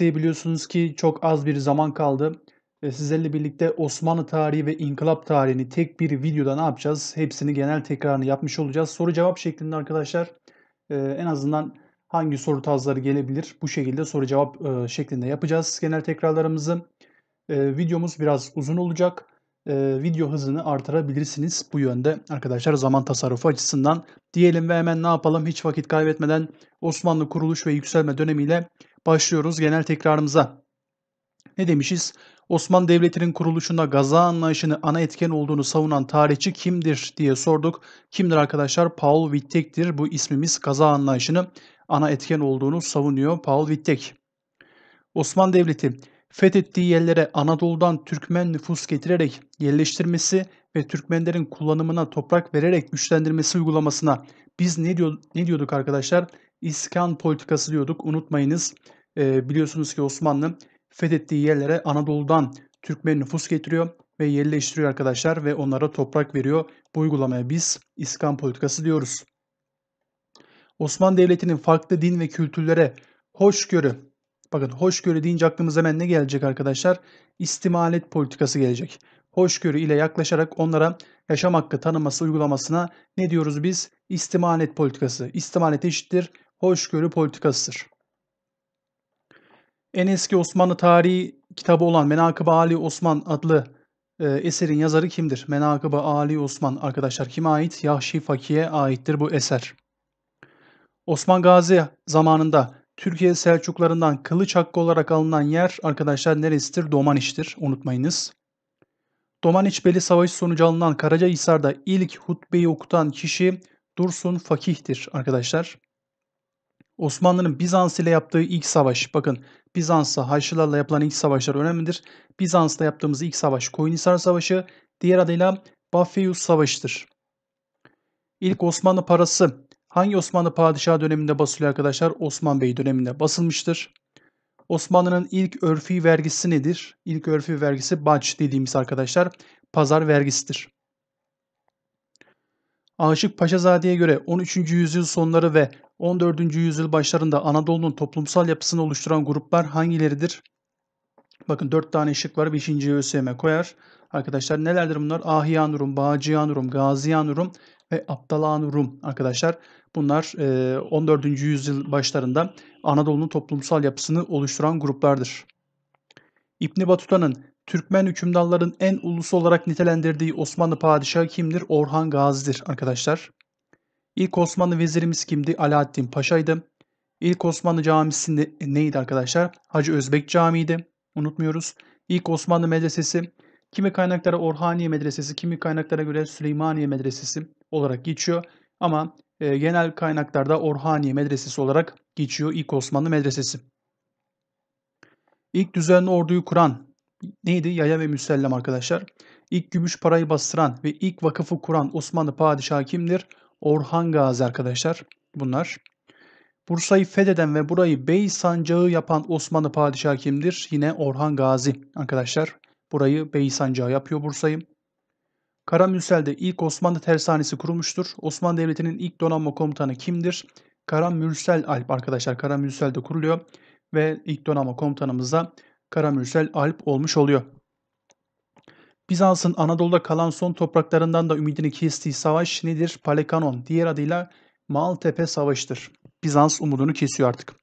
biliyorsunuz ki çok az bir zaman kaldı. E, sizlerle birlikte Osmanlı tarihi ve inkılap tarihini tek bir videoda ne yapacağız? Hepsini genel tekrarını yapmış olacağız. Soru cevap şeklinde arkadaşlar e, en azından hangi soru tarzları gelebilir bu şekilde soru cevap e, şeklinde yapacağız genel tekrarlarımızı. Videomuz biraz uzun olacak. Video hızını artırabilirsiniz bu yönde arkadaşlar zaman tasarrufu açısından. Diyelim ve hemen ne yapalım hiç vakit kaybetmeden Osmanlı kuruluş ve yükselme dönemiyle Başlıyoruz genel tekrarımıza. Ne demişiz? Osmanlı Devleti'nin kuruluşunda gaza anlayışını ana etken olduğunu savunan tarihçi kimdir diye sorduk. Kimdir arkadaşlar? Paul Wittek'tir. Bu ismimiz gaza anlayışını ana etken olduğunu savunuyor Paul Wittek. Osmanlı Devleti fethettiği yerlere Anadolu'dan Türkmen nüfus getirerek yerleştirmesi ve Türkmenlerin kullanımına toprak vererek güçlendirmesi uygulamasına biz ne diyor ne diyorduk arkadaşlar? İskan politikası diyorduk. Unutmayınız e, biliyorsunuz ki Osmanlı fethettiği yerlere Anadolu'dan Türkmen nüfus getiriyor ve yerleştiriyor arkadaşlar ve onlara toprak veriyor. Bu uygulamaya biz İskan politikası diyoruz. Osmanlı Devleti'nin farklı din ve kültürlere hoşgörü, bakın hoşgörü deyince aklımıza hemen ne gelecek arkadaşlar? İstimalet politikası gelecek. Hoşgörü ile yaklaşarak onlara yaşam hakkı tanıması uygulamasına ne diyoruz biz? İstimalet politikası. İstimalet eşittir hoşgörü politikasıdır. En eski Osmanlı tarihi kitabı olan Menakıb-ı Ali Osman adlı e, eserin yazarı kimdir? Menakıb-ı Ali Osman arkadaşlar kime ait? Yahşi Fakih'e aittir bu eser. Osman Gazi zamanında Türkiye Selçuklarından kılıç hakkı olarak alınan yer arkadaşlar neresidir? Domaniş'tir. Unutmayınız. Domaniç Beli Savaşı sonucu alınan Karacahisar'da ilk hutbeyi okutan kişi Dursun Fakih'tir arkadaşlar. Osmanlı'nın Bizans ile yaptığı ilk savaş, bakın Bizans'a Haçlılarla yapılan ilk savaşlar önemlidir. Bizans'ta yaptığımız ilk savaş Koyunhisar Savaşı, diğer adıyla Bafeyus Savaşı'dır. İlk Osmanlı parası hangi Osmanlı padişahı döneminde basılıyor arkadaşlar? Osman Bey döneminde basılmıştır. Osmanlı'nın ilk örfi vergisi nedir? İlk örfi vergisi baç dediğimiz arkadaşlar pazar vergisidir. Aşık Paşazade'ye göre 13. yüzyıl sonları ve 14. yüzyıl başlarında Anadolu'nun toplumsal yapısını oluşturan gruplar hangileridir? Bakın 4 tane şık var. 5. ÖSYM koyar. Arkadaşlar nelerdir bunlar? Ahiyan Rum, Bağcıyan Rum, Gaziyan Rum ve Abdalan Rum arkadaşlar. Bunlar 14. E, yüzyıl başlarında Anadolu'nun toplumsal yapısını oluşturan gruplardır. İbni Batuta'nın Türkmen hükümdarların en ulusu olarak nitelendirdiği Osmanlı padişahı kimdir? Orhan Gazi'dir arkadaşlar. İlk Osmanlı vezirimiz kimdi? Alaaddin Paşa'ydı. İlk Osmanlı camisi neydi arkadaşlar? Hacı Özbek Camii'ydi. Unutmuyoruz. İlk Osmanlı medresesi kimi kaynaklara Orhaniye Medresesi, kimi kaynaklara göre Süleymaniye Medresesi olarak geçiyor. Ama e, genel kaynaklarda Orhaniye Medresesi olarak geçiyor İlk Osmanlı Medresesi. İlk düzenli orduyu kuran neydi? Yaya ve Müsellem arkadaşlar. İlk gümüş parayı bastıran ve ilk vakıfı kuran Osmanlı padişahı kimdir? Orhan Gazi arkadaşlar bunlar. Bursa'yı fetheden ve burayı Bey Sancağı yapan Osmanlı padişahı kimdir? Yine Orhan Gazi arkadaşlar. Burayı Bey Sancağı yapıyor Bursa'yı. Karamürsel'de ilk Osmanlı tersanesi kurulmuştur. Osmanlı Devleti'nin ilk donanma komutanı kimdir? Karamürsel Alp arkadaşlar. Karamürsel'de kuruluyor ve ilk donanma komutanımız da Karamürsel Alp olmuş oluyor. Bizans'ın Anadolu'da kalan son topraklarından da ümidini kestiği savaş nedir? Palekanon, diğer adıyla Maltepe Savaşı'dır. Bizans umudunu kesiyor artık.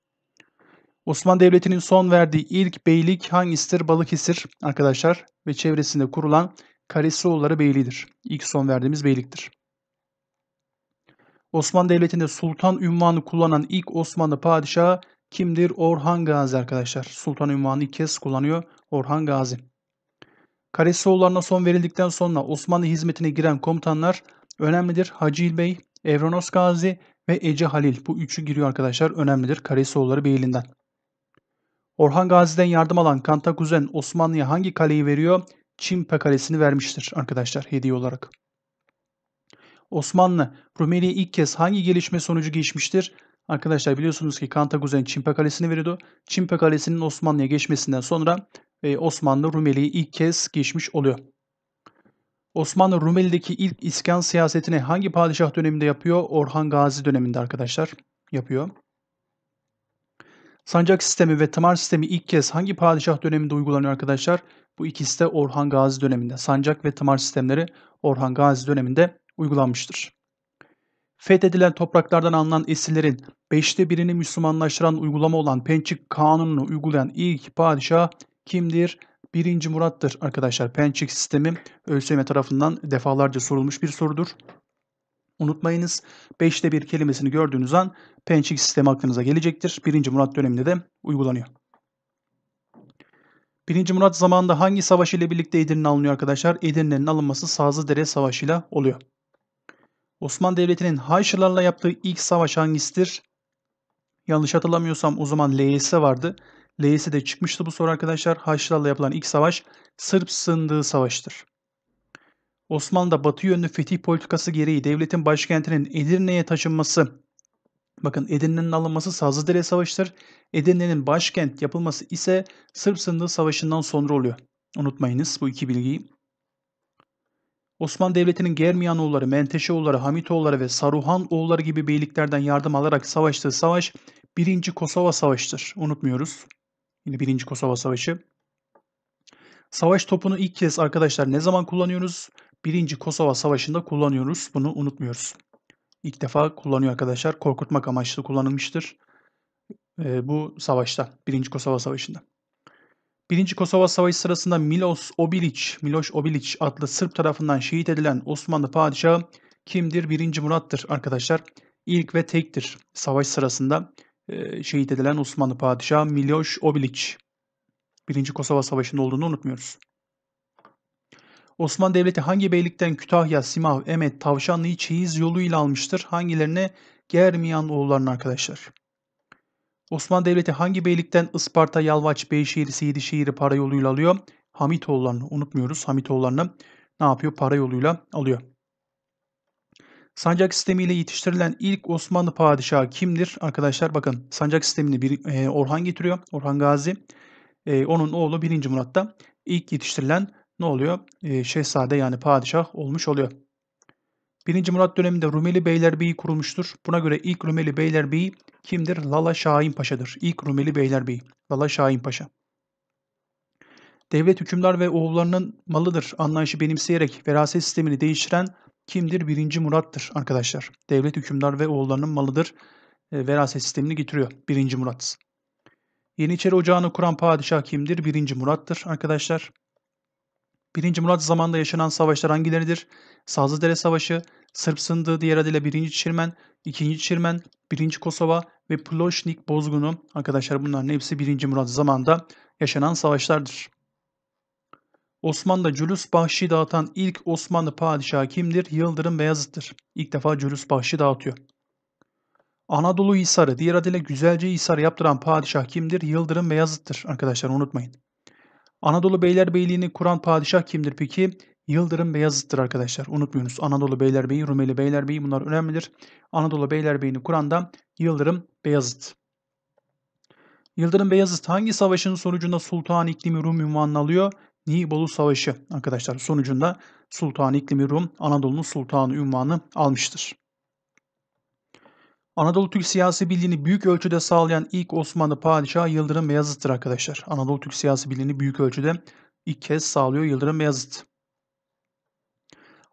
Osmanlı Devleti'nin son verdiği ilk beylik hangisidir? Balıkesir arkadaşlar ve çevresinde kurulan Kalesioğulları Beyliği'dir. İlk son verdiğimiz beyliktir. Osmanlı Devleti'nde sultan ünvanı kullanan ilk Osmanlı padişahı kimdir? Orhan Gazi arkadaşlar. Sultan ünvanı ilk kez kullanıyor Orhan Gazi. Karesoğullarına son verildikten sonra Osmanlı hizmetine giren komutanlar önemlidir. Hacil Bey, Evronos Gazi ve Ece Halil. Bu üçü giriyor arkadaşlar. Önemlidir Karesoğulları Beyliğinden. Orhan Gazi'den yardım alan Kantakuzen Osmanlı'ya hangi kaleyi veriyor? Çimpe Kalesi'ni vermiştir arkadaşlar hediye olarak. Osmanlı Rumeli'ye ilk kez hangi gelişme sonucu geçmiştir? Arkadaşlar biliyorsunuz ki Kantakuzen Çimpe Kalesi'ni veriyordu. Çimpe Kalesi'nin Osmanlı'ya geçmesinden sonra Osmanlı Rumeli'yi ilk kez geçmiş oluyor. Osmanlı Rumeli'deki ilk iskan siyasetini hangi padişah döneminde yapıyor? Orhan Gazi döneminde arkadaşlar yapıyor. Sancak sistemi ve tımar sistemi ilk kez hangi padişah döneminde uygulanıyor arkadaşlar? Bu ikisi de Orhan Gazi döneminde. Sancak ve tımar sistemleri Orhan Gazi döneminde uygulanmıştır. Fethedilen topraklardan alınan esirlerin beşte birini Müslümanlaştıran uygulama olan Pençik Kanunu'nu uygulayan ilk padişah kimdir? Birinci Murat'tır arkadaşlar. Pençik sistemi ÖSYM tarafından defalarca sorulmuş bir sorudur. Unutmayınız 5'te 1 kelimesini gördüğünüz an pençik sistemi aklınıza gelecektir. 1. Murat döneminde de uygulanıyor. 1. Murat zamanında hangi savaş ile birlikte Edirne alınıyor arkadaşlar? Edirne'nin alınması Sazlıdere Savaşı ile oluyor. Osman Devleti'nin Haçlılarla yaptığı ilk savaş hangisidir? Yanlış hatırlamıyorsam o zaman LYS vardı. L'si de çıkmıştı bu soru arkadaşlar. Haçlılarla yapılan ilk savaş Sırp sığındığı savaştır. Osmanlı'da batı yönlü fetih politikası gereği devletin başkentinin Edirne'ye taşınması Bakın Edirne'nin alınması Sazlıdere Savaşı'dır. Edirne'nin başkent yapılması ise Sırp Sındığı Savaşı'ndan sonra oluyor. Unutmayınız bu iki bilgiyi. Osmanlı Devleti'nin Germiyanoğulları, Menteşeoğulları, Hamitoğulları ve Saruhanoğulları gibi beyliklerden yardım alarak savaştığı savaş 1. Kosova Savaşı'dır. Unutmuyoruz. Yine birinci Kosova Savaşı. Savaş topunu ilk kez arkadaşlar ne zaman kullanıyoruz? Birinci Kosova Savaşı'nda kullanıyoruz. Bunu unutmuyoruz. İlk defa kullanıyor arkadaşlar. Korkutmak amaçlı kullanılmıştır. E, bu savaşta. birinci Kosova Savaşı'nda. Birinci Kosova Savaşı sırasında Milos Obilic, Miloš Obilic adlı Sırp tarafından şehit edilen Osmanlı padişahı kimdir? Birinci Murat'tır arkadaşlar. İlk ve tektir savaş sırasında ee, şehit edilen Osmanlı padişahı Milyoš Obilić. Birinci Kosova Savaşı'nda olduğunu unutmuyoruz. Osmanlı Devleti hangi beylikten Kütahya, Simav, Emet, Tavşanlı'yı çeyiz yoluyla almıştır? Hangilerine Germiyan oğullarının arkadaşlar. Osmanlı Devleti hangi beylikten Isparta, Yalvaç, Beyşehir, Seydişehir'i para yoluyla alıyor? Hamitoğullarını unutmuyoruz. Hamitoğullarını ne yapıyor? Para yoluyla alıyor. Sancak sistemiyle yetiştirilen ilk Osmanlı padişahı kimdir? Arkadaşlar bakın sancak sistemini bir e, Orhan getiriyor. Orhan Gazi. E, onun oğlu 1. Murat ilk yetiştirilen ne oluyor? E, şehzade yani padişah olmuş oluyor. 1. Murat döneminde Rumeli Beylerbeyi kurulmuştur. Buna göre ilk Rumeli Beylerbeyi kimdir? Lala Şahin Paşa'dır. İlk Rumeli Beylerbeyi. Lala Şahin Paşa. Devlet hükümdar ve oğullarının malıdır anlayışı benimseyerek veraset sistemini değiştiren kimdir? birinci Murat'tır arkadaşlar. Devlet hükümdar ve oğullarının malıdır. E, veraset sistemini getiriyor birinci Murat. Yeniçeri Ocağı'nı kuran padişah kimdir? Birinci Murat'tır arkadaşlar. Birinci Murat zamanında yaşanan savaşlar hangileridir? Sazlıdere Savaşı, Sırp Sındığı diğer adıyla Birinci Çirmen, İkinci Çirmen, Birinci Kosova ve Ploşnik Bozgunu arkadaşlar bunların hepsi birinci Murat zamanında yaşanan savaşlardır. Osmanlı cülüs bahşi dağıtan ilk Osmanlı padişahı kimdir? Yıldırım Beyazıt'tır. İlk defa cülüs bahşi dağıtıyor. Anadolu Hisarı, diğer adıyla Güzelce Hisarı yaptıran padişah kimdir? Yıldırım Beyazıt'tır arkadaşlar unutmayın. Anadolu Beylerbeyliğini kuran padişah kimdir peki? Yıldırım Beyazıt'tır arkadaşlar. Unutmuyorsunuz. Anadolu Beylerbeyi, Rumeli Beylerbeyi bunlar önemlidir. Anadolu Beylerbeyi'ni kuran da Yıldırım Beyazıt. Yıldırım Beyazıt hangi savaşın sonucunda Sultan İklimi Rum ünvanını alıyor? Nihibolu Savaşı arkadaşlar sonucunda Sultan İklimi Rum Anadolu'nun sultanı ünvanı almıştır. Anadolu Türk siyasi birliğini büyük ölçüde sağlayan ilk Osmanlı padişahı Yıldırım Beyazıt'tır arkadaşlar. Anadolu Türk siyasi birliğini büyük ölçüde ilk kez sağlıyor Yıldırım Beyazıt.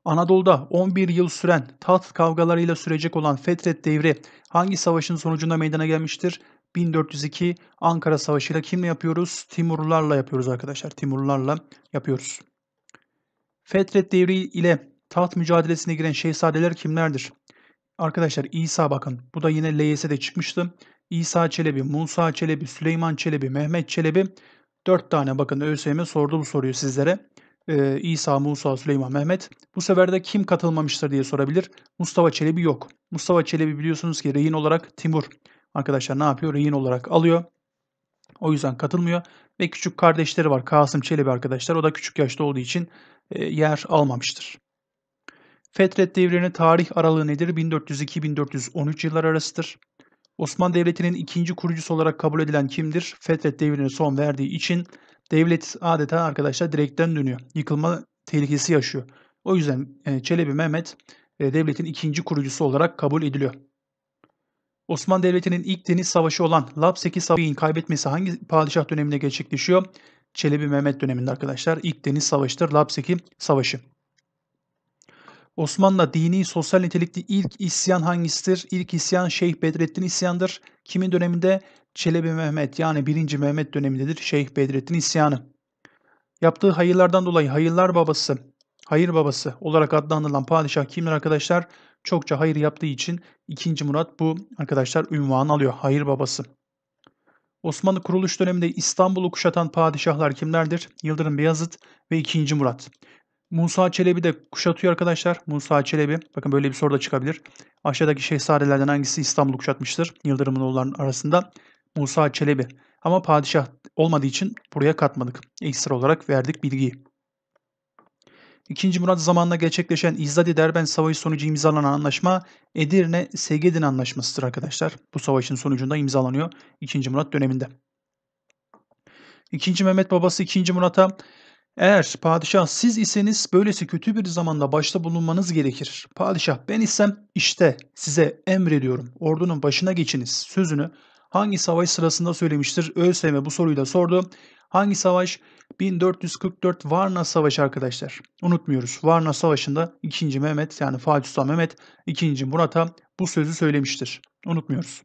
Anadolu'da 11 yıl süren taht kavgalarıyla sürecek olan Fetret devri hangi savaşın sonucunda meydana gelmiştir? 1402 Ankara Savaşı ile kimle yapıyoruz? Timurlarla yapıyoruz arkadaşlar. Timurlarla yapıyoruz. Fetret devri ile taht mücadelesine giren şehzadeler kimlerdir? Arkadaşlar İsa bakın. Bu da yine LYS'de çıkmıştı. İsa Çelebi, Musa Çelebi, Süleyman Çelebi, Mehmet Çelebi. 4 tane bakın ÖSYM sordu bu soruyu sizlere. Ee, İsa, Musa, Süleyman, Mehmet. Bu sefer de kim katılmamıştır diye sorabilir. Mustafa Çelebi yok. Mustafa Çelebi biliyorsunuz ki rehin olarak Timur arkadaşlar ne yapıyor? Rehin olarak alıyor. O yüzden katılmıyor. Ve küçük kardeşleri var Kasım Çelebi arkadaşlar. O da küçük yaşta olduğu için e, yer almamıştır. Fetret devrinin tarih aralığı nedir? 1402-1413 yıllar arasıdır. Osman Devleti'nin ikinci kurucusu olarak kabul edilen kimdir? Fetret devrine son verdiği için devlet adeta arkadaşlar direkten dönüyor. Yıkılma tehlikesi yaşıyor. O yüzden e, Çelebi Mehmet e, devletin ikinci kurucusu olarak kabul ediliyor. Osmanlı Devleti'nin ilk deniz savaşı olan 8 savaşı'nın kaybetmesi hangi padişah döneminde gerçekleşiyor? Çelebi Mehmet döneminde arkadaşlar. ilk deniz savaşıdır 8 Savaşı. Osmanlı dini sosyal nitelikli ilk isyan hangisidir? İlk isyan Şeyh Bedrettin isyandır. Kimin döneminde? Çelebi Mehmet yani 1. Mehmet dönemindedir Şeyh Bedrettin isyanı. Yaptığı hayırlardan dolayı hayırlar babası, hayır babası olarak adlandırılan padişah kimdir arkadaşlar? çokça hayır yaptığı için 2. Murat bu arkadaşlar ünvanı alıyor. Hayır babası. Osmanlı kuruluş döneminde İstanbul'u kuşatan padişahlar kimlerdir? Yıldırım Beyazıt ve 2. Murat. Musa Çelebi de kuşatıyor arkadaşlar. Musa Çelebi. Bakın böyle bir soru da çıkabilir. Aşağıdaki şehzadelerden hangisi İstanbul'u kuşatmıştır? Yıldırım'ın oğullarının arasında Musa Çelebi. Ama padişah olmadığı için buraya katmadık. Ekstra olarak verdik bilgiyi. 2. Murat zamanla gerçekleşen İzdadi-Derbent Savaşı sonucu imzalanan anlaşma Edirne-Segedin Anlaşması'dır arkadaşlar. Bu savaşın sonucunda imzalanıyor 2. Murat döneminde. 2. Mehmet babası 2. Murat'a eğer padişah siz iseniz böylesi kötü bir zamanda başta bulunmanız gerekir. Padişah ben isem işte size emrediyorum. Ordunun başına geçiniz sözünü hangi savaş sırasında söylemiştir? ÖSYM bu soruyu da sordu. Hangi savaş? 1444 Varna Savaşı arkadaşlar. Unutmuyoruz. Varna Savaşı'nda 2. Mehmet yani Fatih Sultan Mehmet 2. Murat'a bu sözü söylemiştir. Unutmuyoruz.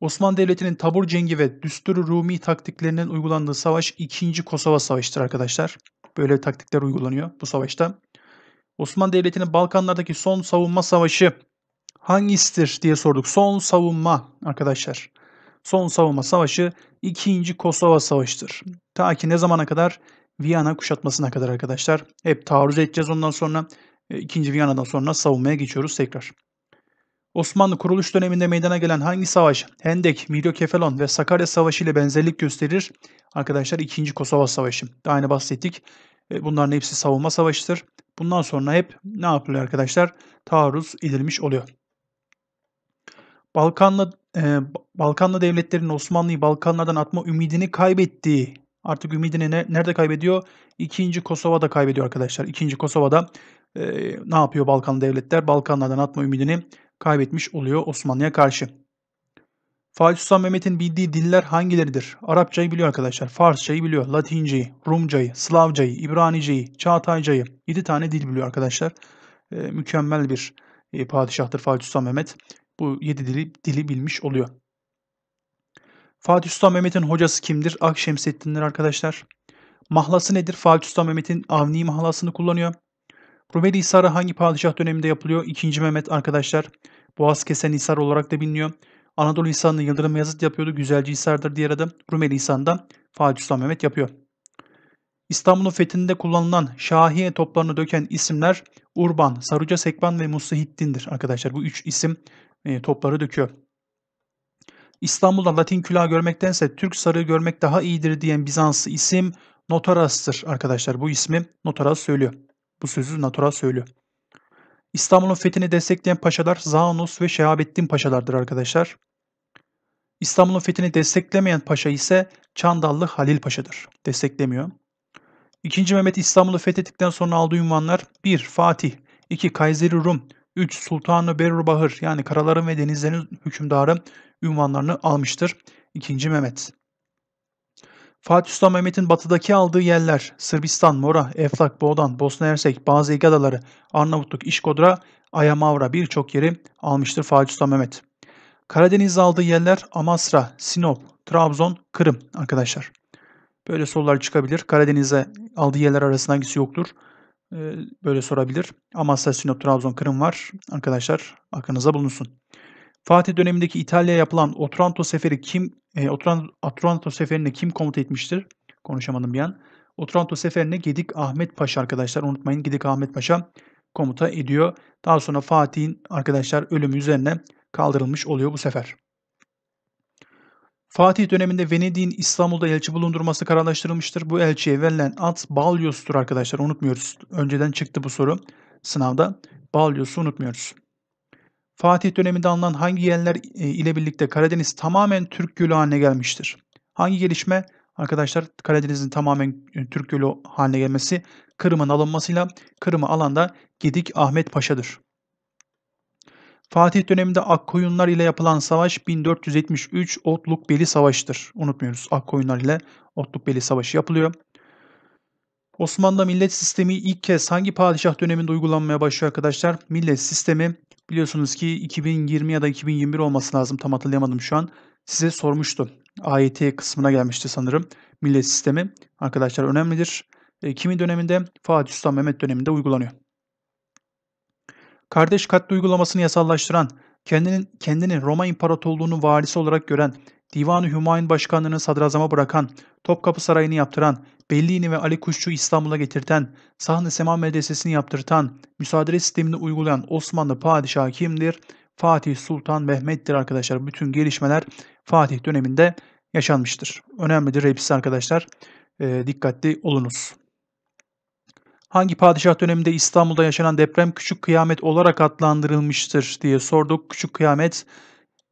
Osmanlı Devleti'nin tabur cengi ve düstur Rumi taktiklerinin uygulandığı savaş 2. Kosova Savaşı'dır arkadaşlar. Böyle taktikler uygulanıyor bu savaşta. Osmanlı Devleti'nin Balkanlardaki son savunma savaşı hangisidir diye sorduk. Son savunma arkadaşlar son savunma savaşı 2. Kosova Savaşı'dır. Ta ki ne zamana kadar? Viyana kuşatmasına kadar arkadaşlar. Hep taarruz edeceğiz ondan sonra. 2. E, Viyana'dan sonra savunmaya geçiyoruz tekrar. Osmanlı kuruluş döneminde meydana gelen hangi savaş? Hendek, Midyokefalon ve Sakarya Savaşı ile benzerlik gösterir. Arkadaşlar 2. Kosova Savaşı. Daha önce bahsettik. E, bunların hepsi savunma savaşıdır. Bundan sonra hep ne yapılıyor arkadaşlar? Taarruz edilmiş oluyor. Balkanlı e, Balkanlı devletlerin Osmanlı'yı Balkanlardan atma ümidini kaybettiği artık ümidini ne, nerede kaybediyor? İkinci Kosova'da kaybediyor arkadaşlar. İkinci Kosova'da e, ne yapıyor Balkanlı devletler? Balkanlardan atma ümidini kaybetmiş oluyor Osmanlı'ya karşı. Fatih Sultan Mehmet'in bildiği diller hangileridir? Arapçayı biliyor arkadaşlar. Farsçayı biliyor. Latinceyi, Rumcayı, Slavcayı, İbraniceyi, Çağataycayı. 7 tane dil biliyor arkadaşlar. E, mükemmel bir e, padişahtır Fatih Sultan Mehmet bu 7 dili, dili bilmiş oluyor. Fatih Sultan Mehmet'in hocası kimdir? Akşemseddin'dir arkadaşlar. Mahlası nedir? Fatih Sultan Mehmet'in Avni mahlasını kullanıyor. Rumeli Hisarı hangi padişah döneminde yapılıyor? 2. Mehmet arkadaşlar. Boğaz kesen Hisar olarak da biliniyor. Anadolu Hisarı'nı Yıldırım Yazıt yapıyordu. Güzelci Hisar'dır diğer adı. Rumeli Hisarı'nda Fatih Sultan Mehmet yapıyor. İstanbul'un fethinde kullanılan Şahiye toplarını döken isimler Urban, Saruca Sekban ve Musahittin'dir arkadaşlar. Bu üç isim e, topları döküyor. İstanbul'da Latin külah görmektense Türk sarığı görmek daha iyidir diyen Bizans isim Notaras'tır arkadaşlar. Bu ismi Notaras söylüyor. Bu sözü Notaras söylüyor. İstanbul'un fethini destekleyen paşalar Zanus ve Şehabettin paşalardır arkadaşlar. İstanbul'un fethini desteklemeyen paşa ise Çandallı Halil Paşa'dır. Desteklemiyor. İkinci Mehmet İstanbul'u fethettikten sonra aldığı ünvanlar 1. Fatih 2. Kayseri Rum 3. Sultanı Berrubahır yani karaların ve denizlerin hükümdarı ünvanlarını almıştır 2. Mehmet. Fatih Sultan Mehmet'in batıdaki aldığı yerler Sırbistan, Mora, Eflak, Boğdan, Bosna Hersek, bazı Ege Adaları, Arnavutluk, İşkodra, Ayamavra birçok yeri almıştır Fatih Sultan Mehmet. Karadeniz'de aldığı yerler Amasra, Sinop, Trabzon, Kırım arkadaşlar. Böyle sorular çıkabilir. Karadeniz'e aldığı yerler arasında hangisi yoktur? böyle sorabilir. Amasya, Sinop, Trabzon, Kırım var. Arkadaşlar aklınıza bulunsun. Fatih dönemindeki İtalya'ya yapılan Otranto seferi kim e, Otranto seferine kim komuta etmiştir? Konuşamadım bir an. Otranto seferine Gedik Ahmet Paşa arkadaşlar unutmayın Gedik Ahmet Paşa komuta ediyor. Daha sonra Fatih'in arkadaşlar ölümü üzerine kaldırılmış oluyor bu sefer. Fatih döneminde Venedik'in İstanbul'da elçi bulundurması kararlaştırılmıştır. Bu elçiye verilen ad Balyos'tur arkadaşlar. Unutmuyoruz. Önceden çıktı bu soru sınavda. Balyos'u unutmuyoruz. Fatih döneminde alınan hangi yerler e, ile birlikte Karadeniz tamamen Türk gölü haline gelmiştir? Hangi gelişme? Arkadaşlar Karadeniz'in tamamen e, Türk gölü haline gelmesi Kırım'ın alınmasıyla Kırım'ı alan da Gedik Ahmet Paşa'dır. Fatih döneminde Akkoyunlar ile yapılan savaş 1473 otluk beli Savaşı'dır. Unutmuyoruz Akkoyunlar ile otluk beli Savaşı yapılıyor. Osmanlı millet sistemi ilk kez hangi padişah döneminde uygulanmaya başlıyor arkadaşlar? Millet sistemi biliyorsunuz ki 2020 ya da 2021 olması lazım tam hatırlayamadım şu an. Size sormuştu. AYT kısmına gelmişti sanırım. Millet sistemi arkadaşlar önemlidir. E, kimin döneminde? Fatih Sultan Mehmet döneminde uygulanıyor. Kardeş katli uygulamasını yasallaştıran, kendini, kendini Roma İmparatorluğu'nun valisi olarak gören, Divan-ı Hümayun Başkanlığı'nı sadrazama bırakan, Topkapı Sarayı'nı yaptıran, Bellini ve Ali Kuşçu İstanbul'a getirten, Sahne Sema Medresesi'ni yaptırtan, müsaade sistemini uygulayan Osmanlı padişahı kimdir? Fatih Sultan Mehmet'tir arkadaşlar. Bütün gelişmeler Fatih döneminde yaşanmıştır. Önemlidir hepsi arkadaşlar. E, dikkatli olunuz. Hangi padişah döneminde İstanbul'da yaşanan deprem küçük kıyamet olarak adlandırılmıştır diye sorduk. Küçük kıyamet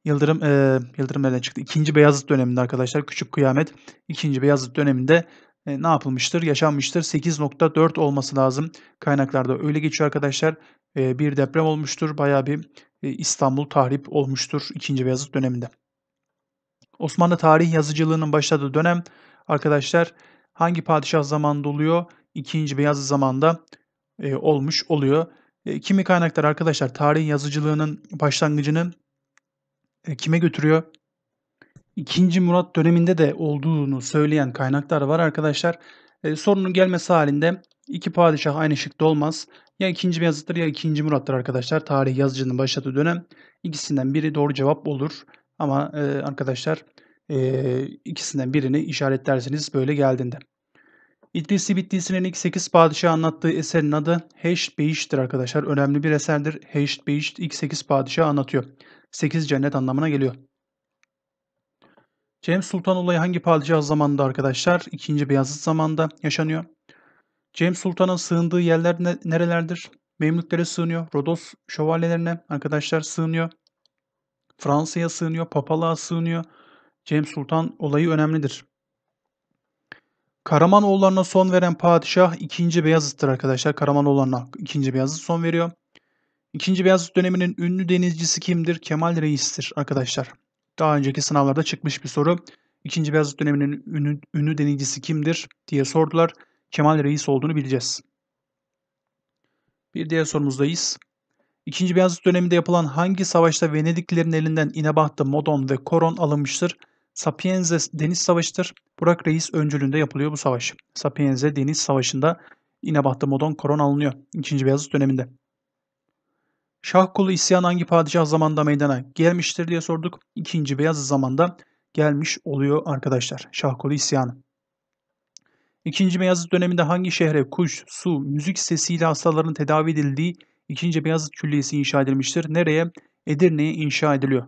Yıldırım e, Yıldırım nereden çıktı? İkinci Beyazıt döneminde arkadaşlar küçük kıyamet ikinci Beyazıt döneminde e, ne yapılmıştır? Yaşanmıştır. 8.4 olması lazım. Kaynaklarda öyle geçiyor arkadaşlar. E, bir deprem olmuştur. Bayağı bir e, İstanbul tahrip olmuştur ikinci Beyazıt döneminde. Osmanlı tarih yazıcılığının başladığı dönem arkadaşlar hangi padişah zamanında oluyor? ikinci beyazı zamanda e, olmuş oluyor. E, kimi kaynaklar arkadaşlar tarihin yazıcılığının başlangıcını e, kime götürüyor? İkinci Murat döneminde de olduğunu söyleyen kaynaklar var arkadaşlar. E, sorunun gelmesi halinde iki padişah aynı şıkta olmaz. Ya ikinci Beyazıt'tır ya ikinci Murat'tır arkadaşlar. Tarih yazıcının başladığı dönem ikisinden biri doğru cevap olur. Ama e, arkadaşlar e, ikisinden birini işaretlersiniz böyle geldiğinde. İdrisi Bitlisi'nin ilk 8 padişahı anlattığı eserin adı Heşt Beyiş'tir arkadaşlar. Önemli bir eserdir. Heşt Beyiş ilk 8 padişahı anlatıyor. 8 cennet anlamına geliyor. Cem Sultan olayı hangi padişah zamanında arkadaşlar? 2. Beyazıt zamanında yaşanıyor. Cem Sultan'ın sığındığı yerler ne, nerelerdir? Memlüklere sığınıyor. Rodos şövalyelerine arkadaşlar sığınıyor. Fransa'ya sığınıyor. Papalığa sığınıyor. Cem Sultan olayı önemlidir. Karamanoğullarına son veren padişah 2. Beyazıt'tır arkadaşlar. Karamanoğullarına 2. Beyazıt son veriyor. 2. Beyazıt döneminin ünlü denizcisi kimdir? Kemal Reis'tir arkadaşlar. Daha önceki sınavlarda çıkmış bir soru. 2. Beyazıt döneminin ünlü, ünlü denizcisi kimdir diye sordular. Kemal Reis olduğunu bileceğiz. Bir diğer sorumuzdayız. İkinci Beyazıt döneminde yapılan hangi savaşta Venediklilerin elinden İnebahtı, Modon ve Koron alınmıştır? Sapienza Deniz Savaşı'dır. Burak Reis öncülüğünde yapılıyor bu savaş. Sapienza Deniz Savaşı'nda İnebahtı Modon koron alınıyor 2. Beyazıt döneminde. Şahkulu isyan hangi padişah zamanda meydana gelmiştir diye sorduk. 2. Beyazıt zamanda gelmiş oluyor arkadaşlar. Şahkulu isyanı. 2. Beyazıt döneminde hangi şehre kuş, su, müzik sesiyle hastaların tedavi edildiği 2. Beyazıt Külliyesi inşa edilmiştir? Nereye? Edirne'ye inşa ediliyor.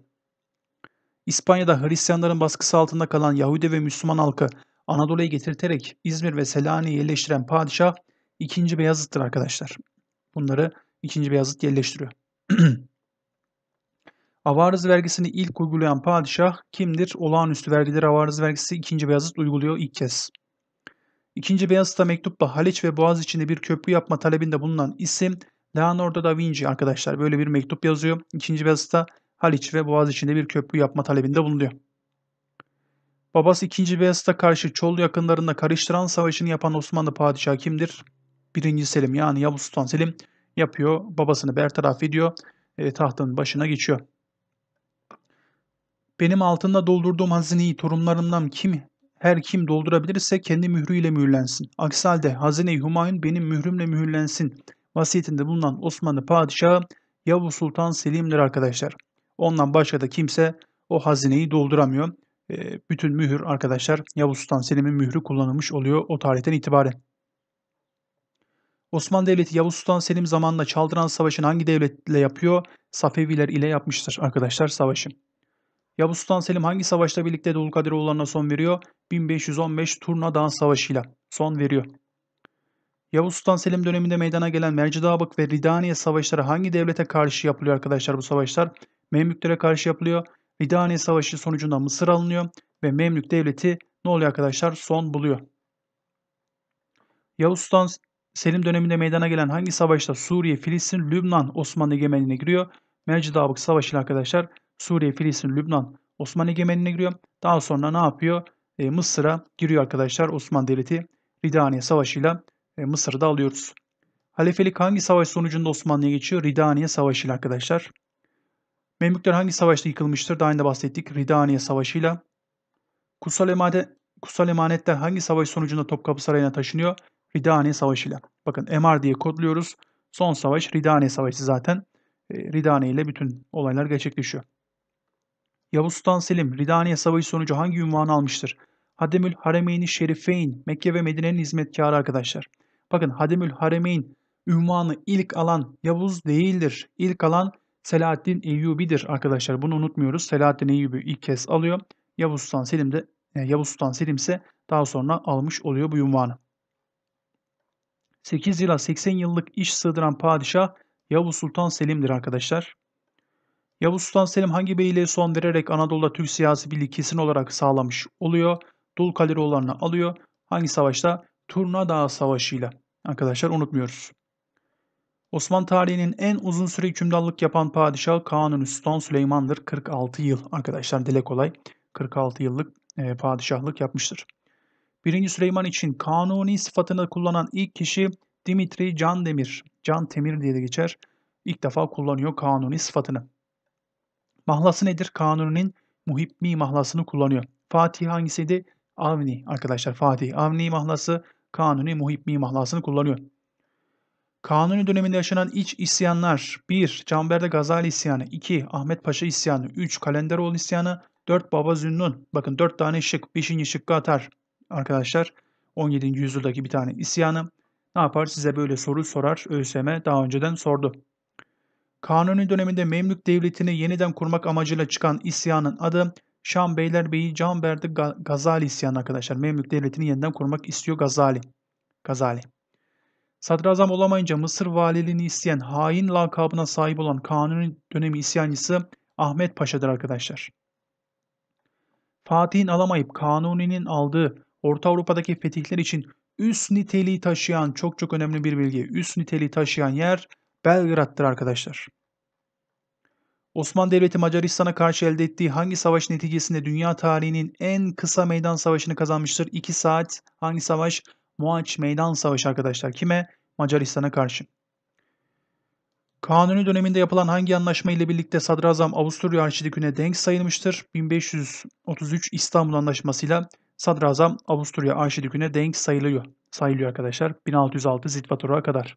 İspanya'da Hristiyanların baskısı altında kalan Yahudi ve Müslüman halkı Anadolu'ya getirterek İzmir ve Selanik'i yerleştiren padişah 2. Beyazıt'tır arkadaşlar. Bunları 2. Beyazıt yerleştiriyor. avarız vergisini ilk uygulayan padişah kimdir? Olağanüstü vergileri avarız vergisi 2. Beyazıt uyguluyor ilk kez. 2. Beyazıt'a mektupla Haliç ve Boğaz içinde bir köprü yapma talebinde bulunan isim Leonardo da Vinci arkadaşlar. Böyle bir mektup yazıyor. 2. Beyazıt'a Haliç ve boğaz içinde bir köprü yapma talebinde bulunuyor. Babası 2. Beyazıt'a karşı Çollu yakınlarında Karıştıran Savaşı'nı yapan Osmanlı padişahı kimdir? 1. Selim yani Yavuz Sultan Selim yapıyor, babasını bertaraf ediyor, e, tahtın başına geçiyor. Benim altında doldurduğum hazineyi torunlarımdan kim, her kim doldurabilirse kendi mührüyle mühürlensin. Aksi halde hazine-i Humayun benim mührümle mühürlensin. Vasiyetinde bulunan Osmanlı padişahı Yavuz Sultan Selim'dir arkadaşlar. Ondan başka da kimse o hazineyi dolduramıyor. Ee, bütün mühür arkadaşlar Yavuz Sultan Selim'in mührü kullanılmış oluyor o tarihten itibaren. Osmanlı Devleti Yavuz Sultan Selim zamanında Çaldıran Savaşı'nı hangi devletle yapıyor? Safeviler ile yapmıştır arkadaşlar savaşı. Yavuz Sultan Selim hangi savaşta birlikte Dulkadir oğullarına son veriyor? 1515 Turna Dağ Savaşı'yla son veriyor. Yavuz Sultan Selim döneminde meydana gelen Mercidabık ve Ridaniye savaşları hangi devlete karşı yapılıyor arkadaşlar bu savaşlar? Memlüklere karşı yapılıyor. Ridaniye Savaşı sonucunda Mısır alınıyor ve Memlük Devleti ne oluyor arkadaşlar? Son buluyor. Yavuz Sultan Selim döneminde meydana gelen hangi savaşta Suriye, Filistin, Lübnan Osmanlı egemenliğine giriyor? Mercidabık Savaşı arkadaşlar Suriye, Filistin, Lübnan Osmanlı egemenliğine giriyor. Daha sonra ne yapıyor? E, Mısır'a giriyor arkadaşlar Osmanlı Devleti Ridaniye Savaşı ile Mısırı da alıyoruz. Halefelik hangi savaş sonucunda Osmanlı'ya geçiyor? Ridaniye Savaşı ile arkadaşlar. Memlükler hangi savaşta yıkılmıştır? Daha önce bahsettik. Ridaniye Savaşı'yla. Kutsal, emanet, kutsal emanetler hangi savaş sonucunda Topkapı Sarayı'na taşınıyor? Ridaniye Savaşı'yla. Bakın MR diye kodluyoruz. Son savaş Ridaniye Savaşı zaten. E, Ridaniye ile bütün olaylar gerçekleşiyor. Yavuz Sultan Selim Ridaniye Savaşı sonucu hangi ünvanı almıştır? Hademül Haremeyni Şerifeyn, Mekke ve Medine'nin hizmetkarı arkadaşlar. Bakın Hademül Haremeyn ünvanı ilk alan Yavuz değildir. İlk alan Selahaddin Eyyubi'dir arkadaşlar. Bunu unutmuyoruz. Selahaddin Eyyubi ilk kez alıyor. Yavuz Sultan Selim de e, Yavuz Sultan Selim ise daha sonra almış oluyor bu unvanı. 8 yıla 80 yıllık iş sığdıran padişah Yavuz Sultan Selim'dir arkadaşlar. Yavuz Sultan Selim hangi beyliğe son vererek Anadolu'da Türk siyasi birliği kesin olarak sağlamış oluyor? Dul Kadiroğulları'nı alıyor. Hangi savaşta? Turna Savaşı'yla. Arkadaşlar unutmuyoruz. Osmanlı tarihinin en uzun süre hükümdarlık yapan padişah Kanuni Sultan Süleyman'dır. 46 yıl arkadaşlar dile kolay 46 yıllık e, padişahlık yapmıştır. 1. Süleyman için kanuni sıfatını kullanan ilk kişi Dimitri Can Demir. Can Temir diye de geçer. İlk defa kullanıyor kanuni sıfatını. Mahlası nedir? Kanuni'nin muhibmi mahlasını kullanıyor. Fatih hangisiydi? Avni arkadaşlar Fatih. Avni mahlası kanuni muhibmi mahlasını kullanıyor. Kanuni döneminde yaşanan iç isyanlar 1. Canberde Gazali isyanı 2. Ahmet Paşa isyanı 3. Kalenderoğlu isyanı 4. Baba Zünnun Bakın 4 tane şık 5. şıkkı atar arkadaşlar. 17. yüzyıldaki bir tane isyanı. Ne yapar? Size böyle soru sorar. ÖSYM daha önceden sordu. Kanuni döneminde Memlük Devleti'ni yeniden kurmak amacıyla çıkan isyanın adı Şam Beylerbeyi Canberdi Gazali isyanı arkadaşlar. Memlük Devleti'ni yeniden kurmak istiyor Gazali. Gazali. Sadrazam olamayınca Mısır valiliğini isteyen hain lakabına sahip olan Kanuni dönemi isyancısı Ahmet Paşa'dır arkadaşlar. Fatih'in alamayıp Kanuni'nin aldığı Orta Avrupa'daki fetihler için üst niteliği taşıyan çok çok önemli bir bilgi. Üst niteliği taşıyan yer Belgrad'dır arkadaşlar. Osmanlı Devleti Macaristan'a karşı elde ettiği hangi savaş neticesinde dünya tarihinin en kısa meydan savaşını kazanmıştır? 2 saat hangi savaş? Moaç Meydan Savaşı arkadaşlar. Kime? Macaristan'a karşı. Kanuni döneminde yapılan hangi anlaşma ile birlikte Sadrazam Avusturya Arşidükü'ne denk sayılmıştır? 1533 İstanbul Anlaşması'yla Sadrazam Avusturya Arşidükü'ne denk sayılıyor. Sayılıyor arkadaşlar 1606 Zitvator'a kadar.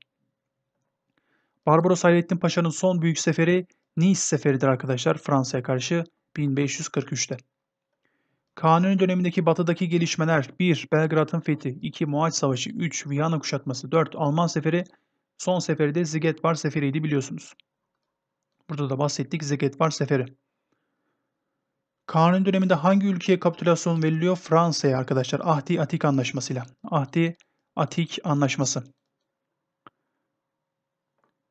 Barbaros Hayrettin Paşa'nın son büyük seferi Nice seferidir arkadaşlar Fransa'ya karşı 1543'te. Kanuni dönemindeki batıdaki gelişmeler 1. Belgrad'ın fethi 2. Mohaç Savaşı 3. Viyana kuşatması 4. Alman seferi son seferi de Zigetvar seferiydi biliyorsunuz. Burada da bahsettik Zigetvar seferi. Kanuni döneminde hangi ülkeye kapitülasyon veriliyor? Fransa'ya arkadaşlar. Ahdi Atik Anlaşması'yla. Ahdi Atik Anlaşması.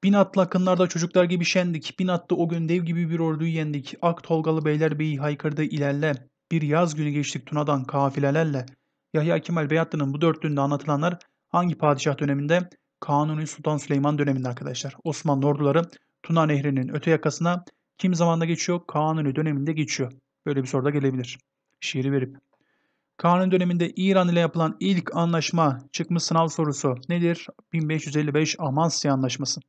Bin atlı akınlarda çocuklar gibi şendik. bin atlı o gün dev gibi bir orduyu yendik. Ak Tolgalı Beyler Bey'i haykırdı ilerle bir yaz günü geçtik Tuna'dan kafilelerle. Yahya Kemal Beyatlı'nın bu dörtlüğünde anlatılanlar hangi padişah döneminde? Kanuni Sultan Süleyman döneminde arkadaşlar. Osmanlı orduları Tuna Nehri'nin öte yakasına kim zamanda geçiyor? Kanuni döneminde geçiyor. Böyle bir soru da gelebilir. Şiiri verip. Kanuni döneminde İran ile yapılan ilk anlaşma çıkmış sınav sorusu nedir? 1555 Amasya Anlaşması.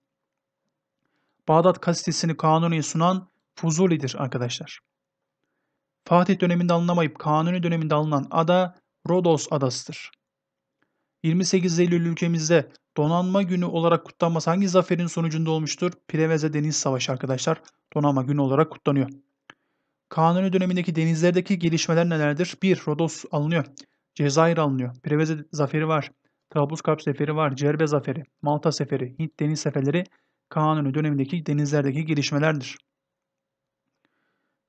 Bağdat kasitesini Kanuni'ye sunan Fuzuli'dir arkadaşlar. Fatih döneminde alınamayıp Kanuni döneminde alınan ada Rodos adasıdır. 28 Eylül ülkemizde donanma günü olarak kutlanması hangi zaferin sonucunda olmuştur? Preveze Deniz Savaşı arkadaşlar donanma günü olarak kutlanıyor. Kanuni dönemindeki denizlerdeki gelişmeler nelerdir? 1. Rodos alınıyor. Cezayir alınıyor. Preveze zaferi var. Trablusgarp zaferi var. Cerbe zaferi. Malta zaferi, Hint deniz seferleri Kanuni dönemindeki denizlerdeki gelişmelerdir.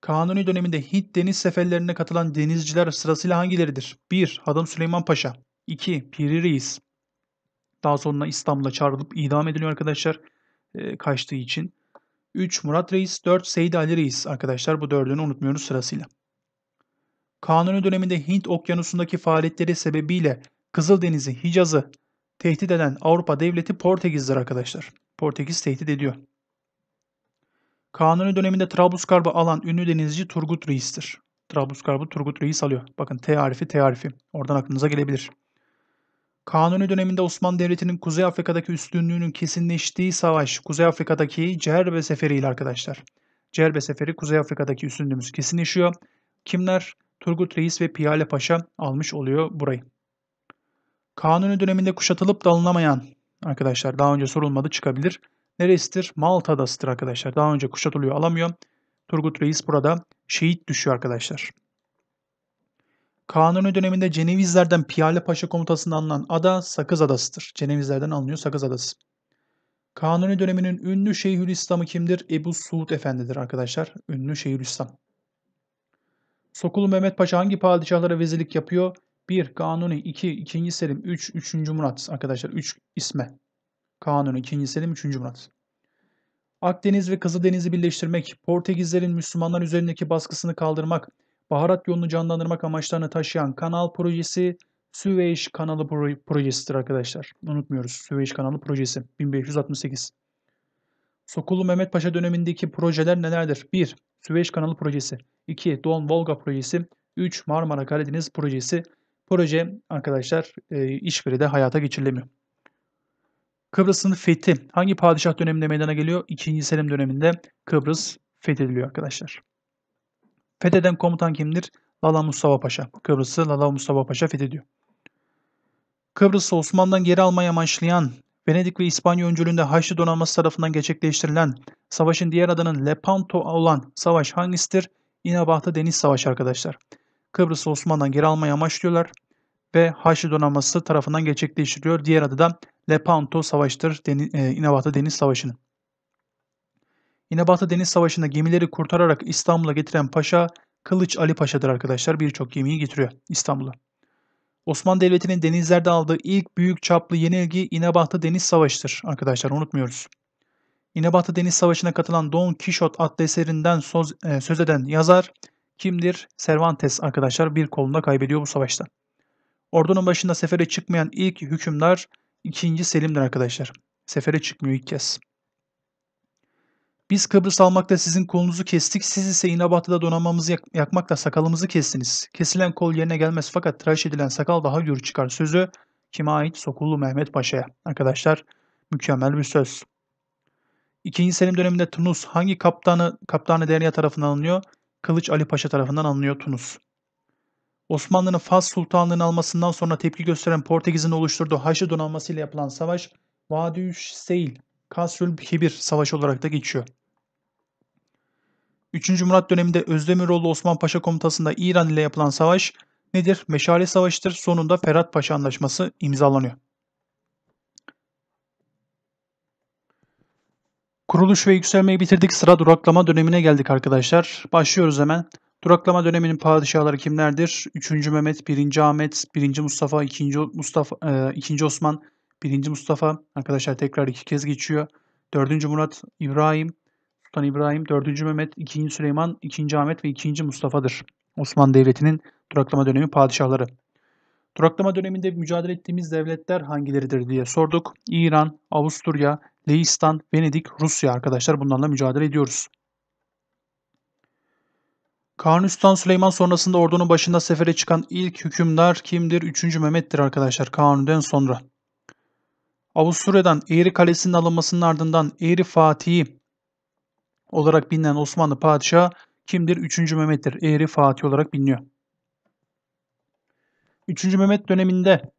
Kanuni döneminde Hint deniz seferlerine katılan denizciler sırasıyla hangileridir? 1. Hadım Süleyman Paşa 2. Piri Reis Daha sonra İstanbul'a çağrılıp idam ediliyor arkadaşlar e, kaçtığı için. 3. Murat Reis 4. Seyid Ali Reis arkadaşlar bu dördünü unutmuyoruz sırasıyla. Kanuni döneminde Hint okyanusundaki faaliyetleri sebebiyle Kızıldeniz'i, Hicaz'ı tehdit eden Avrupa devleti Portekiz'dir arkadaşlar. Portekiz tehdit ediyor. Kanuni döneminde Trablusgarb'ı alan ünlü denizci Turgut Reis'tir. Trablusgarb'ı Turgut Reis alıyor. Bakın T harfi Oradan aklınıza gelebilir. Kanuni döneminde Osmanlı Devleti'nin Kuzey Afrika'daki üstünlüğünün kesinleştiği savaş Kuzey Afrika'daki Ceherbe Seferi ile arkadaşlar. Ceherbe Seferi Kuzey Afrika'daki üstünlüğümüz kesinleşiyor. Kimler? Turgut Reis ve Piyale Paşa almış oluyor burayı. Kanuni döneminde kuşatılıp da arkadaşlar daha önce sorulmadı çıkabilir. Neresidir? Malta Adası'dır arkadaşlar. Daha önce kuşatılıyor alamıyor. Turgut Reis burada şehit düşüyor arkadaşlar. Kanuni döneminde Cenevizlerden Piyale Paşa komutasından alınan ada Sakız Adası'dır. Cenevizlerden alınıyor Sakız Adası. Kanuni döneminin ünlü Şeyhülislam'ı kimdir? Ebu Suud Efendi'dir arkadaşlar. Ünlü Şeyhülislam. Sokulu Mehmet Paşa hangi padişahlara vezirlik yapıyor? 1. Kanuni 2. 2. Selim 3. 3. Murat arkadaşlar 3 isme. Kanuni, 2. Selim 3. Murat. Akdeniz ve Kızıldeniz'i birleştirmek, Portekizlerin Müslümanlar üzerindeki baskısını kaldırmak, baharat yolunu canlandırmak amaçlarını taşıyan kanal projesi Süveyş Kanalı projesidir arkadaşlar. Unutmuyoruz Süveyş Kanalı projesi 1568. Sokulu Mehmet Paşa dönemindeki projeler nelerdir? 1. Süveyş Kanalı projesi. 2. Don Volga projesi. 3. Marmara Karadeniz projesi. Proje arkadaşlar e, de hayata geçirilemiyor. Kıbrıs'ın fethi hangi padişah döneminde meydana geliyor? 2. Selim döneminde Kıbrıs fethediliyor arkadaşlar. Fetheden komutan kimdir? Lala Mustafa Paşa. Kıbrıs'ı Lala Mustafa Paşa fethediyor. Kıbrıs'ı Osmanlı'dan geri almaya amaçlayan Venedik ve İspanya öncülüğünde Haçlı donanması tarafından gerçekleştirilen savaşın diğer adının Lepanto olan savaş hangisidir? İnebahta Deniz Savaşı arkadaşlar. Kıbrıs'ı Osmanlı'dan geri almaya amaçlıyorlar ve Haçlı donanması tarafından gerçekleştiriliyor. Diğer adı da Lepanto Savaş'tır deni, e, İnebata Deniz Savaşı'nı. İnebata Deniz Savaşı'nda gemileri kurtararak İstanbul'a getiren paşa Kılıç Ali Paşa'dır arkadaşlar. Birçok gemiyi getiriyor İstanbul'a. Osmanlı Devleti'nin denizlerde aldığı ilk büyük çaplı yenilgi İnebata Deniz Savaşı'dır arkadaşlar unutmuyoruz. İnebata Deniz Savaşı'na katılan Don Kişot adlı eserinden söz, e, söz eden yazar kimdir? Cervantes arkadaşlar bir kolunda kaybediyor bu savaşta. Ordunun başında sefere çıkmayan ilk hükümdar 2. Selim'dir arkadaşlar. Sefere çıkmıyor ilk kez. Biz Kıbrıs almakta sizin kolunuzu kestik. Siz ise İnabatı'da donanmamızı yak- yakmakla sakalımızı kestiniz. Kesilen kol yerine gelmez fakat tıraş edilen sakal daha gür çıkar sözü kime ait? Sokullu Mehmet Paşa'ya. Arkadaşlar mükemmel bir söz. İkinci Selim döneminde Tunus hangi kaptanı kaptanı derya tarafından alınıyor? Kılıç Ali Paşa tarafından alınıyor Tunus. Osmanlı'nın Fas Sultanlığı'nı almasından sonra tepki gösteren Portekiz'in oluşturduğu Haçlı donanması ile yapılan savaş Vadüş Seyl, Kasrül Kibir Savaşı olarak da geçiyor. 3. Murat döneminde Özdemiroğlu Osman Paşa komutasında İran ile yapılan savaş nedir? Meşale Savaşı'dır. Sonunda Ferhat Paşa Anlaşması imzalanıyor. Kuruluş ve yükselmeyi bitirdik. Sıra duraklama dönemine geldik arkadaşlar. Başlıyoruz hemen. Duraklama döneminin padişahları kimlerdir? 3. Mehmet, 1. Ahmet, 1. Mustafa, 2. Mustafa, 2. E, Osman, 1. Mustafa. Arkadaşlar tekrar iki kez geçiyor. 4. Murat, İbrahim, Sultan İbrahim, 4. Mehmet, 2. Süleyman, 2. Ahmet ve 2. Mustafa'dır. Osmanlı Devleti'nin duraklama dönemi padişahları. Duraklama döneminde mücadele ettiğimiz devletler hangileridir diye sorduk. İran, Avusturya, Leistan, Venedik, Rusya arkadaşlar bunlarla mücadele ediyoruz. Kanuni Sultan Süleyman sonrasında ordunun başında sefere çıkan ilk hükümdar kimdir? 3. Mehmet'tir arkadaşlar Kanuni'den sonra. Avusturya'dan Eğri Kalesi'nin alınmasının ardından Eğri Fatih'i olarak bilinen Osmanlı padişah kimdir? 3. Mehmet'tir. Eğri Fatih olarak biliniyor. 3. Mehmet döneminde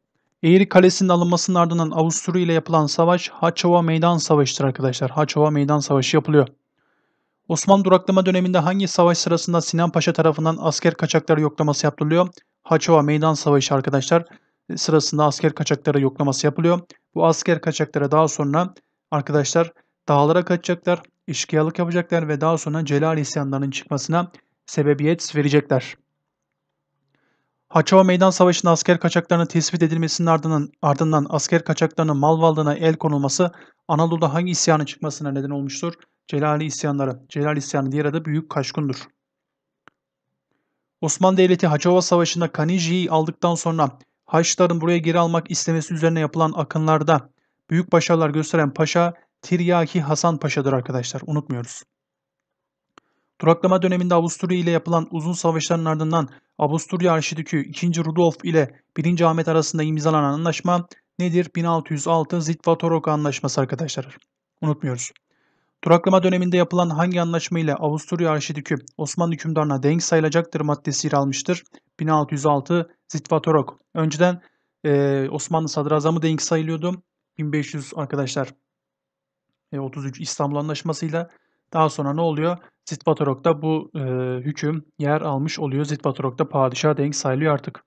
Eğri Kalesi'nin alınmasının ardından Avusturya ile yapılan savaş Haçova Meydan Savaşı'dır arkadaşlar. Haçova Meydan Savaşı yapılıyor. Osmanlı duraklama döneminde hangi savaş sırasında Sinan Paşa tarafından asker kaçakları yoklaması yapılıyor? Haçova Meydan Savaşı arkadaşlar e, sırasında asker kaçakları yoklaması yapılıyor. Bu asker kaçaklara daha sonra arkadaşlar dağlara kaçacaklar, işkiyalık yapacaklar ve daha sonra Celal isyanlarının çıkmasına sebebiyet verecekler. Haçova Meydan Savaşı'nda asker kaçaklarının tespit edilmesinin ardından, ardından asker kaçaklarının mal varlığına el konulması Anadolu'da hangi isyanın çıkmasına neden olmuştur? Celali isyanları. Celal isyanı diğer adı Büyük Kaşkun'dur. Osmanlı Devleti Haçova Savaşı'nda Kanici'yi aldıktan sonra Haçlıların buraya geri almak istemesi üzerine yapılan akınlarda büyük başarılar gösteren paşa Tiryaki Hasan Paşa'dır arkadaşlar. Unutmuyoruz. Duraklama döneminde Avusturya ile yapılan uzun savaşların ardından Avusturya Arşidükü 2. Rudolf ile 1. Ahmet arasında imzalanan anlaşma nedir? 1606 Zitvatorok Anlaşması arkadaşlar. Unutmuyoruz. Duraklama döneminde yapılan hangi anlaşmayla Avusturya Arşidükü Osmanlı hükümdarına denk sayılacaktır maddesi yer almıştır? 1606 Zitvatorok. Önceden e, Osmanlı sadrazamı denk sayılıyordu. 1500 arkadaşlar e, 33 İstanbul Anlaşması'yla daha sonra ne oluyor? Zitvatorok'ta bu e, hüküm yer almış oluyor. Zitvatorok'ta padişah denk sayılıyor artık.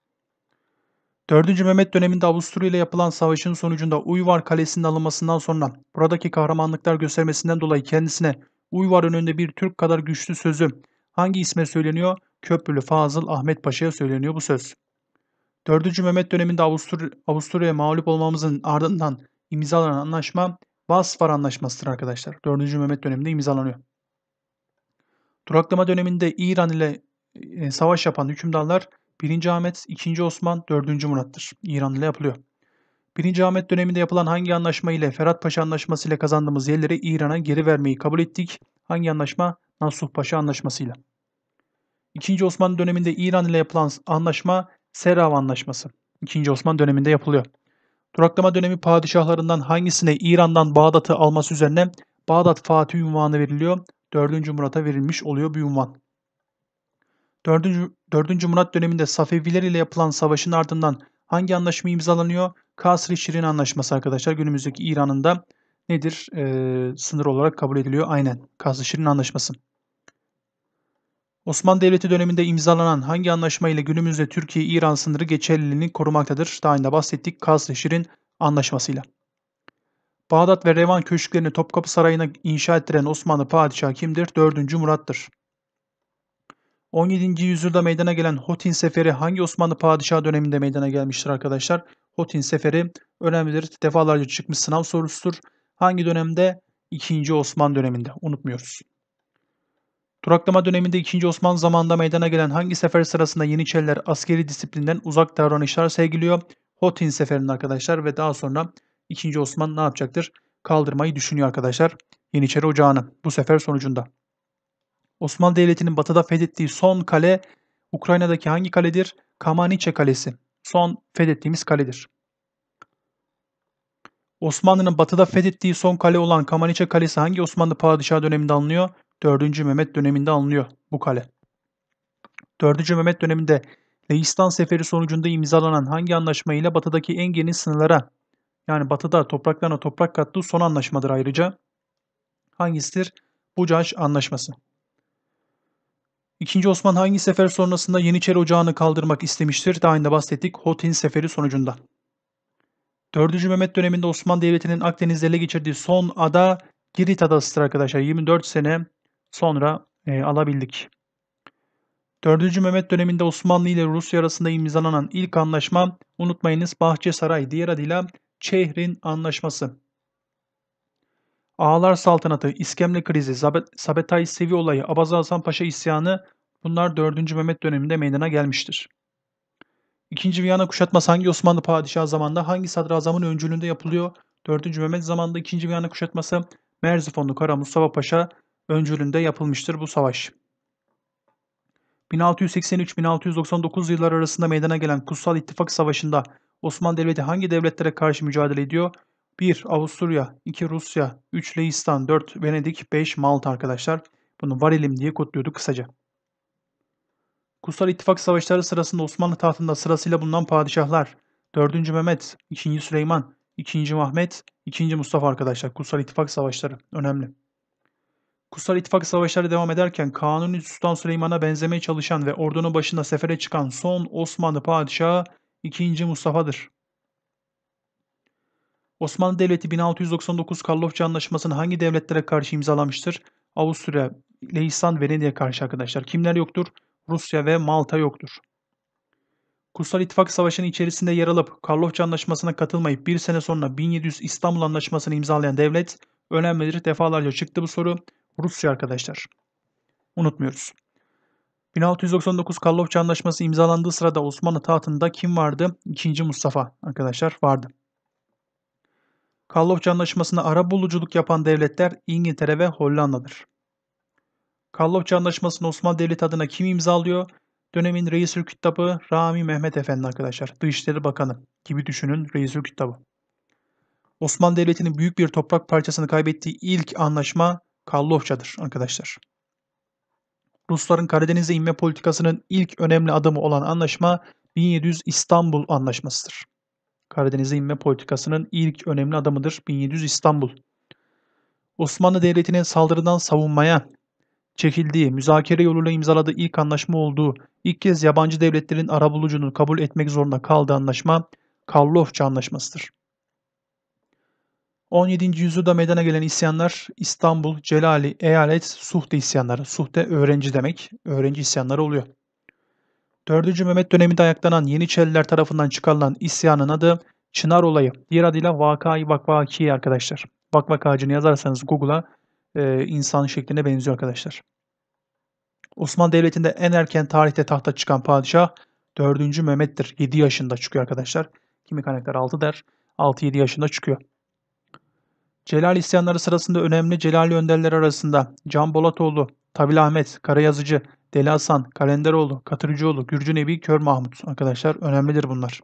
4. Mehmet döneminde Avusturya ile yapılan savaşın sonucunda Uyvar Kalesi'nin alınmasından sonra buradaki kahramanlıklar göstermesinden dolayı kendisine Uyvar önünde bir Türk kadar güçlü sözü hangi isme söyleniyor? Köprülü Fazıl Ahmet Paşa'ya söyleniyor bu söz. 4. Mehmet döneminde Avustur Avusturya'ya mağlup olmamızın ardından imzalanan anlaşma Basfar Anlaşması'dır arkadaşlar. 4. Mehmet döneminde imzalanıyor. Duraklama döneminde İran ile e, savaş yapan hükümdarlar 1. Ahmet, 2. Osman, 4. Murat'tır. İran ile yapılıyor. 1. Ahmet döneminde yapılan hangi anlaşma ile Ferhat Paşa anlaşması ile kazandığımız yerleri İran'a geri vermeyi kabul ettik? Hangi anlaşma? Nasuh Paşa anlaşması ile. 2. Osmanlı döneminde İran ile yapılan anlaşma Serav anlaşması. 2. Osmanlı döneminde yapılıyor. Duraklama dönemi padişahlarından hangisine İran'dan Bağdat'ı alması üzerine Bağdat Fatih unvanı veriliyor. 4. Murat'a verilmiş oluyor bir unvan. 4. 4. Murat döneminde Safeviler ile yapılan savaşın ardından hangi anlaşma imzalanıyor? Kasri Şirin Anlaşması arkadaşlar günümüzdeki İran'ın da nedir? Ee, sınır olarak kabul ediliyor. Aynen. Kasri Şirin Anlaşması. Osmanlı Devleti döneminde imzalanan hangi anlaşma ile günümüzde Türkiye-İran sınırı geçerliliğini korumaktadır? Daha önce bahsettik. Kasri Şirin Anlaşması'yla. Bağdat ve Revan köşklerini Topkapı Sarayı'na inşa ettiren Osmanlı padişahı kimdir? 4. Murat'tır. 17. yüzyılda meydana gelen Hotin Seferi hangi Osmanlı padişahı döneminde meydana gelmiştir arkadaşlar? Hotin Seferi önemlidir. Defalarca çıkmış sınav sorusudur. Hangi dönemde? 2. Osman döneminde. Unutmuyoruz. Duraklama döneminde 2. Osman zamanında meydana gelen hangi sefer sırasında Yeniçeriler askeri disiplinden uzak davranışlar sergiliyor? Hotin Seferi'nin arkadaşlar ve daha sonra 2. Osman ne yapacaktır? Kaldırmayı düşünüyor arkadaşlar Yeniçeri Ocağı'nı bu sefer sonucunda. Osmanlı Devleti'nin batıda fethettiği son kale Ukrayna'daki hangi kaledir? Kamaniçe Kalesi. Son fethettiğimiz kaledir. Osmanlı'nın batıda fethettiği son kale olan Kamaniçe Kalesi hangi Osmanlı padişahı döneminde alınıyor? 4. Mehmet döneminde alınıyor bu kale. 4. Mehmet döneminde Leistan Seferi sonucunda imzalanan hangi anlaşma ile batıdaki Engin'in sınırlara yani batıda topraklarına toprak kattığı son anlaşmadır ayrıca. Hangisidir? Bucaş Anlaşması. İkinci Osman hangi sefer sonrasında Yeniçeri Ocağı'nı kaldırmak istemiştir? Daha önce bahsettik Hotin Seferi sonucunda. 4. Mehmet döneminde Osmanlı Devleti'nin Akdeniz'de ele geçirdiği son ada Girit Adası'dır arkadaşlar. 24 sene sonra e, alabildik. 4. Mehmet döneminde Osmanlı ile Rusya arasında imzalanan ilk anlaşma unutmayınız Bahçesaray diğer adıyla Çehrin Anlaşması. Ağalar Saltanatı, İskemle Krizi, Sabetay Sevi olayı, Abaza Hasan Paşa isyanı bunlar 4. Mehmet döneminde meydana gelmiştir. 2. Viyana kuşatması hangi Osmanlı padişahı zamanında hangi sadrazamın öncülüğünde yapılıyor? 4. Mehmet zamanında 2. Viyana kuşatması Merzifonlu Kara Mustafa Paşa öncülüğünde yapılmıştır bu savaş. 1683-1699 yıllar arasında meydana gelen Kutsal İttifak Savaşı'nda Osmanlı Devleti hangi devletlere karşı mücadele ediyor? 1. Avusturya, 2. Rusya, 3. Leistan, 4. Venedik, 5. Malta arkadaşlar. Bunu varilim diye kutluyordu kısaca. Kutsal İttifak savaşları sırasında Osmanlı tahtında sırasıyla bulunan padişahlar 4. Mehmet, 2. Süleyman, 2. Mehmet, 2. Mustafa arkadaşlar. Kutsal İttifak savaşları önemli. Kutsal İttifak savaşları devam ederken Kanuni Sultan Süleyman'a benzemeye çalışan ve ordunun başında sefere çıkan son Osmanlı padişahı 2. Mustafa'dır. Osmanlı Devleti 1699 Karlofça Anlaşması'nı hangi devletlere karşı imzalamıştır? Avusturya, Lehistan, Venedik'e karşı arkadaşlar. Kimler yoktur? Rusya ve Malta yoktur. Kutsal İttifak Savaşı'nın içerisinde yer alıp Karlofça Anlaşması'na katılmayıp bir sene sonra 1700 İstanbul Anlaşması'nı imzalayan devlet önemlidir. Defalarca çıktı bu soru. Rusya arkadaşlar. Unutmuyoruz. 1699 Karlofça Anlaşması imzalandığı sırada Osmanlı tahtında kim vardı? 2. Mustafa arkadaşlar vardı. Kallofça Anlaşması'na ara buluculuk yapan devletler İngiltere ve Hollanda'dır. Kallofça Anlaşması'nı Osmanlı Devleti adına kim imzalıyor? Dönemin reisül kütabı Rami Mehmet Efendi arkadaşlar. Dışişleri Bakanı gibi düşünün reisül kütabı. Osmanlı Devleti'nin büyük bir toprak parçasını kaybettiği ilk anlaşma Kallofça'dır arkadaşlar. Rusların Karadeniz'e inme politikasının ilk önemli adımı olan anlaşma 1700 İstanbul Anlaşması'dır. Karadeniz'e inme politikasının ilk önemli adamıdır 1700 İstanbul. Osmanlı Devleti'nin saldırıdan savunmaya çekildiği, müzakere yoluyla imzaladığı ilk anlaşma olduğu, ilk kez yabancı devletlerin arabulucunu kabul etmek zorunda kaldığı anlaşma Karlofça Anlaşması'dır. 17. yüzyılda meydana gelen isyanlar İstanbul, Celali, Eyalet, Suhte isyanları. Suhte öğrenci demek. Öğrenci isyanları oluyor. 4. Mehmet döneminde ayaklanan Yeniçeriler tarafından çıkarılan isyanın adı Çınar olayı. Diğer adıyla Vakai Vakvaki arkadaşlar. Vakvak ağacını yazarsanız Google'a e, insan şekline benziyor arkadaşlar. Osmanlı Devleti'nde en erken tarihte tahta çıkan padişah 4. Mehmet'tir. 7 yaşında çıkıyor arkadaşlar. Kimi kaynaklar 6 der. 6-7 yaşında çıkıyor. Celal isyanları sırasında önemli Celali önderler arasında Can Bolatoğlu, Tabil Ahmet, Karayazıcı Deli Hasan, Kalenderoğlu, Katırcıoğlu, Gürcü Nebi, Kör Mahmut. Arkadaşlar önemlidir bunlar.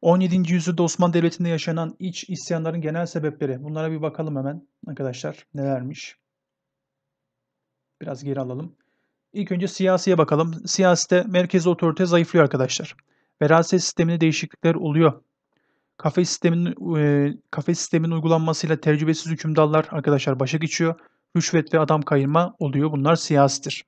17. yüzyılda Osmanlı Devleti'nde yaşanan iç isyanların genel sebepleri. Bunlara bir bakalım hemen arkadaşlar nelermiş. Biraz geri alalım. İlk önce siyasiye bakalım. Siyasete merkezi otorite zayıflıyor arkadaşlar. Veraset sisteminde değişiklikler oluyor. Kafe sisteminin e, kafes sisteminin uygulanmasıyla tecrübesiz hükümdarlar arkadaşlar başa geçiyor rüşvet ve adam kayırma oluyor. Bunlar siyasidir.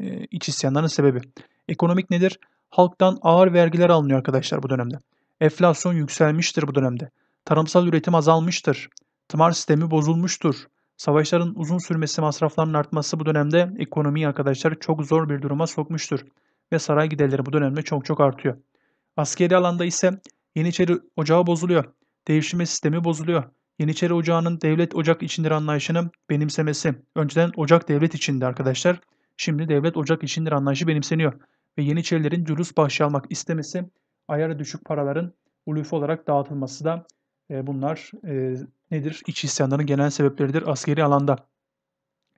E, iç isyanların sebebi. Ekonomik nedir? Halktan ağır vergiler alınıyor arkadaşlar bu dönemde. Enflasyon yükselmiştir bu dönemde. Tarımsal üretim azalmıştır. Tımar sistemi bozulmuştur. Savaşların uzun sürmesi, masrafların artması bu dönemde ekonomiyi arkadaşlar çok zor bir duruma sokmuştur. Ve saray giderleri bu dönemde çok çok artıyor. Askeri alanda ise Yeniçeri ocağı bozuluyor. Devşirme sistemi bozuluyor. Yeniçeri Ocağı'nın devlet ocak içindir anlayışını benimsemesi. Önceden ocak devlet içindi arkadaşlar. Şimdi devlet ocak içindir anlayışı benimseniyor. Ve Yeniçerilerin cülüs bahşi almak istemesi, ayarı düşük paraların ulufi olarak dağıtılması da e, bunlar e, nedir? İç isyanların genel sebepleridir askeri alanda.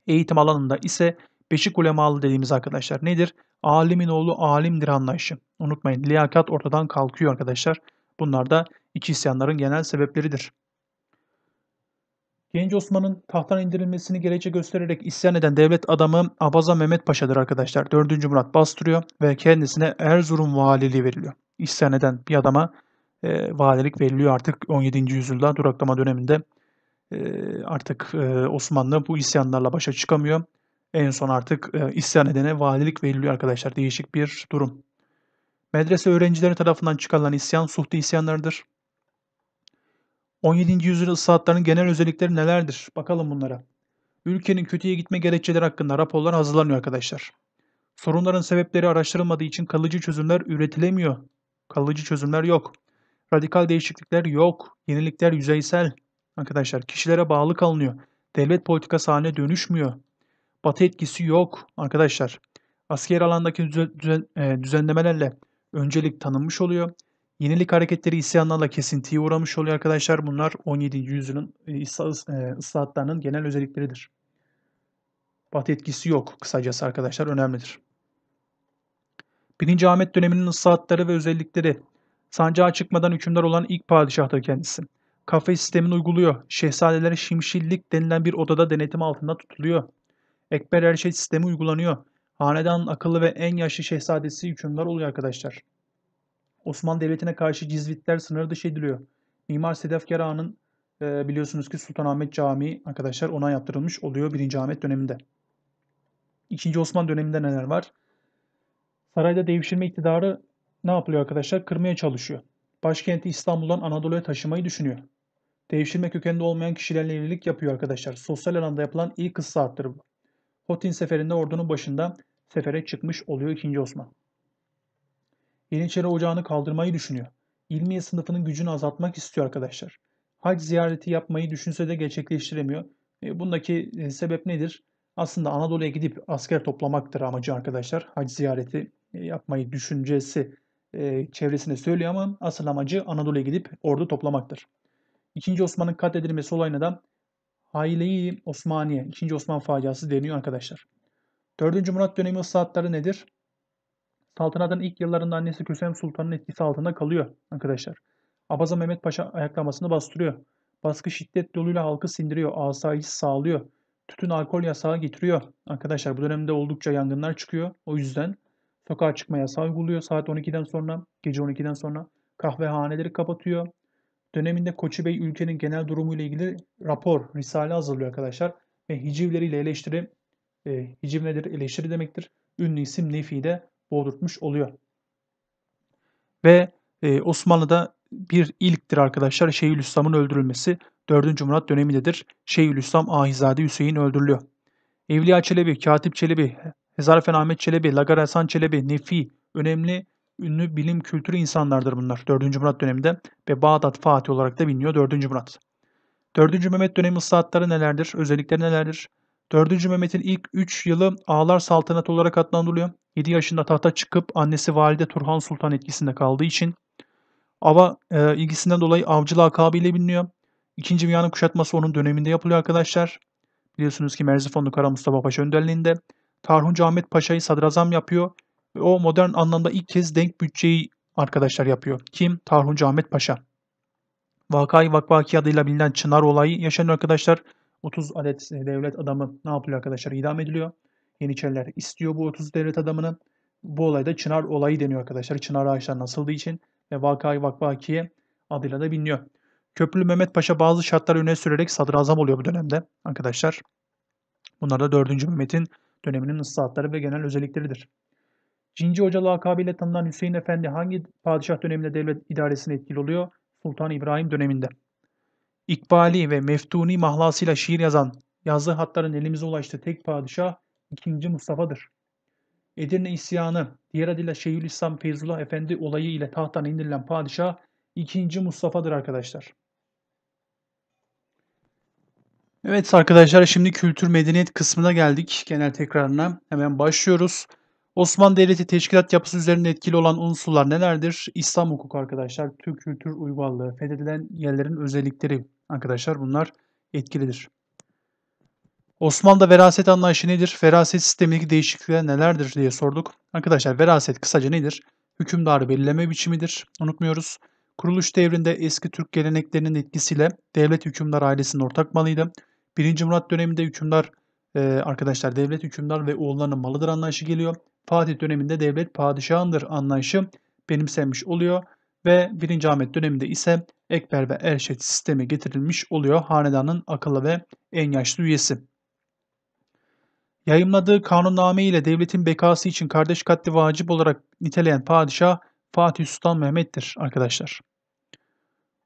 Eğitim alanında ise beşik ulemalı dediğimiz arkadaşlar nedir? Alimin oğlu alimdir anlayışı. Unutmayın liyakat ortadan kalkıyor arkadaşlar. Bunlar da iç isyanların genel sebepleridir. Genç Osman'ın tahttan indirilmesini gerekçe göstererek isyan eden devlet adamı Abaza Mehmet Paşa'dır arkadaşlar. 4. Murat bastırıyor ve kendisine Erzurum valiliği veriliyor. İsyan eden bir adama e, valilik veriliyor artık 17. yüzyılda duraklama döneminde. E, artık e, Osmanlı bu isyanlarla başa çıkamıyor. En son artık e, isyan edene valilik veriliyor arkadaşlar. Değişik bir durum. Medrese öğrencileri tarafından çıkarılan isyan Suhti isyanlarıdır. 17. yüzyıl ıslahatlarının genel özellikleri nelerdir? Bakalım bunlara. Ülkenin kötüye gitme gerekçeleri hakkında raporlar hazırlanıyor arkadaşlar. Sorunların sebepleri araştırılmadığı için kalıcı çözümler üretilemiyor. Kalıcı çözümler yok. Radikal değişiklikler yok. Yenilikler yüzeysel. Arkadaşlar kişilere bağlı kalınıyor. Devlet politikası haline dönüşmüyor. Batı etkisi yok arkadaşlar. Asker alandaki düzen, e, düzenlemelerle öncelik tanınmış oluyor. Yenilik hareketleri isyanlarla kesintiye uğramış oluyor arkadaşlar. Bunlar 17. yüzyılın e, e, ıslahatlarının genel özellikleridir. Bat etkisi yok kısacası arkadaşlar önemlidir. 1. Ahmet döneminin ıslahatları ve özellikleri sancağa çıkmadan hükümdar olan ilk padişahtır kendisi. Kafe sistemini uyguluyor. Şehzadelere şimşillik denilen bir odada denetim altında tutuluyor. Ekber şey sistemi uygulanıyor. Hanedanın akıllı ve en yaşlı şehzadesi hükümdar oluyor arkadaşlar. Osmanlı Devleti'ne karşı Cizvitler sınır dışı ediliyor. Mimar Sedefkar Ağa'nın e, biliyorsunuz ki Sultanahmet Camii arkadaşlar ona yaptırılmış oluyor 1. Ahmet döneminde. 2. Osman döneminde neler var? Sarayda devşirme iktidarı ne yapılıyor arkadaşlar? Kırmaya çalışıyor. Başkenti İstanbul'dan Anadolu'ya taşımayı düşünüyor. Devşirme kökenli olmayan kişilerle evlilik yapıyor arkadaşlar. Sosyal alanda yapılan ilk kısa saattir bu. Hotin seferinde ordunun başında sefere çıkmış oluyor 2. Osman. Yeniçeri ocağını kaldırmayı düşünüyor. İlmiye sınıfının gücünü azaltmak istiyor arkadaşlar. Hac ziyareti yapmayı düşünse de gerçekleştiremiyor. E, bundaki e, sebep nedir? Aslında Anadolu'ya gidip asker toplamaktır amacı arkadaşlar. Hac ziyareti e, yapmayı düşüncesi e, çevresine söylüyor ama asıl amacı Anadolu'ya gidip ordu toplamaktır. İkinci Osman'ın katledilmesi olayına da Haile-i Osmaniye, 2. Osman faciası deniyor arkadaşlar. 4. Murat dönemi ıslahatları nedir? Saltanatın ilk yıllarında annesi Kösem Sultan'ın etkisi altında kalıyor arkadaşlar. Abaza Mehmet Paşa ayaklamasını bastırıyor. Baskı şiddet yoluyla halkı sindiriyor, asayiş sağlıyor. Tütün alkol yasağı getiriyor. Arkadaşlar bu dönemde oldukça yangınlar çıkıyor. O yüzden sokağa çıkma yasağı uyguluyor saat 12'den sonra, gece 12'den sonra. Kahvehaneleri kapatıyor. Döneminde Koçi Bey ülkenin genel durumuyla ilgili rapor, risale hazırlıyor arkadaşlar. Ve hicivleriyle eleştiri, e, hiciv nedir? Eleştiri demektir. Ünlü isim Nefi de boğdurtmuş oluyor. Ve e, Osmanlı'da bir ilktir arkadaşlar Şeyhülislam'ın öldürülmesi. 4. Murat dönemindedir. Şeyhülislam Ahizade Hüseyin öldürülüyor. Evliya Çelebi, Katip Çelebi, Hezarfen Ahmet Çelebi, Lagar Hasan Çelebi, Nefi önemli ünlü bilim kültürü insanlardır bunlar 4. Murat döneminde ve Bağdat Fatih olarak da biliniyor 4. Murat. 4. Mehmet dönemi ıslahatları nelerdir? Özellikleri nelerdir? 4. Mehmet'in ilk 3 yılı Ağlar Saltanat olarak adlandırılıyor. 7 yaşında tahta çıkıp annesi valide Turhan Sultan etkisinde kaldığı için ava e, ilgisinden dolayı avcı lakabıyla biliniyor. İkinci Viyana'nın kuşatması onun döneminde yapılıyor arkadaşlar. Biliyorsunuz ki Merzifonlu Kara Mustafa Paşa önderliğinde Tarhuncu Ahmet Paşa'yı sadrazam yapıyor. Ve o modern anlamda ilk kez denk bütçeyi arkadaşlar yapıyor. Kim? Tarhuncu Ahmet Paşa. Vakai Vakvaki adıyla bilinen Çınar olayı yaşanıyor arkadaşlar. 30 adet devlet adamı ne yapıyor arkadaşlar? İdam ediliyor. Yeniçeriler istiyor bu 30 devlet adamının Bu olayda Çınar olayı deniyor arkadaşlar. Çınar ağaçlar nasıldığı için ve Vakai Vakvakiye adıyla da biliniyor. Köprülü Mehmet Paşa bazı şartlar öne sürerek sadrazam oluyor bu dönemde arkadaşlar. Bunlar da 4. Mehmet'in döneminin ıslahatları ve genel özellikleridir. Cinci Hoca lakabıyla tanınan Hüseyin Efendi hangi padişah döneminde devlet idaresine etkili oluyor? Sultan İbrahim döneminde. İkbali ve Meftuni mahlasıyla şiir yazan yazdığı hatların elimize ulaştığı tek padişah II. Mustafa'dır. Edirne isyanı, diğer adıyla Şeyhülislam Feyzullah Efendi olayı ile tahttan indirilen padişah 2. Mustafa'dır arkadaşlar. Evet arkadaşlar şimdi kültür medeniyet kısmına geldik. Genel tekrarına hemen başlıyoruz. Osmanlı Devleti teşkilat yapısı üzerinde etkili olan unsurlar nelerdir? İslam hukuku arkadaşlar, Türk kültür uygarlığı, fethedilen yerlerin özellikleri arkadaşlar bunlar etkilidir. Osmanlı'da veraset anlayışı nedir? Veraset sistemindeki değişiklikler nelerdir diye sorduk. Arkadaşlar veraset kısaca nedir? Hükümdarı belirleme biçimidir. Unutmuyoruz. Kuruluş devrinde eski Türk geleneklerinin etkisiyle devlet hükümdar ailesinin ortak malıydı. 1. Murat döneminde hükümdar e, arkadaşlar devlet hükümdar ve oğullarının malıdır anlayışı geliyor. Fatih döneminde devlet padişahındır anlayışı benimsenmiş oluyor ve 1. Ahmet döneminde ise Ekber ve Erşet sistemi getirilmiş oluyor hanedanın akıllı ve en yaşlı üyesi. Yayımladığı kanunname ile devletin bekası için kardeş katli vacip olarak niteleyen padişah Fatih Sultan Mehmet'tir arkadaşlar.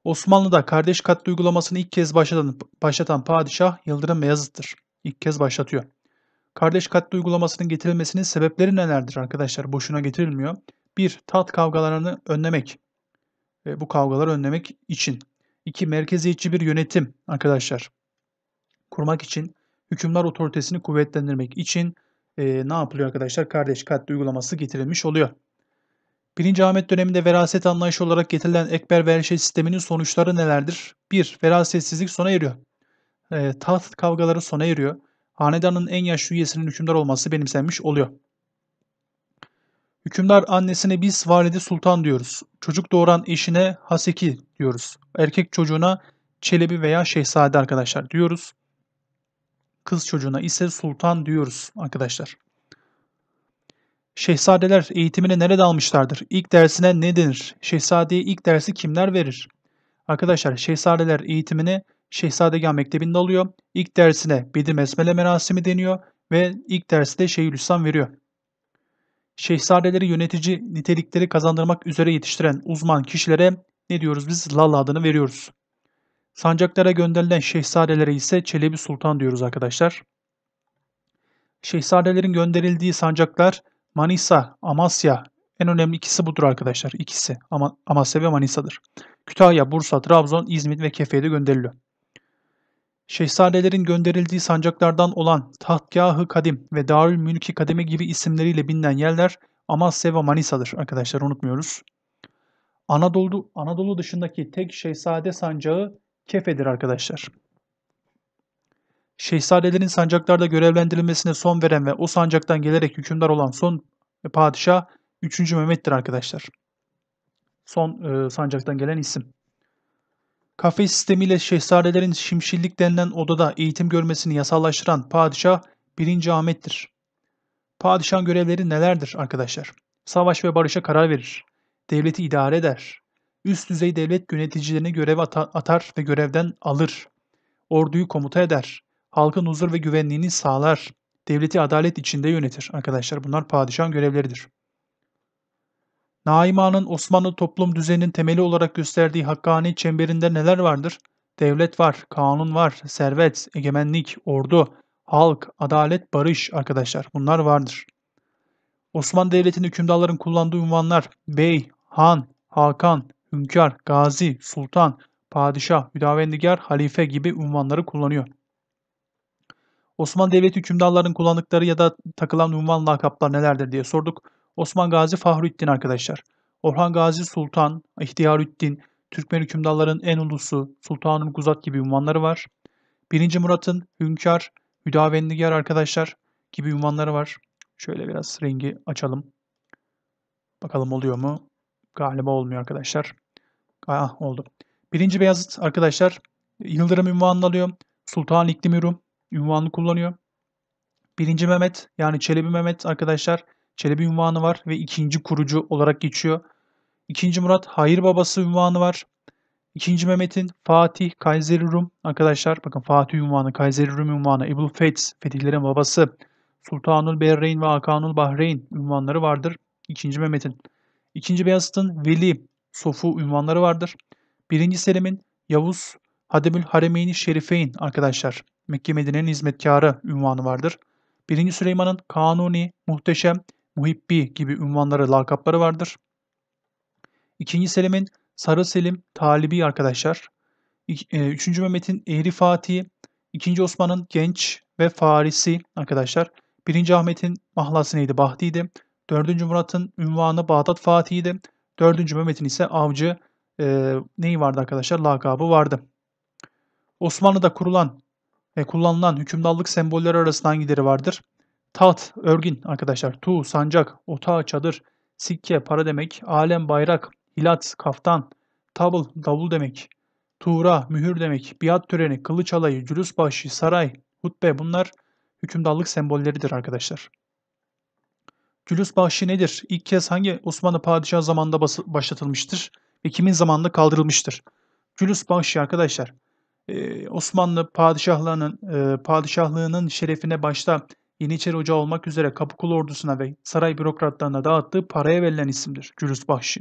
Osmanlı'da kardeş katli uygulamasını ilk kez başlatan, başlatan padişah Yıldırım Beyazıt'tır. İlk kez başlatıyor. Kardeş katli uygulamasının getirilmesinin sebepleri nelerdir arkadaşlar? Boşuna getirilmiyor. Bir Tat kavgalarını önlemek. Ve bu kavgaları önlemek için. 2. Merkeziyetçi bir yönetim arkadaşlar. Kurmak için. Hükümler otoritesini kuvvetlendirmek için e, ne yapılıyor arkadaşlar? Kardeş katli uygulaması getirilmiş oluyor. 1. Ahmet döneminde veraset anlayışı olarak getirilen ekber verişe sisteminin sonuçları nelerdir? 1. Verasetsizlik sona eriyor. E, taht kavgaları sona eriyor. Hanedanın en yaşlı üyesinin hükümdar olması benimsenmiş oluyor. Hükümdar annesine biz valide sultan diyoruz. Çocuk doğuran eşine haseki diyoruz. Erkek çocuğuna çelebi veya şehzade arkadaşlar diyoruz. Kız çocuğuna ise sultan diyoruz arkadaşlar. Şehzadeler eğitimini nerede almışlardır? İlk dersine ne denir? Şehzadeye ilk dersi kimler verir? Arkadaşlar şehzadeler eğitimini Şehzadegah Mektebi'nde alıyor. İlk dersine Bedir Mesmele Merasimi deniyor ve ilk dersi de Şeyhülislam veriyor. Şehzadeleri yönetici nitelikleri kazandırmak üzere yetiştiren uzman kişilere ne diyoruz biz? Lalla adını veriyoruz. Sancaklara gönderilen şehzadelere ise Çelebi Sultan diyoruz arkadaşlar. Şehzadelerin gönderildiği sancaklar Manisa, Amasya, en önemli ikisi budur arkadaşlar. İkisi Ama Amasya ve Manisa'dır. Kütahya, Bursa, Trabzon, İzmit ve Kefe'ye de gönderiliyor. Şehzadelerin gönderildiği sancaklardan olan Tahtgahı Kadim ve Darül Mülki Kadime gibi isimleriyle bilinen yerler Amasya ve Manisa'dır arkadaşlar unutmuyoruz. Anadolu, Anadolu dışındaki tek şehzade sancağı kefedir arkadaşlar. Şehzadelerin sancaklarda görevlendirilmesine son veren ve o sancaktan gelerek hükümdar olan son padişah 3. Mehmet'tir arkadaşlar. Son e, sancaktan gelen isim. Kafe sistemiyle şehzadelerin şimşillik denilen odada eğitim görmesini yasallaştıran padişah 1. Ahmet'tir. Padişahın görevleri nelerdir arkadaşlar? Savaş ve barışa karar verir. Devleti idare eder. Üst düzey devlet yöneticilerini ata atar ve görevden alır. Orduyu komuta eder. Halkın huzur ve güvenliğini sağlar. Devleti adalet içinde yönetir. Arkadaşlar bunlar padişahın görevleridir. Naima'nın Osmanlı toplum düzeninin temeli olarak gösterdiği hakkani çemberinde neler vardır? Devlet var, kanun var, servet, egemenlik, ordu, halk, adalet, barış arkadaşlar bunlar vardır. Osmanlı Devleti'nin hükümdarların kullandığı unvanlar bey, han, hakan, hünkâr, gazi, sultan, padişah, hüdavendigar, halife gibi unvanları kullanıyor. Osmanlı Devleti hükümdarların kullandıkları ya da takılan unvan lakaplar nelerdir diye sorduk. Osman Gazi Fahrüddin arkadaşlar. Orhan Gazi Sultan, İhtiyarüddin, Türkmen hükümdarların en ulusu, Sultanım Kuzat gibi unvanları var. 1. Murat'ın Hünkâr, Hüdavendigar arkadaşlar gibi unvanları var. Şöyle biraz rengi açalım. Bakalım oluyor mu? Galiba olmuyor arkadaşlar. Ah oldu. Birinci Beyazıt arkadaşlar Yıldırım ünvanını alıyor. Sultan İklimi Rum ünvanını kullanıyor. Birinci Mehmet yani Çelebi Mehmet arkadaşlar Çelebi ünvanı var ve ikinci kurucu olarak geçiyor. İkinci Murat Hayır Babası ünvanı var. İkinci Mehmet'in Fatih Kayseri Rum arkadaşlar bakın Fatih ünvanı, Kayseri Rum ünvanı, Ebul Feth, fetihlerin babası, Sultanul Berreyn ve Hakanul Bahreyn ünvanları vardır. İkinci Mehmet'in. İkinci Beyazıt'ın Veli, sofu ünvanları vardır. Birinci Selim'in Yavuz Hademül Haremeyni Şerifeyn arkadaşlar Mekke Medine'nin hizmetkarı ünvanı vardır. Birinci Süleyman'ın Kanuni, Muhteşem, Muhibbi gibi ünvanları, lakapları vardır. İkinci Selim'in Sarı Selim, Talibi arkadaşlar. E, üçüncü Mehmet'in Ehri Fatih, 2. Osman'ın Genç ve Farisi arkadaşlar. Birinci Ahmet'in mahlası neydi? Bahti'ydi. 4. Murat'ın ünvanı Bağdat Fatih'iydi. Dördüncü Mehmet'in ise avcı e, neyi vardı arkadaşlar? Lakabı vardı. Osmanlı'da kurulan ve kullanılan hükümdarlık sembolleri arasında hangileri vardır? Taht, örgün arkadaşlar, tuğ, sancak, otağı, çadır, sikke, para demek, alem, bayrak, hilat, kaftan, tabl, davul demek, tuğra, mühür demek, biat töreni, kılıç alayı, cülüs bahşi, saray, hutbe bunlar hükümdarlık sembolleridir arkadaşlar. Cülüs bahşi nedir? İlk kez hangi Osmanlı padişah zamanında başlatılmıştır ve kimin zamanında kaldırılmıştır? Cülüs bahşi arkadaşlar ee, Osmanlı padişahlarının e, padişahlığının şerefine başta Yeniçeri Ocağı olmak üzere Kapıkulu ordusuna ve saray bürokratlarına dağıttığı paraya verilen isimdir Cülüs bahşi.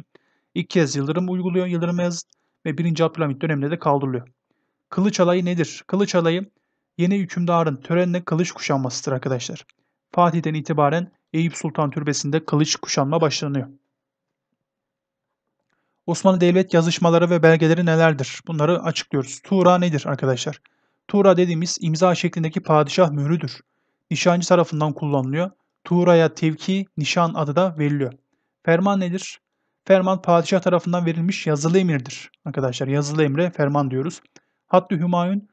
İlk kez Yıldırım uyguluyor Yıldırım Beyazıt ve 1. Abdülhamit döneminde de kaldırılıyor. Kılıç alayı nedir? Kılıç alayı yeni hükümdarın törenle kılıç kuşanmasıdır arkadaşlar. Fatih'ten itibaren Eyüp Sultan Türbesi'nde kılıç kuşanma başlanıyor. Osmanlı Devlet yazışmaları ve belgeleri nelerdir? Bunları açıklıyoruz. Tuğra nedir arkadaşlar? Tuğra dediğimiz imza şeklindeki padişah mührüdür. Nişancı tarafından kullanılıyor. Tuğra'ya tevki, nişan adı da veriliyor. Ferman nedir? Ferman padişah tarafından verilmiş yazılı emirdir. Arkadaşlar yazılı emre ferman diyoruz. Hattı Hümayun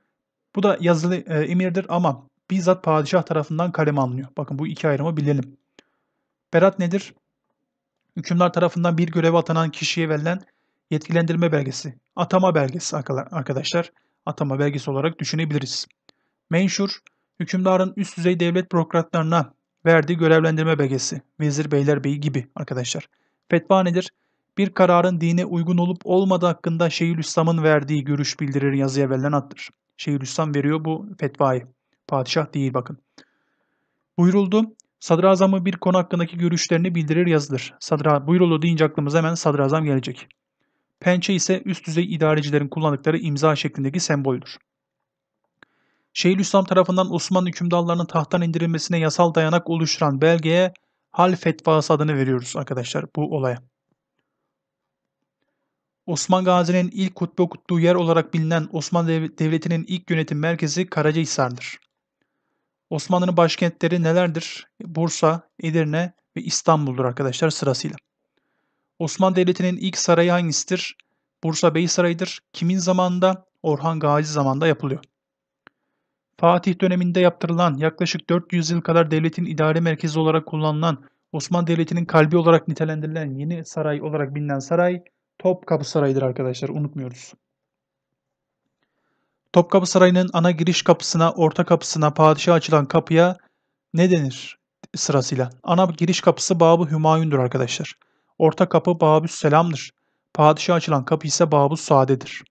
bu da yazılı e, emirdir ama bizzat padişah tarafından kaleme alınıyor. Bakın bu iki ayrımı bilelim. Berat nedir? Hükümdar tarafından bir göreve atanan kişiye verilen yetkilendirme belgesi, atama belgesi arkadaşlar. Atama belgesi olarak düşünebiliriz. Menşur, hükümdarın üst düzey devlet bürokratlarına verdiği görevlendirme belgesi, vezir beylerbeyi gibi arkadaşlar. Fetva nedir? Bir kararın dine uygun olup olmadığı hakkında Şeyhülislam'ın verdiği görüş bildirir yazıya verilen attır. Şeyhülislam veriyor bu fetvayı. Padişah değil bakın. Buyuruldu. Sadrazamı bir konu hakkındaki görüşlerini bildirir yazılır. Sadra buyrulu deyince aklımıza hemen sadrazam gelecek. Pençe ise üst düzey idarecilerin kullandıkları imza şeklindeki semboldür. Şeyhülislam tarafından Osmanlı hükümdarlarının tahttan indirilmesine yasal dayanak oluşturan belgeye hal fetvası adını veriyoruz arkadaşlar bu olaya. Osman Gazi'nin ilk hutbe okuttuğu yer olarak bilinen Osmanlı Devleti'nin ilk yönetim merkezi Karacahisar'dır. Osmanlı'nın başkentleri nelerdir? Bursa, Edirne ve İstanbul'dur arkadaşlar sırasıyla. Osmanlı Devleti'nin ilk sarayı hangisidir? Bursa Bey Sarayı'dır. Kimin zamanında? Orhan Gazi zamanında yapılıyor. Fatih döneminde yaptırılan yaklaşık 400 yıl kadar devletin idare merkezi olarak kullanılan Osmanlı Devleti'nin kalbi olarak nitelendirilen yeni saray olarak bilinen saray Topkapı Sarayı'dır arkadaşlar unutmuyoruz. Topkapı Sarayı'nın ana giriş kapısına, orta kapısına, padişah açılan kapıya ne denir sırasıyla? Ana giriş kapısı Babu Hümayun'dur arkadaşlar. Orta kapı Babu Selam'dır. Padişah açılan kapı ise Babu Saade'dir.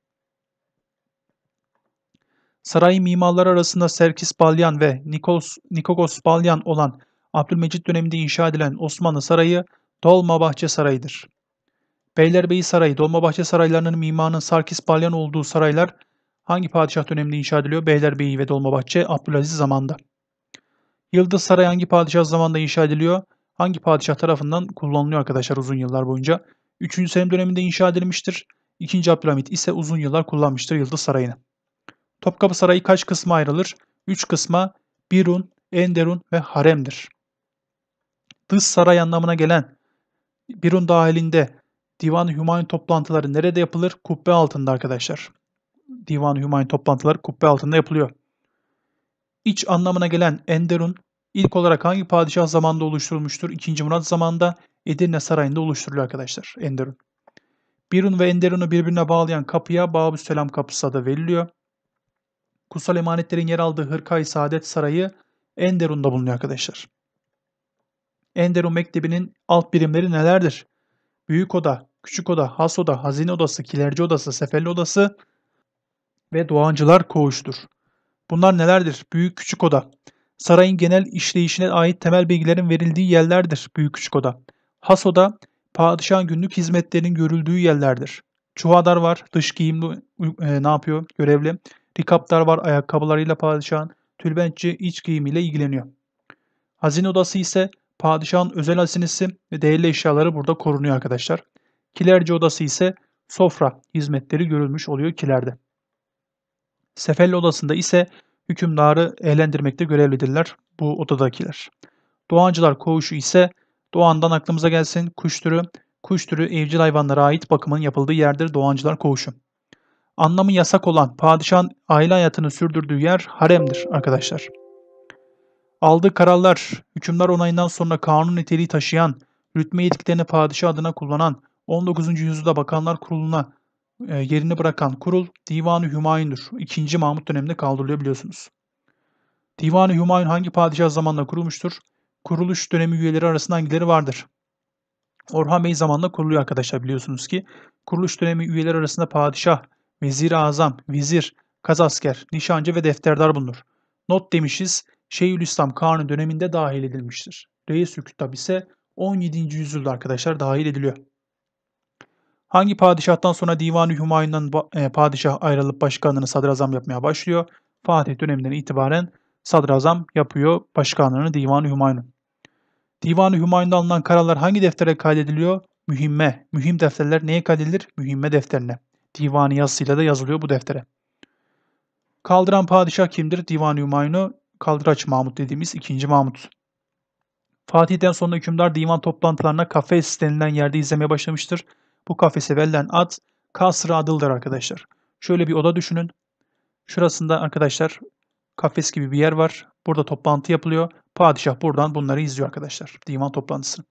Saray mimarları arasında Serkis Balyan ve Nikos, Nikogos Balyan olan Abdülmecit döneminde inşa edilen Osmanlı Sarayı Dolmabahçe Sarayı'dır. Beylerbeyi Sarayı, Dolmabahçe Saraylarının mimarının Sarkis Balyan olduğu saraylar Hangi padişah döneminde inşa ediliyor? Beylerbeyi ve Dolmabahçe Abdülaziz zamanında. Yıldız Sarayı hangi padişah zamanında inşa ediliyor? Hangi padişah tarafından kullanılıyor arkadaşlar uzun yıllar boyunca? 3. Selim döneminde inşa edilmiştir. 2. Abdülhamit ise uzun yıllar kullanmıştır Yıldız Sarayı'nı. Topkapı Sarayı kaç kısma ayrılır? 3 kısma Birun, Enderun ve Harem'dir. Dış saray anlamına gelen Birun dahilinde divan hümayun toplantıları nerede yapılır? Kubbe altında arkadaşlar. Divan-ı Hümayun toplantıları kubbe altında yapılıyor. İç anlamına gelen Enderun ilk olarak hangi padişah zamanında oluşturulmuştur? İkinci Murat zamanında Edirne Sarayı'nda oluşturuluyor arkadaşlar Enderun. Birun ve Enderun'u birbirine bağlayan kapıya Selam kapısı adı veriliyor. Kutsal emanetlerin yer aldığı Hırkay Saadet Sarayı Enderun'da bulunuyor arkadaşlar. Enderun Mektebi'nin alt birimleri nelerdir? Büyük oda, küçük oda, has oda, hazine odası, kilerci odası, seferli odası, ve Doğancılar Koğuş'tur. Bunlar nelerdir? Büyük Küçük Oda. Sarayın genel işleyişine ait temel bilgilerin verildiği yerlerdir Büyük Küçük Oda. Has Oda, padişahın günlük hizmetlerinin görüldüğü yerlerdir. Çuvadar var, dış giyimli e, ne yapıyor görevli. Rikaptar var, ayakkabılarıyla padişahın. Tülbentçi iç giyimiyle ilgileniyor. Hazine odası ise padişahın özel hazinesi ve değerli eşyaları burada korunuyor arkadaşlar. Kilerci odası ise sofra hizmetleri görülmüş oluyor kilerde. Sefelli odasında ise hükümdarı eğlendirmekte görevlidirler bu odadakiler. Doğancılar koğuşu ise doğandan aklımıza gelsin kuş türü, kuş türü evcil hayvanlara ait bakımın yapıldığı yerdir Doğancılar koğuşu. Anlamı yasak olan padişahın aile hayatını sürdürdüğü yer haremdir arkadaşlar. Aldığı kararlar, hükümler onayından sonra kanun niteliği taşıyan, rütme yetkilerini padişah adına kullanan, 19. yüzyılda Bakanlar Kurulu'na, e, yerini bırakan kurul Divanı Hümayun'dur. 2. Mahmut döneminde kaldırılıyor biliyorsunuz. Divanı Hümayun hangi padişah zamanında kurulmuştur? Kuruluş dönemi üyeleri arasında hangileri vardır? Orhan Bey zamanında kuruluyor arkadaşlar biliyorsunuz ki. Kuruluş dönemi üyeleri arasında padişah, vezir-i azam, vizir, kazasker, nişancı ve defterdar bulunur. Not demişiz, Şeyhülislam Kanuni döneminde dahil edilmiştir. Reis-i Kütab ise 17. yüzyılda arkadaşlar dahil ediliyor. Hangi padişahtan sonra divan Divanı Hümayun'dan e, padişah ayrılıp başkanlığını sadrazam yapmaya başlıyor? Fatih döneminden itibaren sadrazam yapıyor başkanlığını Divanı Hümayun'un. Divanı Hümayun'da alınan kararlar hangi deftere kaydediliyor? Mühimme. Mühim defterler neye kaydedilir? Mühimme defterine. Divanı yazısıyla da yazılıyor bu deftere. Kaldıran padişah kimdir? Divan-u Divanı Hümayun'u kaldıraç Mahmut dediğimiz ikinci Mahmut. Fatih'ten sonra hükümdar divan toplantılarına kafes denilen yerde izlemeye başlamıştır. Bu kafese verilen ad kasr adıldır arkadaşlar. Şöyle bir oda düşünün. Şurasında arkadaşlar kafes gibi bir yer var. Burada toplantı yapılıyor. Padişah buradan bunları izliyor arkadaşlar. Divan toplantısı.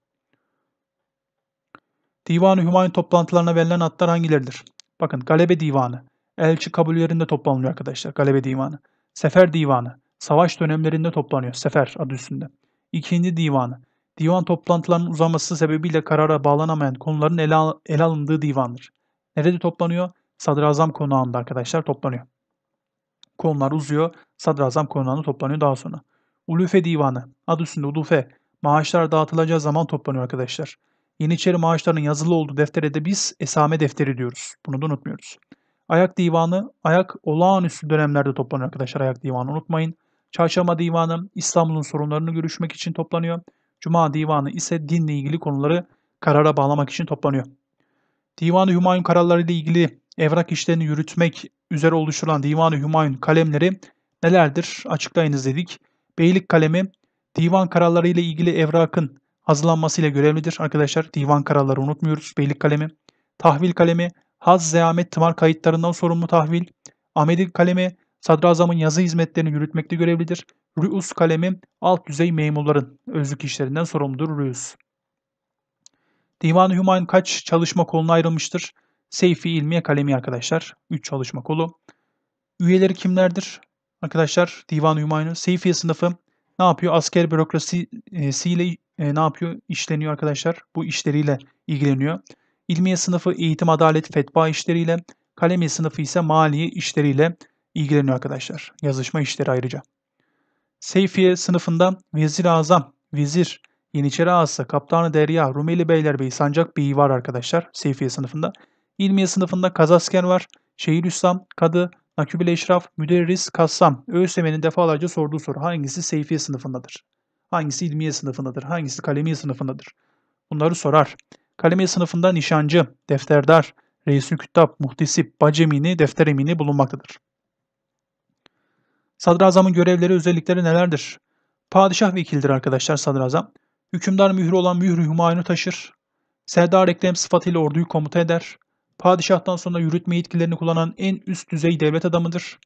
Divanı Hümayun toplantılarına verilen adlar hangileridir? Bakın Galebe Divanı. Elçi kabul yerinde toplanılıyor arkadaşlar. Galebe Divanı. Sefer Divanı. Savaş dönemlerinde toplanıyor. Sefer adı üstünde. İkinci Divanı divan toplantılarının uzaması sebebiyle karara bağlanamayan konuların ele, ele alındığı divandır. Nerede toplanıyor? Sadrazam konağında arkadaşlar toplanıyor. Konular uzuyor. Sadrazam konağında toplanıyor daha sonra. Ulufe divanı. Adı üstünde Ulufe. Maaşlar dağıtılacağı zaman toplanıyor arkadaşlar. Yeniçeri maaşlarının yazılı olduğu deftere de biz esame defteri diyoruz. Bunu da unutmuyoruz. Ayak divanı, ayak olağanüstü dönemlerde toplanıyor arkadaşlar ayak divanı unutmayın. Çarşamba divanı İstanbul'un sorunlarını görüşmek için toplanıyor. Cuma divanı ise dinle ilgili konuları karara bağlamak için toplanıyor. Divanı Hümayun kararları ile ilgili evrak işlerini yürütmek üzere oluşturulan Divanı Hümayun kalemleri nelerdir açıklayınız dedik. Beylik kalemi divan kararları ile ilgili evrakın hazırlanmasıyla görevlidir arkadaşlar. Divan kararları unutmuyoruz. Beylik kalemi. Tahvil kalemi haz, zeamet, tımar kayıtlarından sorumlu tahvil. amedik kalemi sadrazamın yazı hizmetlerini yürütmekte görevlidir. Rüus kalemi alt düzey memurların özlük işlerinden sorumludur Rüus. Divan-ı Hümayun kaç çalışma koluna ayrılmıştır? Seyfi İlmiye kalemi arkadaşlar. 3 çalışma kolu. Üyeleri kimlerdir? Arkadaşlar Divan-ı Hümayun'un Seyfiye sınıfı ne yapıyor? Asker bürokrasi e, ile e, ne yapıyor? İşleniyor arkadaşlar. Bu işleriyle ilgileniyor. İlmiye sınıfı eğitim, adalet, fetva işleriyle. Kalemi sınıfı ise maliye işleriyle ilgileniyor arkadaşlar. Yazışma işleri ayrıca. Seyfiye sınıfından Vezir Azam, Vezir, Yeniçeri Ağası, Kaptanı Derya, Rumeli Beylerbeyi, Sancak beyi var arkadaşlar Seyfiye sınıfında. İlmiye sınıfında Kazasker var, Şehir Üssam, Kadı, nakübül Eşraf, Müderris, Kassam, ÖSYM'nin defalarca sorduğu soru hangisi Seyfiye sınıfındadır? Hangisi ilmiye sınıfındadır? Hangisi kalemiye sınıfındadır? Bunları sorar. Kalemiye sınıfında nişancı, defterdar, reisül kütap, muhtisip, bacemini, defteremini bulunmaktadır. Sadrazamın görevleri, özellikleri nelerdir? Padişah vekildir arkadaşlar sadrazam. Hükümdar mührü olan mührü hümayunu taşır. Serdar eklem sıfatıyla orduyu komuta eder. Padişahtan sonra yürütme yetkilerini kullanan en üst düzey devlet adamıdır.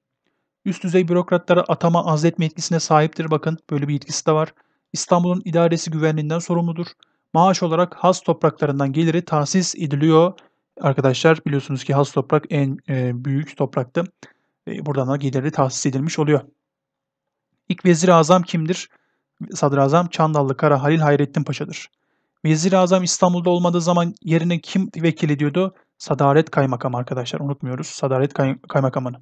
Üst düzey bürokratlara atama azletme yetkisine sahiptir bakın. Böyle bir yetkisi de var. İstanbul'un idaresi güvenliğinden sorumludur. Maaş olarak has topraklarından geliri tahsis ediliyor. Arkadaşlar biliyorsunuz ki has toprak en e, büyük topraktı buradan da geliri tahsis edilmiş oluyor. İlk vezir Azam kimdir? Sadrazam Çandallı Kara Halil Hayrettin Paşa'dır. vezir Azam İstanbul'da olmadığı zaman yerine kim vekil ediyordu? Sadaret Kaymakamı arkadaşlar unutmuyoruz. Sadaret kay- Kaymakamını.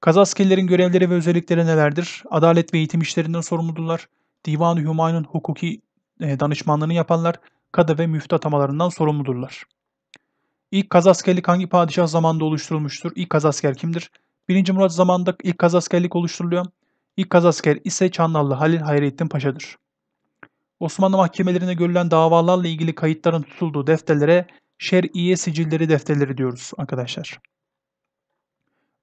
Kazaskerlerin görevleri ve özellikleri nelerdir? Adalet ve eğitim işlerinden sorumludurlar. Divan-ı Hümayun'un hukuki e, danışmanlığını yapanlar kadı ve müftü atamalarından sorumludurlar. İlk kazaskerlik hangi padişah zamanında oluşturulmuştur? İlk kazasker kimdir? 1. Murat zamanında ilk kazaskerlik oluşturuluyor. İlk kazasker ise Çandarlı Halil Hayrettin Paşa'dır. Osmanlı mahkemelerine görülen davalarla ilgili kayıtların tutulduğu defterlere şer'iye sicilleri defterleri diyoruz arkadaşlar.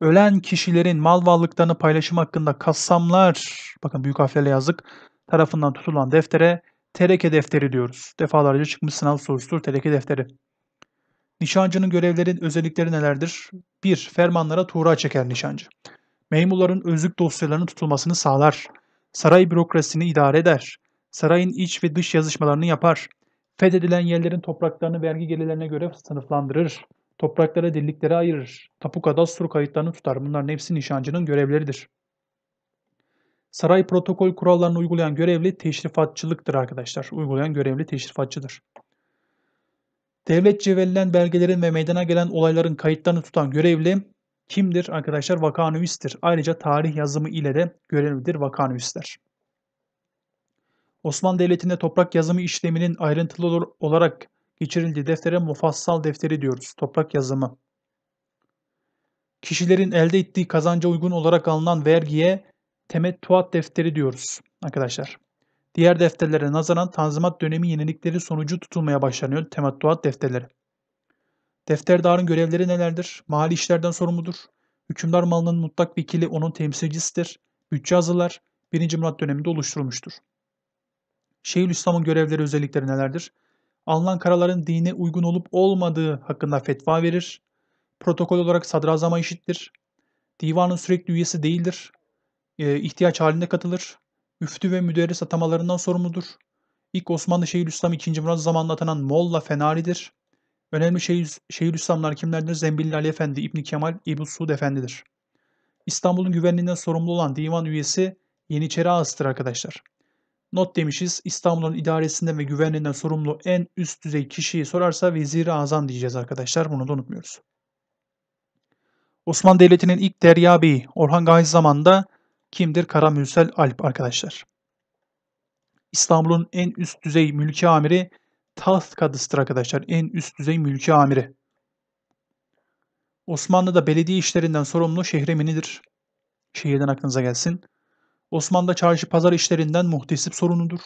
Ölen kişilerin mal varlıklarını paylaşım hakkında kassamlar, bakın büyük harflerle yazdık, tarafından tutulan deftere tereke defteri diyoruz. Defalarca çıkmış sınav sorusudur tereke defteri. Nişancının görevlerin özellikleri nelerdir? 1. Fermanlara tuğra çeker nişancı. Memurların özlük dosyalarının tutulmasını sağlar. Saray bürokrasisini idare eder. Sarayın iç ve dış yazışmalarını yapar. Fethedilen yerlerin topraklarını vergi gelirlerine göre sınıflandırır. Topraklara dirliklere ayırır. Tapu kadastro kayıtlarını tutar. Bunların hepsi nişancının görevleridir. Saray protokol kurallarını uygulayan görevli teşrifatçılıktır arkadaşlar. Uygulayan görevli teşrifatçıdır. Devletçe verilen belgelerin ve meydana gelen olayların kayıtlarını tutan görevli kimdir? Arkadaşlar vakanüvistir. Ayrıca tarih yazımı ile de görevlidir vakanüvisler. Osmanlı Devleti'nde toprak yazımı işleminin ayrıntılı olarak geçirildiği deftere mufassal defteri diyoruz. Toprak yazımı. Kişilerin elde ettiği kazanca uygun olarak alınan vergiye temettuat defteri diyoruz arkadaşlar. Diğer defterlere nazaran Tanzimat dönemi yenilikleri sonucu tutulmaya başlanıyor temattuat defterleri. Defterdarın görevleri nelerdir? Mali işlerden sorumludur. Hükümdar malının mutlak vekili onun temsilcisidir. Bütçe hazırlar. 1. Murat döneminde oluşturulmuştur. Şeyhülislam'ın görevleri özellikleri nelerdir? Alınan kararların dine uygun olup olmadığı hakkında fetva verir. Protokol olarak sadrazama işittir. Divanın sürekli üyesi değildir. E, ihtiyaç halinde katılır. Üftü ve müderris atamalarından sorumludur. İlk Osmanlı Şeyhülislam II. Murat zamanında atanan Molla Fenari'dir. Önemli Şeyh, Şeyhülislamlar kimlerdir? Zembilli Ali Efendi, İbni Kemal, İbni Suud Efendi'dir. İstanbul'un güvenliğinden sorumlu olan divan üyesi Yeniçeri Ağas'tır arkadaşlar. Not demişiz İstanbul'un idaresinden ve güvenliğinden sorumlu en üst düzey kişiyi sorarsa Vezir-i Azam diyeceğiz arkadaşlar. Bunu da unutmuyoruz. Osmanlı Devleti'nin ilk derya beyi Orhan Gazi zamanında kimdir? Karamürsel Alp arkadaşlar. İstanbul'un en üst düzey mülki amiri Taht Kadıs'tır arkadaşlar. En üst düzey mülki amiri. Osmanlı'da belediye işlerinden sorumlu şehreminidir. Şehirden aklınıza gelsin. Osmanlı'da çarşı pazar işlerinden muhtesip sorumludur.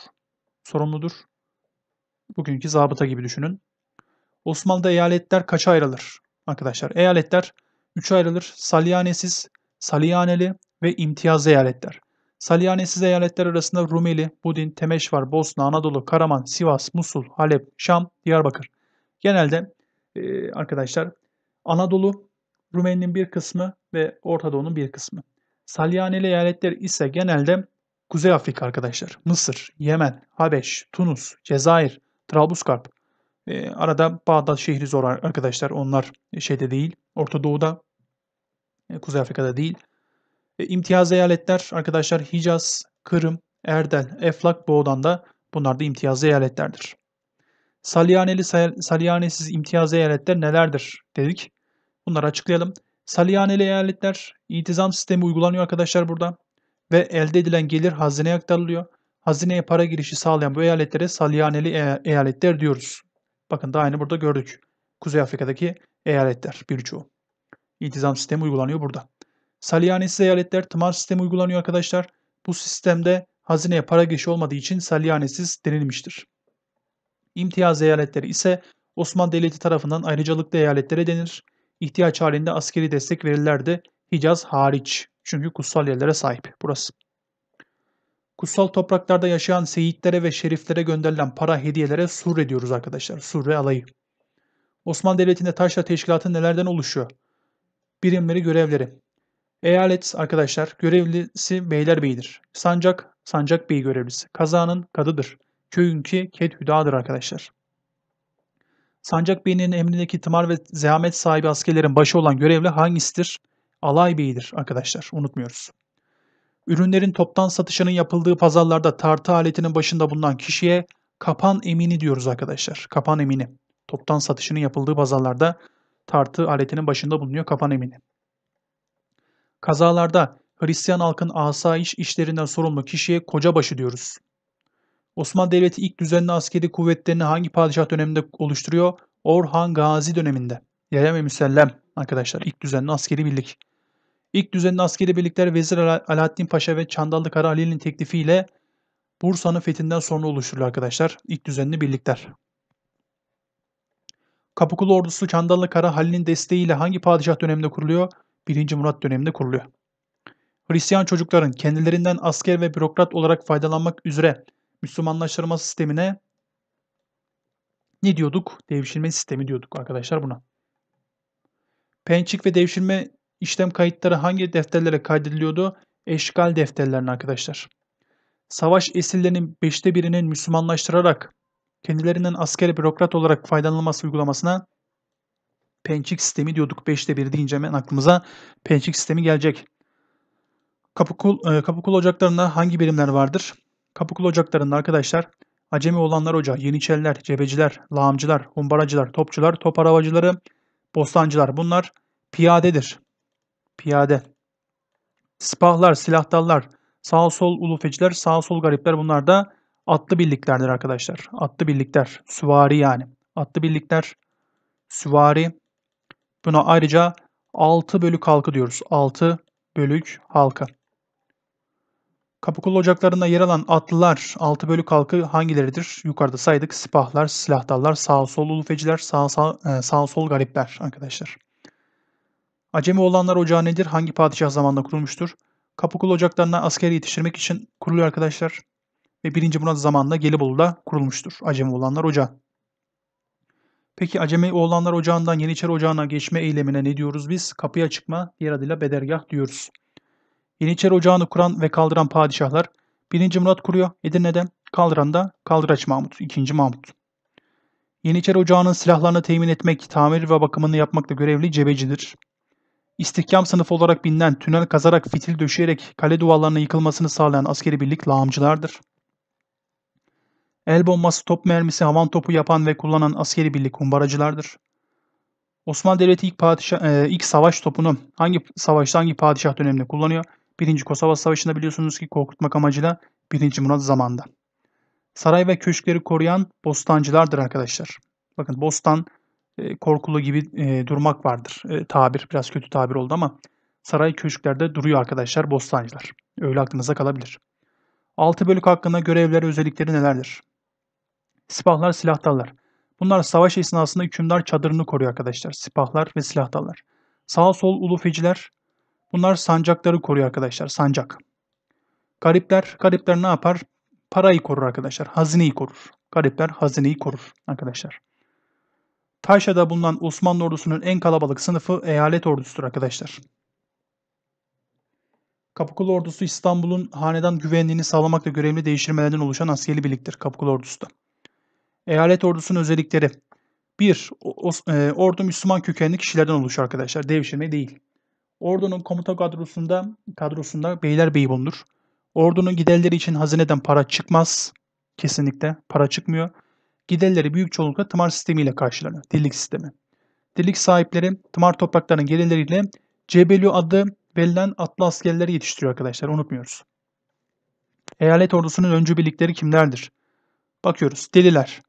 Sorumludur. Bugünkü zabıta gibi düşünün. Osmanlı'da eyaletler kaça ayrılır? Arkadaşlar eyaletler 3 ayrılır. Salyanesiz, Salyaneli, ve imtiyaz eyaletler. Salyanesiz eyaletler arasında Rumeli, Budin, Temeşvar, Bosna, Anadolu, Karaman, Sivas, Musul, Halep, Şam, Diyarbakır. Genelde e, arkadaşlar Anadolu, Rumeli'nin bir kısmı ve Orta Doğu'nun bir kısmı. Salyaneli eyaletler ise genelde Kuzey Afrika arkadaşlar. Mısır, Yemen, Habeş, Tunus, Cezayir, Trablusgarp. E, arada Bağdat şehri zor arkadaşlar. Onlar şeyde değil. Orta Doğu'da, e, Kuzey Afrika'da değil. E, imtiyaz eyaletler arkadaşlar Hicaz, Kırım, Erdel, Eflak, Boğdan'da bunlar da imtiyaz eyaletlerdir. Salyaneli, salyanesiz imtiyaz eyaletler nelerdir dedik. Bunları açıklayalım. Salyaneli eyaletler itizam sistemi uygulanıyor arkadaşlar burada ve elde edilen gelir hazineye aktarılıyor. Hazineye para girişi sağlayan bu eyaletlere salyaneli e, eyaletler diyoruz. Bakın daha aynı burada gördük. Kuzey Afrika'daki eyaletler birçoğu. İltizam sistemi uygulanıyor burada. Salyanesiz eyaletler tımar sistemi uygulanıyor arkadaşlar. Bu sistemde hazineye para geçi olmadığı için salyanesiz denilmiştir. İmtiyaz eyaletleri ise Osmanlı Devleti tarafından ayrıcalıklı eyaletlere denir. İhtiyaç halinde askeri destek verirlerdi. Hicaz hariç. Çünkü kutsal yerlere sahip. Burası. Kutsal topraklarda yaşayan seyitlere ve şeriflere gönderilen para hediyelere surre diyoruz arkadaşlar. Surre alayı. Osmanlı Devleti'nde taşra teşkilatı nelerden oluşuyor? Birimleri görevleri. Eyalet arkadaşlar görevlisi Beylerbeyi'dir. Sancak, sancak bey görevlisi. Kazanın kadıdır. Köyünki Kedhüda'dır arkadaşlar. Sancak beyinin emrindeki tımar ve zehamet sahibi askerlerin başı olan görevli hangisidir? Alay Bey'idir arkadaşlar. Unutmuyoruz. Ürünlerin toptan satışının yapıldığı pazarlarda tartı aletinin başında bulunan kişiye kapan emini diyoruz arkadaşlar. Kapan emini. Toptan satışının yapıldığı pazarlarda tartı aletinin başında bulunuyor kapan emini. Kazalarda Hristiyan halkın asayiş işlerinden sorumlu kişiye koca başı diyoruz. Osmanlı Devleti ilk düzenli askeri kuvvetlerini hangi padişah döneminde oluşturuyor? Orhan Gazi döneminde. Yaya ve Müsellem arkadaşlar ilk düzenli askeri birlik. İlk düzenli askeri birlikler Vezir Alaaddin Paşa ve Çandallı Kara Ali'nin teklifiyle Bursa'nın fethinden sonra oluşturulur arkadaşlar. İlk düzenli birlikler. Kapıkulu ordusu Çandallı Kara Karahali'nin desteğiyle hangi padişah döneminde kuruluyor? 1. Murat döneminde kuruluyor. Hristiyan çocukların kendilerinden asker ve bürokrat olarak faydalanmak üzere Müslümanlaştırma sistemine ne diyorduk? Devşirme sistemi diyorduk arkadaşlar buna. Pençik ve devşirme işlem kayıtları hangi defterlere kaydediliyordu? Eşgal defterlerine arkadaşlar. Savaş esirlerinin beşte birinin Müslümanlaştırarak kendilerinden asker bürokrat olarak faydalanılması uygulamasına Pençik sistemi diyorduk. 5'te 1 deyince hemen aklımıza pençik sistemi gelecek. Kapıkul, e, Kapıkul ocaklarında hangi birimler vardır? Kapıkul ocaklarında arkadaşlar Acemi olanlar ocağı, Yeniçeriler, Cebeciler, Lağımcılar, Humbaracılar, Topçular, Top aravacıları, Bostancılar bunlar piyadedir. Piyade. Sipahlar, silahtarlar, sağ sol ulufeciler, sağ sol garipler bunlar da atlı birliklerdir arkadaşlar. Atlı birlikler, süvari yani. Atlı birlikler, süvari. Buna ayrıca 6 bölük halkı diyoruz. 6 bölük halka. Kapıkulu ocaklarında yer alan atlılar 6 bölük halkı hangileridir? Yukarıda saydık sipahlar, silahdallar, sağ sol ulufeciler, sağ, sağ, e, sağ sol garipler arkadaşlar. Acemi olanlar ocağı nedir? Hangi padişah zamanında kurulmuştur? Kapıkulu ocaklarına askeri yetiştirmek için kuruluyor arkadaşlar. Ve 1. Murat zamanında Gelibolu'da kurulmuştur Acemi olanlar ocağı. Peki Acemi oğlanlar ocağından Yeniçeri ocağına geçme eylemine ne diyoruz biz? Kapıya çıkma, diğer adıyla bedergah diyoruz. Yeniçeri ocağını kuran ve kaldıran padişahlar 1. Murat kuruyor Edirne'de, kaldıran da Kaldıraç Mahmut, 2. Mahmut. Yeniçeri ocağının silahlarını temin etmek, tamir ve bakımını yapmakla görevli cebecidir. İstihkam sınıfı olarak binden tünel kazarak fitil döşeyerek kale duvarlarının yıkılmasını sağlayan askeri birlik lağımcılardır. El bombası, top mermisi, havan topu yapan ve kullanan askeri birlik kumbaracılardır. Osmanlı Devleti ilk, padişah, e, ilk savaş topunu hangi savaşta hangi padişah döneminde kullanıyor? 1. Kosova Savaşı'nda biliyorsunuz ki korkutmak amacıyla 1. Murat zamanında. Saray ve köşkleri koruyan bostancılardır arkadaşlar. Bakın bostan e, korkulu gibi e, durmak vardır. E, tabir biraz kötü tabir oldu ama saray köşklerde duruyor arkadaşlar bostancılar. Öyle aklınıza kalabilir. 6 bölük hakkında görevleri özellikleri nelerdir? Sipahlar silahtalar. Bunlar savaş esnasında hükümdar çadırını koruyor arkadaşlar. Sipahlar ve silahtalar. Sağ sol ulu feciler. Bunlar sancakları koruyor arkadaşlar. Sancak. Garipler, garipler ne yapar? Parayı korur arkadaşlar. Hazineyi korur. Garipler hazineyi korur arkadaşlar. Taşada bulunan Osmanlı ordusunun en kalabalık sınıfı eyalet ordusudur arkadaşlar. Kapıkulu ordusu İstanbul'un hanedan güvenliğini sağlamakla görevli değiştirmelerden oluşan askeri birliktir Kapıkulu ordusu da. Eyalet ordusunun özellikleri. 1. E, ordu Müslüman kökenli kişilerden oluşuyor arkadaşlar. Devşirme değil. Ordunun komuta kadrosunda kadrosunda beyler beyi bulunur. Ordunun giderleri için hazineden para çıkmaz. Kesinlikle para çıkmıyor. Giderleri büyük çoğunlukla tımar sistemiyle karşılanıyor. Dirlik sistemi. Dirlik sahipleri tımar topraklarının gelirleriyle Cebelü adı verilen atlı askerleri yetiştiriyor arkadaşlar. Unutmuyoruz. Eyalet ordusunun öncü birlikleri kimlerdir? Bakıyoruz. Deliler.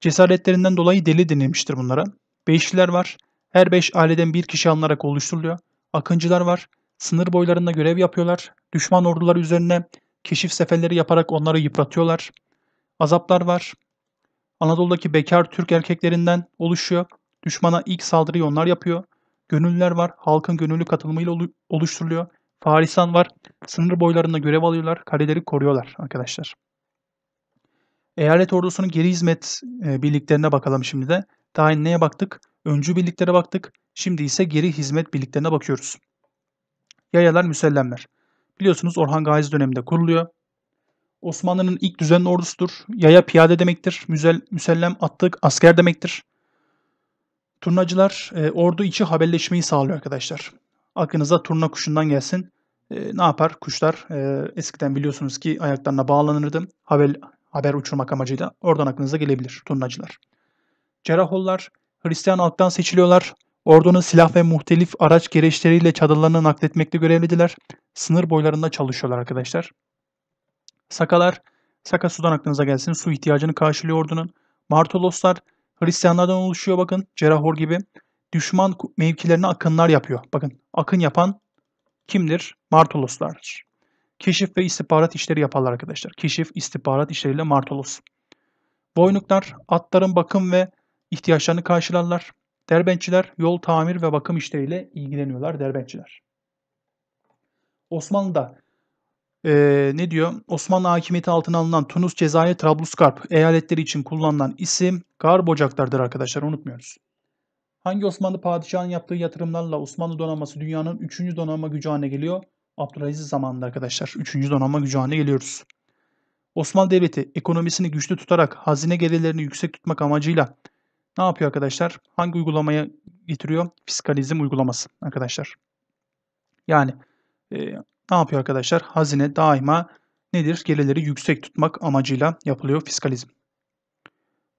Cesaretlerinden dolayı deli denilmiştir bunlara. Beşliler var. Her beş aileden bir kişi alınarak oluşturuluyor. Akıncılar var. Sınır boylarında görev yapıyorlar. Düşman orduları üzerine keşif seferleri yaparak onları yıpratıyorlar. Azaplar var. Anadolu'daki bekar Türk erkeklerinden oluşuyor. Düşmana ilk saldırıyı onlar yapıyor. Gönüllüler var. Halkın gönüllü katılımıyla oluşturuluyor. Farisan var. Sınır boylarında görev alıyorlar. Kaleleri koruyorlar arkadaşlar. Eyalet ordusunun geri hizmet e, birliklerine bakalım şimdi de. Daha neye baktık? Öncü birliklere baktık. Şimdi ise geri hizmet birliklerine bakıyoruz. Yayalar müsellemler. Biliyorsunuz Orhan Gazi döneminde kuruluyor. Osmanlı'nın ilk düzenli ordusudur. Yaya piyade demektir. Müzel, müsellem attık asker demektir. Turnacılar e, ordu içi haberleşmeyi sağlıyor arkadaşlar. Aklınıza turna kuşundan gelsin. E, ne yapar? Kuşlar e, eskiden biliyorsunuz ki ayaklarına bağlanırdı. Haber, haber uçurmak amacıyla oradan aklınıza gelebilir turnacılar. Cerrahhollar Hristiyan halktan seçiliyorlar. Ordunun silah ve muhtelif araç gereçleriyle çadırlarını nakletmekte görevlidiler. Sınır boylarında çalışıyorlar arkadaşlar. Sakalar, Saka sudan aklınıza gelsin. Su ihtiyacını karşılıyor ordunun. Martoloslar, Hristiyanlardan oluşuyor bakın. Cerrahor gibi. Düşman mevkilerine akınlar yapıyor. Bakın akın yapan kimdir? Martoloslardır. Keşif ve istihbarat işleri yaparlar arkadaşlar. Keşif, istihbarat işleriyle Martolus. Boynuklar atların bakım ve ihtiyaçlarını karşılarlar. Derbençiler yol tamir ve bakım işleriyle ilgileniyorlar derbençiler. Osmanlı'da e, ne diyor? Osmanlı hakimiyeti altına alınan Tunus, Cezayir, Trablusgarp eyaletleri için kullanılan isim garb ocaklardır arkadaşlar unutmuyoruz. Hangi Osmanlı padişahının yaptığı yatırımlarla Osmanlı donanması dünyanın 3. donanma gücü haline geliyor? Abdülaziz zamanında arkadaşlar 3. donanma gücü haline geliyoruz. Osmanlı Devleti ekonomisini güçlü tutarak hazine gelirlerini yüksek tutmak amacıyla ne yapıyor arkadaşlar? Hangi uygulamaya getiriyor? Fiskalizm uygulaması arkadaşlar. Yani e, ne yapıyor arkadaşlar? Hazine daima nedir? Gelirleri yüksek tutmak amacıyla yapılıyor fiskalizm.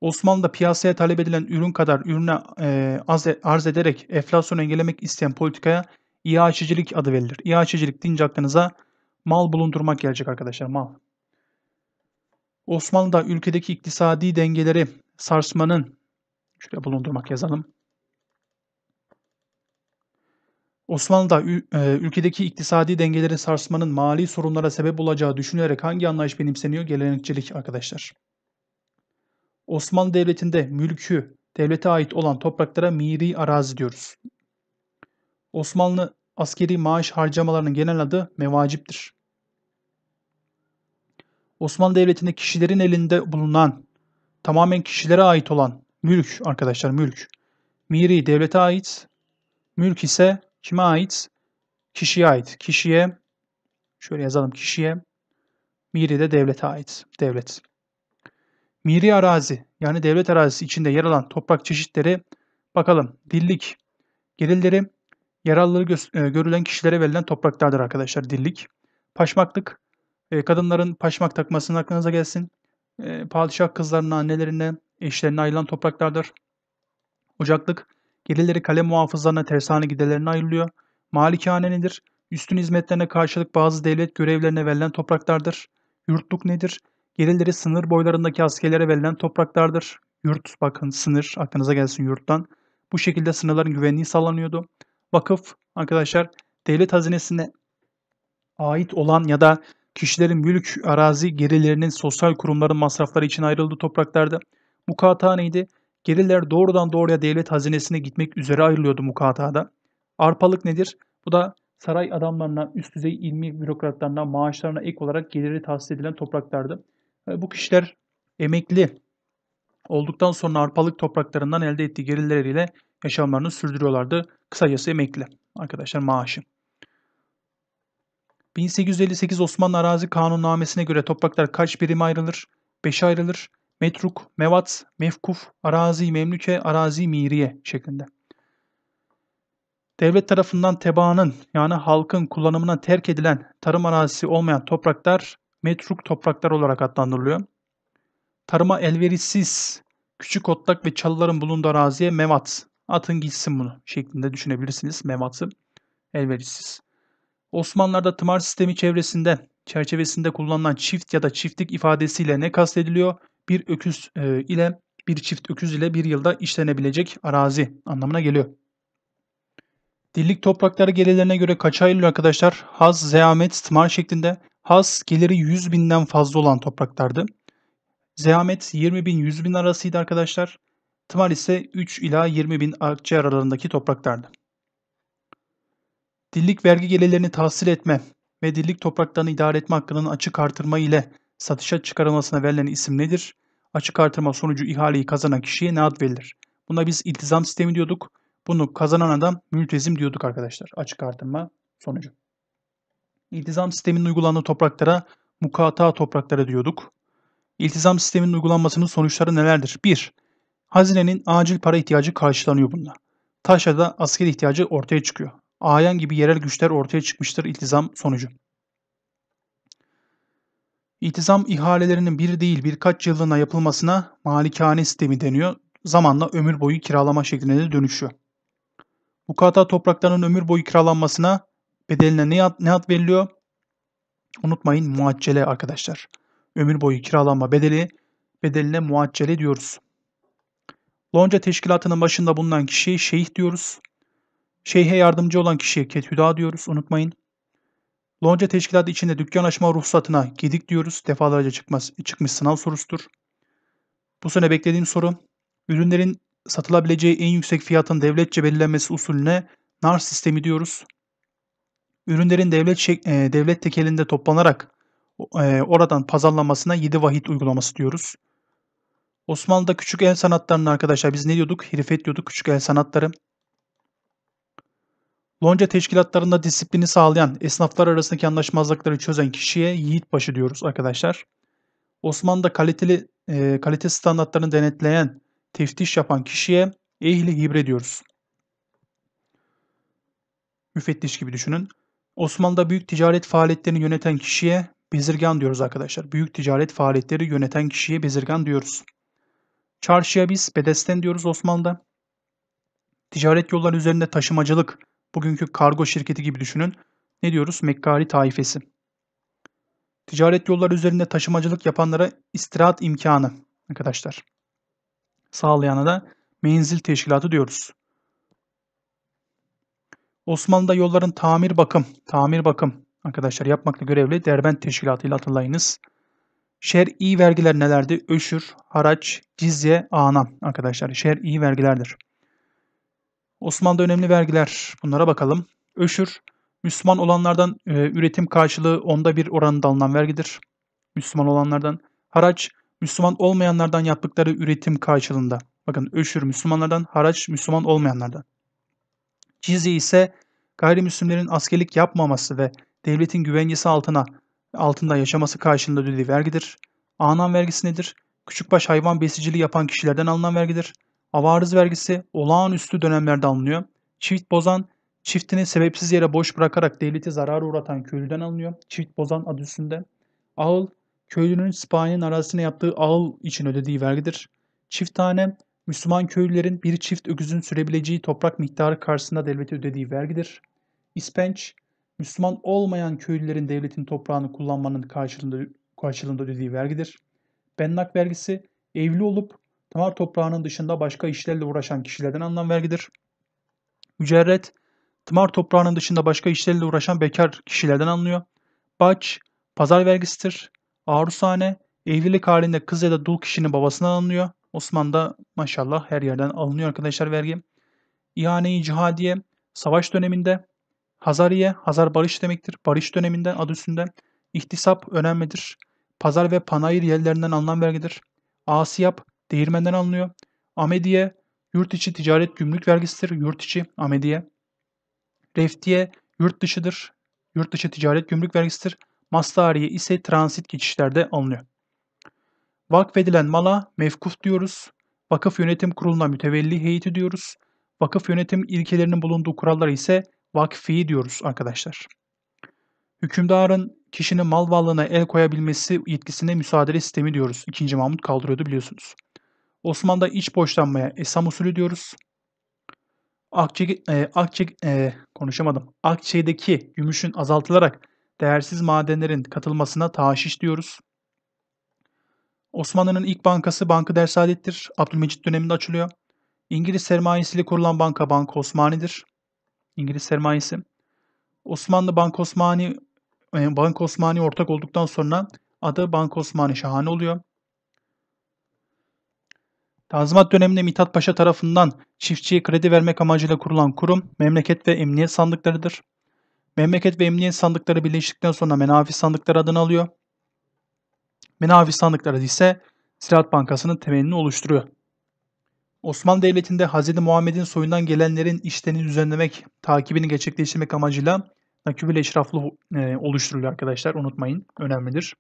Osmanlı'da piyasaya talep edilen ürün kadar ürüne e, e arz ederek enflasyonu engellemek isteyen politikaya İHA'çicilik adı verilir. İHA'çicilik deyince aklınıza mal bulundurmak gelecek arkadaşlar. Mal. Osmanlı'da ülkedeki iktisadi dengeleri sarsmanın şuraya bulundurmak yazalım. Osmanlı'da e, ülkedeki iktisadi dengeleri sarsmanın mali sorunlara sebep olacağı düşünülerek hangi anlayış benimseniyor? Gelenekçilik arkadaşlar. Osmanlı Devleti'nde mülkü devlete ait olan topraklara miri arazi diyoruz. Osmanlı askeri maaş harcamalarının genel adı mevaciptir. Osmanlı Devleti'nde kişilerin elinde bulunan, tamamen kişilere ait olan mülk arkadaşlar mülk. Miri devlete ait, mülk ise kime ait? Kişiye ait. Kişiye, şöyle yazalım kişiye, miri de devlete ait, devlet. Miri arazi yani devlet arazisi içinde yer alan toprak çeşitleri bakalım dillik gelirleri Yaralıları e, görülen kişilere verilen topraklardır arkadaşlar Dillik, Paşmaklık, e, kadınların paşmak takmasının aklınıza gelsin. E, padişah kızlarının annelerine, eşlerine ayrılan topraklardır. Ocaklık, gelirleri kale muhafızlarına, tersane giderlerine ayrılıyor. Malikane nedir? üstün hizmetlerine karşılık bazı devlet görevlerine verilen topraklardır. Yurtluk nedir? Gelirleri sınır boylarındaki askerlere verilen topraklardır. Yurt, bakın sınır, aklınıza gelsin yurttan. Bu şekilde sınırların güvenliği sağlanıyordu. Vakıf arkadaşlar devlet hazinesine ait olan ya da kişilerin mülk, arazi, gelirlerinin sosyal kurumların masrafları için ayrıldığı topraklarda mukataneydi. Gelirler doğrudan doğruya devlet hazinesine gitmek üzere ayrılıyordu mukatada. Arpalık nedir? Bu da saray adamlarına, üst düzey ilmi bürokratlarına maaşlarına ek olarak geliri tahsis edilen topraklardı. Bu kişiler emekli olduktan sonra arpalık topraklarından elde ettiği gelirleriyle yaşamlarını sürdürüyorlardı. Kısacası emekliler arkadaşlar maaşı. 1858 Osmanlı Arazi Kanunnamesi'ne göre topraklar kaç birim ayrılır? 5'e ayrılır. Metruk, mevat, mefkuf, arazi memlüke, arazi miriye şeklinde. Devlet tarafından tebaanın yani halkın kullanımına terk edilen tarım arazisi olmayan topraklar metruk topraklar olarak adlandırılıyor. Tarıma elverişsiz küçük otlak ve çalıların bulunduğu araziye mevat atın gitsin bunu şeklinde düşünebilirsiniz mevatı elverişsiz. Osmanlılarda tımar sistemi çevresinde çerçevesinde kullanılan çift ya da çiftlik ifadesiyle ne kastediliyor? Bir öküz e, ile bir çift öküz ile bir yılda işlenebilecek arazi anlamına geliyor. Dillik toprakları gelirlerine göre kaç ayrılır arkadaşlar? Haz, zeamet, tımar şeklinde. Haz geliri 100 binden fazla olan topraklardı. Zeamet 20 bin 100 bin arasıydı arkadaşlar. Tımar ise 3 ila 20 bin akçe aralarındaki topraklardı. Dillik vergi gelirlerini tahsil etme ve dillik topraklarını idare etme hakkının açık artırma ile satışa çıkarılmasına verilen isim nedir? Açık artırma sonucu ihaleyi kazanan kişiye ne ad verilir? Buna biz iltizam sistemi diyorduk. Bunu kazanan adam mültezim diyorduk arkadaşlar. Açık artırma sonucu. İltizam sisteminin uygulandığı topraklara mukata toprakları diyorduk. İltizam sisteminin uygulanmasının sonuçları nelerdir? 1. Hazinenin acil para ihtiyacı karşılanıyor bununla. Taşra'da asker ihtiyacı ortaya çıkıyor. Ayan gibi yerel güçler ortaya çıkmıştır iltizam sonucu. İltizam ihalelerinin bir değil birkaç yıllığına yapılmasına malikane sistemi deniyor. Zamanla ömür boyu kiralama şekline de dönüşüyor. Bu kata topraklarının ömür boyu kiralanmasına bedeline ne ad, ne ad veriliyor? Unutmayın muaccele arkadaşlar. Ömür boyu kiralanma bedeli bedeline muaccele diyoruz. Lonca teşkilatının başında bulunan kişiye şeyh diyoruz. Şeyhe yardımcı olan kişiye ketüda diyoruz unutmayın. Lonca teşkilatı içinde dükkan açma ruhsatına gidik diyoruz. Defalarca çıkmaz, çıkmış sınav sorusudur. Bu sene beklediğim soru. Ürünlerin satılabileceği en yüksek fiyatın devletçe belirlenmesi usulüne nar sistemi diyoruz. Ürünlerin devlet, şek- e, devlet tekelinde toplanarak e, oradan pazarlanmasına 7 vahit uygulaması diyoruz. Osmanlı'da küçük el sanatlarının arkadaşlar biz ne diyorduk? Hirifet diyorduk küçük el sanatları. Lonca teşkilatlarında disiplini sağlayan, esnaflar arasındaki anlaşmazlıkları çözen kişiye yiğitbaşı diyoruz arkadaşlar. Osmanlı'da kaliteli e, kalite standartlarını denetleyen, teftiş yapan kişiye ehli hibre diyoruz. Müfettiş gibi düşünün. Osmanlı'da büyük ticaret faaliyetlerini yöneten kişiye bezirgan diyoruz arkadaşlar. Büyük ticaret faaliyetleri yöneten kişiye bezirgan diyoruz. Çarşıya biz bedesten diyoruz Osmanlı'da. Ticaret yolları üzerinde taşımacılık, bugünkü kargo şirketi gibi düşünün. Ne diyoruz? Mekkari taifesi. Ticaret yolları üzerinde taşımacılık yapanlara istirahat imkanı arkadaşlar. Sağlayana da menzil teşkilatı diyoruz. Osmanlı'da yolların tamir bakım, tamir bakım arkadaşlar yapmakla görevli Derbent Teşkilatı ile hatırlayınız. Şer'i vergiler nelerdi? Öşür, haraç, cizye, anam arkadaşlar. Şer'i vergilerdir. Osmanlı'da önemli vergiler. Bunlara bakalım. Öşür, Müslüman olanlardan e, üretim karşılığı onda bir oranında alınan vergidir. Müslüman olanlardan. Haraç, Müslüman olmayanlardan yaptıkları üretim karşılığında. Bakın öşür Müslümanlardan, haraç Müslüman olmayanlardan. Cizye ise gayrimüslimlerin askerlik yapmaması ve devletin güvencesi altına altında yaşaması karşılığında ödediği vergidir. Anan vergisi nedir? Küçükbaş hayvan besiciliği yapan kişilerden alınan vergidir. Avarız vergisi olağanüstü dönemlerde alınıyor. Çift bozan, çiftini sebepsiz yere boş bırakarak devlete zarar uğratan köylüden alınıyor. Çift bozan adı üstünde. Ağıl, köylünün sipahiyenin arazisine yaptığı ağıl için ödediği vergidir. Çift tane, Müslüman köylülerin bir çift öküzün sürebileceği toprak miktarı karşısında devlete ödediği vergidir. İspenç, Müslüman olmayan köylülerin devletin toprağını kullanmanın karşılığında, karşılığında ödediği vergidir. Bennak vergisi evli olup damar toprağının dışında başka işlerle uğraşan kişilerden alınan vergidir. Mücerret, tımar toprağının dışında başka işlerle uğraşan bekar kişilerden alınıyor. Baç, pazar vergisidir. Arusane, evlilik halinde kız ya da dul kişinin babasından alınıyor. Osmanlı'da maşallah her yerden alınıyor arkadaşlar vergi. İhane-i cihadiye, savaş döneminde Hazariye, Hazar barış demektir. Barış döneminden adı üstünde. İhtisap önemlidir. Pazar ve panayır yerlerinden alınan vergidir. Asiyap, değirmenden alınıyor. Amediye, yurt içi ticaret gümrük vergisidir. Yurt içi, amediye. Reftiye, yurt dışıdır. Yurt dışı ticaret gümrük vergisidir. Mastariye ise transit geçişlerde alınıyor. Vakfedilen mala mevkuf diyoruz. Vakıf yönetim kuruluna mütevelli heyeti diyoruz. Vakıf yönetim ilkelerinin bulunduğu kurallar ise vakfi diyoruz arkadaşlar. Hükümdarın kişinin mal varlığına el koyabilmesi yetkisine müsaade sistemi diyoruz. 2. Mahmut kaldırıyordu biliyorsunuz. Osmanlı'da iç borçlanmaya esam usulü diyoruz. Akçe, e, akçe e, konuşamadım. Akçe'deki gümüşün azaltılarak değersiz madenlerin katılmasına taşiş diyoruz. Osmanlı'nın ilk bankası Bankı Dersaadet'tir. Abdülmecit döneminde açılıyor. İngiliz sermayesiyle kurulan banka Bank Osmani'dir. İngiliz sermayesi. Osmanlı Bank Osmani e, Bank Osmani ortak olduktan sonra adı Bank Osmani Şahane oluyor. Tanzimat döneminde Mithat Paşa tarafından çiftçiye kredi vermek amacıyla kurulan kurum memleket ve emniyet sandıklarıdır. Memleket ve emniyet sandıkları birleştikten sonra menafi sandıkları adını alıyor. Menafi sandıkları ise Ziraat Bankası'nın temelini oluşturuyor. Osmanlı Devleti'nde Hz. Muhammed'in soyundan gelenlerin işlerini düzenlemek, takibini gerçekleştirmek amacıyla nakib ile eşraflı e, oluşturuluyor arkadaşlar. Unutmayın. Önemlidir.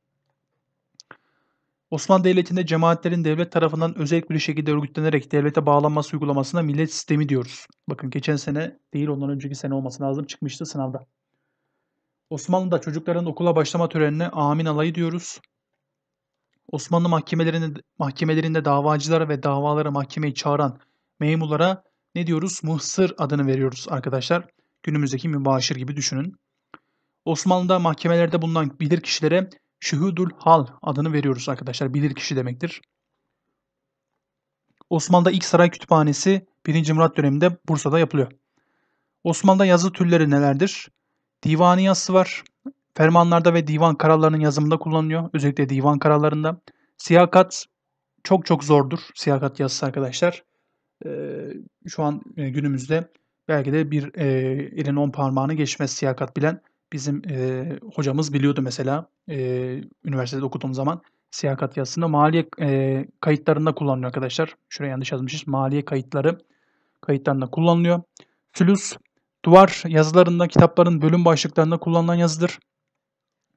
Osmanlı Devleti'nde cemaatlerin devlet tarafından özel bir şekilde örgütlenerek devlete bağlanması uygulamasına millet sistemi diyoruz. Bakın geçen sene değil ondan önceki sene olması lazım çıkmıştı sınavda. Osmanlı'da çocukların okula başlama törenine amin alayı diyoruz. Osmanlı mahkemelerinde, mahkemelerinde davacılara ve davaları mahkemeyi çağıran memurlara ne diyoruz? Mıhsır adını veriyoruz arkadaşlar. Günümüzdeki mübaşir gibi düşünün. Osmanlı'da mahkemelerde bulunan bilir kişilere şühüdül hal adını veriyoruz arkadaşlar. Bilir kişi demektir. Osmanlı'da ilk saray kütüphanesi 1. Murat döneminde Bursa'da yapılıyor. Osmanlı'da yazı türleri nelerdir? Divani yazısı var. Fermanlarda ve divan kararlarının yazımında kullanılıyor. Özellikle divan kararlarında. Siyakat çok çok zordur. Siyakat yazısı arkadaşlar. Ee, şu an e, günümüzde belki de bir e, elin on parmağını geçmez siyakat bilen bizim e, hocamız biliyordu mesela e, üniversitede okuduğum zaman siyakat yazısında maliye e, kayıtlarında kullanılıyor arkadaşlar. Şuraya yanlış yazmışız. Maliye kayıtları kayıtlarında kullanılıyor. Flüs duvar yazılarında kitapların bölüm başlıklarında kullanılan yazıdır.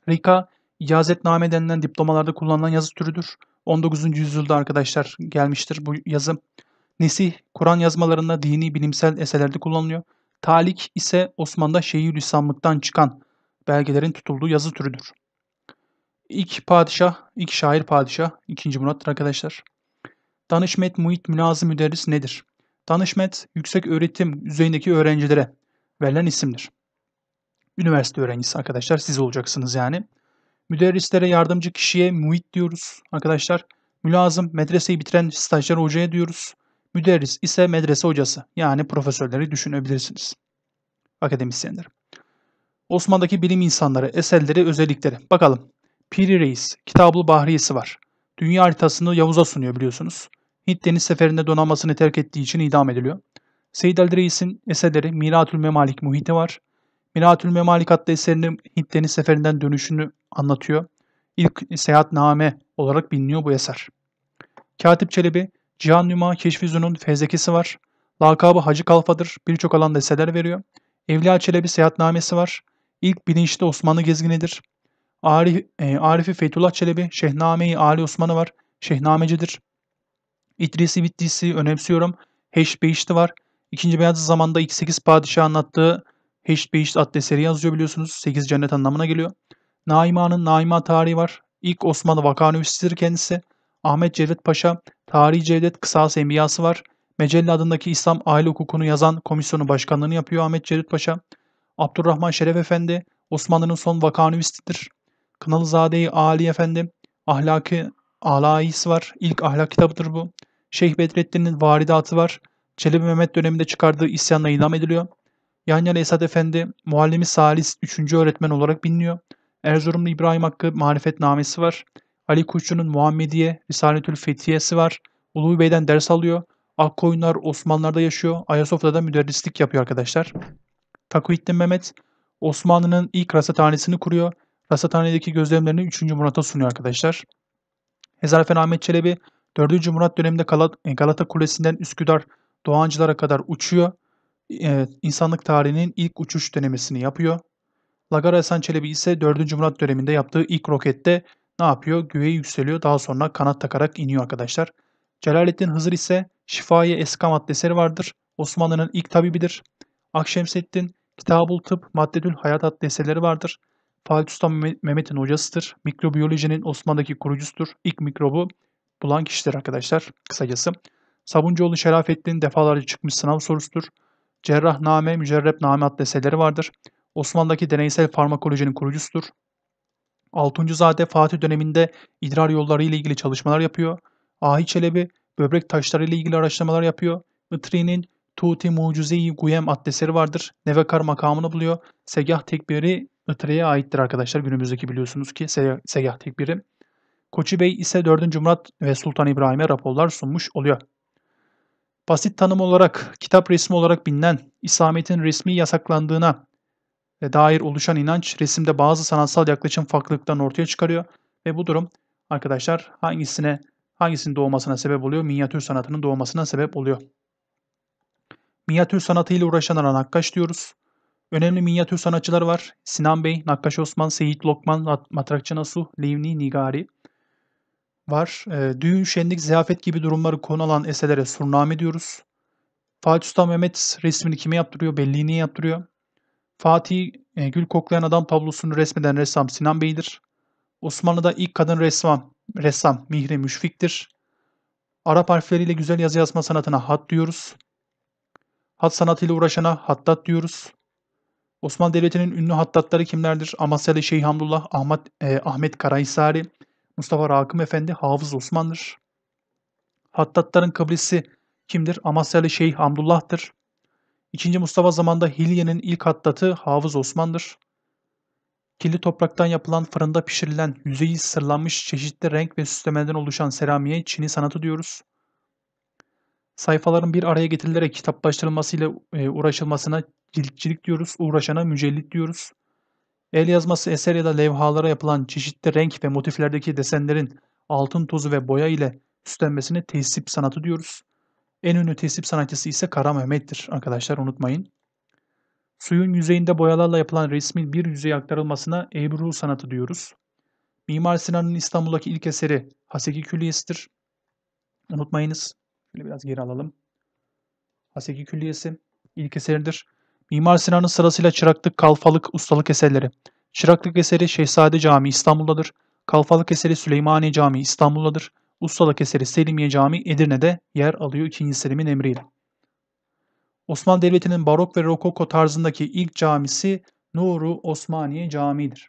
Rika, icazetname denilen diplomalarda kullanılan yazı türüdür. 19. yüzyılda arkadaşlar gelmiştir bu yazı. Nesih, Kur'an yazmalarında dini bilimsel eserlerde kullanılıyor. Talik ise Osmanlı'da Şeyhülislamlıktan çıkan belgelerin tutulduğu yazı türüdür. İlk padişah, ilk şair padişah, ikinci Murat'tır arkadaşlar. Danışmet Muhit Münazı Müderris nedir? Danışmet, yüksek öğretim düzeyindeki öğrencilere verilen isimdir. Üniversite öğrencisi arkadaşlar siz olacaksınız yani. Müderrislere yardımcı kişiye muhit diyoruz arkadaşlar. Mülazım medreseyi bitiren stajyer hocaya diyoruz. Müderris ise medrese hocası yani profesörleri düşünebilirsiniz. Akademisyenler. Osmanlı'daki bilim insanları, eserleri, özellikleri. Bakalım. Piri Reis, Kitablı Bahriyesi var. Dünya haritasını Yavuz'a sunuyor biliyorsunuz. Hint deniz seferinde donanmasını terk ettiği için idam ediliyor. Seyyid Ali Reis'in eserleri Miratül Memalik Muhit'i var. Miratül Memalik adlı eserinin Hint Deniz Seferi'nden dönüşünü anlatıyor. İlk seyahatname olarak biliniyor bu eser. Katip Çelebi, Cihan Nüma Keşfizu'nun fezlekesi var. Lakabı Hacı Kalfa'dır. Birçok alanda eserler veriyor. Evliya Çelebi seyahatnamesi var. İlk bilinçli Osmanlı gezginidir. Arif, e, Arifi Fethullah Çelebi Şehname-i Ali Osman'ı var. Şehnamecidir. İdrisi Bitlis'i önemsiyorum. Heş Beyişti var. İkinci Beyazıt zamanda ilk 8 padişah anlattığı Heşit Beyşit adlı eseri yazıyor biliyorsunuz. 8 cennet anlamına geliyor. Naima'nın Naima tarihi var. İlk Osmanlı vakanüvisidir kendisi. Ahmet Cevdet Paşa, Tarihi Cevdet Kısas Enbiyası var. Mecelle adındaki İslam aile hukukunu yazan komisyonu başkanlığını yapıyor Ahmet Cevdet Paşa. Abdurrahman Şeref Efendi, Osmanlı'nın son vakanüvistidir. Kınalızade-i Ali Efendi, Ahlaki Alais var. İlk ahlak kitabıdır bu. Şeyh Bedrettin'in varidatı var. Çelebi Mehmet döneminde çıkardığı isyanla idam ediliyor. Yahya Esad Efendi Muallimi Salis 3. öğretmen olarak biliniyor. Erzurumlu İbrahim Hakkı marifetnamesi var. Ali Kuşçu'nun Muhammediye, Risaletül Fethiye'si var. Ulu Bey'den ders alıyor. Akkoyunlar Osmanlılar'da yaşıyor. Ayasofya'da müderrislik yapıyor arkadaşlar. Takvittin Mehmet Osmanlı'nın ilk rasathanesini kuruyor. Rasathanedeki gözlemlerini 3. Murat'a sunuyor arkadaşlar. Hezarfen Ahmet Çelebi 4. Murat döneminde Galata Kulesi'nden Üsküdar Doğancılara kadar uçuyor evet, insanlık tarihinin ilk uçuş denemesini yapıyor. Lagar Hasan Çelebi ise 4. Murat döneminde yaptığı ilk rokette ne yapıyor? Göğe yükseliyor. Daha sonra kanat takarak iniyor arkadaşlar. Celalettin Hızır ise Şifai Eskam adlı eseri vardır. Osmanlı'nın ilk tabibidir. Akşemseddin Kitabul Tıp Maddedül Hayat adlı eserleri vardır. Fatih Sultan Mehmet'in hocasıdır. Mikrobiyolojinin Osmanlı'daki kurucusudur. İlk mikrobu bulan kişidir arkadaşlar kısacası. Sabuncuoğlu Şerafettin defalarca çıkmış sınav sorusudur. Cerrahname, Mücerrepname adlı eserleri vardır. Osmanlı'daki deneysel farmakolojinin kurucusudur. Altuncuzade Fatih döneminde idrar yolları ile ilgili çalışmalar yapıyor. Ahi Çelebi böbrek taşları ile ilgili araştırmalar yapıyor. Mıtri'nin Tuti Mucize-i Guyem adlı vardır. Nevekar makamını buluyor. Segah tekbiri Mıtri'ye aittir arkadaşlar. Günümüzdeki biliyorsunuz ki Segah tekbiri. Koçi Bey ise 4. Murat ve Sultan İbrahim'e raporlar sunmuş oluyor. Basit tanım olarak kitap resmi olarak bilinen İslamiyet'in resmi yasaklandığına e, dair oluşan inanç resimde bazı sanatsal yaklaşım farklılıklarını ortaya çıkarıyor ve bu durum arkadaşlar hangisine hangisinin doğmasına sebep oluyor? Minyatür sanatının doğmasına sebep oluyor. Minyatür sanatıyla uğraşanlara nakkaş diyoruz. Önemli minyatür sanatçılar var. Sinan Bey, Nakkaş Osman, Seyit Lokman, Matrakçı Nasuh, Levni Nigari var. E, düğün, şenlik, ziyafet gibi durumları konu alan eserlere surname diyoruz. Fatih Sultan Mehmet resmini kime yaptırıyor? Belliği niye yaptırıyor? Fatih e, Gül Koklayan Adam tablosunu resmeden ressam Sinan Bey'dir. Osmanlı'da ilk kadın ressam, ressam Mihri Müşfik'tir. Arap harfleriyle güzel yazı yazma sanatına hat diyoruz. Hat sanatıyla uğraşana hattat diyoruz. Osmanlı Devleti'nin ünlü hattatları kimlerdir? Amasyalı Şeyh Hamdullah, Ahmet, e, Ahmet Karahisari, Mustafa Rakım Efendi Hafız Osman'dır. Hattatların kıblesi kimdir? Amasyalı Şeyh Hamdullah'tır. İkinci Mustafa zamanında Hilye'nin ilk hattatı Hafız Osman'dır. Kirli topraktan yapılan fırında pişirilen yüzeyi sırlanmış çeşitli renk ve süslemelerden oluşan seramiye Çin'i sanatı diyoruz. Sayfaların bir araya getirilerek kitaplaştırılmasıyla e, uğraşılmasına ciltçilik diyoruz, uğraşana mücellit diyoruz. El yazması eser ya da levhalara yapılan çeşitli renk ve motiflerdeki desenlerin altın tozu ve boya ile süslenmesine tesip sanatı diyoruz. En ünlü tesip sanatçısı ise Kara Mehmet'tir arkadaşlar unutmayın. Suyun yüzeyinde boyalarla yapılan resmin bir yüzeye aktarılmasına ebru sanatı diyoruz. Mimar Sinan'ın İstanbul'daki ilk eseri Haseki Külliyesi'dir. Unutmayınız. Şöyle biraz geri alalım. Haseki Külliyesi ilk eseridir. Mimar Sinan'ın sırasıyla çıraklık, kalfalık, ustalık eserleri. Çıraklık eseri Şehzade Camii İstanbul'dadır. Kalfalık eseri Süleymaniye Camii İstanbul'dadır. Ustalık eseri Selimiye Camii Edirne'de yer alıyor 2. Selim'in emriyle. Osmanlı Devleti'nin barok ve rokoko tarzındaki ilk camisi Nuru Osmaniye Camii'dir.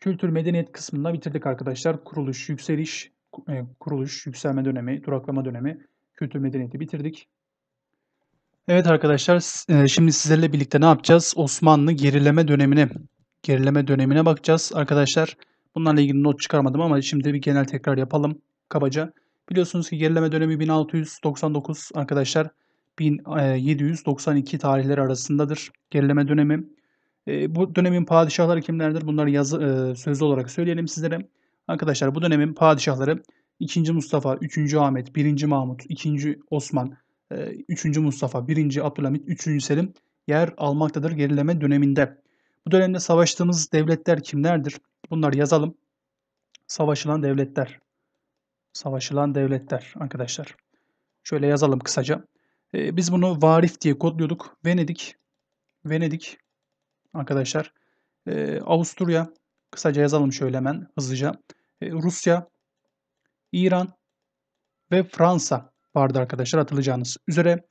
Kültür medeniyet kısmında bitirdik arkadaşlar. Kuruluş, yükseliş, e, kuruluş, yükselme dönemi, duraklama dönemi, kültür medeniyeti bitirdik. Evet arkadaşlar e, şimdi sizlerle birlikte ne yapacağız? Osmanlı gerileme dönemine gerileme dönemine bakacağız arkadaşlar. Bunlarla ilgili not çıkarmadım ama şimdi bir genel tekrar yapalım kabaca. Biliyorsunuz ki gerileme dönemi 1699 arkadaşlar 1792 e, tarihleri arasındadır gerileme dönemi. E, bu dönemin padişahları kimlerdir? Bunları yazı, sözlü olarak söyleyelim sizlere. Arkadaşlar bu dönemin padişahları 2. Mustafa, 3. Ahmet, 1. Mahmut, 2. Osman, 3. Ee, Mustafa, 1. Abdülhamit, 3. Selim yer almaktadır gerileme döneminde. Bu dönemde savaştığımız devletler kimlerdir? Bunları yazalım. Savaşılan devletler. Savaşılan devletler arkadaşlar. Şöyle yazalım kısaca. Ee, biz bunu Varif diye kodluyorduk. Venedik, Venedik arkadaşlar. Ee, Avusturya, kısaca yazalım şöyle hemen hızlıca. Rusya, İran ve Fransa vardı arkadaşlar hatırlayacağınız üzere.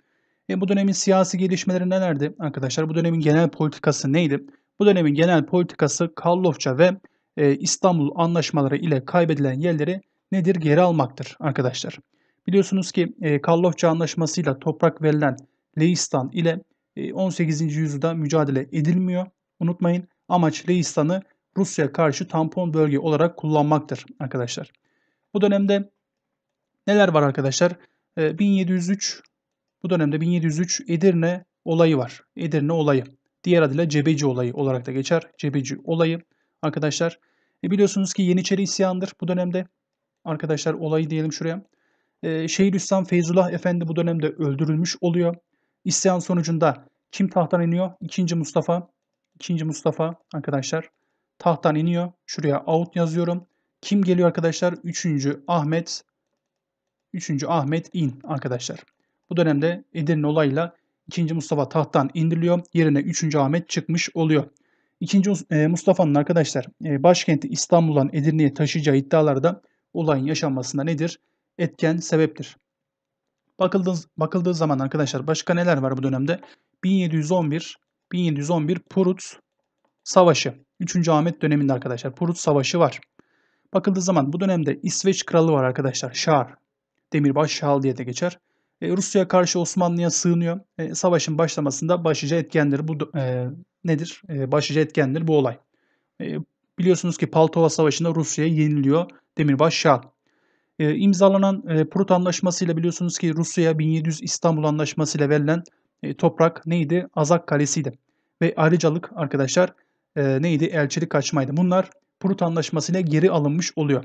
E, bu dönemin siyasi gelişmeleri nelerdi arkadaşlar? Bu dönemin genel politikası neydi? Bu dönemin genel politikası Kallofça ve e, İstanbul anlaşmaları ile kaybedilen yerleri nedir? Geri almaktır arkadaşlar. Biliyorsunuz ki e, Kallofça anlaşmasıyla toprak verilen Leistan ile e, 18. yüzyılda mücadele edilmiyor. Unutmayın amaç Leistan'ı Rusya karşı tampon bölge olarak kullanmaktır arkadaşlar. Bu dönemde neler var arkadaşlar? 1703 ee, bu dönemde 1703 Edirne olayı var. Edirne olayı. Diğer adıyla Cebeci olayı olarak da geçer. Cebeci olayı arkadaşlar. E, biliyorsunuz ki Yeniçeri isyandır. bu dönemde. Arkadaşlar olayı diyelim şuraya. E, ee, Şeyhülislam Feyzullah Efendi bu dönemde öldürülmüş oluyor. İsyan sonucunda kim tahttan iniyor? 2. Mustafa. 2. Mustafa arkadaşlar tahttan iniyor. Şuraya out yazıyorum. Kim geliyor arkadaşlar? 3. Ahmet 3. Ahmet İn arkadaşlar. Bu dönemde Edirne olayla 2. Mustafa tahttan indiriliyor. Yerine 3. Ahmet çıkmış oluyor. 2. E, Mustafa'nın arkadaşlar e, başkenti İstanbul'dan Edirne'ye taşıyacağı iddialarda olayın yaşanmasında nedir? Etken sebeptir. Bakıldığı, bakıldığı zaman arkadaşlar başka neler var bu dönemde? 1711 1711 Purut Savaşı. 3. Ahmet döneminde arkadaşlar Purut Savaşı var. Bakıldığı zaman bu dönemde İsveç Kralı var arkadaşlar. Şar. Demirbaş Şal diye de geçer. E, Rusya'ya karşı Osmanlı'ya sığınıyor. E, savaşın başlamasında başlıca etkendir bu e, nedir? E, başlıca etkendir bu olay. E, biliyorsunuz ki Paltova Savaşı'nda Rusya'ya yeniliyor Demirbaş Şal. E, imzalanan e, Prut Anlaşması ile biliyorsunuz ki Rusya'ya 1700 İstanbul Anlaşması ile verilen e, toprak neydi? Azak Kalesi'ydi. Ve ayrıcalık arkadaşlar e, neydi? Elçilik kaçmaydı. Bunlar Prut Anlaşması ile geri alınmış oluyor.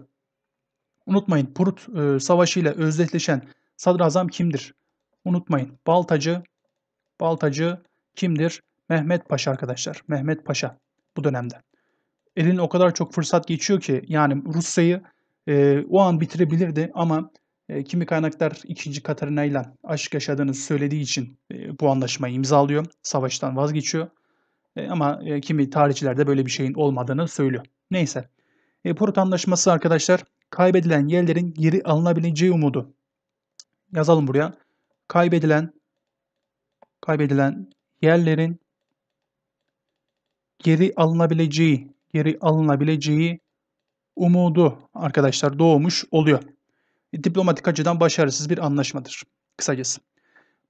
Unutmayın Prut e, Savaşı ile özdeşleşen sadrazam kimdir? Unutmayın Baltacı, Baltacı kimdir? Mehmet Paşa arkadaşlar. Mehmet Paşa bu dönemde. Elin o kadar çok fırsat geçiyor ki yani Rusya'yı e, o an bitirebilirdi ama e, kimi kaynaklar 2. Katarina ile aşk yaşadığını söylediği için e, bu anlaşmayı imzalıyor. Savaştan vazgeçiyor. E, ama e, kimi tarihçiler de böyle bir şeyin olmadığını söylüyor. Neyse. E, Prut Anlaşması arkadaşlar kaybedilen yerlerin geri alınabileceği umudu. Yazalım buraya. Kaybedilen kaybedilen yerlerin geri alınabileceği, geri alınabileceği umudu arkadaşlar doğmuş oluyor. Diplomatik açıdan başarısız bir anlaşmadır kısacası.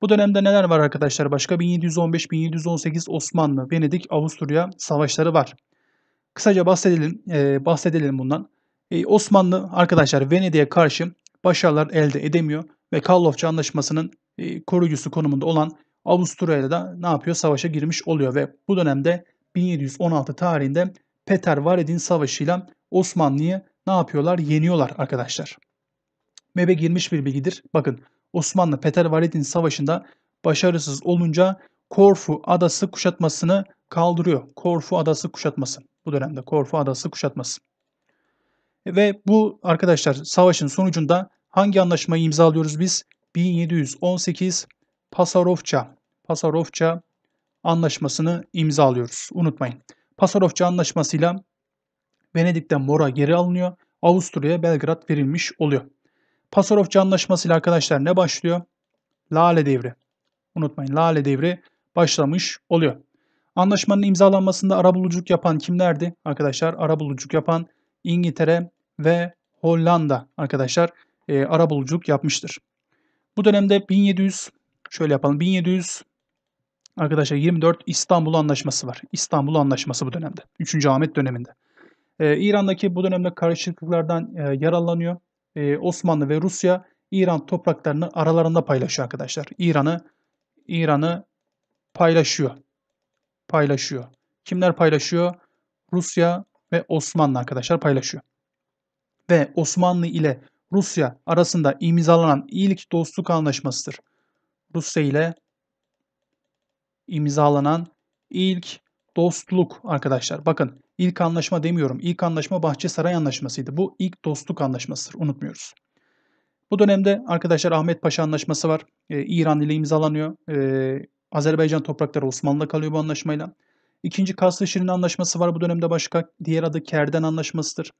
Bu dönemde neler var arkadaşlar? Başka 1715-1718 Osmanlı, Venedik, Avusturya savaşları var. Kısaca bahsedelim, e, bahsedelim bundan. E, Osmanlı arkadaşlar Venedik'e karşı başarılar elde edemiyor ve Karlofça Anlaşması'nın e, koruyucusu konumunda olan Avusturya'yla da ne yapıyor? Savaşa girmiş oluyor ve bu dönemde 1716 tarihinde Peter Vared'in savaşıyla Osmanlı'yı ne yapıyorlar? Yeniyorlar arkadaşlar. MEB'e girmiş bir bilgidir. Bakın Osmanlı Peter Vared'in savaşında başarısız olunca Korfu adası kuşatmasını kaldırıyor. Korfu adası kuşatması. Bu dönemde Korfu adası kuşatması. Ve bu arkadaşlar savaşın sonucunda hangi anlaşmayı imzalıyoruz biz? 1718 Pasarofça, Pasarofça anlaşmasını imzalıyoruz. Unutmayın. Pasarofça anlaşmasıyla Venedik'ten Mora geri alınıyor. Avusturya'ya Belgrad verilmiş oluyor. Pasarofça anlaşmasıyla arkadaşlar ne başlıyor? Lale devri. Unutmayın Lale devri başlamış oluyor. Anlaşmanın imzalanmasında arabuluculuk yapan kimlerdi? Arkadaşlar arabuluculuk yapan İngiltere ve Hollanda arkadaşlar e, arabuluculuk yapmıştır. Bu dönemde 1700 şöyle yapalım 1700 arkadaşlar 24 İstanbul Anlaşması var. İstanbul Anlaşması bu dönemde. 3. Ahmet döneminde. Ee, İran'daki bu dönemde karışıklıklardan e, yararlanıyor. Ee, Osmanlı ve Rusya İran topraklarını aralarında paylaşıyor arkadaşlar. İran'ı İran'ı paylaşıyor. Paylaşıyor. Kimler paylaşıyor? Rusya, ve Osmanlı arkadaşlar paylaşıyor. Ve Osmanlı ile Rusya arasında imzalanan ilk dostluk anlaşmasıdır. Rusya ile imzalanan ilk dostluk arkadaşlar. Bakın ilk anlaşma demiyorum. İlk anlaşma Saray Anlaşması'ydı. Bu ilk dostluk anlaşmasıdır. Unutmuyoruz. Bu dönemde arkadaşlar Ahmet Paşa Anlaşması var. Ee, İran ile imzalanıyor. Ee, Azerbaycan toprakları Osmanlı'da kalıyor bu anlaşmayla. İkinci Kaslı-Şirin Anlaşması var bu dönemde başka. Diğer adı Kerden Anlaşması'dır.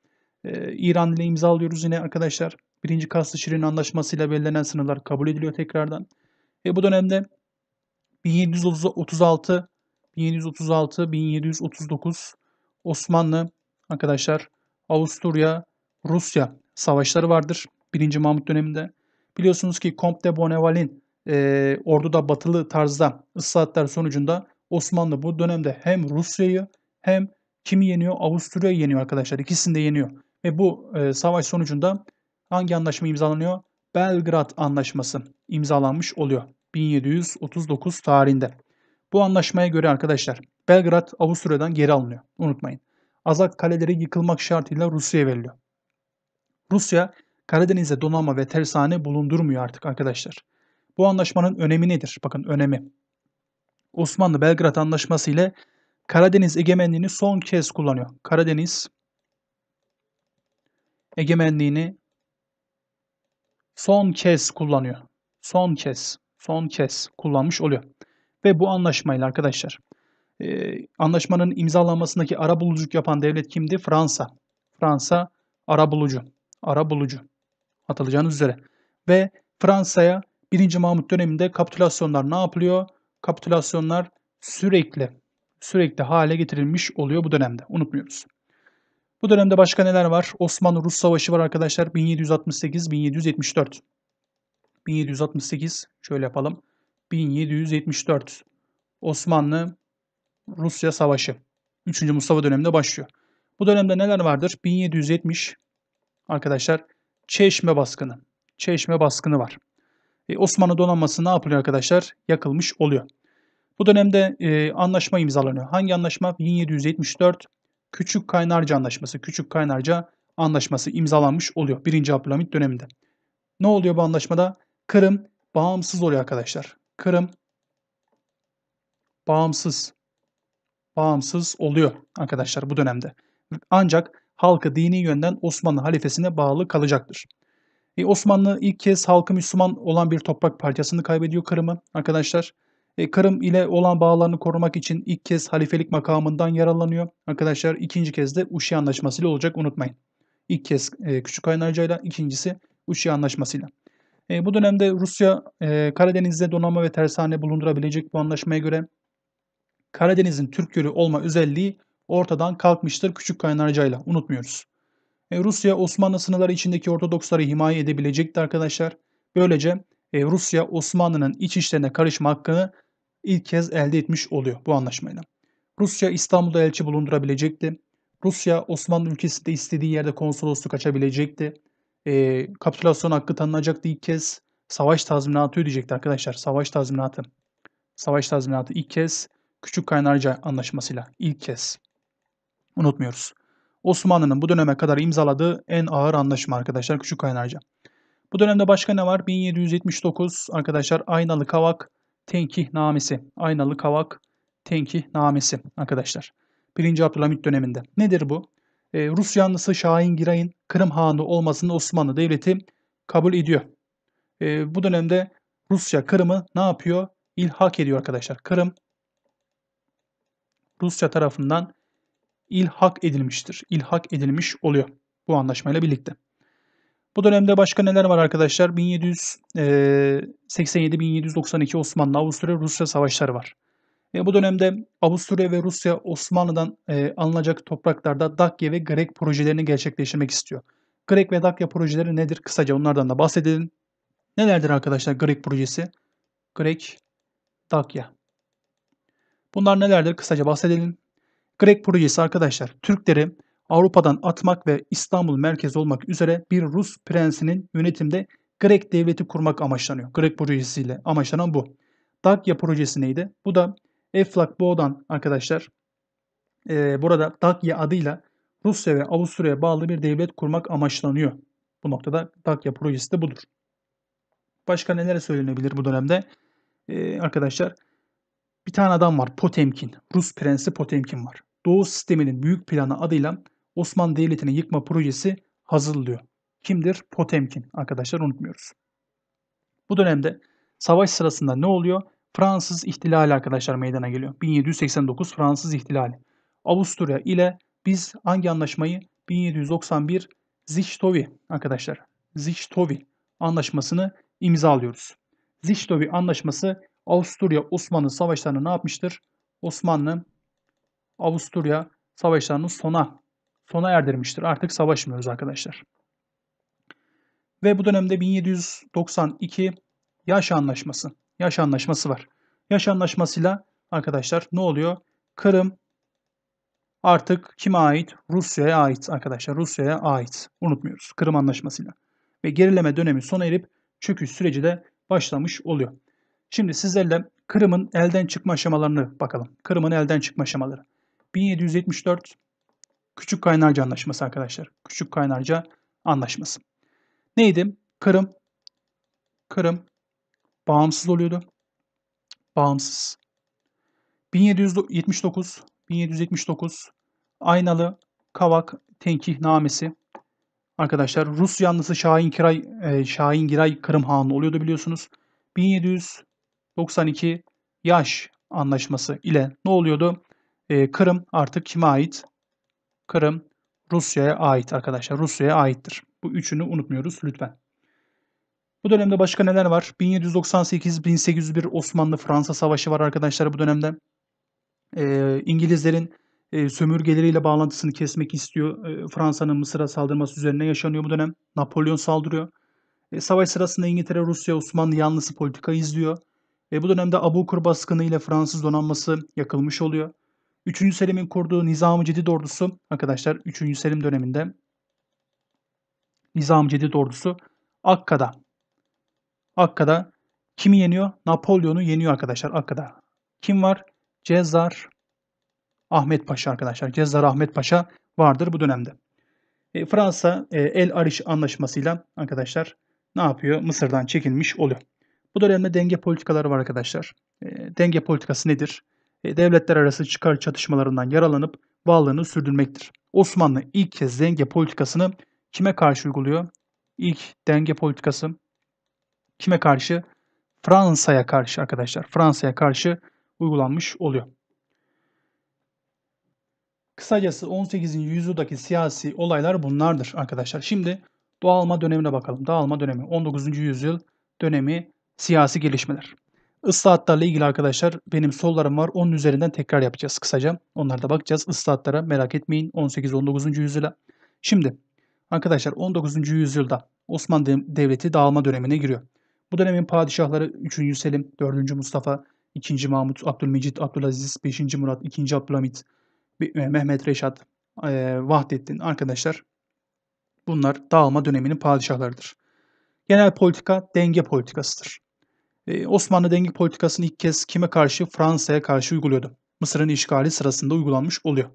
Ee, İran ile imzalıyoruz yine arkadaşlar. Birinci Kaslı-Şirin Anlaşması ile belirlenen sınırlar kabul ediliyor tekrardan. Ve bu dönemde 1736, 1736, 1739 Osmanlı arkadaşlar Avusturya, Rusya savaşları vardır. Birinci Mahmut döneminde. Biliyorsunuz ki Comte de Bonneval'in e, orduda batılı tarzda ıslahatlar sonucunda Osmanlı bu dönemde hem Rusya'yı hem kimi yeniyor? Avusturya'yı yeniyor arkadaşlar. İkisini de yeniyor. Ve bu e, savaş sonucunda hangi anlaşma imzalanıyor? Belgrad Anlaşması imzalanmış oluyor 1739 tarihinde. Bu anlaşmaya göre arkadaşlar Belgrad Avusturya'dan geri alınıyor. Unutmayın. Azak kaleleri yıkılmak şartıyla Rusya'ya veriliyor. Rusya Karadeniz'de donanma ve tersane bulundurmuyor artık arkadaşlar. Bu anlaşmanın önemi nedir? Bakın önemi. Osmanlı-Belgrad Anlaşması ile Karadeniz egemenliğini son kez kullanıyor. Karadeniz egemenliğini son kez kullanıyor. Son kez, son kez kullanmış oluyor. Ve bu anlaşmayla arkadaşlar, e, anlaşmanın imzalanmasındaki ara buluculuk yapan devlet kimdi? Fransa. Fransa ara bulucu. Ara bulucu. Hatırlayacağınız üzere. Ve Fransa'ya 1. Mahmut döneminde kapitülasyonlar ne yapılıyor? kapitülasyonlar sürekli sürekli hale getirilmiş oluyor bu dönemde. Unutmuyoruz. Bu dönemde başka neler var? Osmanlı-Rus Savaşı var arkadaşlar. 1768-1774. 1768 şöyle yapalım. 1774 Osmanlı Rusya Savaşı 3. Mustafa döneminde başlıyor. Bu dönemde neler vardır? 1770 arkadaşlar Çeşme baskını. Çeşme baskını var. E, Osmanlı donanması ne yapılıyor arkadaşlar? Yakılmış oluyor. Bu dönemde e, anlaşma imzalanıyor. Hangi anlaşma? 1774 Küçük Kaynarca Anlaşması. Küçük Kaynarca Anlaşması imzalanmış oluyor 1. Abdülhamit döneminde. Ne oluyor bu anlaşmada? Kırım bağımsız oluyor arkadaşlar. Kırım bağımsız bağımsız oluyor arkadaşlar bu dönemde. Ancak halkı dini yönden Osmanlı halifesine bağlı kalacaktır. E, Osmanlı ilk kez halkı Müslüman olan bir toprak parçasını kaybediyor Kırım'ı arkadaşlar. E, Kırım ile olan bağlarını korumak için ilk kez halifelik makamından yararlanıyor. Arkadaşlar ikinci kez de Uşi Anlaşması ile olacak unutmayın. İlk kez e, Küçük Kaynarca ile ikincisi Uşi Anlaşması ile. E, bu dönemde Rusya e, Karadeniz'de donanma ve tersane bulundurabilecek bu anlaşmaya göre Karadeniz'in Türk yölü olma özelliği ortadan kalkmıştır Küçük Kaynarca ile unutmuyoruz. E, Rusya Osmanlı sınırları içindeki Ortodoksları himaye edebilecekti arkadaşlar. Böylece e, Rusya Osmanlı'nın iç işlerine karışma hakkını ilk kez elde etmiş oluyor bu anlaşmayla. Rusya İstanbul'da elçi bulundurabilecekti. Rusya Osmanlı ülkesinde istediği yerde konsolosluk açabilecekti. E, kapitülasyon hakkı tanınacaktı ilk kez. Savaş tazminatı ödeyecekti arkadaşlar. Savaş tazminatı. Savaş tazminatı ilk kez Küçük Kaynarca Anlaşması'yla ilk kez. Unutmuyoruz. Osmanlı'nın bu döneme kadar imzaladığı en ağır anlaşma arkadaşlar Küçük Kaynarca. Bu dönemde başka ne var? 1779 arkadaşlar Aynalı Kavak Tenkih Namesi. Aynalı Kavak Tenkih Namesi arkadaşlar. 1. Abdülhamit döneminde. Nedir bu? Ee, Rus yanlısı Şahin Giray'ın Kırım Hanı olmasını Osmanlı Devleti kabul ediyor. Ee, bu dönemde Rusya Kırım'ı ne yapıyor? İlhak ediyor arkadaşlar. Kırım Rusya tarafından ilhak edilmiştir. İlhak edilmiş oluyor bu anlaşmayla birlikte. Bu dönemde başka neler var arkadaşlar? 1787-1792 e, Osmanlı-Avusturya-Rusya savaşları var. Ve bu dönemde Avusturya ve Rusya Osmanlı'dan e, alınacak topraklarda Dakya ve Grek projelerini gerçekleştirmek istiyor. Grek ve Dakya projeleri nedir? Kısaca onlardan da bahsedelim. Nelerdir arkadaşlar Grek projesi? Grek, Dakya. Bunlar nelerdir? Kısaca bahsedelim. Greg projesi arkadaşlar Türkleri Avrupa'dan atmak ve İstanbul merkez olmak üzere bir Rus prensinin yönetimde Grek devleti kurmak amaçlanıyor. Grek projesiyle amaçlanan bu. Dakya projesi neydi? Bu da Eflak Boğdan arkadaşlar e, burada Dakya adıyla Rusya ve Avusturya'ya bağlı bir devlet kurmak amaçlanıyor. Bu noktada Dakya projesi de budur. Başka neler söylenebilir bu dönemde? E, arkadaşlar bir tane adam var Potemkin. Rus prensi Potemkin var. Doğu Sistemi'nin Büyük Planı adıyla Osmanlı Devleti'ni yıkma projesi hazırlıyor. Kimdir? Potemkin arkadaşlar unutmuyoruz. Bu dönemde savaş sırasında ne oluyor? Fransız ihtilali arkadaşlar meydana geliyor. 1789 Fransız ihtilali. Avusturya ile biz hangi anlaşmayı? 1791 Zichtovi arkadaşlar. Zichtovi anlaşmasını imzalıyoruz. Zichtovi anlaşması Avusturya Osmanlı savaşlarını ne yapmıştır? Osmanlı Avusturya savaşlarını sona sona erdirmiştir. Artık savaşmıyoruz arkadaşlar. Ve bu dönemde 1792 Yaş Anlaşması. Yaş Anlaşması var. Yaş Anlaşması'yla arkadaşlar ne oluyor? Kırım artık kime ait? Rusya'ya ait arkadaşlar. Rusya'ya ait. Unutmuyoruz. Kırım Anlaşması'yla. Ve gerileme dönemi sona erip çöküş süreci de başlamış oluyor. Şimdi sizlerle Kırım'ın elden çıkma aşamalarını bakalım. Kırım'ın elden çıkma aşamaları. 1774 Küçük Kaynarca Anlaşması arkadaşlar. Küçük Kaynarca Anlaşması. Neydi? Kırım. Kırım bağımsız oluyordu. Bağımsız. 1779 1779 Aynalı Kavak Tenkih Namesi. Arkadaşlar Rus yanlısı Şahin Kiray e, Şahin Giray Kırım Hanı oluyordu biliyorsunuz. 1792 Yaş Anlaşması ile ne oluyordu? e, Kırım artık kime ait? Kırım Rusya'ya ait arkadaşlar. Rusya'ya aittir. Bu üçünü unutmuyoruz lütfen. Bu dönemde başka neler var? 1798-1801 Osmanlı-Fransa Savaşı var arkadaşlar bu dönemde. E, İngilizlerin e, sömürgeleriyle bağlantısını kesmek istiyor. E, Fransa'nın Mısır'a saldırması üzerine yaşanıyor bu dönem. Napolyon saldırıyor. E, savaş sırasında İngiltere, Rusya, Osmanlı yanlısı politika izliyor. E, bu dönemde Abukur baskını ile Fransız donanması yakılmış oluyor. 3. Selim'in kurduğu Nizam-ı Cedid ordusu arkadaşlar 3. Selim döneminde Nizam-ı Cedid ordusu Akka'da Akka'da kimi yeniyor? Napolyon'u yeniyor arkadaşlar Akka'da. Kim var? Cezzar Ahmet Paşa arkadaşlar. Cezzar Ahmet Paşa vardır bu dönemde. E, Fransa e, El Ariş anlaşmasıyla arkadaşlar ne yapıyor? Mısır'dan çekilmiş oluyor. Bu dönemde denge politikaları var arkadaşlar. E, denge politikası nedir? E, devletler arası çıkar çatışmalarından yaralanıp varlığını sürdürmektir. Osmanlı ilk kez denge politikasını kime karşı uyguluyor? İlk denge politikası kime karşı? Fransa'ya karşı arkadaşlar. Fransa'ya karşı uygulanmış oluyor. Kısacası 18. yüzyıldaki siyasi olaylar bunlardır arkadaşlar. Şimdi dağılma dönemine bakalım. Dağılma dönemi 19. yüzyıl dönemi siyasi gelişmeler. Islahatlarla ilgili arkadaşlar benim sollarım var. Onun üzerinden tekrar yapacağız kısaca. Onlarda bakacağız. Islahatlara merak etmeyin. 18-19. yüzyıla. Şimdi arkadaşlar 19. yüzyılda Osmanlı Devleti dağılma dönemine giriyor. Bu dönemin padişahları 3. Selim, 4. Mustafa, 2. Mahmut, Abdülmecit, Abdülaziz, 5. Murat, 2. Abdülhamit, e, Mehmet Reşat, e, Vahdettin arkadaşlar. Bunlar dağılma döneminin padişahlarıdır. Genel politika denge politikasıdır. Ee, Osmanlı denge politikasını ilk kez kime karşı? Fransa'ya karşı uyguluyordu. Mısır'ın işgali sırasında uygulanmış oluyor.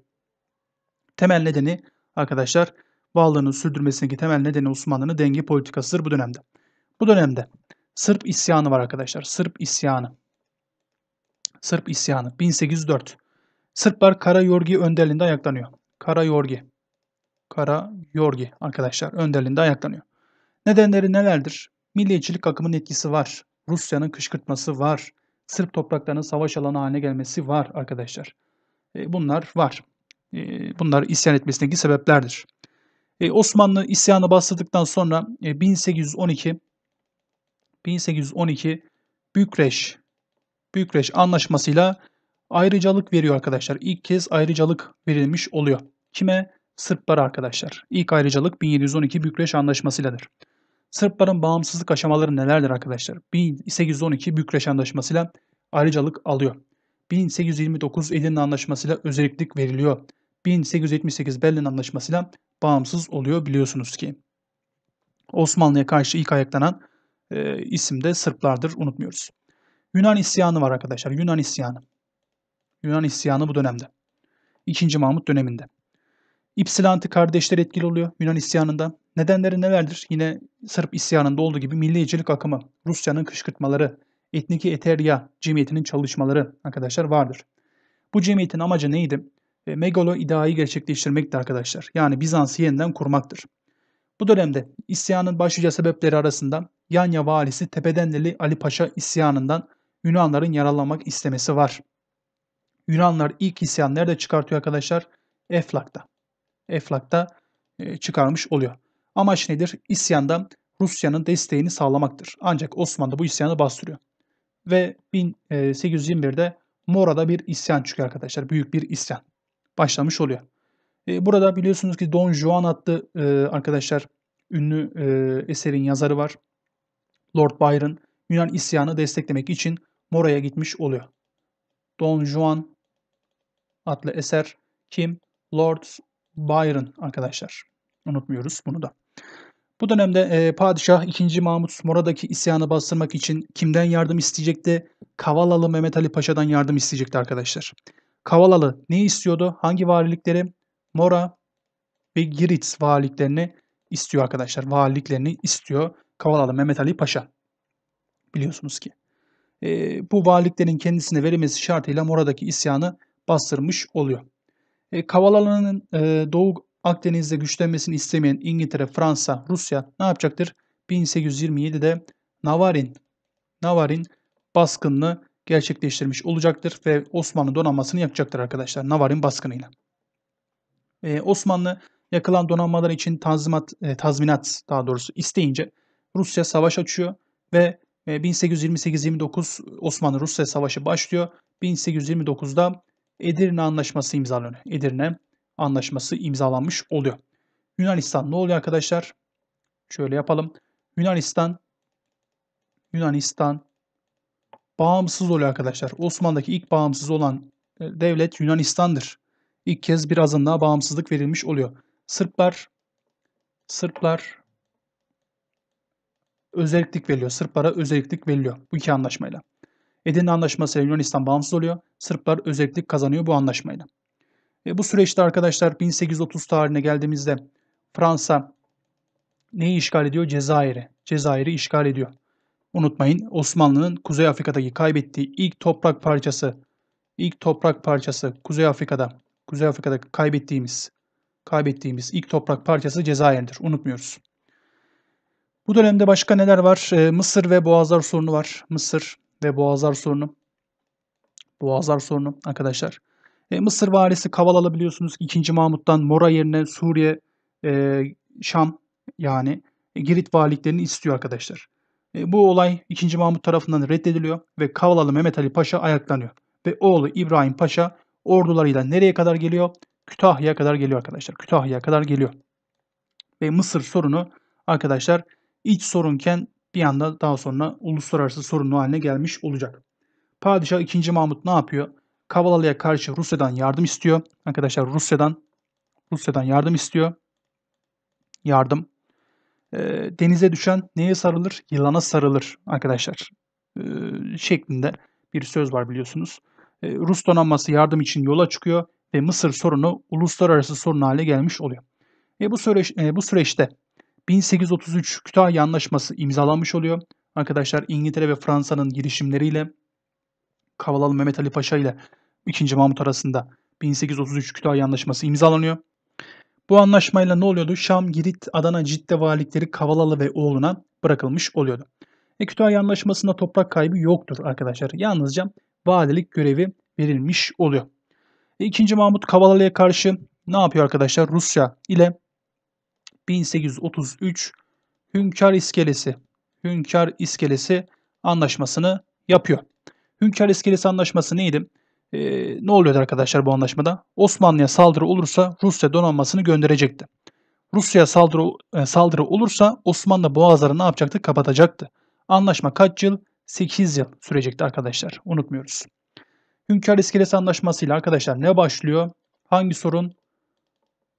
Temel nedeni arkadaşlar varlığını sürdürmesindeki temel nedeni Osmanlı'nın denge politikasıdır bu dönemde. Bu dönemde Sırp isyanı var arkadaşlar. Sırp isyanı. Sırp isyanı 1804. Sırplar Kara Yorgi önderliğinde ayaklanıyor. Kara Yorgi. Kara Yorgi arkadaşlar önderliğinde ayaklanıyor. Nedenleri nelerdir? Milliyetçilik akımının etkisi var. Rusya'nın kışkırtması var. Sırp topraklarının savaş alanı haline gelmesi var arkadaşlar. E, bunlar var. E, bunlar isyan etmesindeki sebeplerdir. E, Osmanlı isyanı bastırdıktan sonra e, 1812 1812 Bükreş Bükreş anlaşmasıyla ayrıcalık veriyor arkadaşlar. İlk kez ayrıcalık verilmiş oluyor. Kime? Sırplara arkadaşlar. İlk ayrıcalık 1712 Bükreş anlaşmasıyladır. Sırpların bağımsızlık aşamaları nelerdir arkadaşlar? 1812 Bükreş Anlaşması'yla ayrıcalık alıyor. 1829 Edirne Anlaşması'yla özellik veriliyor. 1878 Berlin Anlaşması'yla bağımsız oluyor biliyorsunuz ki. Osmanlı'ya karşı ilk ayaklanan e, isim de Sırplardır unutmuyoruz. Yunan isyanı var arkadaşlar. Yunan isyanı. Yunan isyanı bu dönemde. 2. Mahmut döneminde. İpsilanti kardeşler etkili oluyor Yunan isyanında. Nedenleri nelerdir? Yine Sırp isyanında olduğu gibi milliyetçilik akımı, Rusya'nın kışkırtmaları, etnik Eterya cemiyetinin çalışmaları arkadaşlar vardır. Bu cemiyetin amacı neydi? E, Megalo ideayı gerçekleştirmekti arkadaşlar. Yani Bizans'ı yeniden kurmaktır. Bu dönemde isyanın başlıca sebepleri arasında Yanya valisi Tepedenlili Ali Paşa isyanından Yunanların yaralanmak istemesi var. Yunanlar ilk isyan nerede çıkartıyor arkadaşlar? Eflak'ta. Eflak'ta e, çıkarmış oluyor. Amaç nedir? İsyan'da Rusya'nın desteğini sağlamaktır. Ancak Osmanlı bu isyanı bastırıyor. Ve 1821'de e, Mora'da bir isyan çıkıyor arkadaşlar. Büyük bir isyan. Başlamış oluyor. E, burada biliyorsunuz ki Don Juan adlı arkadaşlar ünlü eserin yazarı var. Lord Byron Yunan isyanı desteklemek için Mora'ya gitmiş oluyor. Don Juan adlı eser kim? Lord Byron arkadaşlar. Unutmuyoruz bunu da. Bu dönemde e, padişah 2. Mahmut Mora'daki isyanı bastırmak için kimden yardım isteyecekti? Kavalalı Mehmet Ali Paşa'dan yardım isteyecekti arkadaşlar. Kavalalı ne istiyordu? Hangi valilikleri? Mora ve Girit valiliklerini istiyor arkadaşlar. Valiliklerini istiyor Kavalalı Mehmet Ali Paşa. Biliyorsunuz ki. E, bu valiliklerin kendisine verilmesi şartıyla Mora'daki isyanı bastırmış oluyor. E, Kavalalarının e, Doğu Akdeniz'de güçlenmesini istemeyen İngiltere, Fransa, Rusya ne yapacaktır? 1827'de Navarin, Navarin baskınını gerçekleştirmiş olacaktır ve Osmanlı donanmasını yakacaktır arkadaşlar Navarin baskınıyla. E, Osmanlı yakılan donanmalar için tanzimat, e, tazminat daha doğrusu isteyince Rusya savaş açıyor ve 1828-29 e, Osmanlı-Rusya Savaşı başlıyor. 1829'da Edirne Anlaşması imzalanıyor. Edirne Anlaşması imzalanmış oluyor. Yunanistan ne oluyor arkadaşlar? Şöyle yapalım. Yunanistan Yunanistan bağımsız oluyor arkadaşlar. Osmanlı'daki ilk bağımsız olan e, devlet Yunanistan'dır. İlk kez bir azınlığa bağımsızlık verilmiş oluyor. Sırplar Sırplar özellik veriliyor. Sırplara özellik veriliyor bu iki anlaşmayla. Edirne Anlaşması ile Yunanistan bağımsız oluyor. Sırplar özellik kazanıyor bu anlaşmayla. Ve bu süreçte arkadaşlar 1830 tarihine geldiğimizde Fransa neyi işgal ediyor? Cezayir'i. Cezayir'i işgal ediyor. Unutmayın Osmanlı'nın Kuzey Afrika'daki kaybettiği ilk toprak parçası, ilk toprak parçası Kuzey Afrika'da, Kuzey Afrika'da kaybettiğimiz, kaybettiğimiz ilk toprak parçası Cezayir'dir. Unutmuyoruz. Bu dönemde başka neler var? Ee, Mısır ve Boğazlar sorunu var. Mısır ve boğazlar sorunu. Boğazlar sorunu arkadaşlar. E, Mısır valisi kaval alabiliyorsunuz ikinci Mahmut'tan Mora yerine Suriye, e, Şam yani e, Girit valiliklerini istiyor arkadaşlar. E, bu olay 2. Mahmut tarafından reddediliyor ve Kavalalı Mehmet Ali Paşa ayaklanıyor. Ve oğlu İbrahim Paşa ordularıyla nereye kadar geliyor? Kütahya'ya kadar geliyor arkadaşlar. Kütahya'ya kadar geliyor. Ve Mısır sorunu arkadaşlar iç sorunken bir anda daha sonra uluslararası sorunlu haline gelmiş olacak. Padişah 2. Mahmut ne yapıyor? Kavalalı'ya karşı Rusya'dan yardım istiyor. Arkadaşlar Rusya'dan Rusya'dan yardım istiyor. Yardım. E, denize düşen neye sarılır? Yılana sarılır arkadaşlar. E, şeklinde bir söz var biliyorsunuz. E, Rus donanması yardım için yola çıkıyor ve Mısır sorunu uluslararası sorun hale gelmiş oluyor. E, bu, süreç, e, bu süreçte 1833 Kütahya Anlaşması imzalanmış oluyor. Arkadaşlar İngiltere ve Fransa'nın girişimleriyle Kavalalı Mehmet Ali Paşa ile 2. Mahmut arasında 1833 Kütahya Anlaşması imzalanıyor. Bu anlaşmayla ne oluyordu? Şam, Girit, Adana, Cidde valilikleri Kavalalı ve oğluna bırakılmış oluyordu. E, Kütahya Anlaşması'nda toprak kaybı yoktur arkadaşlar. Yalnızca valilik görevi verilmiş oluyor. E, 2. Mahmut Kavalalı'ya karşı ne yapıyor arkadaşlar? Rusya ile 1833 Hünkar İskelesi Hünkar İskelesi anlaşmasını yapıyor. Hünkar İskelesi anlaşması neydi? Ee, ne oluyordu arkadaşlar bu anlaşmada? Osmanlı'ya saldırı olursa Rusya donanmasını gönderecekti. Rusya saldırı, e, saldırı olursa Osmanlı boğazları ne yapacaktı? Kapatacaktı. Anlaşma kaç yıl? 8 yıl sürecekti arkadaşlar. Unutmuyoruz. Hünkar İskelesi Anlaşması ile arkadaşlar ne başlıyor? Hangi sorun?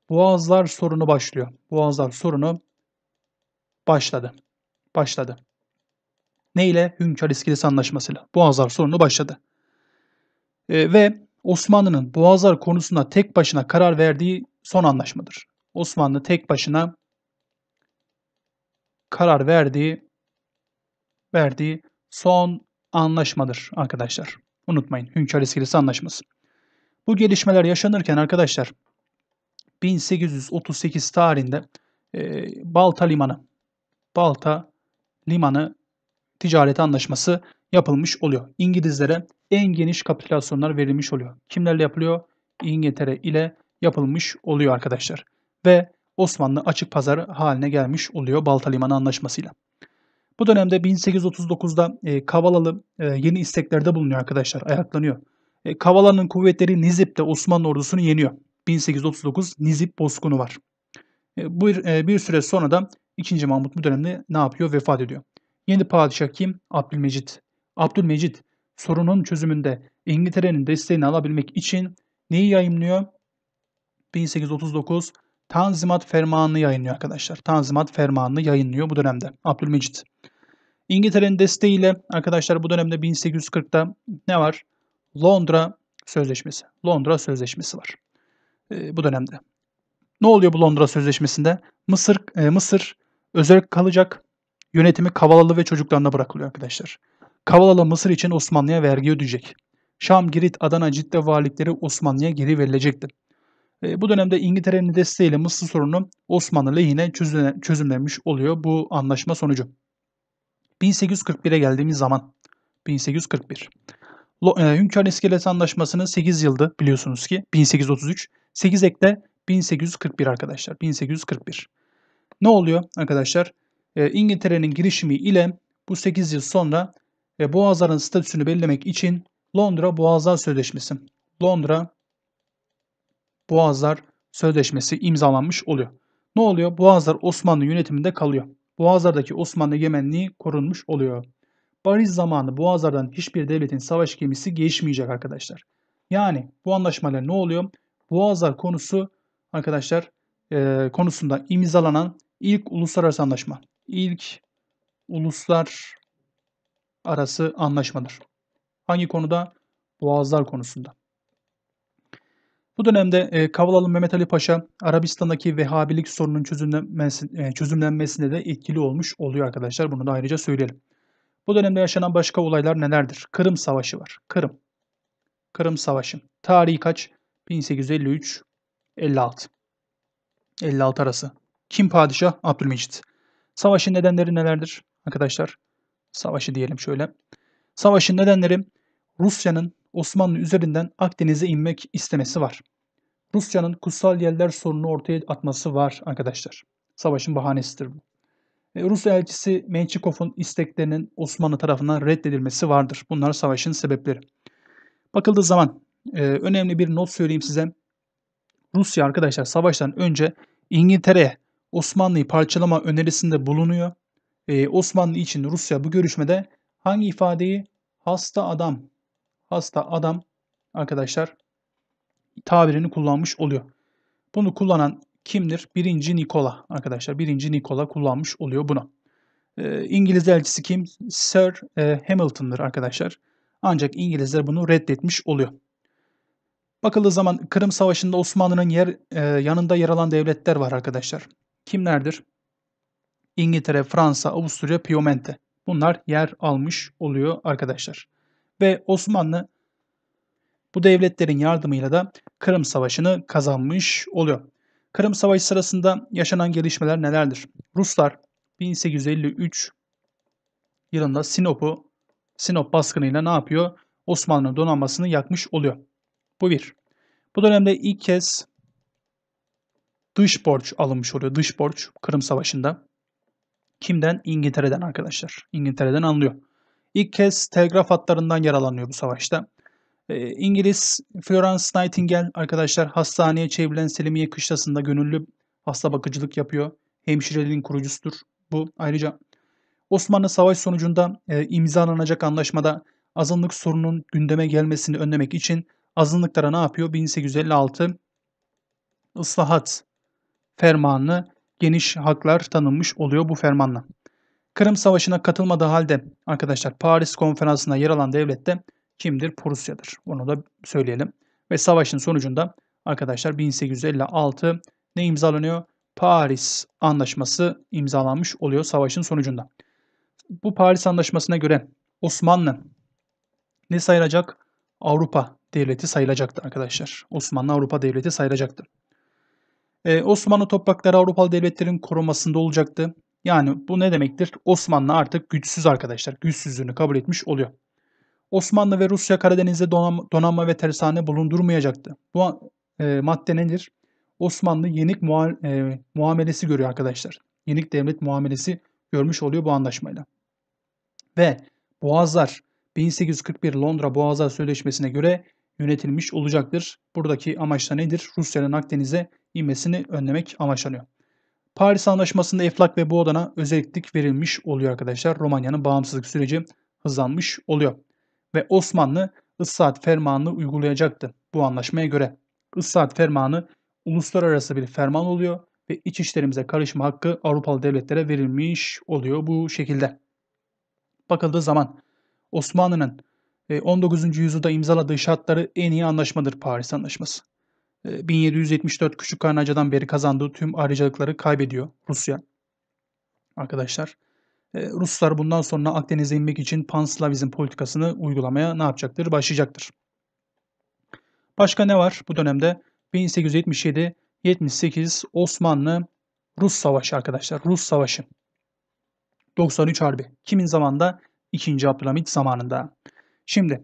Boğazlar sorunu başlıyor. Boğazlar sorunu başladı. Başladı. Ne ile? Hünkar İskilisi Anlaşması'yla. Boğazlar sorunu başladı. E, ve Osmanlı'nın Boğazlar konusunda tek başına karar verdiği son anlaşmadır. Osmanlı tek başına karar verdiği verdiği son anlaşmadır arkadaşlar. Unutmayın Hünkar İskilisi Anlaşması. Bu gelişmeler yaşanırken arkadaşlar 1838 tarihinde e, Balta Limanı Balta Limanı ticaret anlaşması yapılmış oluyor. İngilizlere en geniş kapitülasyonlar verilmiş oluyor. Kimlerle yapılıyor? İngiltere ile yapılmış oluyor arkadaşlar. Ve Osmanlı açık pazar haline gelmiş oluyor Balta Limanı anlaşmasıyla. Bu dönemde 1839'da e, Kavalalı e, yeni isteklerde bulunuyor arkadaşlar. Ayaklanıyor. E, Kavala'nın kuvvetleri Nizip'te Osmanlı ordusunu yeniyor. 1839 Nizip Bozkunu var. E, bu e, bir süre sonra da 2. Mahmut bu dönemde ne yapıyor? Vefat ediyor. Yeni padişah kim? Abdülmecit. Abdülmecit sorunun çözümünde İngiltere'nin desteğini alabilmek için neyi yayınlıyor? 1839 Tanzimat Fermanı'nı yayınlıyor arkadaşlar. Tanzimat Fermanı'nı yayınlıyor bu dönemde Abdülmecit. İngiltere'nin desteğiyle arkadaşlar bu dönemde 1840'ta ne var? Londra Sözleşmesi. Londra Sözleşmesi var. E, bu dönemde. Ne oluyor bu Londra Sözleşmesi'nde? Mısır e, Mısır özerk kalacak. Yönetimi Kavalalı ve çocuklarına bırakılıyor arkadaşlar. Kavalalı Mısır için Osmanlı'ya vergi ödeyecek. Şam, Girit, Adana, Cidde valilikleri Osmanlı'ya geri verilecekti. E, bu dönemde İngiltere'nin desteğiyle Mısır sorunu Osmanlı lehine çözümlenmiş oluyor bu anlaşma sonucu. 1841'e geldiğimiz zaman 1841. E, Hünkar İskelet Anlaşması'nın 8 yıldı biliyorsunuz ki 1833 8 ekle 1841 arkadaşlar. 1841. Ne oluyor arkadaşlar? E, İngiltere'nin girişimi ile bu 8 yıl sonra e, Boğazların statüsünü belirlemek için Londra Boğazlar Sözleşmesi. Londra Boğazlar Sözleşmesi imzalanmış oluyor. Ne oluyor? Boğazlar Osmanlı yönetiminde kalıyor. Boğazlardaki Osmanlı egemenliği korunmuş oluyor. Barış zamanı Boğazlardan hiçbir devletin savaş gemisi geçmeyecek arkadaşlar. Yani bu anlaşmalar ne oluyor? Boğazlar konusu arkadaşlar e, konusunda imzalanan ilk uluslararası anlaşma. İlk uluslar arası anlaşmadır. Hangi konuda? Boğazlar konusunda. Bu dönemde e, Kavalalı Mehmet Ali Paşa Arabistan'daki Vehhabilik sorunun çözümlenmesi, e, çözümlenmesine de etkili olmuş oluyor arkadaşlar. Bunu da ayrıca söyleyelim. Bu dönemde yaşanan başka olaylar nelerdir? Kırım Savaşı var. Kırım. Kırım Savaşı. Tarihi kaç? 1853 56 56 arası. Kim padişah? Abdülmecit. Savaşın nedenleri nelerdir arkadaşlar? Savaşı diyelim şöyle. Savaşın nedenleri Rusya'nın Osmanlı üzerinden Akdeniz'e inmek istemesi var. Rusya'nın kutsal yerler sorunu ortaya atması var arkadaşlar. Savaşın bahanesidir bu. E, Rus elçisi Mençikov'un isteklerinin Osmanlı tarafından reddedilmesi vardır. Bunlar savaşın sebepleri. Bakıldığı zaman e, önemli bir not söyleyeyim size. Rusya arkadaşlar savaştan önce İngiltere Osmanlı'yı parçalama önerisinde bulunuyor. E, Osmanlı için Rusya bu görüşmede hangi ifadeyi hasta adam hasta adam arkadaşlar tabirini kullanmış oluyor. Bunu kullanan kimdir? Birinci Nikola arkadaşlar. Birinci Nikola kullanmış oluyor bunu. E, İngiliz elçisi kim? Sir e, Hamilton'dır arkadaşlar. Ancak İngilizler bunu reddetmiş oluyor. Bakıldığı zaman Kırım Savaşı'nda Osmanlı'nın yer, e, yanında yer alan devletler var arkadaşlar. Kimlerdir? İngiltere, Fransa, Avusturya, Piemonte. Bunlar yer almış oluyor arkadaşlar. Ve Osmanlı bu devletlerin yardımıyla da Kırım Savaşı'nı kazanmış oluyor. Kırım Savaşı sırasında yaşanan gelişmeler nelerdir? Ruslar 1853 yılında Sinop'u Sinop baskınıyla ne yapıyor? Osmanlı donanmasını yakmış oluyor. Bu bir. Bu dönemde ilk kez dış borç alınmış oluyor. Dış borç Kırım Savaşı'nda. Kimden? İngiltere'den arkadaşlar. İngiltere'den alınıyor. İlk kez telgraf hatlarından yaralanıyor bu savaşta. E, İngiliz Florence Nightingale arkadaşlar hastaneye çevrilen Selimiye Kışlası'nda gönüllü hasta bakıcılık yapıyor. Hemşireliğin kurucusudur bu. Ayrıca Osmanlı savaş sonucunda e, imzalanacak anlaşmada azınlık sorunun gündeme gelmesini önlemek için azınlıklara ne yapıyor? 1856 ıslahat fermanını geniş haklar tanınmış oluyor bu fermanla. Kırım Savaşı'na katılmadığı halde arkadaşlar Paris Konferansı'na yer alan devlet de kimdir? Prusya'dır. Onu da söyleyelim. Ve savaşın sonucunda arkadaşlar 1856 ne imzalanıyor? Paris Anlaşması imzalanmış oluyor savaşın sonucunda. Bu Paris Anlaşması'na göre Osmanlı ne sayılacak? Avrupa devleti sayılacaktı arkadaşlar. Osmanlı Avrupa devleti sayılacaktı. Ee, Osmanlı toprakları Avrupalı devletlerin korumasında olacaktı. Yani bu ne demektir? Osmanlı artık güçsüz arkadaşlar. Güçsüzlüğünü kabul etmiş oluyor. Osmanlı ve Rusya Karadeniz'de donanma, donanma ve tersane bulundurmayacaktı. Bu e, madde nedir? Osmanlı yenik mua, e, muamelesi görüyor arkadaşlar. Yenik devlet muamelesi görmüş oluyor bu anlaşmayla. Ve Boğazlar 1841 Londra Boğazlar Sözleşmesi'ne göre yönetilmiş olacaktır. Buradaki amaç da nedir? Rusya'nın Akdeniz'e inmesini önlemek amaçlanıyor. Paris Anlaşması'nda Eflak ve Boğdan'a özellik verilmiş oluyor arkadaşlar. Romanya'nın bağımsızlık süreci hızlanmış oluyor. Ve Osmanlı ıslahat fermanını uygulayacaktı bu anlaşmaya göre. Islahat fermanı uluslararası bir ferman oluyor ve iç işlerimize karışma hakkı Avrupalı devletlere verilmiş oluyor bu şekilde. Bakıldığı zaman Osmanlı'nın 19. Ee, yüzyılda imzaladığı şartları en iyi anlaşmadır Paris Anlaşması. 1774 ee, Küçük Karnaca'dan beri kazandığı tüm ayrıcalıkları kaybediyor Rusya. Arkadaşlar e, Ruslar bundan sonra Akdeniz'e inmek için Panslavizm politikasını uygulamaya ne yapacaktır? Başlayacaktır. Başka ne var bu dönemde? 1877-78 Osmanlı-Rus Savaşı arkadaşlar. Rus Savaşı. 93 Harbi. Kimin zamanında? 2. Abdülhamit zamanında. Şimdi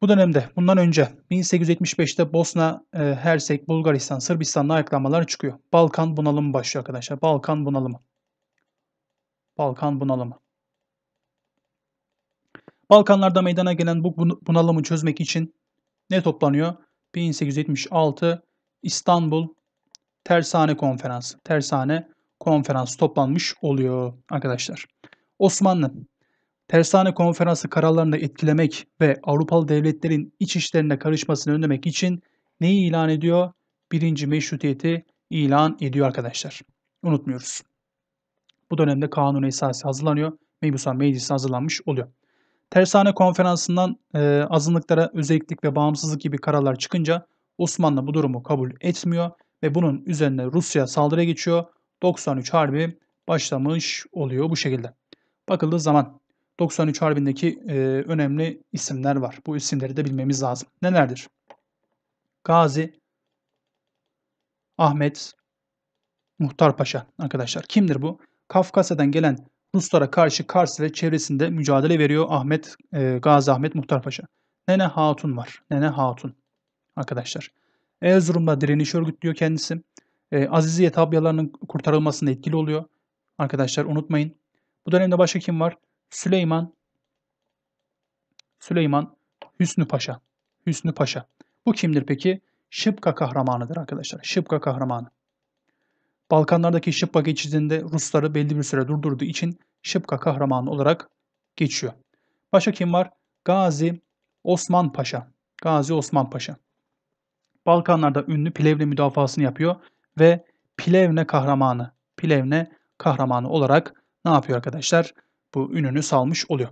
bu dönemde bundan önce 1875'te Bosna, e, Hersek, Bulgaristan, Sırbistan'la ayaklanmalar çıkıyor. Balkan bunalımı başlıyor arkadaşlar. Balkan bunalımı. Balkan bunalımı. Balkanlarda meydana gelen bu bunalımı çözmek için ne toplanıyor? 1876 İstanbul Tersane Konferansı. Tersane Konferansı toplanmış oluyor arkadaşlar. Osmanlı Tersane Konferansı kararlarını etkilemek ve Avrupalı devletlerin iç işlerine karışmasını önlemek için neyi ilan ediyor? Birinci meşrutiyeti ilan ediyor arkadaşlar. Unutmuyoruz. Bu dönemde kanun esası hazırlanıyor. Mebusan Meclisi hazırlanmış oluyor. Tersane Konferansı'ndan e, azınlıklara özellik ve bağımsızlık gibi kararlar çıkınca Osmanlı bu durumu kabul etmiyor ve bunun üzerine Rusya saldırıya geçiyor. 93 Harbi başlamış oluyor bu şekilde. Bakıldığı zaman 93 Harbi'ndeki e, önemli isimler var. Bu isimleri de bilmemiz lazım. Nelerdir? Gazi, Ahmet, Muhtar Paşa arkadaşlar. Kimdir bu? Kafkasya'dan gelen Ruslara karşı Kars ve çevresinde mücadele veriyor Ahmet e, Gazi Ahmet Muhtar Paşa. Nene Hatun var. Nene Hatun arkadaşlar. Erzurum'da direniş örgütlüyor kendisi. E, Aziziye tabyalarının kurtarılmasında etkili oluyor. Arkadaşlar unutmayın. Bu dönemde başka kim var? Süleyman Süleyman Hüsnü Paşa. Hüsnü Paşa. Bu kimdir peki? Şıpka kahramanıdır arkadaşlar. Şıpka kahramanı. Balkanlardaki Şıpka geçişinde Rusları belli bir süre durdurduğu için Şıpka kahramanı olarak geçiyor. Başka kim var? Gazi Osman Paşa. Gazi Osman Paşa. Balkanlarda ünlü Plevne müdafasını yapıyor ve Plevne kahramanı, Plevne kahramanı olarak ne yapıyor arkadaşlar? bu ününü salmış oluyor.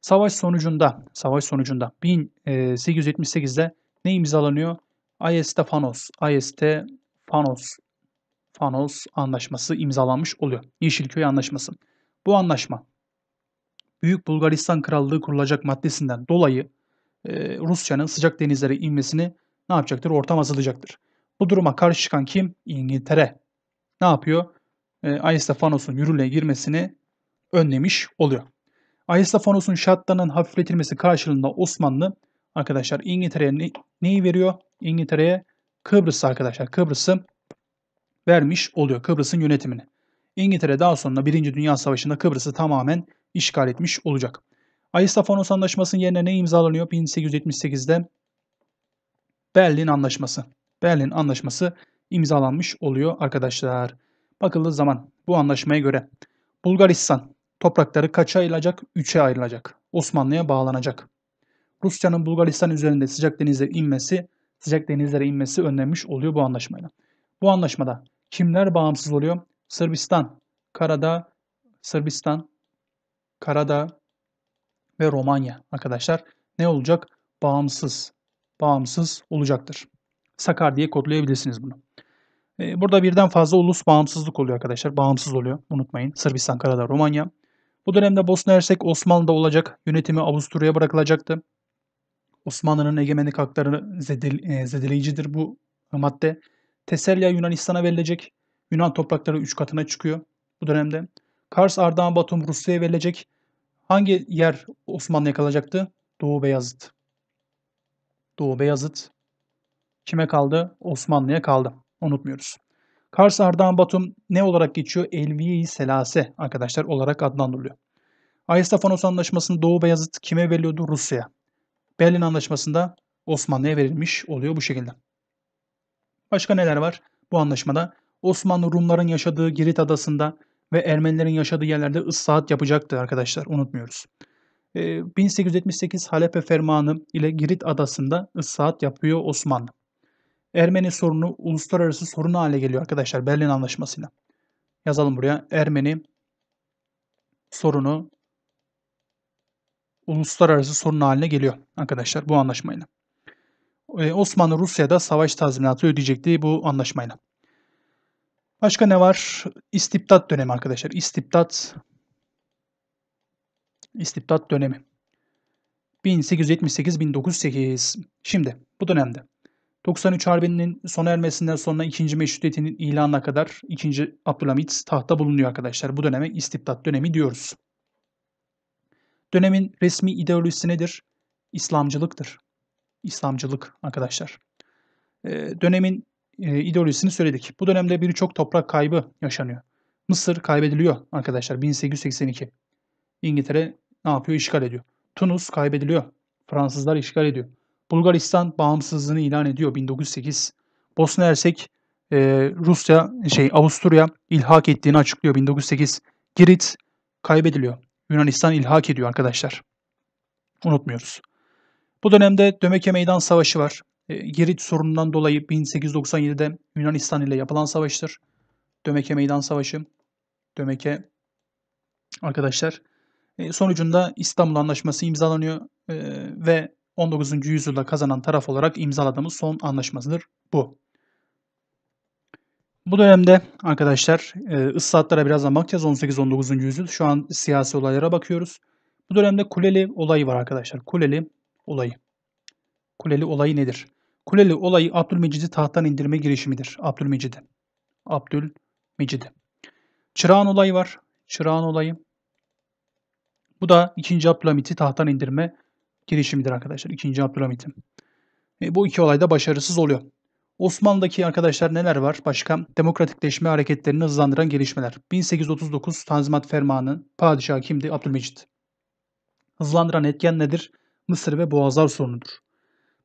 Savaş sonucunda, savaş sonucunda 1878'de e, ne imzalanıyor? Ayeste Fanos, Ayeste Fanos, Fanos anlaşması imzalanmış oluyor. Yeşilköy anlaşması. Bu anlaşma Büyük Bulgaristan Krallığı kurulacak maddesinden dolayı e, Rusya'nın sıcak denizlere inmesini ne yapacaktır? Ortam azalacaktır. Bu duruma karşı çıkan kim? İngiltere. Ne yapıyor? E, Ayestefanos'un yürürlüğe girmesini önlemiş oluyor. Ayasla Fonos'un şartlarının hafifletilmesi karşılığında Osmanlı arkadaşlar İngiltere'ye ne, neyi veriyor? İngiltere'ye Kıbrıs arkadaşlar Kıbrıs'ı vermiş oluyor Kıbrıs'ın yönetimini. İngiltere daha sonra 1. Dünya Savaşı'nda Kıbrıs'ı tamamen işgal etmiş olacak. Ayasla-Fonos Anlaşması'nın yerine ne imzalanıyor? 1878'de Berlin Anlaşması. Berlin Anlaşması imzalanmış oluyor arkadaşlar. Bakıldığı zaman bu anlaşmaya göre Bulgaristan Toprakları kaça ayrılacak? Üçe ayrılacak. Osmanlı'ya bağlanacak. Rusya'nın Bulgaristan üzerinde sıcak Deniz'e inmesi, sıcak denizlere inmesi önlenmiş oluyor bu anlaşmayla. Bu anlaşmada kimler bağımsız oluyor? Sırbistan, Karada, Sırbistan, Karada ve Romanya arkadaşlar ne olacak? Bağımsız, bağımsız olacaktır. Sakar diye kodlayabilirsiniz bunu. Ee, burada birden fazla ulus bağımsızlık oluyor arkadaşlar. Bağımsız oluyor. Unutmayın. Sırbistan, Karada, Romanya. Bu dönemde Bosna Hersek Osmanlı'da olacak, yönetimi Avusturya bırakılacaktı. Osmanlı'nın egemenlik hakları zedil, e, zedeleyicidir bu madde. Teselya Yunanistan'a verilecek. Yunan toprakları 3 katına çıkıyor bu dönemde. Kars, Ardahan, Batum Rusya'ya verilecek. Hangi yer Osmanlı'ya kalacaktı? Doğu Beyazıt. Doğu Beyazıt kime kaldı? Osmanlı'ya kaldı. Unutmuyoruz. Kars Ardahan Batum ne olarak geçiyor? Elviye-i Selase arkadaşlar olarak adlandırılıyor. Ayasofya Anlaşması'nı Doğu Beyazıt kime veriliyordu? Rusya'ya. Berlin Anlaşması'nda Osmanlı'ya verilmiş oluyor bu şekilde. Başka neler var bu anlaşmada? Osmanlı Rumların yaşadığı Girit Adası'nda ve Ermenilerin yaşadığı yerlerde ıslahat yapacaktı arkadaşlar unutmuyoruz. 1878 ee, Halepe Fermanı ile Girit Adası'nda ıslahat yapıyor Osmanlı. Ermeni sorunu uluslararası sorun hale geliyor arkadaşlar Berlin Anlaşması'yla. Yazalım buraya. Ermeni sorunu uluslararası sorun haline geliyor arkadaşlar bu anlaşmayla. Ee, Osmanlı Rusya'da savaş tazminatı ödeyecekti bu anlaşmayla. Başka ne var? İstibdat dönemi arkadaşlar. İstibdat İstibdat dönemi. 1878-1908. Şimdi bu dönemde 93 Harbi'nin sona ermesinden sonra 2. Meşrutiyet'in ilanına kadar 2. Abdülhamit tahta bulunuyor arkadaşlar. Bu döneme istibdat dönemi diyoruz. Dönemin resmi ideolojisi nedir? İslamcılıktır. İslamcılık arkadaşlar. Ee, dönemin e, ideolojisini söyledik. Bu dönemde birçok toprak kaybı yaşanıyor. Mısır kaybediliyor arkadaşlar 1882. İngiltere ne yapıyor? İşgal ediyor. Tunus kaybediliyor. Fransızlar işgal ediyor. Bulgaristan bağımsızlığını ilan ediyor 1908. Bosna Hersek e, Rusya şey Avusturya ilhak ettiğini açıklıyor 1908. Girit kaybediliyor. Yunanistan ilhak ediyor arkadaşlar. Unutmuyoruz. Bu dönemde Dömeke Meydan Savaşı var. E, Girit sorunundan dolayı 1897'de Yunanistan ile yapılan savaştır. Dömeke Meydan Savaşı. Dömeke arkadaşlar. E, sonucunda İstanbul Anlaşması imzalanıyor e, ve 19. yüzyılda kazanan taraf olarak imzaladığımız son anlaşmasıdır bu. Bu dönemde arkadaşlar e, ıslahatlara birazdan bakacağız 18-19. yüzyıl. Şu an siyasi olaylara bakıyoruz. Bu dönemde Kuleli olayı var arkadaşlar. Kuleli olayı. Kuleli olayı nedir? Kuleli olayı Abdülmecid'i tahttan indirme girişimidir. Abdülmecid'i. Abdülmecid'i. Çırağan olayı var. Çırağan olayı. Bu da 2. Abdülhamit'i tahttan indirme girişimidir arkadaşlar. 2. Abdülhamit'in. E, bu iki olayda başarısız oluyor. Osmanlı'daki arkadaşlar neler var? Başka demokratikleşme hareketlerini hızlandıran gelişmeler. 1839 Tanzimat Fermanı. padişahı kimdi? Abdülmecit. Hızlandıran etken nedir? Mısır ve Boğazlar sorunudur.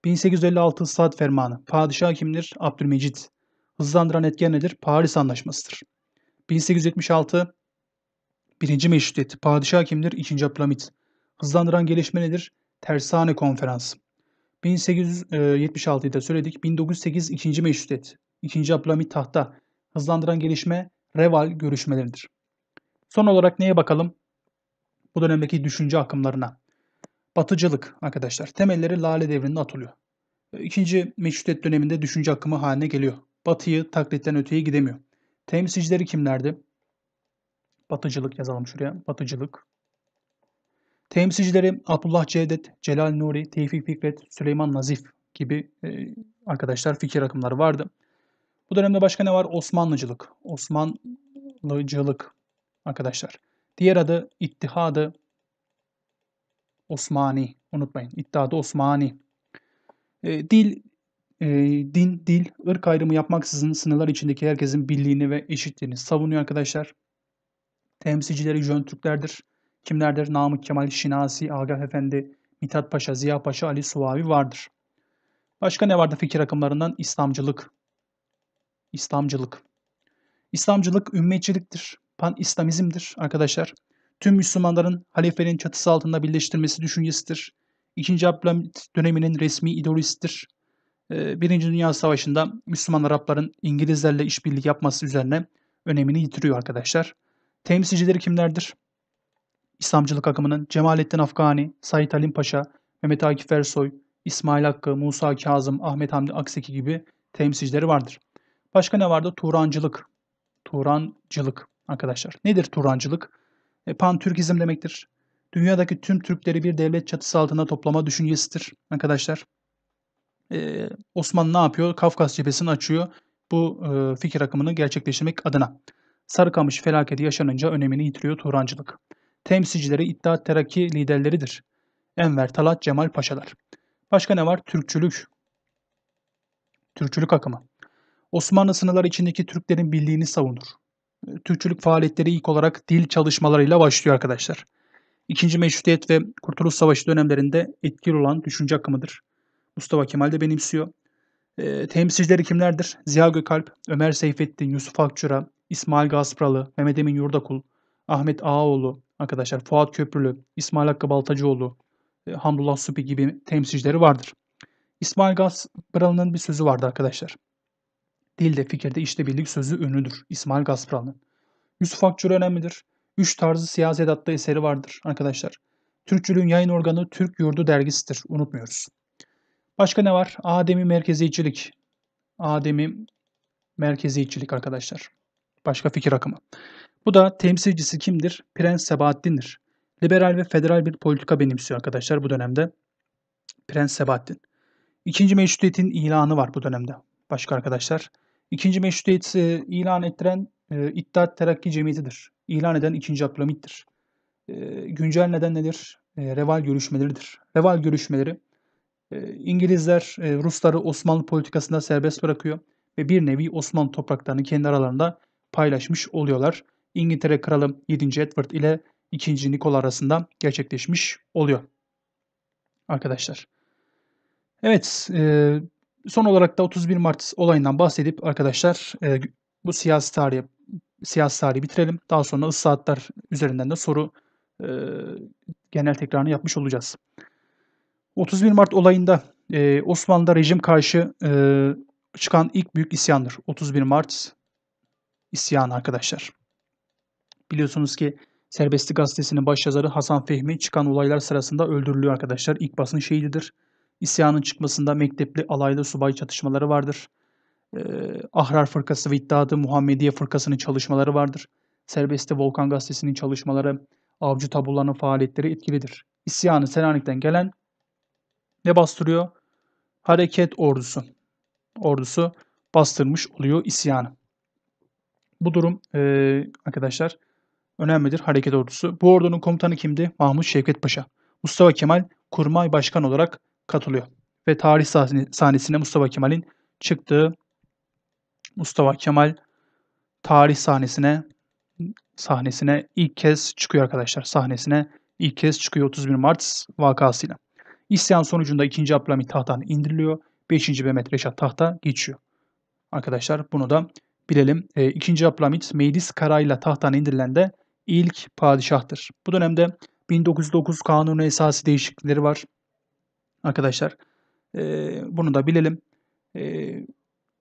1856 Saat Fermanı. Padişah kimdir? Abdülmecit. Hızlandıran etken nedir? Paris Anlaşması'dır. 1876 1. Meşrutiyet. Padişah kimdir? 2. Abdülhamit. Hızlandıran gelişme nedir? Tersane Konferansı. E, 1876'yı da söyledik. 1908 2. Meşrutiyet. 2. Abdülhamit tahta hızlandıran gelişme Reval görüşmeleridir. Son olarak neye bakalım? Bu dönemdeki düşünce akımlarına. Batıcılık arkadaşlar. Temelleri Lale Devri'nde atılıyor. 2. E, Meşrutiyet döneminde düşünce akımı haline geliyor. Batıyı taklitten öteye gidemiyor. Temsilcileri kimlerdi? Batıcılık yazalım şuraya. Batıcılık. Temsilcileri Abdullah Cevdet, Celal Nuri, Tevfik Fikret, Süleyman Nazif gibi e, arkadaşlar fikir akımları vardı. Bu dönemde başka ne var? Osmanlıcılık. Osmanlıcılık arkadaşlar. Diğer adı İttihadı Osmani. Unutmayın. İttihadı Osmani. E, dil, e, din, dil, ırk ayrımı yapmaksızın sınırlar içindeki herkesin birliğini ve eşitliğini savunuyor arkadaşlar. Temsilcileri Jön Türklerdir kimlerdir? Namık Kemal Şinasi, Agah Efendi, Mithat Paşa, Ziya Paşa, Ali Suavi vardır. Başka ne vardı fikir akımlarından? İslamcılık. İslamcılık. İslamcılık ümmetçiliktir. Pan-İslamizmdir arkadaşlar. Tüm Müslümanların halifenin çatısı altında birleştirmesi düşüncesidir. İkinci Abdülhamit döneminin resmi ideolojisidir. Ee, Birinci Dünya Savaşı'nda Müslüman Arapların İngilizlerle işbirliği yapması üzerine önemini yitiriyor arkadaşlar. Temsilcileri kimlerdir? İslamcılık akımının Cemalettin Afgani, Said Halim Paşa, Mehmet Akif Ersoy, İsmail Hakkı, Musa Kazım, Ahmet Hamdi Akseki gibi temsilcileri vardır. Başka ne vardı? Turancılık. Turancılık arkadaşlar. Nedir Turancılık? E, Pan-Türkizm demektir. Dünyadaki tüm Türkleri bir devlet çatısı altında toplama düşüncesidir arkadaşlar. E, Osmanlı ne yapıyor? Kafkas cephesini açıyor bu e, fikir akımını gerçekleştirmek adına. Sarıkamış felaketi yaşanınca önemini yitiriyor Turancılık temsilcileri İttihat Terakki liderleridir. Enver Talat Cemal Paşalar. Başka ne var? Türkçülük. Türkçülük akımı. Osmanlı sınırları içindeki Türklerin birliğini savunur. Türkçülük faaliyetleri ilk olarak dil çalışmalarıyla başlıyor arkadaşlar. İkinci Meşrutiyet ve Kurtuluş Savaşı dönemlerinde etkili olan düşünce akımıdır. Mustafa Kemal de benimsiyor. E, temsilcileri kimlerdir? Ziya Gökalp, Ömer Seyfettin, Yusuf Akçura, İsmail Gaspralı, Mehmet Emin Yurdakul, Ahmet Ağaoğlu, arkadaşlar Fuat Köprülü, İsmail Hakkı Baltacıoğlu, e, Hamdullah Supi gibi temsilcileri vardır. İsmail Gaspıralı'nın bir sözü vardı arkadaşlar. Dilde, fikirde, işte birlik sözü ünlüdür. İsmail Gaspıralı'nın. Yusuf Akçur önemlidir. Üç tarzı siyasi edatta eseri vardır arkadaşlar. Türkçülüğün yayın organı Türk Yurdu dergisidir. Unutmuyoruz. Başka ne var? Ademi merkeziyetçilik. Ademi merkeziyetçilik arkadaşlar. Başka fikir akımı. Bu da temsilcisi kimdir? Prens Sebahattin'dir. Liberal ve federal bir politika benimsiyor arkadaşlar bu dönemde. Prens Sebahattin. İkinci meşrutiyetin ilanı var bu dönemde. Başka arkadaşlar. İkinci meşrutiyeti e, ilan ettiren e, İttihat Terakki Cemiyeti'dir. İlan eden 2. Abdülhamit'tir. E, güncel neden nedir? E, reval görüşmeleridir. Reval görüşmeleri e, İngilizler e, Rusları Osmanlı politikasında serbest bırakıyor ve bir nevi Osmanlı topraklarını kendi aralarında paylaşmış oluyorlar. İngiltere Kralı 7. Edward ile 2. Nikola arasında gerçekleşmiş oluyor. Arkadaşlar. Evet, e, son olarak da 31 Mart olayından bahsedip arkadaşlar e, bu siyasi tarihi siyasi tarihi bitirelim. Daha sonra ıslahatlar üzerinden de soru e, genel tekrarını yapmış olacağız. 31 Mart olayında e, Osmanlı'da rejim karşı e, çıkan ilk büyük isyandır. 31 Mart isyanı arkadaşlar. Biliyorsunuz ki Serbestlik Gazetesi'nin başyazarı Hasan Fehmi çıkan olaylar sırasında öldürülüyor arkadaşlar. İlk basın şehididir. İsyanın çıkmasında mektepli alaylı subay çatışmaları vardır. Ee, Ahrar Fırkası ve iddiadı Muhammediye Fırkası'nın çalışmaları vardır. Serbestli Volkan Gazetesi'nin çalışmaları, avcı tabularının faaliyetleri etkilidir. İsyanı Selanik'ten gelen ne bastırıyor? Hareket ordusu. Ordusu bastırmış oluyor isyanı. Bu durum e, arkadaşlar önemlidir hareket ordusu. Bu ordunun komutanı kimdi? Mahmut Şevket Paşa. Mustafa Kemal kurmay başkan olarak katılıyor. Ve tarih sahnesine Mustafa Kemal'in çıktığı Mustafa Kemal tarih sahnesine sahnesine ilk kez çıkıyor arkadaşlar. Sahnesine ilk kez çıkıyor 31 Mart vakasıyla. İsyan sonucunda 2. Abdülhamit tahttan indiriliyor. 5. Mehmet Reşat tahta geçiyor. Arkadaşlar bunu da bilelim. E, ee, 2. Abdülhamit Meydis Karayla tahttan indirilen de ilk padişahtır. Bu dönemde 1909 kanunu esası değişiklikleri var. Arkadaşlar e, bunu da bilelim. E,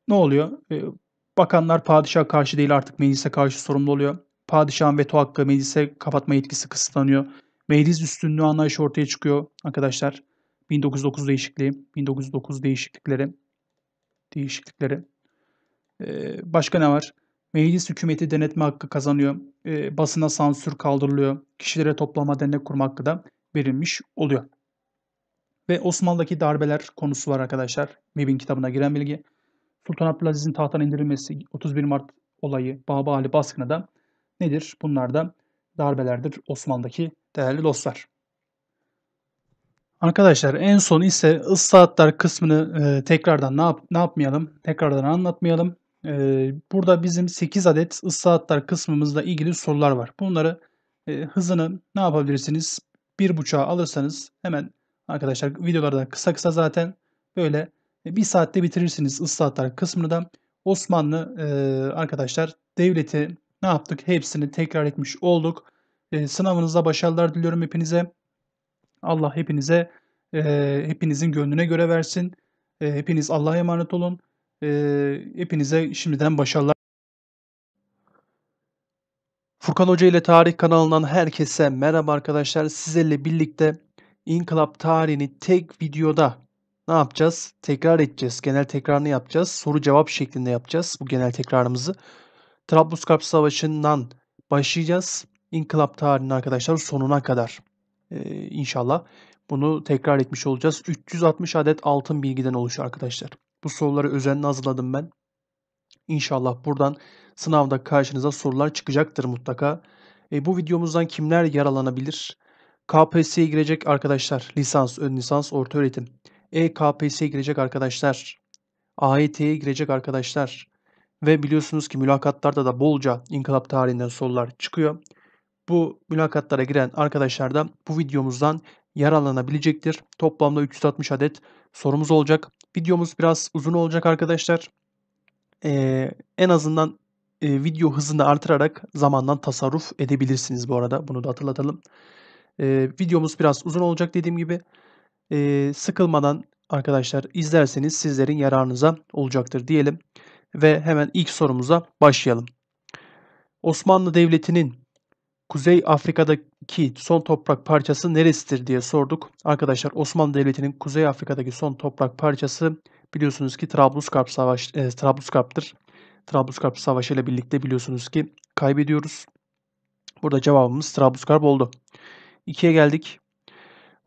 ne oluyor? E, bakanlar padişah karşı değil artık meclise karşı sorumlu oluyor. Padişahın veto hakkı meclise kapatma yetkisi kısıtlanıyor. Meclis üstünlüğü anlayışı ortaya çıkıyor arkadaşlar. 1909 değişikliği, 1909 değişiklikleri, değişiklikleri. Ee, başka ne var? Meclis hükümeti denetme hakkı kazanıyor. E, basına sansür kaldırılıyor. Kişilere toplama dernek kurma hakkı da verilmiş oluyor. Ve Osmanlı'daki darbeler konusu var arkadaşlar. Bibin kitabına giren bilgi. Sultan Abdülaziz'in tahttan indirilmesi 31 Mart olayı, Baba Ali baskını da nedir? Bunlar da darbelerdir Osmanlı'daki değerli dostlar. Arkadaşlar en son ise ıslahatlar kısmını e, tekrardan ne, yap ne yapmayalım? Tekrardan anlatmayalım burada bizim 8 adet ısı hatlar kısmımızla ilgili sorular var. Bunları hızını ne yapabilirsiniz? 1.5'a alırsanız hemen arkadaşlar videolarda kısa kısa zaten böyle bir saatte bitirirsiniz ısı hatlar kısmını da. Osmanlı arkadaşlar devleti ne yaptık? Hepsini tekrar etmiş olduk. Sınavınızda başarılar diliyorum hepinize. Allah hepinize hepinizin gönlüne göre versin. Hepiniz Allah'a emanet olun. E, hepinize şimdiden başarılar. Furkan Hoca ile Tarih kanalından herkese merhaba arkadaşlar. Sizlerle birlikte İnkılap tarihini tek videoda ne yapacağız? Tekrar edeceğiz. Genel tekrarını yapacağız. Soru cevap şeklinde yapacağız bu genel tekrarımızı. Trablusgarp Savaşı'ndan başlayacağız. İnkılap tarihinin arkadaşlar sonuna kadar. Ee, inşallah bunu tekrar etmiş olacağız. 360 adet altın bilgiden oluşuyor arkadaşlar. Bu soruları özenle hazırladım ben. İnşallah buradan sınavda karşınıza sorular çıkacaktır mutlaka. E, bu videomuzdan kimler yaralanabilir? KPSS'ye girecek arkadaşlar, lisans, ön lisans, orta öğretim. EKPS'ye girecek arkadaşlar, AYT'ye girecek arkadaşlar ve biliyorsunuz ki mülakatlarda da bolca inkılap tarihinden sorular çıkıyor. Bu mülakatlara giren arkadaşlar da bu videomuzdan yaralanabilecektir. Toplamda 360 adet sorumuz olacak. Videomuz biraz uzun olacak arkadaşlar. Ee, en azından e, video hızını artırarak zamandan tasarruf edebilirsiniz bu arada. Bunu da hatırlatalım. Ee, videomuz biraz uzun olacak dediğim gibi. Ee, sıkılmadan arkadaşlar izlerseniz sizlerin yararınıza olacaktır diyelim. Ve hemen ilk sorumuza başlayalım. Osmanlı Devleti'nin Kuzey Afrika'daki son toprak parçası neresidir diye sorduk. Arkadaşlar Osmanlı Devleti'nin Kuzey Afrika'daki son toprak parçası biliyorsunuz ki Trablusgarp Savaş e, Trablusgarp'tır. Trablusgarp Savaşı ile birlikte biliyorsunuz ki kaybediyoruz. Burada cevabımız Trablusgarp oldu. 2'ye geldik.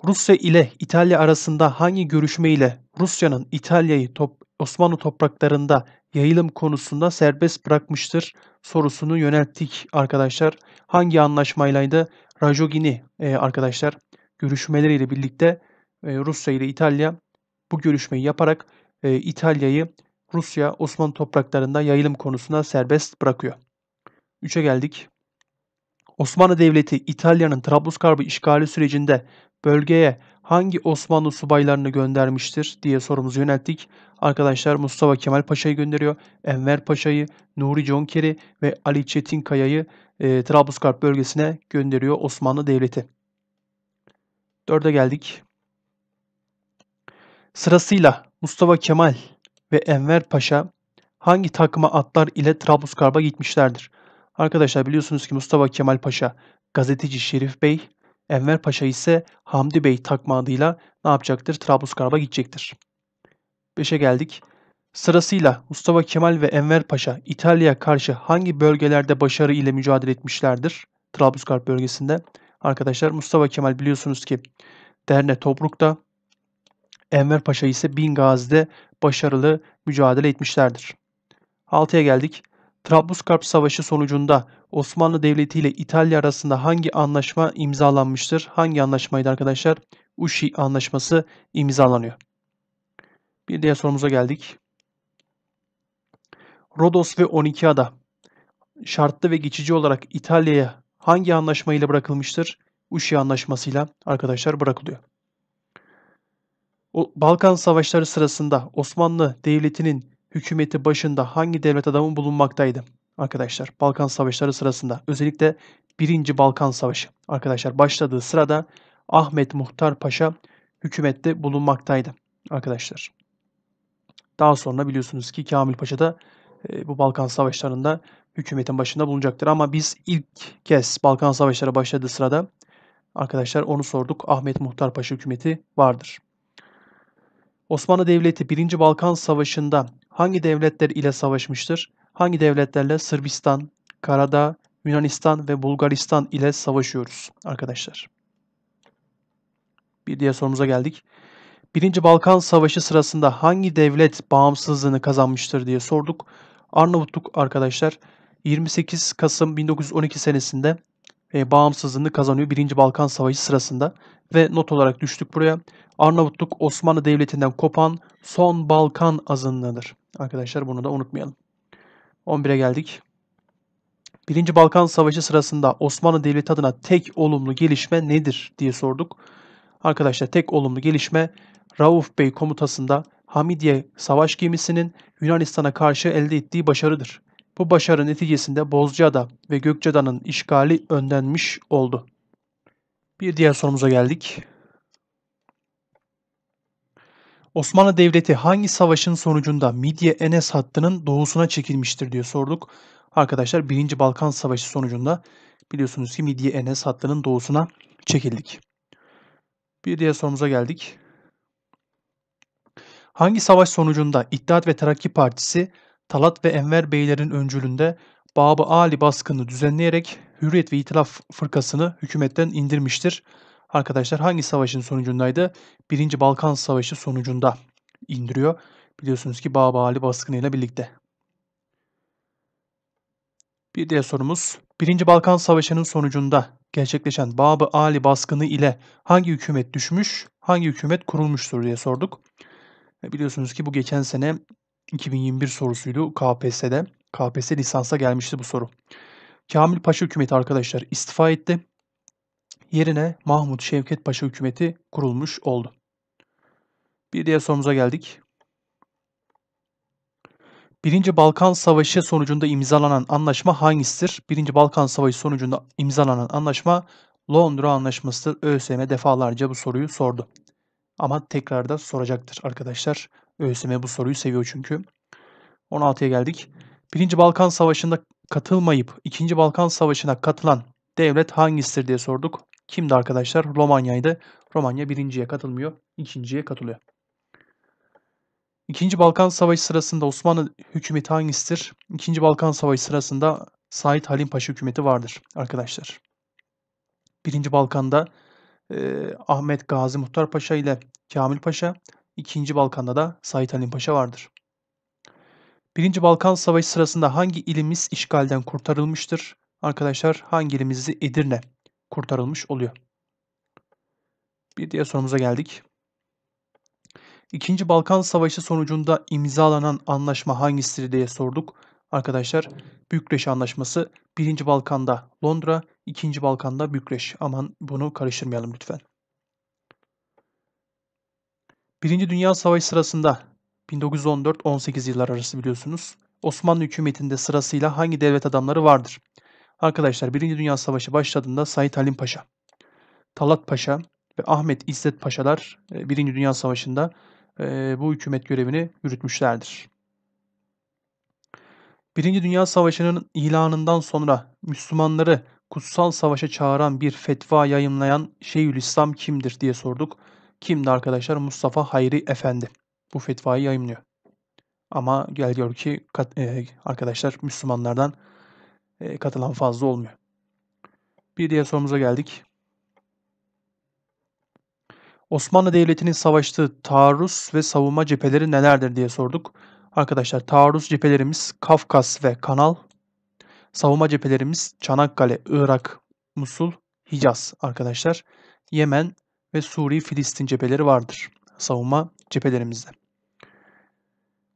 Rusya ile İtalya arasında hangi görüşme ile Rusya'nın İtalya'yı top, Osmanlı topraklarında yayılım konusunda serbest bırakmıştır sorusunu yönelttik arkadaşlar. Hangi anlaşmayla da Rajogini e, arkadaşlar görüşmeleriyle birlikte e, Rusya ile İtalya bu görüşmeyi yaparak e, İtalya'yı Rusya Osmanlı topraklarında yayılım konusunda serbest bırakıyor. Üçe geldik. Osmanlı Devleti İtalya'nın Trablusgarp'ı işgali sürecinde bölgeye hangi Osmanlı subaylarını göndermiştir diye sorumuzu yönelttik. Arkadaşlar Mustafa Kemal Paşa'yı gönderiyor, Enver Paşa'yı, Nuri Conker'i ve Ali Çetinkaya'yı e, Trablusgarp bölgesine gönderiyor Osmanlı Devleti. Dörde geldik. Sırasıyla Mustafa Kemal ve Enver Paşa hangi takıma atlar ile Trablusgarp'a gitmişlerdir? Arkadaşlar biliyorsunuz ki Mustafa Kemal Paşa gazeteci Şerif Bey, Enver Paşa ise Hamdi Bey takma adıyla ne yapacaktır? Trablusgarp'a gidecektir. 5'e geldik. Sırasıyla Mustafa Kemal ve Enver Paşa İtalya'ya karşı hangi bölgelerde başarı ile mücadele etmişlerdir? Trablusgarp bölgesinde. Arkadaşlar Mustafa Kemal biliyorsunuz ki Derne Tobruk'ta, Enver Paşa ise Bingazi'de başarılı mücadele etmişlerdir. 6'ya geldik. Trablusgarp Savaşı sonucunda Osmanlı Devleti ile İtalya arasında hangi anlaşma imzalanmıştır? Hangi anlaşmaydı arkadaşlar? Uşi Anlaşması imzalanıyor. Bir diğer sorumuza geldik. Rodos ve 12 ada şartlı ve geçici olarak İtalya'ya hangi anlaşmayla bırakılmıştır? Uşi Anlaşması'yla arkadaşlar bırakılıyor. O, Balkan Savaşları sırasında Osmanlı Devleti'nin hükümeti başında hangi devlet adamı bulunmaktaydı? Arkadaşlar Balkan Savaşları sırasında özellikle 1. Balkan Savaşı arkadaşlar başladığı sırada Ahmet Muhtar Paşa hükümette bulunmaktaydı arkadaşlar. Daha sonra biliyorsunuz ki Kamil Paşa da e, bu Balkan Savaşları'nda hükümetin başında bulunacaktır. Ama biz ilk kez Balkan Savaşları başladığı sırada arkadaşlar onu sorduk. Ahmet Muhtar Paşa hükümeti vardır. Osmanlı Devleti 1. Balkan Savaşı'nda hangi devletler ile savaşmıştır? Hangi devletlerle Sırbistan, Karadağ, Yunanistan ve Bulgaristan ile savaşıyoruz arkadaşlar. Bir diğer sorumuza geldik. Birinci Balkan Savaşı sırasında hangi devlet bağımsızlığını kazanmıştır diye sorduk. Arnavutluk arkadaşlar 28 Kasım 1912 senesinde e, bağımsızlığını kazanıyor 1. Balkan Savaşı sırasında. Ve not olarak düştük buraya. Arnavutluk Osmanlı Devleti'nden kopan son Balkan azınlığıdır. Arkadaşlar bunu da unutmayalım. 11'e geldik. 1. Balkan Savaşı sırasında Osmanlı Devleti adına tek olumlu gelişme nedir diye sorduk. Arkadaşlar tek olumlu gelişme Rauf Bey komutasında Hamidiye savaş gemisinin Yunanistan'a karşı elde ettiği başarıdır. Bu başarı neticesinde Bozcaada ve Gökçeada'nın işgali önlenmiş oldu. Bir diğer sorumuza geldik. Osmanlı Devleti hangi savaşın sonucunda Midye Enes hattının doğusuna çekilmiştir diye sorduk. Arkadaşlar 1. Balkan Savaşı sonucunda biliyorsunuz ki Midye Enes hattının doğusuna çekildik. Bir diğer sorumuza geldik. Hangi savaş sonucunda İttihat ve Terakki Partisi Talat ve Enver Beylerin öncülüğünde Babı Ali baskını düzenleyerek Hürriyet ve İtilaf fırkasını hükümetten indirmiştir. Arkadaşlar hangi savaşın sonucundaydı? Birinci Balkan Savaşı sonucunda indiriyor. Biliyorsunuz ki Babı Ali baskınıyla birlikte. Bir diğer sorumuz. Birinci Balkan Savaşı'nın sonucunda gerçekleşen Babı Ali baskını ile hangi hükümet düşmüş, hangi hükümet kurulmuştur diye sorduk. Biliyorsunuz ki bu geçen sene 2021 sorusuydu KPSS'de. KPSS lisansa gelmişti bu soru. Kamil Paşa hükümeti arkadaşlar istifa etti. Yerine Mahmut Şevket Paşa hükümeti kurulmuş oldu. Bir diğer sorumuza geldik. Birinci Balkan Savaşı sonucunda imzalanan anlaşma hangisidir? Birinci Balkan Savaşı sonucunda imzalanan anlaşma Londra Anlaşması'dır. ÖSYM defalarca bu soruyu sordu. Ama tekrar da soracaktır arkadaşlar. ÖSYM bu soruyu seviyor çünkü. 16'ya geldik. Birinci Balkan Savaşı'nda katılmayıp 2. Balkan Savaşı'na katılan devlet hangisidir diye sorduk. Kimdi arkadaşlar? Romanya'ydı. Romanya birinciye katılmıyor, ikinciye katılıyor. İkinci Balkan Savaşı sırasında Osmanlı hükümeti hangisidir? İkinci Balkan Savaşı sırasında Said Halim Paşa hükümeti vardır arkadaşlar. Birinci Balkan'da e, Ahmet Gazi Muhtar Paşa ile Kamil Paşa, 2. Balkan'da da Sait Halim Paşa vardır. 1. Balkan Savaşı sırasında hangi ilimiz işgalden kurtarılmıştır? Arkadaşlar hangi ilimiz Edirne kurtarılmış oluyor. Bir diğer sorumuza geldik. İkinci Balkan Savaşı sonucunda imzalanan anlaşma hangisidir diye sorduk. Arkadaşlar Bükreş Anlaşması 1. Balkan'da Londra, 2. Balkan'da Bükreş. Aman bunu karıştırmayalım lütfen. Birinci Dünya Savaşı sırasında 1914-18 yıllar arası biliyorsunuz Osmanlı hükümetinde sırasıyla hangi devlet adamları vardır? Arkadaşlar Birinci Dünya Savaşı başladığında Said Halim Paşa, Talat Paşa ve Ahmet İzzet Paşalar e, Birinci Dünya Savaşı'nda e, bu hükümet görevini yürütmüşlerdir. Birinci Dünya Savaşı'nın ilanından sonra Müslümanları kutsal savaşa çağıran bir fetva yayımlayan Şeyhülislam kimdir diye sorduk. Kimdi arkadaşlar? Mustafa Hayri Efendi. Bu fetvayı yayınlıyor Ama gel gör ki e, arkadaşlar Müslümanlardan e, katılan fazla olmuyor. Bir diğer sorumuza geldik. Osmanlı Devleti'nin savaştığı taarruz ve savunma cepheleri nelerdir diye sorduk. Arkadaşlar taarruz cephelerimiz Kafkas ve Kanal. Savunma cephelerimiz Çanakkale, Irak, Musul, Hicaz arkadaşlar. Yemen, ve Suriye-Filistin cepheleri vardır savunma cephelerimizde.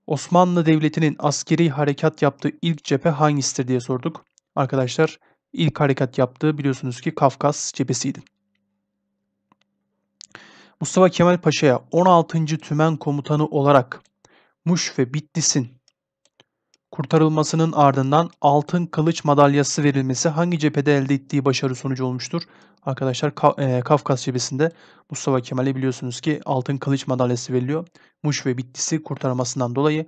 Osmanlı Devleti'nin askeri harekat yaptığı ilk cephe hangisidir diye sorduk. Arkadaşlar ilk harekat yaptığı biliyorsunuz ki Kafkas cephesiydi. Mustafa Kemal Paşa'ya 16. Tümen Komutanı olarak Muş ve Bitlis'in kurtarılmasının ardından altın kılıç madalyası verilmesi hangi cephede elde ettiği başarı sonucu olmuştur? Arkadaşlar Ka e, Kafkas cephesinde Mustafa Kemal'e biliyorsunuz ki altın kılıç madalyası veriliyor. Muş ve Bitlis'i kurtarmasından dolayı.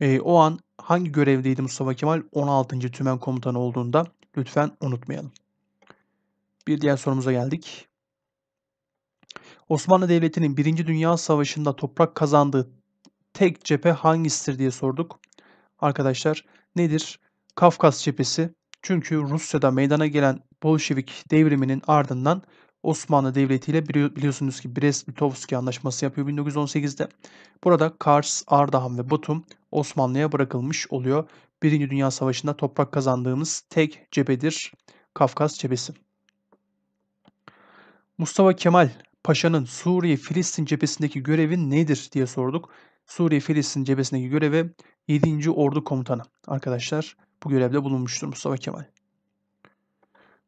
E, o an hangi görevdeydi Mustafa Kemal? 16. Tümen Komutanı olduğunda lütfen unutmayalım. Bir diğer sorumuza geldik. Osmanlı Devleti'nin 1. Dünya Savaşı'nda toprak kazandığı tek cephe hangisidir diye sorduk arkadaşlar nedir? Kafkas cephesi. Çünkü Rusya'da meydana gelen Bolşevik devriminin ardından Osmanlı Devleti ile biliyorsunuz ki Brest-Litovski Anlaşması yapıyor 1918'de. Burada Kars, Ardahan ve Batum Osmanlı'ya bırakılmış oluyor. Birinci Dünya Savaşı'nda toprak kazandığımız tek cephedir Kafkas cephesi. Mustafa Kemal Paşa'nın Suriye-Filistin cephesindeki görevi nedir diye sorduk. Suriye-Filistin cephesindeki görevi 7. Ordu Komutanı arkadaşlar bu görevde bulunmuştur Mustafa Kemal.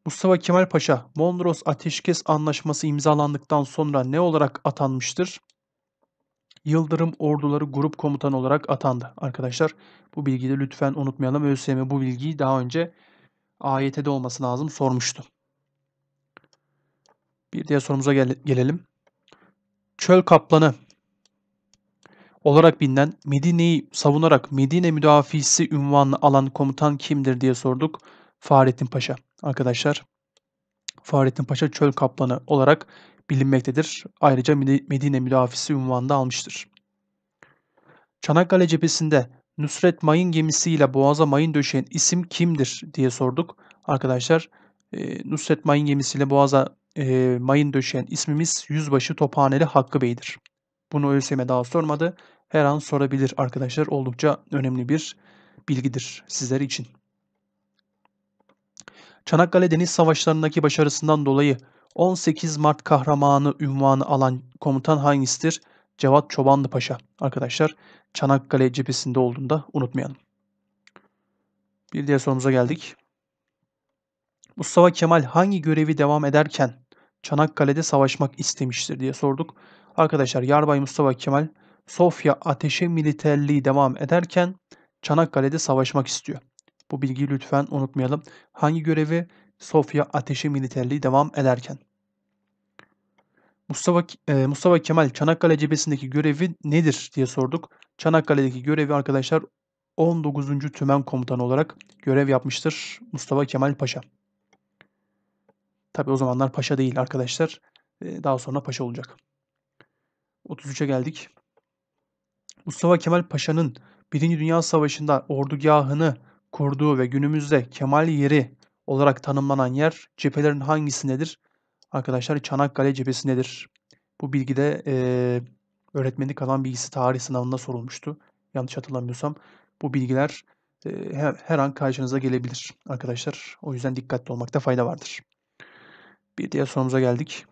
Mustafa Kemal Paşa Mondros Ateşkes Anlaşması imzalandıktan sonra ne olarak atanmıştır? Yıldırım Orduları Grup Komutanı olarak atandı. Arkadaşlar bu bilgiyi de lütfen unutmayalım. ÖSYM bu bilgiyi daha önce AYT'de olması lazım sormuştu. Bir diğer sorumuza gel gelelim. Çöl kaplanı olarak bilinen Medine'yi savunarak Medine müdafisi ünvanını alan komutan kimdir diye sorduk. Fahrettin Paşa arkadaşlar. Fahrettin Paşa çöl kaplanı olarak bilinmektedir. Ayrıca Medine müdafisi ünvanını almıştır. Çanakkale cephesinde Nusret Mayın gemisiyle Boğaz'a mayın döşeyen isim kimdir diye sorduk. Arkadaşlar e, Nusret Mayın gemisiyle Boğaz'a e, mayın döşeyen ismimiz Yüzbaşı Tophaneli Hakkı Bey'dir. Bunu ÖSYM daha sormadı. Her an sorabilir arkadaşlar. Oldukça önemli bir bilgidir sizler için. Çanakkale Deniz Savaşları'ndaki başarısından dolayı 18 Mart kahramanı ünvanı alan komutan hangisidir? Cevat Çobanlı Paşa. Arkadaşlar Çanakkale cephesinde olduğunu da unutmayalım. Bir diğer sorumuza geldik. Mustafa Kemal hangi görevi devam ederken Çanakkale'de savaşmak istemiştir diye sorduk. Arkadaşlar Yarbay Mustafa Kemal Sofya ateşi militerliği devam ederken Çanakkale'de savaşmak istiyor. Bu bilgiyi lütfen unutmayalım. Hangi görevi? Sofya ateşi militerliği devam ederken. Mustafa, e, Mustafa Kemal Çanakkale cephesindeki görevi nedir diye sorduk. Çanakkale'deki görevi arkadaşlar 19. Tümen Komutanı olarak görev yapmıştır Mustafa Kemal Paşa. Tabi o zamanlar paşa değil arkadaşlar. E, daha sonra paşa olacak. 33'e geldik. Mustafa Kemal Paşa'nın Birinci Dünya Savaşı'nda ordugahını kurduğu ve günümüzde Kemal yeri olarak tanımlanan yer cephelerin hangisindedir? Arkadaşlar Çanakkale cephesindedir. Bu bilgi de e, öğretmenlik alan bilgisi tarih sınavında sorulmuştu. Yanlış hatırlamıyorsam bu bilgiler e, her an karşınıza gelebilir arkadaşlar. O yüzden dikkatli olmakta fayda vardır. Bir diğer sorumuza geldik.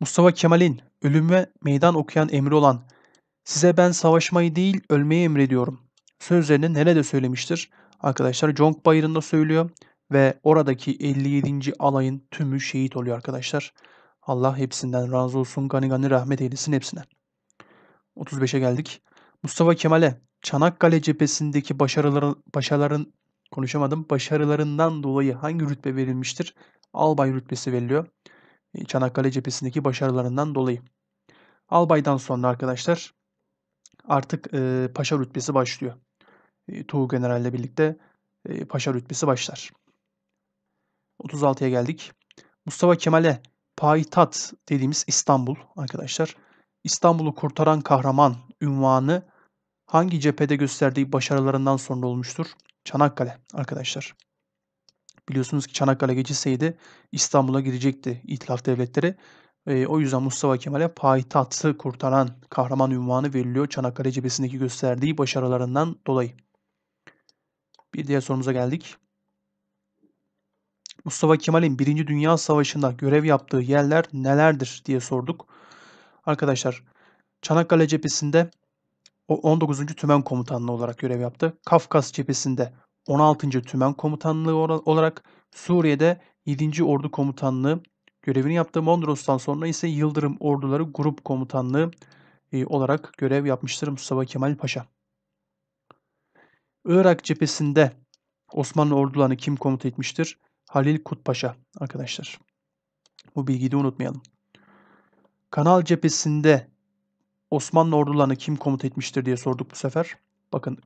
Mustafa Kemal'in ölüme meydan okuyan emri olan size ben savaşmayı değil ölmeyi emrediyorum sözlerini nerede söylemiştir? Arkadaşlar Jonk Bayırı'nda söylüyor ve oradaki 57. alayın tümü şehit oluyor arkadaşlar. Allah hepsinden razı olsun. Gani gani rahmet eylesin hepsine. 35'e geldik. Mustafa Kemal'e Çanakkale cephesindeki başarıların, başarıların konuşamadım. Başarılarından dolayı hangi rütbe verilmiştir? Albay rütbesi veriliyor. Çanakkale cephesindeki başarılarından dolayı. Albay'dan sonra arkadaşlar artık e, paşa rütbesi başlıyor. E, Tuğ General'le birlikte e, paşa rütbesi başlar. 36'ya geldik. Mustafa Kemal'e payitaht dediğimiz İstanbul arkadaşlar. İstanbul'u kurtaran kahraman ünvanı hangi cephede gösterdiği başarılarından sonra olmuştur? Çanakkale arkadaşlar. Biliyorsunuz ki Çanakkale geçilseydi İstanbul'a girecekti İtilaf Devletleri. E, o yüzden Mustafa Kemal'e payitahtı kurtaran kahraman ünvanı veriliyor Çanakkale cephesindeki gösterdiği başarılarından dolayı. Bir diğer sorumuza geldik. Mustafa Kemal'in 1. Dünya Savaşı'nda görev yaptığı yerler nelerdir diye sorduk. Arkadaşlar Çanakkale cephesinde o 19. Tümen Komutanlığı olarak görev yaptı. Kafkas cephesinde 16. Tümen Komutanlığı olarak Suriye'de 7. Ordu Komutanlığı görevini yaptığı Mondros'tan sonra ise Yıldırım Orduları Grup Komutanlığı e, olarak görev yapmıştır Mustafa Kemal Paşa. Irak cephesinde Osmanlı ordularını kim komuta etmiştir? Halil Kutpaşa arkadaşlar. Bu bilgiyi de unutmayalım. Kanal cephesinde Osmanlı ordularını kim komuta etmiştir diye sorduk bu sefer. Bakın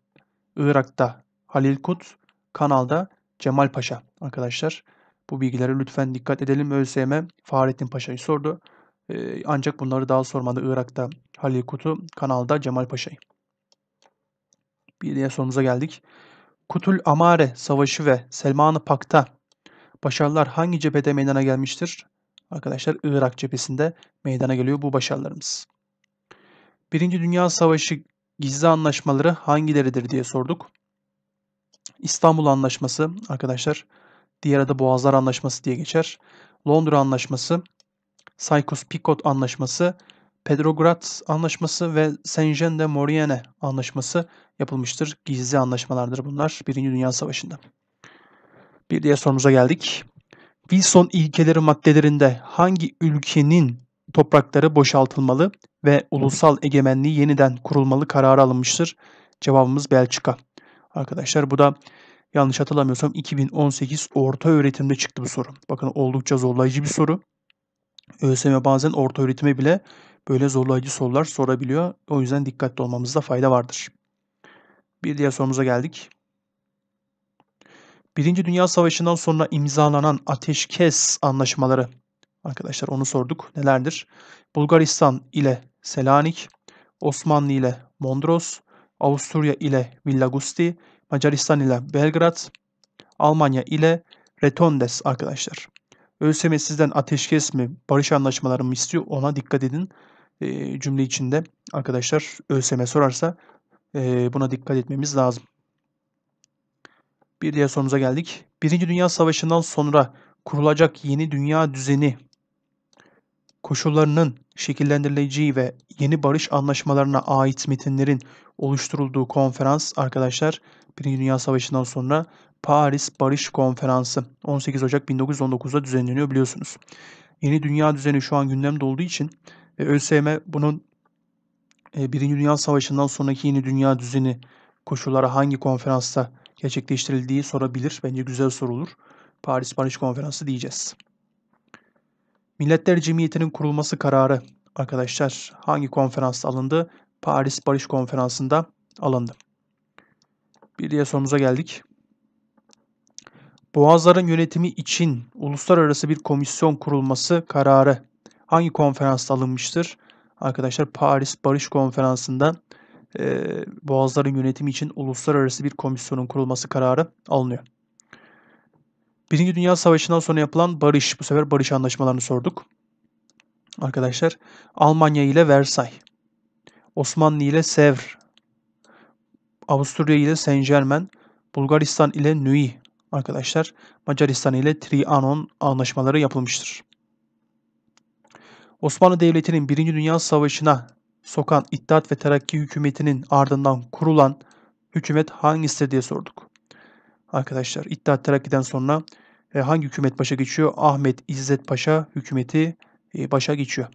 Irak'ta Halil Kut, kanalda Cemal Paşa arkadaşlar. Bu bilgilere lütfen dikkat edelim. ÖSYM Fahrettin Paşa'yı sordu. Ee, ancak bunları daha sormadı. Irak'ta Halil Kut'u, kanalda Cemal Paşa'yı. Bir diğer sorumuza geldik. Kutul Amare Savaşı ve Selman-ı Pak'ta başarılar hangi cephede meydana gelmiştir? Arkadaşlar Irak cephesinde meydana geliyor bu başarılarımız. Birinci Dünya Savaşı gizli anlaşmaları hangileridir diye sorduk. İstanbul Anlaşması arkadaşlar diğer adı Boğazlar Anlaşması diye geçer. Londra Anlaşması, Sykes-Picot Anlaşması, Pedrograd Anlaşması ve Saint-Jean de Maurienne Anlaşması yapılmıştır. Gizli anlaşmalardır bunlar Birinci Dünya Savaşı'nda. Bir diğer sorumuza geldik. Wilson ilkeleri maddelerinde hangi ülkenin toprakları boşaltılmalı ve ulusal egemenliği yeniden kurulmalı kararı alınmıştır? Cevabımız Belçika. Arkadaşlar bu da yanlış hatırlamıyorsam 2018 orta öğretimde çıktı bu soru. Bakın oldukça zorlayıcı bir soru. ÖSYM bazen orta öğretime bile böyle zorlayıcı sorular sorabiliyor. O yüzden dikkatli olmamızda fayda vardır. Bir diğer sorumuza geldik. Birinci Dünya Savaşı'ndan sonra imzalanan ateşkes anlaşmaları. Arkadaşlar onu sorduk. Nelerdir? Bulgaristan ile Selanik, Osmanlı ile Mondros, Avusturya ile Villagusti, Macaristan ile Belgrad, Almanya ile Retondes arkadaşlar. ÖSYM sizden ateşkes mi, barış anlaşmaları mı istiyor ona dikkat edin. E, cümle içinde arkadaşlar ÖSYM sorarsa e, buna dikkat etmemiz lazım. Bir diğer sorumuza geldik. Birinci Dünya Savaşı'ndan sonra kurulacak yeni dünya düzeni koşullarının şekillendirileceği ve yeni barış anlaşmalarına ait metinlerin oluşturulduğu konferans arkadaşlar Birinci Dünya Savaşı'ndan sonra Paris Barış Konferansı 18 Ocak 1919'da düzenleniyor biliyorsunuz. Yeni dünya düzeni şu an gündemde olduğu için e, ÖSYM bunun e, Birinci Dünya Savaşı'ndan sonraki yeni dünya düzeni koşulları hangi konferansta gerçekleştirildiği sorabilir. Bence güzel sorulur. Paris Barış Konferansı diyeceğiz. Milletler Cemiyeti'nin kurulması kararı arkadaşlar hangi konferansta alındı? Paris Barış Konferansı'nda alındı. Bir diğer sorumuza geldik. Boğazların yönetimi için uluslararası bir komisyon kurulması kararı hangi konferansta alınmıştır? Arkadaşlar Paris Barış Konferansı'nda e, boğazların yönetimi için uluslararası bir komisyonun kurulması kararı alınıyor. Birinci Dünya Savaşı'ndan sonra yapılan barış, bu sefer barış anlaşmalarını sorduk. Arkadaşlar Almanya ile Versay, Osmanlı ile Sevr, Avusturya ile Saint Germain, Bulgaristan ile Nui arkadaşlar Macaristan ile Trianon anlaşmaları yapılmıştır. Osmanlı Devleti'nin 1. Dünya Savaşı'na sokan İttihat ve Terakki hükümetinin ardından kurulan hükümet hangisidir diye sorduk. Arkadaşlar İttihat Terakki'den sonra e, hangi hükümet başa geçiyor? Ahmet İzzet Paşa hükümeti e, başa geçiyor.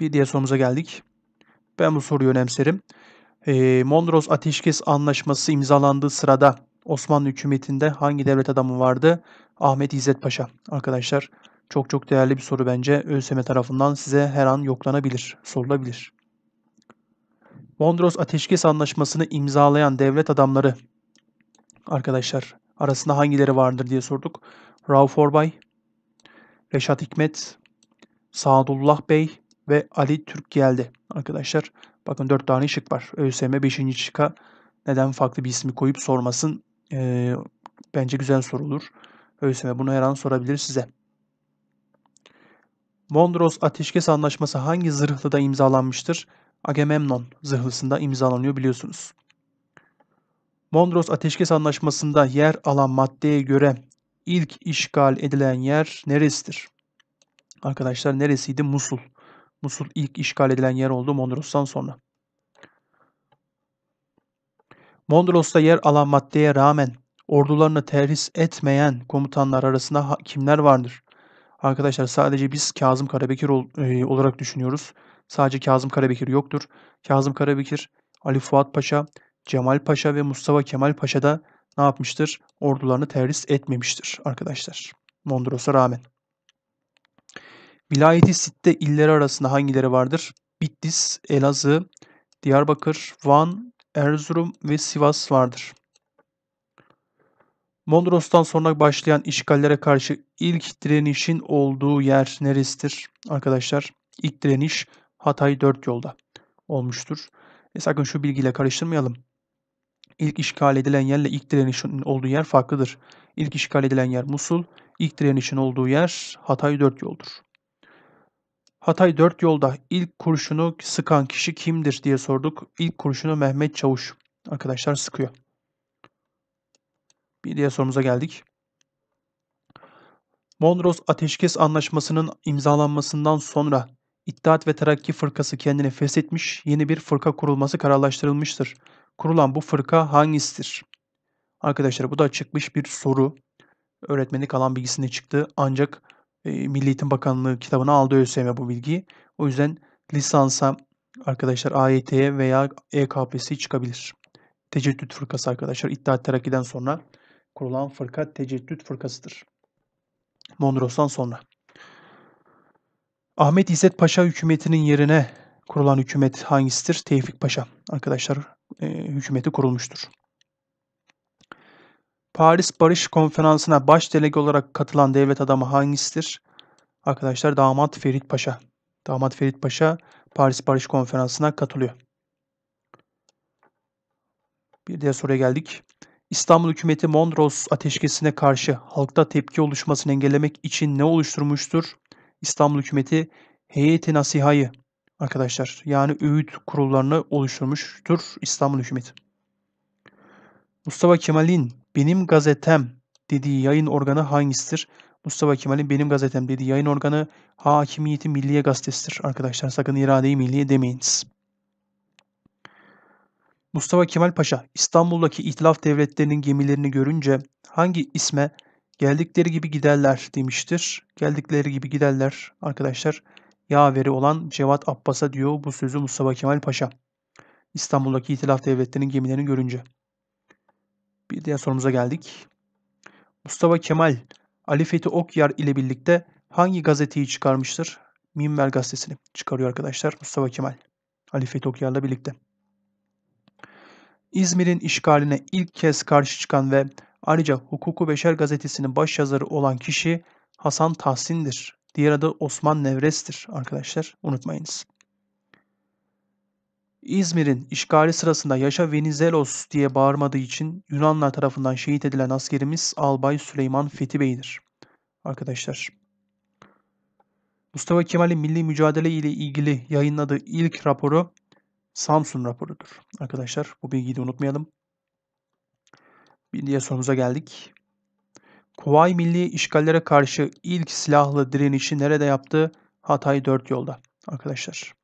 Bir diğer sorumuza geldik. Ben bu soruyu önemserim. E, Mondros Ateşkes Anlaşması imzalandığı sırada Osmanlı hükümetinde hangi devlet adamı vardı? Ahmet İzzet Paşa. Arkadaşlar çok çok değerli bir soru bence. ÖSYM tarafından size her an yoklanabilir, sorulabilir. Mondros Ateşkes Anlaşması'nı imzalayan devlet adamları arkadaşlar arasında hangileri vardır diye sorduk. Rauf Orbay, Reşat Hikmet, Sadullah Bey, ve Ali Türk geldi. Arkadaşlar bakın 4 tane ışık var. ÖSYM 5. şıka neden farklı bir ismi koyup sormasın e, bence güzel sorulur. ÖSYM bunu her an sorabilir size. Mondros Ateşkes Anlaşması hangi zırhlıda imzalanmıştır? Agamemnon zırhlısında imzalanıyor biliyorsunuz. Mondros Ateşkes Anlaşması'nda yer alan maddeye göre ilk işgal edilen yer neresidir? Arkadaşlar neresiydi? Musul. Musul ilk işgal edilen yer oldu Mondros'tan sonra. Mondros'ta yer alan maddeye rağmen ordularını terhis etmeyen komutanlar arasında kimler vardır? Arkadaşlar sadece biz Kazım Karabekir ol, e, olarak düşünüyoruz. Sadece Kazım Karabekir yoktur. Kazım Karabekir, Ali Fuat Paşa, Cemal Paşa ve Mustafa Kemal Paşa da ne yapmıştır? Ordularını terhis etmemiştir arkadaşlar. Mondros'a rağmen. Vilayeti Sitte illeri arasında hangileri vardır? Bitlis, Elazığ, Diyarbakır, Van, Erzurum ve Sivas vardır. Mondros'tan sonra başlayan işgallere karşı ilk direnişin olduğu yer neresidir? Arkadaşlar İlk direniş Hatay 4 yolda olmuştur. E sakın şu bilgiyle karıştırmayalım. İlk işgal edilen yerle ilk direnişin olduğu yer farklıdır. İlk işgal edilen yer Musul, ilk direnişin olduğu yer Hatay 4 yoldur. Hatay Dört Yolda ilk kurşunu sıkan kişi kimdir diye sorduk. İlk kurşunu Mehmet Çavuş arkadaşlar sıkıyor. Bir diğer sorumuza geldik. Mondros Ateşkes Anlaşması'nın imzalanmasından sonra İttihat ve Terakki Fırkası kendini feshetmiş, yeni bir fırka kurulması kararlaştırılmıştır. Kurulan bu fırka hangisidir? Arkadaşlar bu da çıkmış bir soru. Öğretmeni kalan bilgisinde çıktı ancak e, Milli Eğitim Bakanlığı kitabına aldı ÖSYM bu bilgiyi. O yüzden lisansa arkadaşlar AYT'ye veya EKP'si çıkabilir. Teceddüt fırkası arkadaşlar İttihat Terakki'den sonra kurulan fırka teceddüt fırkasıdır. Mondros'tan sonra. Ahmet İzzet Paşa hükümetinin yerine kurulan hükümet hangisidir? Tevfik Paşa arkadaşlar e, hükümeti kurulmuştur. Paris Barış Konferansı'na baş delege olarak katılan devlet adamı hangisidir? Arkadaşlar damat Ferit Paşa. Damat Ferit Paşa Paris Barış Konferansı'na katılıyor. Bir diğer soruya geldik. İstanbul hükümeti Mondros ateşkesine karşı halkta tepki oluşmasını engellemek için ne oluşturmuştur? İstanbul hükümeti heyeti nasihayı arkadaşlar yani öğüt kurullarını oluşturmuştur İstanbul hükümeti. Mustafa Kemal'in benim Gazetem dediği yayın organı hangisidir? Mustafa Kemal'in Benim Gazetem dediği yayın organı Hakimiyeti Milliye Gazetesi'dir. Arkadaşlar sakın iradeyi milliye demeyiniz. Mustafa Kemal Paşa İstanbul'daki İtilaf devletlerinin gemilerini görünce hangi isme geldikleri gibi giderler demiştir. Geldikleri gibi giderler arkadaşlar yaveri olan Cevat Abbas'a diyor bu sözü Mustafa Kemal Paşa. İstanbul'daki İtilaf devletlerinin gemilerini görünce. Bir diğer sorumuza geldik. Mustafa Kemal Ali Fethi Okyar ile birlikte hangi gazeteyi çıkarmıştır? Minber gazetesini çıkarıyor arkadaşlar Mustafa Kemal. Ali Fethi Okyar'la birlikte. İzmir'in işgaline ilk kez karşı çıkan ve ayrıca Hukuku Beşer gazetesinin başyazarı olan kişi Hasan Tahsin'dir. Diğer adı Osman Nevres'tir arkadaşlar. Unutmayınız. İzmir'in işgali sırasında yaşa Venizelos diye bağırmadığı için Yunanlar tarafından şehit edilen askerimiz Albay Süleyman Fethi Bey'dir. Arkadaşlar. Mustafa Kemal'in milli mücadele ile ilgili yayınladığı ilk raporu Samsun raporudur. Arkadaşlar bu bilgiyi de unutmayalım. Bir diğer sorumuza geldik. Kuvay Milli işgallere karşı ilk silahlı direnişi nerede yaptı? Hatay 4 yolda. Arkadaşlar.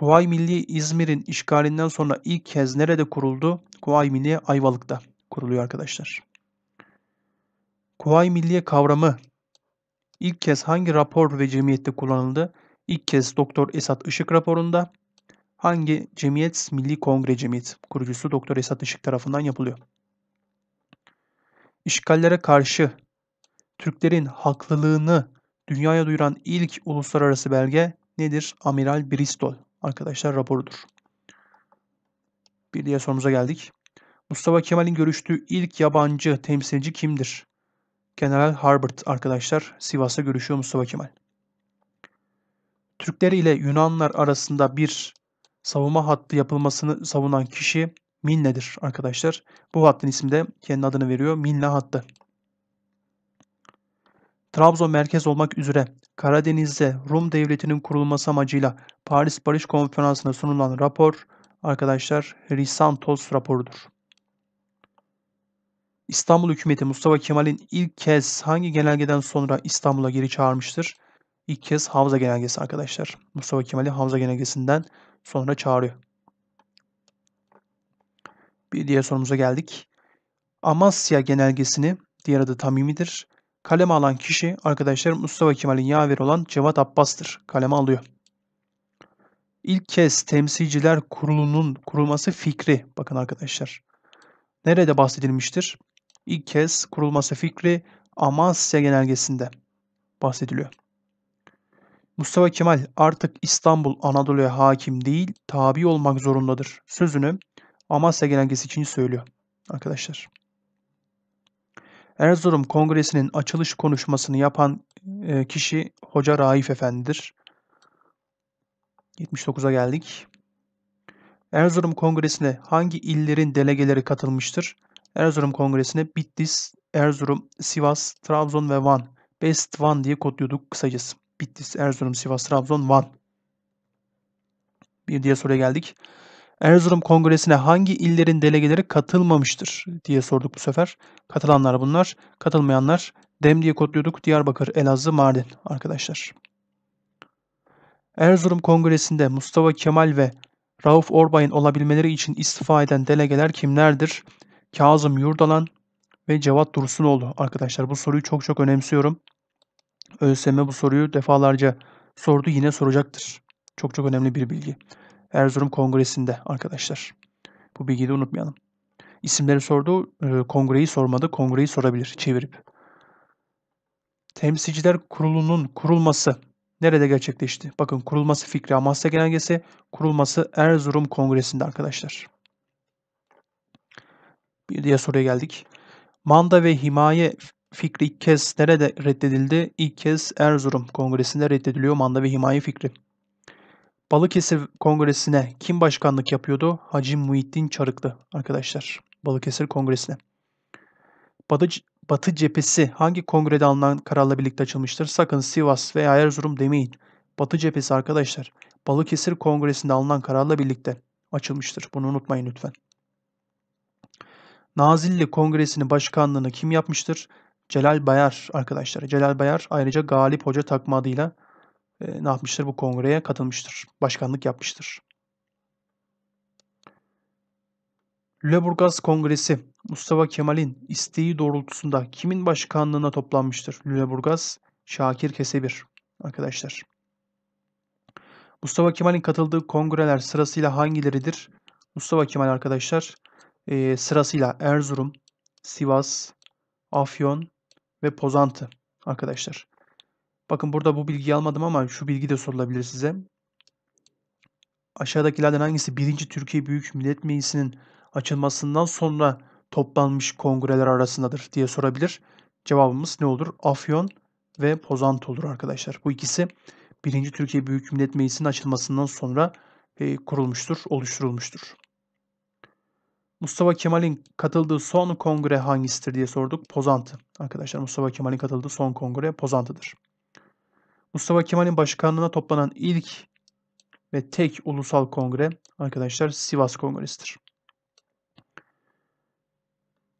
Kuvayi Milli İzmir'in işgalinden sonra ilk kez nerede kuruldu? Kuvayi Milli Ayvalık'ta kuruluyor arkadaşlar. Kuvayi Milliye kavramı ilk kez hangi rapor ve cemiyette kullanıldı? İlk kez Doktor Esat Işık raporunda hangi cemiyet? Milli Kongre Cemiyet? kurucusu Doktor Esat Işık tarafından yapılıyor. İşgallere karşı Türklerin haklılığını dünyaya duyuran ilk uluslararası belge nedir? Amiral Bristol arkadaşlar raporudur. Bir diğer sorumuza geldik. Mustafa Kemal'in görüştüğü ilk yabancı temsilci kimdir? General Harbert arkadaşlar Sivas'a görüşüyor Mustafa Kemal. Türkler ile Yunanlar arasında bir savunma hattı yapılmasını savunan kişi Minnedir arkadaşlar. Bu hattın ismi de kendi adını veriyor Minne hattı. Trabzon merkez olmak üzere Karadeniz'de Rum Devleti'nin kurulması amacıyla Paris Barış Konferansı'na sunulan rapor arkadaşlar Risantos raporudur. İstanbul hükümeti Mustafa Kemal'in ilk kez hangi genelgeden sonra İstanbul'a geri çağırmıştır? İlk kez Havza Genelgesi arkadaşlar. Mustafa Kemal'i Havza Genelgesi'nden sonra çağırıyor. Bir diğer sorumuza geldik. Amasya Genelgesi'ni diğer adı Tamimi'dir. Kaleme alan kişi arkadaşlar Mustafa Kemal'in yaveri olan Cevat Abbas'tır. Kaleme alıyor. İlk kez temsilciler kurulunun kurulması fikri bakın arkadaşlar. Nerede bahsedilmiştir? İlk kez kurulması fikri Amasya Genelgesi'nde bahsediliyor. Mustafa Kemal artık İstanbul Anadolu'ya hakim değil, tabi olmak zorundadır. Sözünü Amasya Genelgesi için söylüyor arkadaşlar. Erzurum Kongresi'nin açılış konuşmasını yapan e, kişi Hoca Raif Efendi'dir. 79'a geldik. Erzurum Kongresi'ne hangi illerin delegeleri katılmıştır? Erzurum Kongresi'ne Bitlis, Erzurum, Sivas, Trabzon ve Van. Best Van diye kodluyorduk kısacası. Bitlis, Erzurum, Sivas, Trabzon, Van. Bir diğer soruya geldik. Erzurum Kongresi'ne hangi illerin delegeleri katılmamıştır diye sorduk bu sefer. Katılanlar bunlar, katılmayanlar Dem diye kodluyorduk Diyarbakır, Elazığ, Mardin arkadaşlar. Erzurum Kongresi'nde Mustafa Kemal ve Rauf Orbay'ın olabilmeleri için istifa eden delegeler kimlerdir? Kazım Yurdalan ve Cevat Dursunoğlu arkadaşlar. Bu soruyu çok çok önemsiyorum. ÖSM bu soruyu defalarca sordu yine soracaktır. Çok çok önemli bir bilgi. Erzurum Kongresi'nde arkadaşlar. Bu bilgiyi de unutmayalım. İsimleri sordu, e, kongreyi sormadı, kongreyi sorabilir çevirip. Temsilciler Kurulu'nun kurulması nerede gerçekleşti? Bakın kurulması Fikri Amasya Genelgesi, kurulması Erzurum Kongresi'nde arkadaşlar. Bir diğer soruya geldik. Manda ve himaye fikri ilk kez nerede reddedildi? İlk kez Erzurum Kongresi'nde reddediliyor manda ve himaye fikri. Balıkesir Kongresi'ne kim başkanlık yapıyordu? Hacı Muhittin Çarıklı arkadaşlar. Balıkesir Kongresi'ne. Batı, Batı cephesi hangi kongrede alınan kararla birlikte açılmıştır? Sakın Sivas veya Erzurum demeyin. Batı cephesi arkadaşlar Balıkesir Kongresi'nde alınan kararla birlikte açılmıştır. Bunu unutmayın lütfen. Nazilli Kongresi'nin başkanlığını kim yapmıştır? Celal Bayar arkadaşlar. Celal Bayar ayrıca Galip Hoca takma adıyla ne yapmıştır? Bu kongreye katılmıştır. Başkanlık yapmıştır. Lüleburgaz Kongresi Mustafa Kemal'in isteği doğrultusunda kimin başkanlığına toplanmıştır? Lüleburgaz Şakir Kesebir arkadaşlar. Mustafa Kemal'in katıldığı kongreler sırasıyla hangileridir? Mustafa Kemal arkadaşlar e, sırasıyla Erzurum, Sivas, Afyon ve Pozantı arkadaşlar. Bakın burada bu bilgiyi almadım ama şu bilgi de sorulabilir size. Aşağıdakilerden hangisi 1. Türkiye Büyük Millet Meclisi'nin açılmasından sonra toplanmış kongreler arasındadır diye sorabilir. Cevabımız ne olur? Afyon ve Pozantı olur arkadaşlar. Bu ikisi 1. Türkiye Büyük Millet Meclisi'nin açılmasından sonra e, kurulmuştur, oluşturulmuştur. Mustafa Kemal'in katıldığı son kongre hangisidir diye sorduk. Pozantı. Arkadaşlar Mustafa Kemal'in katıldığı son kongre Pozantı'dır. Mustafa Kemal'in başkanlığına toplanan ilk ve tek ulusal kongre arkadaşlar Sivas Kongresi'dir.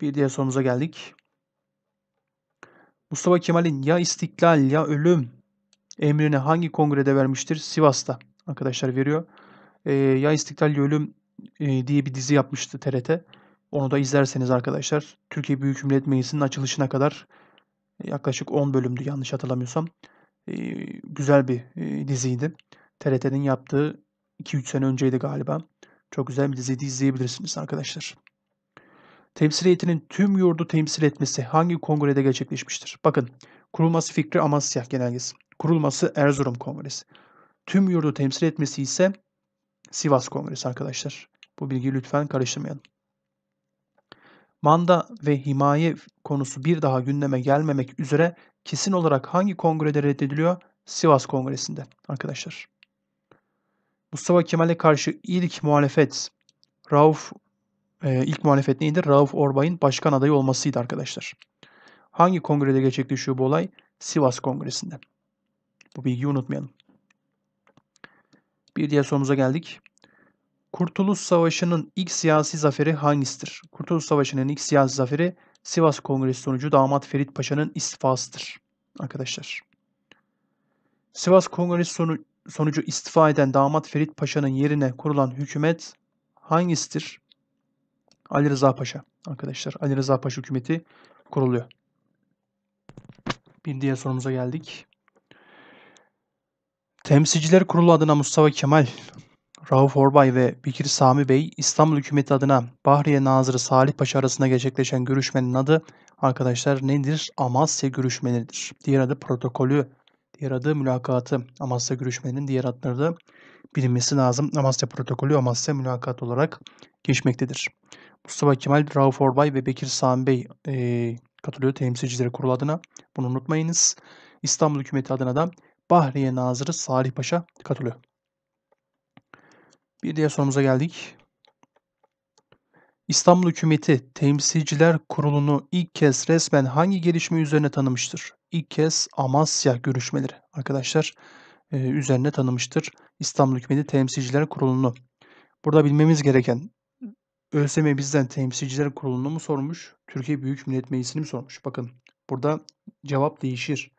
Bir diğer sorumuza geldik. Mustafa Kemal'in ya istiklal ya ölüm emrini hangi kongrede vermiştir? Sivas'ta arkadaşlar veriyor. E, ya istiklal ya ölüm e, diye bir dizi yapmıştı TRT. Onu da izlerseniz arkadaşlar Türkiye Büyük Millet Meclisi'nin açılışına kadar e, yaklaşık 10 bölümdü yanlış hatırlamıyorsam güzel bir diziydi. TRT'nin yaptığı 2-3 sene önceydi galiba. Çok güzel bir diziydi izleyebilirsiniz arkadaşlar. Temsil heyetinin tüm yurdu temsil etmesi hangi kongrede gerçekleşmiştir? Bakın kurulması Fikri Amasya Genelgesi. Kurulması Erzurum Kongresi. Tüm yurdu temsil etmesi ise Sivas Kongresi arkadaşlar. Bu bilgiyi lütfen karıştırmayalım. Manda ve himaye konusu bir daha gündeme gelmemek üzere kesin olarak hangi kongrede reddediliyor? Sivas Kongresi'nde arkadaşlar. Mustafa Kemal'e karşı ilk muhalefet Rauf e, ilk muhalefet neydi? Rauf Orbay'ın başkan adayı olmasıydı arkadaşlar. Hangi kongrede gerçekleşiyor bu olay? Sivas Kongresi'nde. Bu bilgiyi unutmayalım. Bir diğer sorumuza geldik. Kurtuluş Savaşı'nın ilk siyasi zaferi hangisidir? Kurtuluş Savaşı'nın ilk siyasi zaferi Sivas Kongresi sonucu damat Ferit Paşa'nın istifasıdır arkadaşlar. Sivas Kongresi sonu, sonucu istifa eden damat Ferit Paşa'nın yerine kurulan hükümet hangisidir? Ali Rıza Paşa arkadaşlar. Ali Rıza Paşa hükümeti kuruluyor. Bir diğer sorumuza geldik. Temsilciler Kurulu adına Mustafa Kemal Rauf Orbay ve Bekir Sami Bey İstanbul hükümeti adına Bahriye Nazırı Salih Paşa arasında gerçekleşen görüşmenin adı arkadaşlar nedir? Amasya görüşmeleridir. Diğer adı protokolü, diğer adı mülakatı. Amasya görüşmenin diğer adları da bilinmesi lazım. Amasya protokolü, Amasya mülakat olarak geçmektedir. Mustafa Kemal, Rauf Orbay ve Bekir Sami Bey e, katılıyor temsilcileri kurul adına. Bunu unutmayınız. İstanbul hükümeti adına da Bahriye Nazırı Salih Paşa katılıyor. Bir diğer sorumuza geldik. İstanbul Hükümeti Temsilciler Kurulu'nu ilk kez resmen hangi gelişme üzerine tanımıştır? İlk kez Amasya görüşmeleri arkadaşlar e, üzerine tanımıştır İstanbul Hükümeti Temsilciler Kurulu'nu. Burada bilmemiz gereken ÖSYM bizden Temsilciler Kurulu'nu mu sormuş? Türkiye Büyük Millet Meclisi'ni mi sormuş? Bakın burada cevap değişir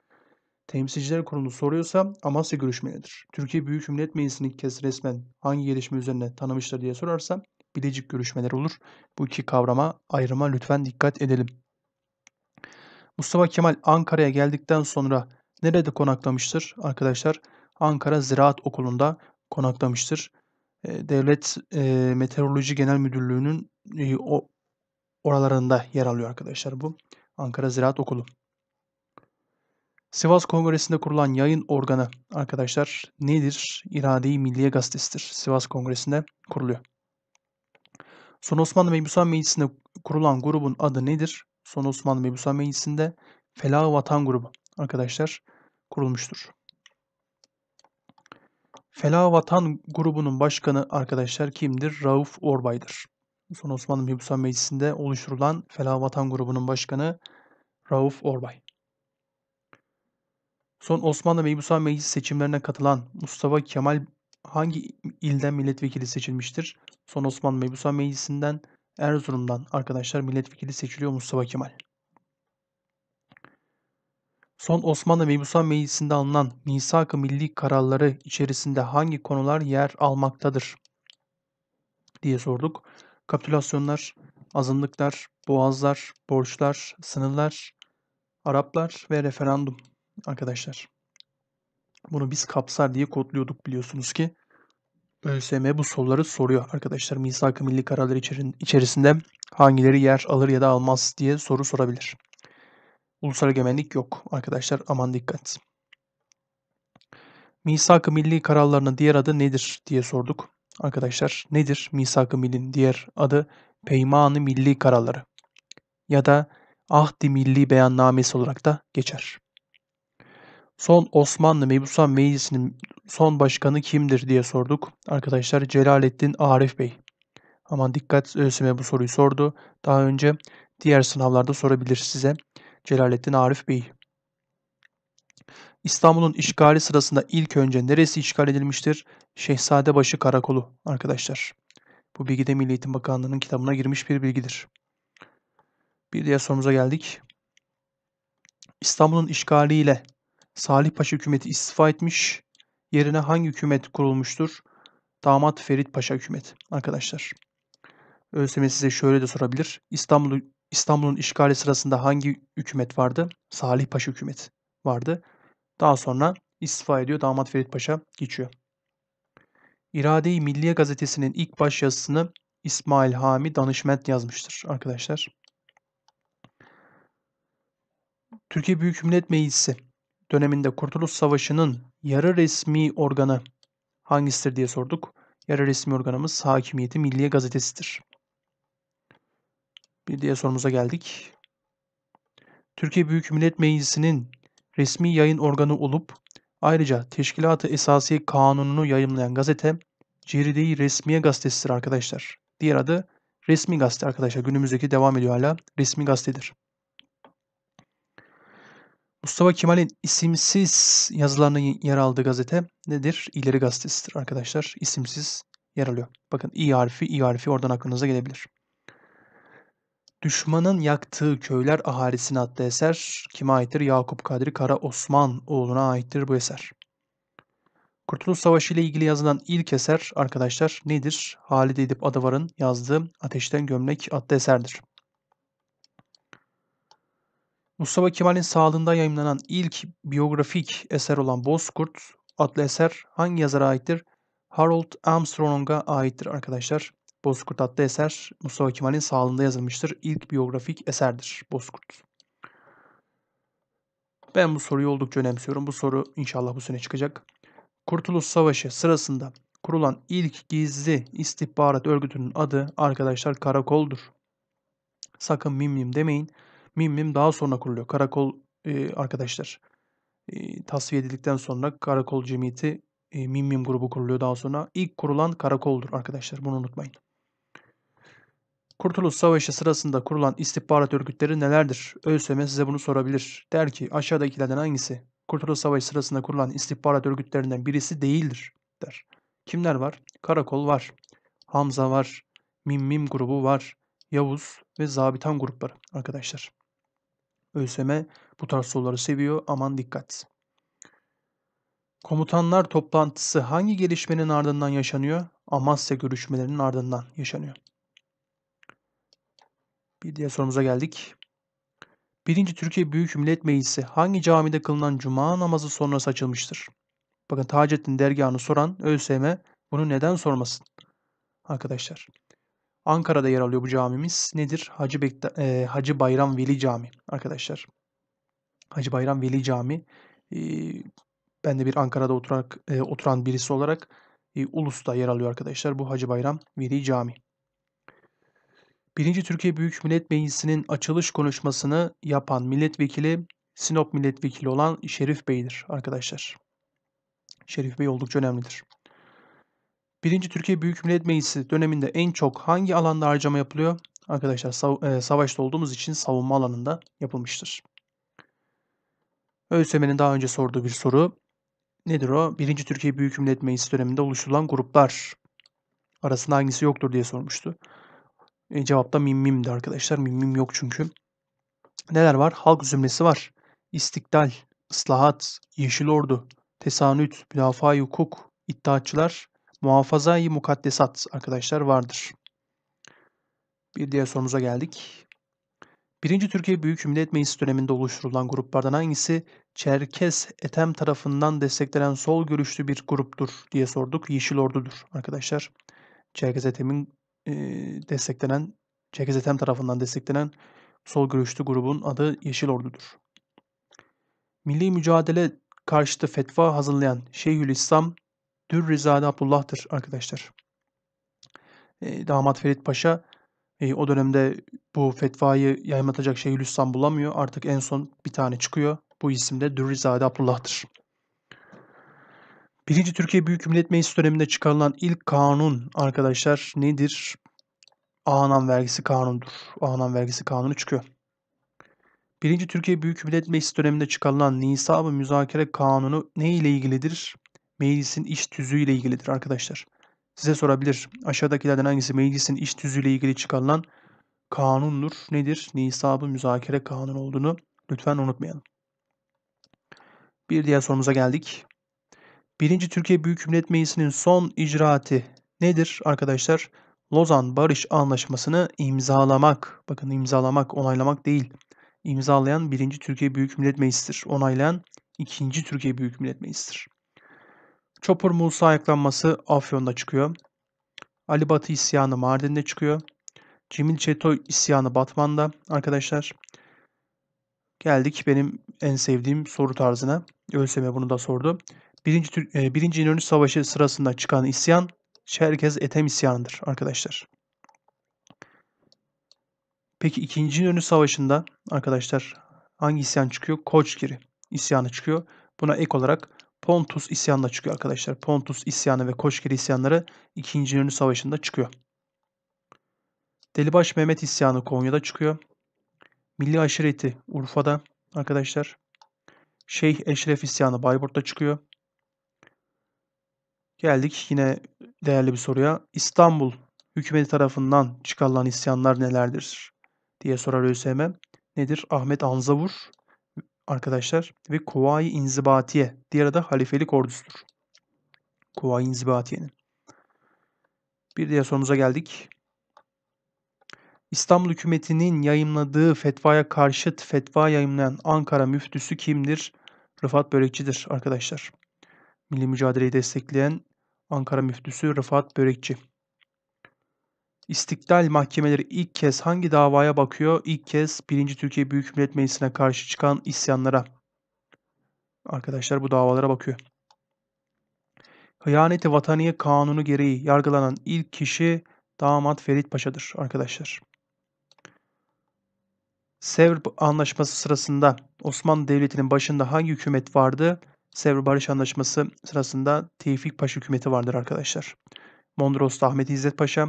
temsilciler konulu soruyorsa Amasya görüşmeleri. Türkiye Büyük Millet Meclisi'ni kes resmen hangi gelişme üzerine tanımıştır diye sorarsa Bilecik görüşmeler olur. Bu iki kavrama ayrıma lütfen dikkat edelim. Mustafa Kemal Ankara'ya geldikten sonra nerede konaklamıştır? Arkadaşlar Ankara Ziraat Okulu'nda konaklamıştır. Ee, Devlet e, Meteoroloji Genel Müdürlüğü'nün e, oralarında yer alıyor arkadaşlar bu. Ankara Ziraat Okulu. Sivas Kongresi'nde kurulan yayın organı arkadaşlar nedir? İrade-i Milliye Gazetesi'dir. Sivas Kongresi'nde kuruluyor. Son Osmanlı Mebusan Meclisi'nde kurulan grubun adı nedir? Son Osmanlı Mebusan Meclisi'nde Felah Vatan grubu arkadaşlar kurulmuştur. Felah Vatan grubunun başkanı arkadaşlar kimdir? Rauf Orbay'dır. Son Osmanlı Mebusan Meclisi'nde oluşturulan Felah Vatan grubunun başkanı Rauf Orbay. Son Osmanlı Mebusa Meclis seçimlerine katılan Mustafa Kemal hangi ilden milletvekili seçilmiştir? Son Osmanlı Mebusa Meclisi'nden Erzurum'dan arkadaşlar milletvekili seçiliyor Mustafa Kemal. Son Osmanlı Mebusan Meclisi'nde alınan misak milli kararları içerisinde hangi konular yer almaktadır diye sorduk. Kapitülasyonlar, azınlıklar, boğazlar, borçlar, sınırlar, Araplar ve referandum arkadaşlar. Bunu biz kapsar diye kodluyorduk biliyorsunuz ki. ÖSM bu soruları soruyor arkadaşlar. Misak-ı milli kararları içerisinde hangileri yer alır ya da almaz diye soru sorabilir. Ulusal egemenlik yok arkadaşlar aman dikkat. Misak-ı milli kararlarının diğer adı nedir diye sorduk. Arkadaşlar nedir misak-ı millinin diğer adı? Peyman-ı milli kararları ya da ahdi milli beyannamesi olarak da geçer. Son Osmanlı Mebusan Meclisi'nin son başkanı kimdir diye sorduk. Arkadaşlar Celalettin Arif Bey. Aman dikkat ÖSYM bu soruyu sordu. Daha önce diğer sınavlarda sorabilir size. Celalettin Arif Bey. İstanbul'un işgali sırasında ilk önce neresi işgal edilmiştir? Şehzadebaşı Karakolu arkadaşlar. Bu bilgi de Milli Eğitim Bakanlığı'nın kitabına girmiş bir bilgidir. Bir diğer sorumuza geldik. İstanbul'un işgaliyle Salih Paşa hükümeti istifa etmiş. Yerine hangi hükümet kurulmuştur? Damat Ferit Paşa hükümeti arkadaşlar. ÖSYM size şöyle de sorabilir. İstanbul İstanbul'un işgali sırasında hangi hükümet vardı? Salih Paşa hükümeti vardı. Daha sonra istifa ediyor. Damat Ferit Paşa geçiyor. İrade-i Milliye gazetesinin ilk baş yazısını İsmail Hami Danışment yazmıştır arkadaşlar. Türkiye Büyük Millet Meclisi döneminde Kurtuluş Savaşı'nın yarı resmi organı hangisidir diye sorduk. Yarı resmi organımız Hakimiyeti Milliye Gazetesi'dir. Bir diğer sorumuza geldik. Türkiye Büyük Millet Meclisi'nin resmi yayın organı olup ayrıca Teşkilat-ı Esasiye Kanunu'nu yayımlayan gazete Ceride-i Resmiye Gazetesi'dir arkadaşlar. Diğer adı Resmi Gazete arkadaşlar. Günümüzdeki devam ediyor hala. Resmi Gazete'dir. Mustafa Kemal'in isimsiz yazılarının yer aldığı gazete nedir? İleri gazetesidir arkadaşlar. İsimsiz yer alıyor. Bakın i harfi, i harfi oradan aklınıza gelebilir. Düşmanın yaktığı köyler ahalisine adlı eser kime aittir? Yakup Kadri Kara Osman oğluna aittir bu eser. Kurtuluş Savaşı ile ilgili yazılan ilk eser arkadaşlar nedir? Halide Edip Adıvar'ın yazdığı Ateşten Gömlek adlı eserdir. Mustafa Kemal'in sağlığında yayınlanan ilk biyografik eser olan Bozkurt adlı eser hangi yazara aittir? Harold Armstrong'a aittir arkadaşlar. Bozkurt adlı eser Mustafa Kemal'in sağlığında yazılmıştır. İlk biyografik eserdir Bozkurt. Ben bu soruyu oldukça önemsiyorum. Bu soru inşallah bu sene çıkacak. Kurtuluş Savaşı sırasında kurulan ilk gizli istihbarat örgütünün adı arkadaşlar karakoldur. Sakın mimlim demeyin. Mim mim daha sonra kuruluyor. Karakol e, arkadaşlar e, tasfiye edildikten sonra karakol cemiyeti e, mim mim grubu kuruluyor daha sonra. ilk kurulan karakoldur arkadaşlar bunu unutmayın. Kurtuluş Savaşı sırasında kurulan istihbarat örgütleri nelerdir? ÖSYM size bunu sorabilir. Der ki aşağıdakilerden hangisi? Kurtuluş Savaşı sırasında kurulan istihbarat örgütlerinden birisi değildir der. Kimler var? Karakol var. Hamza var. Mim Mim grubu var. Yavuz ve Zabitan grupları arkadaşlar. ÖSYM bu tarz soruları seviyor. Aman dikkat. Komutanlar toplantısı hangi gelişmenin ardından yaşanıyor? Amasya görüşmelerinin ardından yaşanıyor. Bir diğer sorumuza geldik. Birinci Türkiye Büyük Millet Meclisi hangi camide kılınan cuma namazı sonrası açılmıştır? Bakın Taceddin dergahını soran ÖSYM bunu neden sormasın? Arkadaşlar. Ankara'da yer alıyor bu camimiz. Nedir? Hacı, Bekta, e, Hacı Bayram Veli Cami arkadaşlar. Hacı Bayram Veli Cami. E, ben de bir Ankara'da oturarak, e, oturan birisi olarak e, Ulus'ta yer alıyor arkadaşlar. Bu Hacı Bayram Veli Cami. Birinci Türkiye Büyük Millet Meclisi'nin açılış konuşmasını yapan milletvekili Sinop milletvekili olan Şerif Bey'dir arkadaşlar. Şerif Bey oldukça önemlidir. 1. Türkiye Büyük Millet Meclisi döneminde en çok hangi alanda harcama yapılıyor? Arkadaşlar sav- e, savaşta olduğumuz için savunma alanında yapılmıştır. ÖSYM'nin daha önce sorduğu bir soru. Nedir o? 1. Türkiye Büyük Millet Meclisi döneminde oluşturulan gruplar arasında hangisi yoktur diye sormuştu. E, cevapta mimmimdi arkadaşlar. Mimmim yok çünkü. Neler var? Halk zümresi var. İstiklal, ıslahat, yeşil ordu, tesanüt, müdafaa hukuk, iddiatçılar, muhafazayı mukaddesat arkadaşlar vardır. Bir diğer sorumuza geldik. Birinci Türkiye Büyük Millet Meclisi döneminde oluşturulan gruplardan hangisi Çerkes Etem tarafından desteklenen sol görüşlü bir gruptur diye sorduk. Yeşil Ordu'dur arkadaşlar. Çerkes Etem'in e, desteklenen Çerkes Etem tarafından desteklenen sol görüşlü grubun adı Yeşil Ordu'dur. Milli mücadele karşıtı fetva hazırlayan Şeyhülislam Dürrizade Abdullah'tır arkadaşlar. Ee, damat Ferit Paşa e, o dönemde bu fetvayı yaymatacak Şeyhülislam bulamıyor. Artık en son bir tane çıkıyor. Bu isim de Dürrizade Abdullah'tır. Birinci Türkiye Büyük Millet Meclisi döneminde çıkarılan ilk kanun arkadaşlar nedir? Ağanan vergisi kanundur. Ağanan vergisi kanunu çıkıyor. Birinci Türkiye Büyük Millet Meclisi döneminde çıkarılan Nisab-ı Müzakere Kanunu ne ile ilgilidir? meclisin iş tüzüğüyle ilgilidir arkadaşlar. Size sorabilir. Aşağıdakilerden hangisi meclisin iş tüzüğüyle ilgili çıkarılan kanundur? Nedir? Nisabı müzakere kanunu olduğunu lütfen unutmayalım. Bir diğer sorumuza geldik. Birinci Türkiye Büyük Millet Meclisi'nin son icraati nedir arkadaşlar? Lozan Barış Anlaşması'nı imzalamak. Bakın imzalamak, onaylamak değil. İmzalayan birinci Türkiye Büyük Millet Meclisi'dir. Onaylayan ikinci Türkiye Büyük Millet Meclisi'dir. Çopur Musa ayaklanması Afyon'da çıkıyor. Ali Batı isyanı Mardin'de çıkıyor. Cemil Çeto isyanı Batman'da arkadaşlar. Geldik benim en sevdiğim soru tarzına. ÖSYM bunu da sordu. Birinci, e, Birinci İnönü Savaşı sırasında çıkan isyan Çerkez Etem isyanıdır arkadaşlar. Peki ikinci İnönü Savaşı'nda arkadaşlar hangi isyan çıkıyor? Koçgiri isyanı çıkıyor. Buna ek olarak Pontus isyanında çıkıyor arkadaşlar. Pontus isyanı ve Koşgiri isyanları 2. İnönü Savaşı'nda çıkıyor. Delibaş Mehmet isyanı Konya'da çıkıyor. Milli aşireti Urfa'da arkadaşlar. Şeyh Eşref isyanı Bayburt'ta çıkıyor. Geldik yine değerli bir soruya. İstanbul hükümeti tarafından çıkarılan isyanlar nelerdir diye sorar ÖSYM. Nedir? Ahmet Anzavur, arkadaşlar ve Kuvayi İnzibatiye diğer adı halifelik ordusudur. Kuvayi İnzibatiye'nin. Bir diğer sorumuza geldik. İstanbul hükümetinin yayımladığı fetvaya karşıt fetva yayımlayan Ankara müftüsü kimdir? Rıfat Börekçi'dir arkadaşlar. Milli mücadeleyi destekleyen Ankara müftüsü Rıfat Börekçi. İstiklal mahkemeleri ilk kez hangi davaya bakıyor? İlk kez 1. Türkiye Büyük Millet Meclisi'ne karşı çıkan isyanlara. Arkadaşlar bu davalara bakıyor. Hıyaneti vataniye kanunu gereği yargılanan ilk kişi damat Ferit Paşa'dır arkadaşlar. Sevr Anlaşması sırasında Osmanlı Devleti'nin başında hangi hükümet vardı? Sevr Barış Anlaşması sırasında Tevfik Paşa hükümeti vardır arkadaşlar. Mondros Ahmet İzzet Paşa,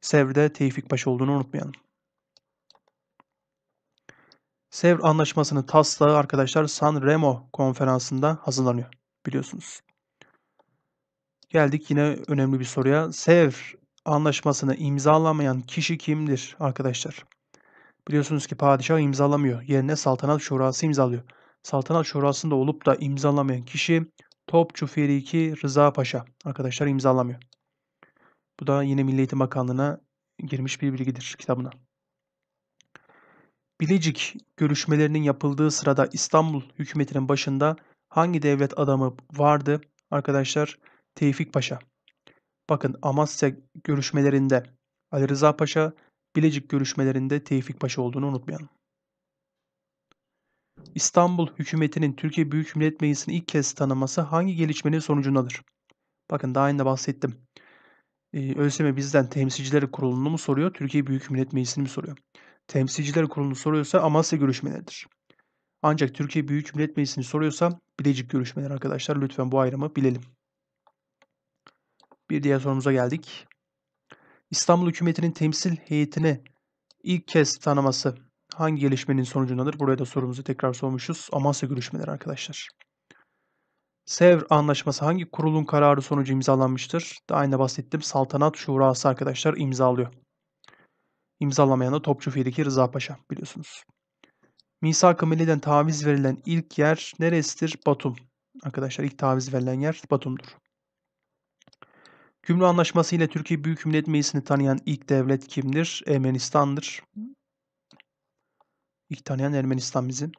Sevr'de Tevfik Paşa olduğunu unutmayalım. Sevr anlaşmasını taslağı arkadaşlar San Remo konferansında hazırlanıyor biliyorsunuz. Geldik yine önemli bir soruya. Sevr Anlaşması'nı imzalamayan kişi kimdir arkadaşlar? Biliyorsunuz ki padişah imzalamıyor. Yerine saltanat şurası imzalıyor. Saltanat şurasında olup da imzalamayan kişi Topçu Feriki Rıza Paşa arkadaşlar imzalamıyor. Bu da yine Milli Eğitim Bakanlığı'na girmiş bir bilgidir kitabına. Bilecik görüşmelerinin yapıldığı sırada İstanbul hükümetinin başında hangi devlet adamı vardı? Arkadaşlar Tevfik Paşa. Bakın Amasya görüşmelerinde Ali Rıza Paşa, Bilecik görüşmelerinde Tevfik Paşa olduğunu unutmayalım. İstanbul hükümetinin Türkiye Büyük Millet Meclisi'ni ilk kez tanıması hangi gelişmenin sonucundadır? Bakın daha önce bahsettim e, ÖSYM bizden temsilcileri kurulunu mu soruyor, Türkiye Büyük Millet Meclisi'ni mi soruyor? Temsilciler kurulunu soruyorsa Amasya görüşmeleridir. Ancak Türkiye Büyük Millet Meclisi'ni soruyorsa Bilecik görüşmeleri arkadaşlar. Lütfen bu ayrımı bilelim. Bir diğer sorumuza geldik. İstanbul hükümetinin temsil heyetine ilk kez tanıması hangi gelişmenin sonucundadır? Buraya da sorumuzu tekrar sormuşuz. Amasya görüşmeleri arkadaşlar. Sevr Anlaşması hangi kurulun kararı sonucu imzalanmıştır? Daha önce bahsettim. Saltanat Şurası arkadaşlar imzalıyor. İmzalamayan da Topçu Fi'deki Rıza Paşa biliyorsunuz. Misak-ı Milli'den taviz verilen ilk yer neresidir? Batum. Arkadaşlar ilk taviz verilen yer Batum'dur. Gümrük Anlaşması ile Türkiye Büyük Millet Meclisi'ni tanıyan ilk devlet kimdir? Ermenistan'dır. İlk tanıyan Ermenistan bizim.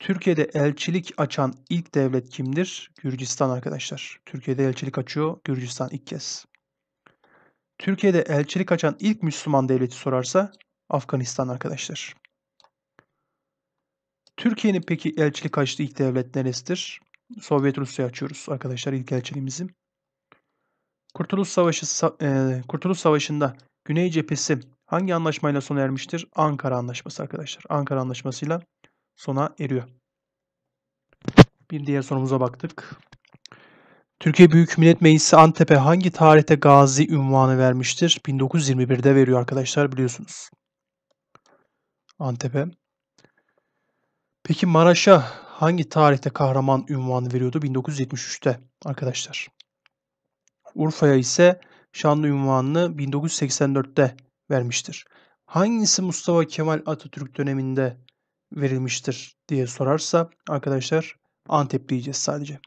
Türkiye'de elçilik açan ilk devlet kimdir? Gürcistan arkadaşlar. Türkiye'de elçilik açıyor Gürcistan ilk kez. Türkiye'de elçilik açan ilk Müslüman devleti sorarsa Afganistan arkadaşlar. Türkiye'nin peki elçilik açtığı ilk devlet neresidir? Sovyet Rusya açıyoruz arkadaşlar ilk elçiliğimizi. Kurtuluş Savaşı e, Kurtuluş Savaşı'nda Güney Cephesi hangi anlaşmayla sona ermiştir? Ankara Anlaşması arkadaşlar. Ankara Anlaşması'yla sona eriyor. Bir diğer sorumuza baktık. Türkiye Büyük Millet Meclisi Antep'e hangi tarihte gazi ünvanı vermiştir? 1921'de veriyor arkadaşlar biliyorsunuz. Antep'e. Peki Maraş'a hangi tarihte kahraman ünvanı veriyordu? 1973'te arkadaşlar. Urfa'ya ise şanlı ünvanını 1984'te vermiştir. Hangisi Mustafa Kemal Atatürk döneminde verilmiştir diye sorarsa arkadaşlar Antep diyeceğiz sadece.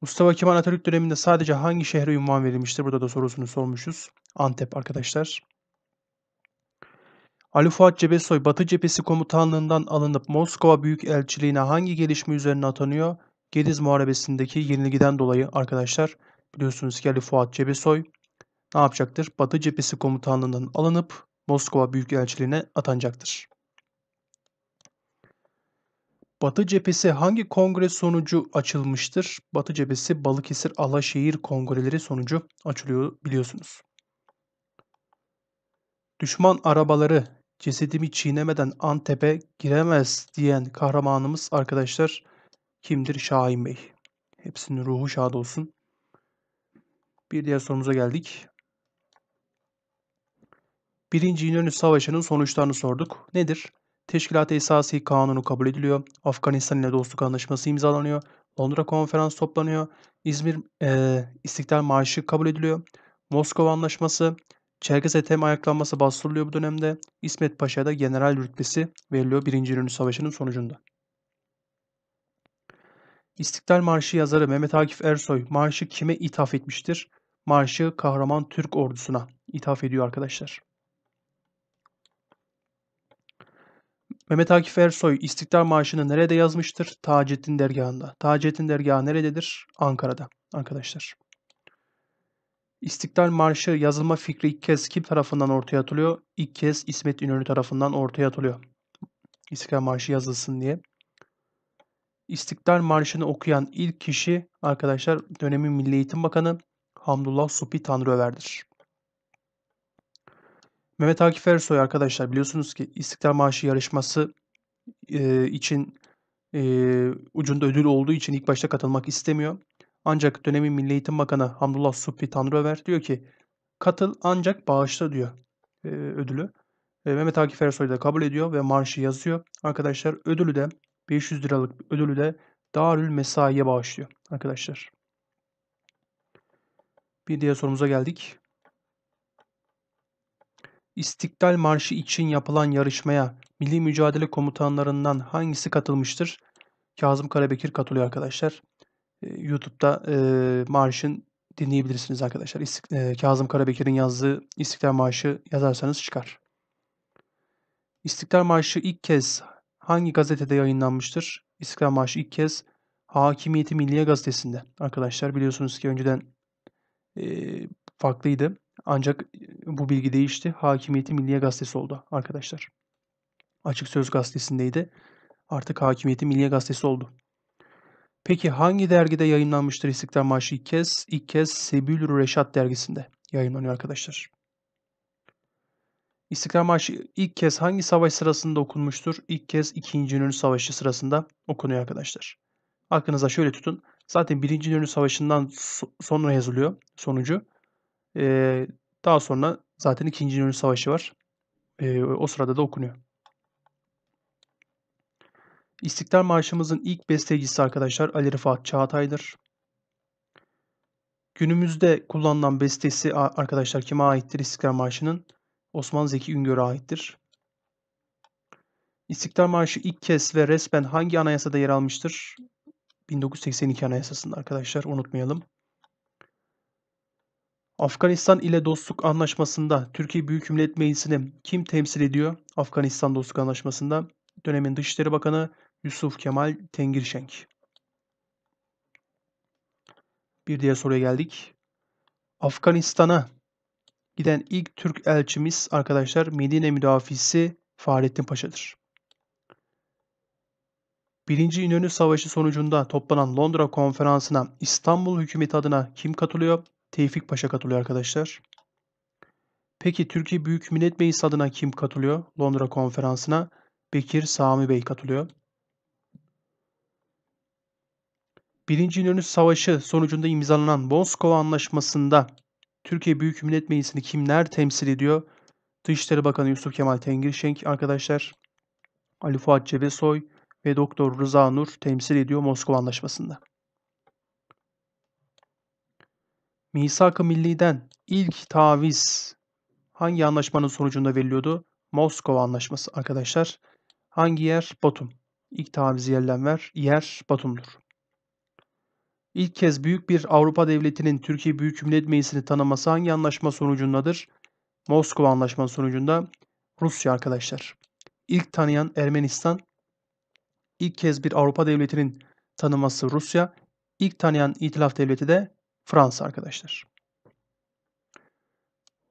Mustafa Kemal Atatürk döneminde sadece hangi şehre ünvan verilmiştir? Burada da sorusunu sormuşuz. Antep arkadaşlar. Ali Fuat Cebesoy Batı Cephesi Komutanlığından alınıp Moskova Büyükelçiliğine hangi gelişme üzerine atanıyor? Gediz Muharebesi'ndeki yenilgiden dolayı arkadaşlar biliyorsunuz ki Ali Fuat Cebesoy ne yapacaktır? Batı Cephesi Komutanlığından alınıp Moskova Büyükelçiliğine atanacaktır. Batı cephesi hangi kongre sonucu açılmıştır? Batı cephesi Balıkesir Alaşehir kongreleri sonucu açılıyor biliyorsunuz. Düşman arabaları cesedimi çiğnemeden Antep'e giremez diyen kahramanımız arkadaşlar kimdir? Şahin Bey. Hepsinin ruhu şad olsun. Bir diğer sorumuza geldik. Birinci İnönü Savaşı'nın sonuçlarını sorduk. Nedir? Teşkilat-ı Esasi Kanunu kabul ediliyor. Afganistan ile dostluk anlaşması imzalanıyor. Londra Konferans toplanıyor. İzmir e, İstiklal Marşı kabul ediliyor. Moskova Anlaşması, Çerkez Ethem ayaklanması bastırılıyor bu dönemde. İsmet Paşa'ya da general rütbesi veriliyor 1. İnönü Savaşı'nın sonucunda. İstiklal Marşı yazarı Mehmet Akif Ersoy marşı kime ithaf etmiştir? Marşı kahraman Türk ordusuna ithaf ediyor arkadaşlar. Mehmet Akif Ersoy İstiklal Marşı'nı nerede yazmıştır? Taceddin Dergahı'nda. Taceddin Dergahı nerededir? Ankara'da arkadaşlar. İstiklal Marşı yazılma fikri ilk kez kim tarafından ortaya atılıyor? İlk kez İsmet İnönü tarafından ortaya atılıyor. İstiklal Marşı yazılsın diye. İstiklal Marşı'nı okuyan ilk kişi arkadaşlar dönemin Milli Eğitim Bakanı Hamdullah Supi Tanrıöver'dir. Mehmet Akif Ersoy arkadaşlar biliyorsunuz ki İstiklal Marşı yarışması e, için e, ucunda ödül olduğu için ilk başta katılmak istemiyor. Ancak dönemin Milli Eğitim Bakanı Hamdullah Suphi Tanrıver diyor ki katıl ancak bağışla diyor e, ödülü. E, Mehmet Akif Ersoy da kabul ediyor ve marşı yazıyor. Arkadaşlar ödülü de 500 liralık ödülü de Darül Mesai'ye bağışlıyor arkadaşlar. Bir diğer sorumuza geldik. İstiklal Marşı için yapılan yarışmaya Milli Mücadele Komutanlarından hangisi katılmıştır? Kazım Karabekir katılıyor arkadaşlar. Ee, YouTube'da e, marşın dinleyebilirsiniz arkadaşlar. İstik, e, Kazım Karabekir'in yazdığı İstiklal Marşı yazarsanız çıkar. İstiklal Marşı ilk kez hangi gazetede yayınlanmıştır? İstiklal Marşı ilk kez Hakimiyeti Milliye Gazetesi'nde. Arkadaşlar biliyorsunuz ki önceden e, farklıydı. Ancak e, bu bilgi değişti. Hakimiyeti Milliye Gazetesi oldu arkadaşlar. Açık Söz Gazetesi'ndeydi. Artık Hakimiyeti Milliye Gazetesi oldu. Peki hangi dergide yayınlanmıştır İstiklal Marşı ilk kez? İlk kez Sebilür Reşat dergisinde yayınlanıyor arkadaşlar. İstiklal Marşı ilk kez hangi savaş sırasında okunmuştur? İlk kez 2. İnönü Savaşı sırasında okunuyor arkadaşlar. Aklınıza şöyle tutun. Zaten 1. İnönü Savaşı'ndan sonra yazılıyor sonucu. E, daha sonra zaten ikinci Dünya Savaşı var. E, o sırada da okunuyor. İstiklal Marşımızın ilk bestecisi arkadaşlar Ali Rıfat Çağatay'dır. Günümüzde kullanılan bestesi arkadaşlar kime aittir İstiklal Marşı'nın? Osman Zeki Üngör'e aittir. İstiklal Marşı ilk kez ve resmen hangi anayasada yer almıştır? 1982 Anayasası'nda arkadaşlar unutmayalım. Afganistan ile dostluk anlaşmasında Türkiye Büyük Millet Meclisi'ni kim temsil ediyor? Afganistan dostluk anlaşmasında dönemin Dışişleri Bakanı Yusuf Kemal Tengirşenk. Bir diğer soruya geldik. Afganistan'a giden ilk Türk elçimiz arkadaşlar Medine müdafisi Fahrettin Paşa'dır. Birinci İnönü Savaşı sonucunda toplanan Londra konferansına İstanbul hükümeti adına kim katılıyor? Tevfik Paşa katılıyor arkadaşlar. Peki Türkiye Büyük Millet Meclisi adına kim katılıyor? Londra konferansına Bekir Sami Bey katılıyor. Birinci İnönü Savaşı sonucunda imzalanan Moskova Anlaşması'nda Türkiye Büyük Millet Meclisi'ni kimler temsil ediyor? Dışişleri Bakanı Yusuf Kemal Tengirşenk arkadaşlar, Ali Fuat Cebesoy ve Doktor Rıza Nur temsil ediyor Moskova Anlaşması'nda. Misak-ı Milli'den ilk taviz hangi anlaşmanın sonucunda veriliyordu? Moskova Anlaşması arkadaşlar. Hangi yer? Batum. İlk taviz yerlen ver. Yer Batum'dur. İlk kez büyük bir Avrupa devletinin Türkiye Büyük Millet Meclisi'ni tanıması hangi anlaşma sonucundadır? Moskova Anlaşması sonucunda Rusya arkadaşlar. İlk tanıyan Ermenistan. İlk kez bir Avrupa devletinin tanıması Rusya. İlk tanıyan İtilaf Devleti de Fransa arkadaşlar.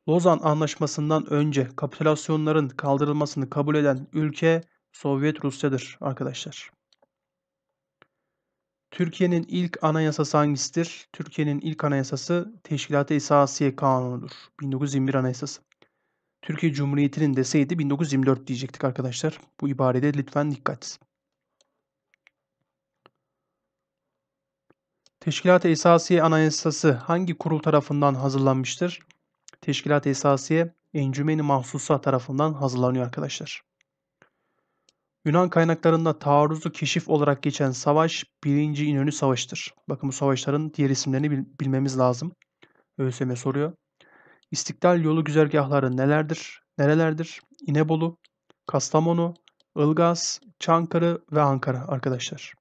Lozan Anlaşması'ndan önce kapitülasyonların kaldırılmasını kabul eden ülke Sovyet Rusya'dır arkadaşlar. Türkiye'nin ilk anayasası hangisidir? Türkiye'nin ilk anayasası Teşkilat-ı İsasiye Kanunu'dur. 1921 Anayasası. Türkiye Cumhuriyeti'nin deseydi 1924 diyecektik arkadaşlar. Bu ibarede lütfen dikkat. Teşkilat-ı Esasiye Anayasası hangi kurul tarafından hazırlanmıştır? Teşkilat-ı Esasiye Encümeni Mahsusa tarafından hazırlanıyor arkadaşlar. Yunan kaynaklarında taarruzu keşif olarak geçen savaş 1. İnönü Savaşı'dır. Bakın bu savaşların diğer isimlerini bilmemiz lazım. ÖSYM soruyor. İstiklal yolu güzergahları nelerdir? Nerelerdir? İnebolu, Kastamonu, Ilgaz, Çankırı ve Ankara arkadaşlar.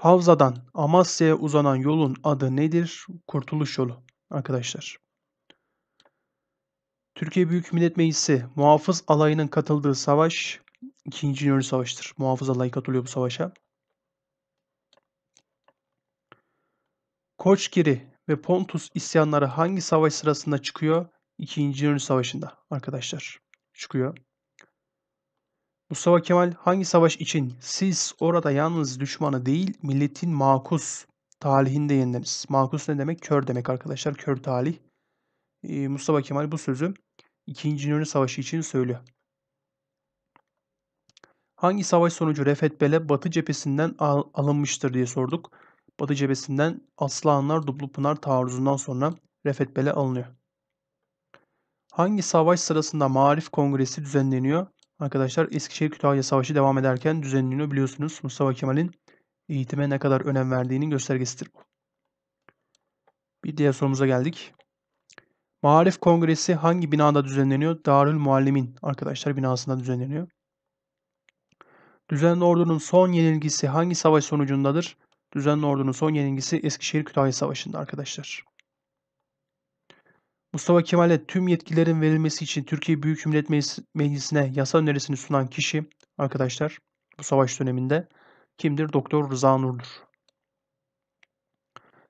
Havza'dan Amasya'ya uzanan yolun adı nedir? Kurtuluş yolu arkadaşlar. Türkiye Büyük Millet Meclisi muhafız alayının katıldığı savaş 2. İnönü Savaşı'dır. Muhafız alayı katılıyor bu savaşa. Koçgiri ve Pontus isyanları hangi savaş sırasında çıkıyor? 2. İnönü Savaşı'nda arkadaşlar çıkıyor. Mustafa Kemal hangi savaş için siz orada yalnız düşmanı değil milletin makus talihinde yenileriz. Makus ne demek? Kör demek arkadaşlar. Kör talih. Ee, Mustafa Kemal bu sözü 2. İnönü Savaşı için söylüyor. Hangi savaş sonucu Refet Bele Batı cephesinden al alınmıştır diye sorduk. Batı cephesinden Aslanlar Dublupınar taarruzundan sonra Refet Bele alınıyor. Hangi savaş sırasında Marif Kongresi düzenleniyor? Arkadaşlar Eskişehir-Kütahya Savaşı devam ederken düzenleniyor biliyorsunuz. Mustafa Kemal'in eğitime ne kadar önem verdiğinin göstergesidir bu. Bir diğer sorumuza geldik. Maarif Kongresi hangi binada düzenleniyor? Darül Muallimin arkadaşlar binasında düzenleniyor. Düzenli ordunun son yenilgisi hangi savaş sonucundadır? Düzenli ordunun son yenilgisi Eskişehir-Kütahya Savaşı'nda arkadaşlar. Mustafa Kemal'e tüm yetkilerin verilmesi için Türkiye Büyük Millet Meclisi'ne yasa önerisini sunan kişi arkadaşlar bu savaş döneminde kimdir? Doktor Rıza Nur'dur.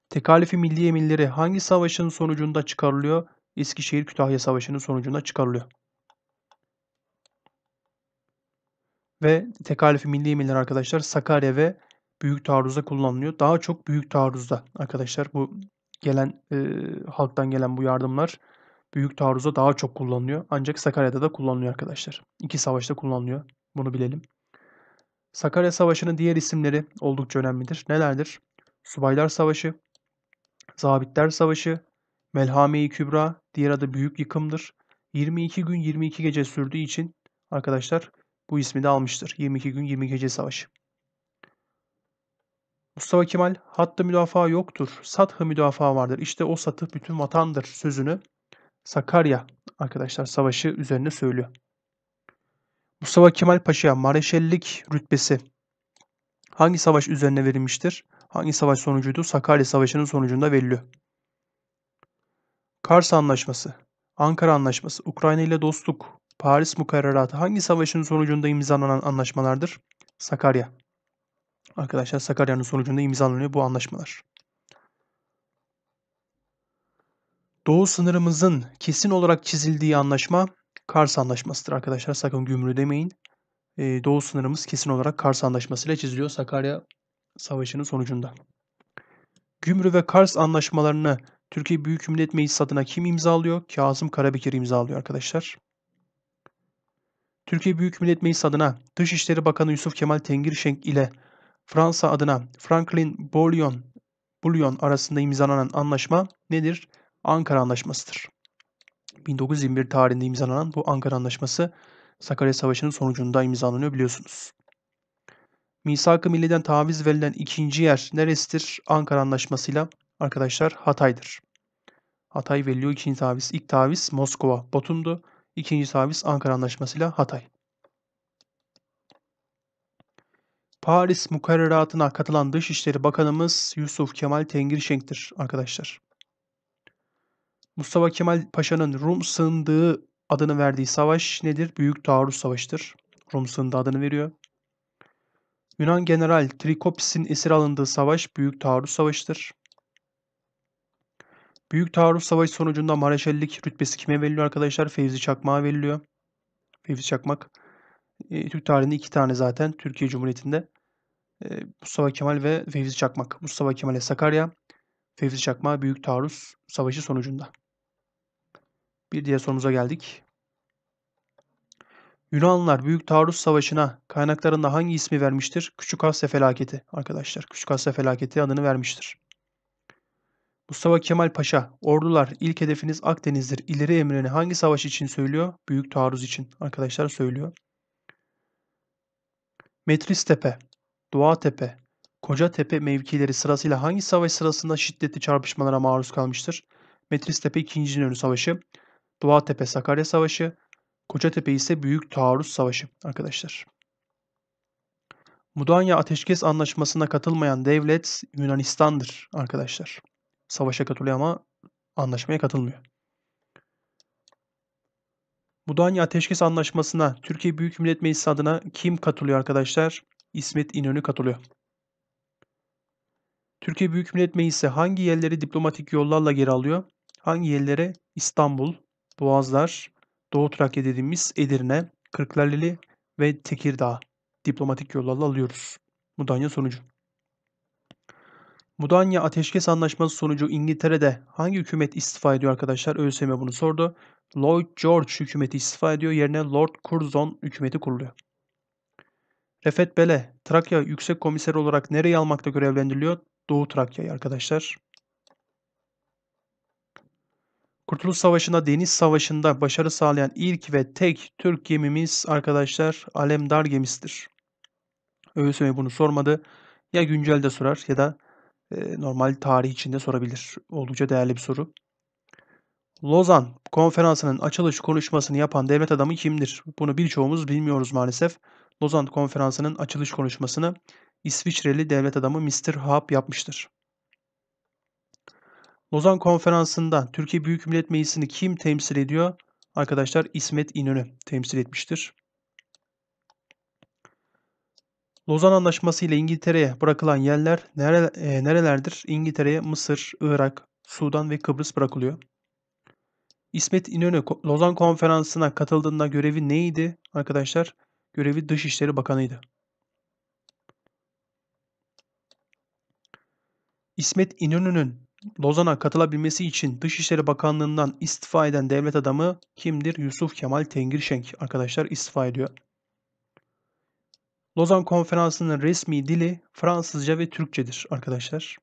Tekalifi milli emirleri hangi savaşın sonucunda çıkarılıyor? Eskişehir-Kütahya Savaşı'nın sonucunda çıkarılıyor. Ve tekalifi milli emirler arkadaşlar Sakarya ve büyük taarruzda kullanılıyor. Daha çok büyük taarruzda arkadaşlar bu gelen e, halktan gelen bu yardımlar büyük taarruza daha çok kullanılıyor. Ancak Sakarya'da da kullanılıyor arkadaşlar. İki savaşta kullanılıyor. Bunu bilelim. Sakarya Savaşı'nın diğer isimleri oldukça önemlidir. Nelerdir? Subaylar Savaşı, Zabitler Savaşı, Melhame-i Kübra, diğer adı Büyük Yıkım'dır. 22 gün 22 gece sürdüğü için arkadaşlar bu ismi de almıştır. 22 gün 22 gece savaşı. Mustafa Kemal hattı müdafaa yoktur, sathı müdafaa vardır. İşte o satı bütün vatandır sözünü Sakarya arkadaşlar savaşı üzerine söylüyor. Mustafa Kemal Paşa'ya mareşellik rütbesi hangi savaş üzerine verilmiştir? Hangi savaş sonucuydu? Sakarya Savaşı'nın sonucunda veriliyor. Kars Anlaşması, Ankara Anlaşması, Ukrayna ile dostluk, Paris Mukarreratı hangi savaşın sonucunda imzalanan anlaşmalardır? Sakarya. Arkadaşlar Sakarya'nın sonucunda imzalanıyor bu anlaşmalar. Doğu sınırımızın kesin olarak çizildiği anlaşma Kars Anlaşması'dır arkadaşlar. Sakın gümrü demeyin. Ee, doğu sınırımız kesin olarak Kars Anlaşması ile çiziliyor Sakarya Savaşı'nın sonucunda. Gümrü ve Kars anlaşmalarını Türkiye Büyük Millet Meclisi adına kim imzalıyor? Kazım Karabekir imzalıyor arkadaşlar. Türkiye Büyük Millet Meclisi adına Dışişleri Bakanı Yusuf Kemal Tengirşenk ile Fransa adına Franklin Bourlon, Bourlon arasında imzalanan anlaşma nedir? Ankara Anlaşması'dır. 1921 tarihinde imzalanan bu Ankara Anlaşması Sakarya Savaşı'nın sonucunda imzalanıyor biliyorsunuz. Misak-ı Milli'den taviz verilen ikinci yer neresidir? Ankara Anlaşması'yla arkadaşlar Hatay'dır. Hatay veriliyor ikinci taviz. İlk taviz Moskova, Batum'du. İkinci taviz Ankara Anlaşması'yla Hatay. Paris mukarreratına katılan Dışişleri Bakanımız Yusuf Kemal Tengirşenk'tir arkadaşlar. Mustafa Kemal Paşa'nın Rum sığındığı adını verdiği savaş nedir? Büyük Taarruz Savaşı'dır. Rum sığındığı adını veriyor. Yunan General Trikopis'in esir alındığı savaş Büyük Taarruz Savaşı'dır. Büyük Taarruz Savaşı sonucunda Mareşallik rütbesi kime veriliyor arkadaşlar? Fevzi Çakmak'a veriliyor. Fevzi Çakmak. E, Türk tarihinde iki tane zaten Türkiye Cumhuriyeti'nde. Mustafa Kemal ve Fevzi Çakmak. Mustafa Kemal'e Sakarya, Fevzi Çakmak Büyük Taarruz Savaşı sonucunda. Bir diğer sorumuza geldik. Yunanlılar Büyük Taarruz Savaşı'na kaynaklarında hangi ismi vermiştir? Küçük Asya Felaketi arkadaşlar. Küçük Asya Felaketi adını vermiştir. Mustafa Kemal Paşa, ordular ilk hedefiniz Akdeniz'dir. İleri emrini hangi savaş için söylüyor? Büyük taarruz için arkadaşlar söylüyor. Metris Tepe, Doğatepe, Kocatepe mevkileri sırasıyla hangi savaş sırasında şiddetli çarpışmalara maruz kalmıştır? Metristepe 2. İnönü Savaşı, Doğatepe Sakarya Savaşı, Kocatepe ise Büyük Taarruz Savaşı arkadaşlar. Mudanya Ateşkes Anlaşması'na katılmayan devlet Yunanistan'dır arkadaşlar. Savaşa katılıyor ama anlaşmaya katılmıyor. Mudanya Ateşkes Anlaşması'na Türkiye Büyük Millet Meclisi adına kim katılıyor arkadaşlar? İsmet İnönü katılıyor. Türkiye Büyük Millet Meclisi hangi yerleri diplomatik yollarla geri alıyor? Hangi yerlere? İstanbul, Boğazlar, Doğu Trakya dediğimiz Edirne, Kırklareli ve Tekirdağ diplomatik yollarla alıyoruz. Mudanya sonucu. Mudanya Ateşkes Anlaşması sonucu İngiltere'de hangi hükümet istifa ediyor arkadaşlar? ÖSYM bunu sordu. Lloyd George hükümeti istifa ediyor. Yerine Lord Curzon hükümeti kuruluyor. Refet Bele, Trakya Yüksek Komiseri olarak nereye almakta görevlendiriliyor? Doğu Trakya'yı arkadaşlar. Kurtuluş Savaşı'nda Deniz Savaşı'nda başarı sağlayan ilk ve tek Türk gemimiz arkadaşlar Alemdar gemisidir. ÖSYM bunu sormadı. Ya güncel de sorar ya da e, normal tarih içinde sorabilir. Oldukça değerli bir soru. Lozan konferansının açılış konuşmasını yapan devlet adamı kimdir? Bunu birçoğumuz bilmiyoruz maalesef. Lozan Konferansı'nın açılış konuşmasını İsviçreli devlet adamı Mr. Haap yapmıştır. Lozan Konferansı'nda Türkiye Büyük Millet Meclisi'ni kim temsil ediyor? Arkadaşlar İsmet İnönü temsil etmiştir. Lozan Anlaşması ile İngiltere'ye bırakılan yerler nere, e, nerelerdir? İngiltere'ye Mısır, Irak, Sudan ve Kıbrıs bırakılıyor. İsmet İnönü Lozan Konferansı'na katıldığında görevi neydi arkadaşlar? Görevi Dışişleri Bakanı'ydı. İsmet İnönü'nün Lozan'a katılabilmesi için Dışişleri Bakanlığı'ndan istifa eden devlet adamı kimdir? Yusuf Kemal Tengirşenk arkadaşlar istifa ediyor. Lozan Konferansı'nın resmi dili Fransızca ve Türkçedir arkadaşlar.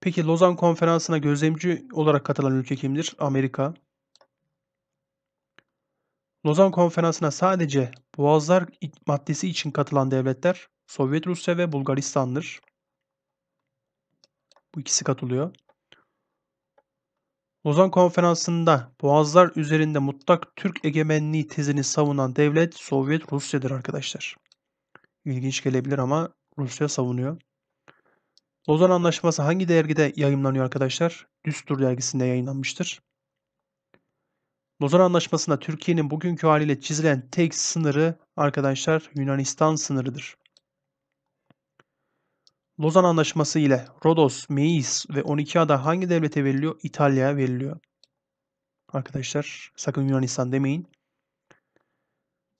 Peki Lozan Konferansı'na gözlemci olarak katılan ülke kimdir? Amerika. Lozan Konferansı'na sadece Boğazlar maddesi için katılan devletler Sovyet Rusya ve Bulgaristan'dır. Bu ikisi katılıyor. Lozan Konferansı'nda Boğazlar üzerinde mutlak Türk egemenliği tezini savunan devlet Sovyet Rusya'dır arkadaşlar. İlginç gelebilir ama Rusya savunuyor. Lozan Anlaşması hangi dergide yayımlanıyor arkadaşlar? Düstur dergisinde yayınlanmıştır. Lozan Anlaşması'nda Türkiye'nin bugünkü haliyle çizilen tek sınırı arkadaşlar Yunanistan sınırıdır. Lozan Anlaşması ile Rodos, Meis ve 12 ada hangi devlete veriliyor? İtalya'ya veriliyor. Arkadaşlar sakın Yunanistan demeyin.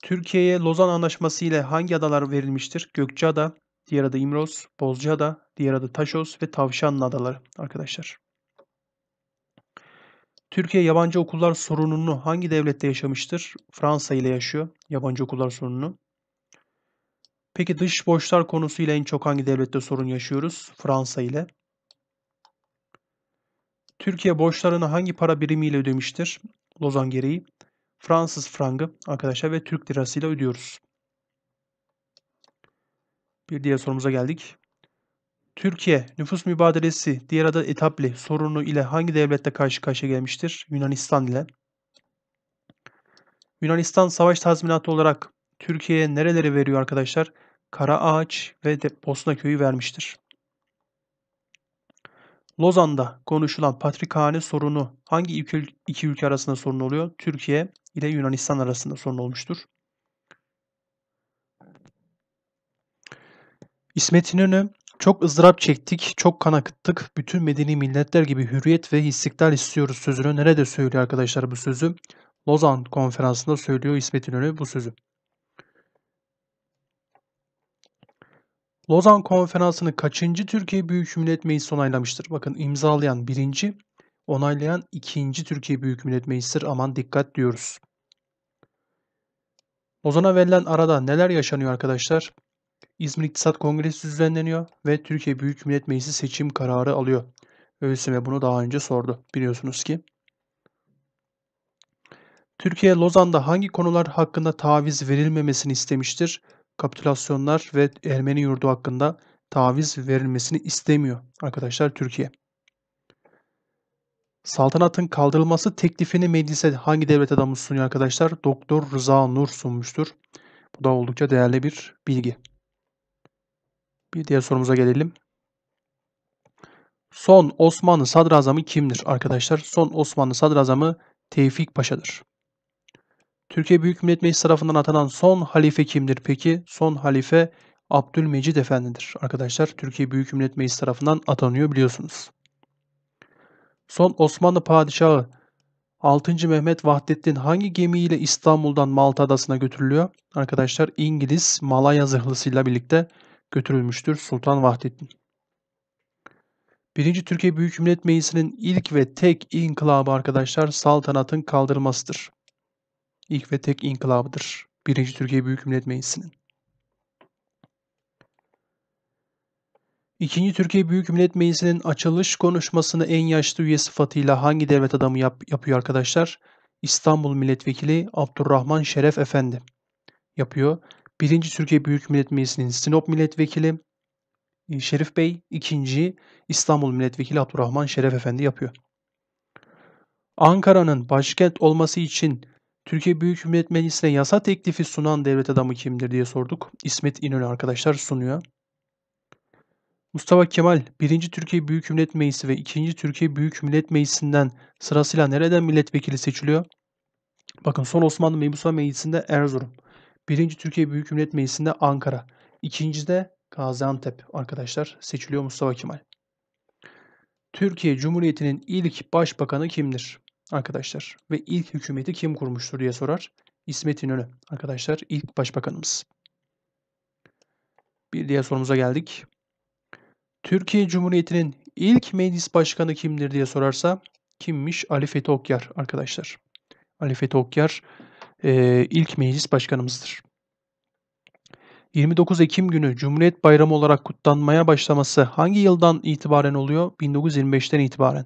Türkiye'ye Lozan Anlaşması ile hangi adalar verilmiştir? Gökçeada, diğer adı İmroz, Bozcaada, diğer adı Taşos ve Tavşanlı adaları arkadaşlar. Türkiye yabancı okullar sorununu hangi devlette yaşamıştır? Fransa ile yaşıyor yabancı okullar sorununu. Peki dış borçlar konusuyla en çok hangi devlette sorun yaşıyoruz? Fransa ile. Türkiye borçlarını hangi para birimiyle ödemiştir? Lozan gereği. Fransız frangı arkadaşlar ve Türk lirasıyla ödüyoruz. Bir diğer sorumuza geldik. Türkiye nüfus mübadelesi diğer adı etapli sorunu ile hangi devlette karşı karşıya gelmiştir? Yunanistan ile. Yunanistan savaş tazminatı olarak Türkiye'ye nereleri veriyor arkadaşlar? Kara Ağaç ve Bosna Köyü vermiştir. Lozan'da konuşulan Patrikhane sorunu hangi iki, iki ülke arasında sorun oluyor? Türkiye ile Yunanistan arasında sorun olmuştur. İsmet İnönü çok ızdırap çektik, çok kan akıttık. Bütün medeni milletler gibi hürriyet ve istiklal istiyoruz sözünü nerede söylüyor arkadaşlar bu sözü? Lozan konferansında söylüyor İsmet İnönü bu sözü. Lozan konferansını kaçıncı Türkiye Büyük Millet Meclisi onaylamıştır? Bakın imzalayan birinci, onaylayan ikinci Türkiye Büyük Millet Meclisi'dir. Aman dikkat diyoruz. Lozan'a verilen arada neler yaşanıyor arkadaşlar? İzmir İktisat Kongresi düzenleniyor ve Türkiye Büyük Millet Meclisi seçim kararı alıyor. ÖSYM bunu daha önce sordu biliyorsunuz ki. Türkiye Lozan'da hangi konular hakkında taviz verilmemesini istemiştir? Kapitülasyonlar ve Ermeni yurdu hakkında taviz verilmesini istemiyor arkadaşlar Türkiye. Saltanatın kaldırılması teklifini meclise hangi devlet adamı sunuyor arkadaşlar? Doktor Rıza Nur sunmuştur. Bu da oldukça değerli bir bilgi. Bir diğer sorumuza gelelim. Son Osmanlı sadrazamı kimdir arkadaşlar? Son Osmanlı sadrazamı Tevfik Paşa'dır. Türkiye Büyük Millet Meclisi tarafından atanan son halife kimdir peki? Son halife Abdülmecid Efendi'dir arkadaşlar. Türkiye Büyük Millet Meclisi tarafından atanıyor biliyorsunuz. Son Osmanlı padişahı 6. Mehmet Vahdettin hangi gemiyle İstanbul'dan Malta adasına götürülüyor? Arkadaşlar İngiliz Malaya zırhlısıyla birlikte götürülmüştür Sultan Vahdettin. Birinci Türkiye Büyük Millet Meclisi'nin ilk ve tek inkılabı arkadaşlar saltanatın kaldırılmasıdır. İlk ve tek inkılabıdır. Birinci Türkiye Büyük Millet Meclisi'nin. İkinci Türkiye Büyük Millet Meclisi'nin açılış konuşmasını en yaşlı üye sıfatıyla hangi devlet adamı yap yapıyor arkadaşlar? İstanbul Milletvekili Abdurrahman Şeref Efendi yapıyor 1. Türkiye Büyük Millet Meclisi'nin Sinop Milletvekili e, Şerif Bey, 2. İstanbul Milletvekili Abdurrahman Şeref Efendi yapıyor. Ankara'nın başkent olması için Türkiye Büyük Millet Meclisi'ne yasa teklifi sunan devlet adamı kimdir diye sorduk. İsmet İnönü arkadaşlar sunuyor. Mustafa Kemal 1. Türkiye Büyük Millet Meclisi ve 2. Türkiye Büyük Millet Meclisi'nden sırasıyla nereden milletvekili seçiliyor? Bakın son Osmanlı Mebusa Meclisi'nde Erzurum. Birinci Türkiye Büyük Millet Meclisi'nde Ankara. İkincisi de Gaziantep arkadaşlar. Seçiliyor Mustafa Kemal. Türkiye Cumhuriyeti'nin ilk başbakanı kimdir? Arkadaşlar ve ilk hükümeti kim kurmuştur diye sorar. İsmet İnönü arkadaşlar ilk başbakanımız. Bir diğer sorumuza geldik. Türkiye Cumhuriyeti'nin ilk meclis başkanı kimdir diye sorarsa kimmiş? Ali Fethi Okyar arkadaşlar. Ali Fethi Okyar e, ilk meclis başkanımızdır. 29 Ekim günü Cumhuriyet Bayramı olarak kutlanmaya başlaması hangi yıldan itibaren oluyor? 1925'ten itibaren.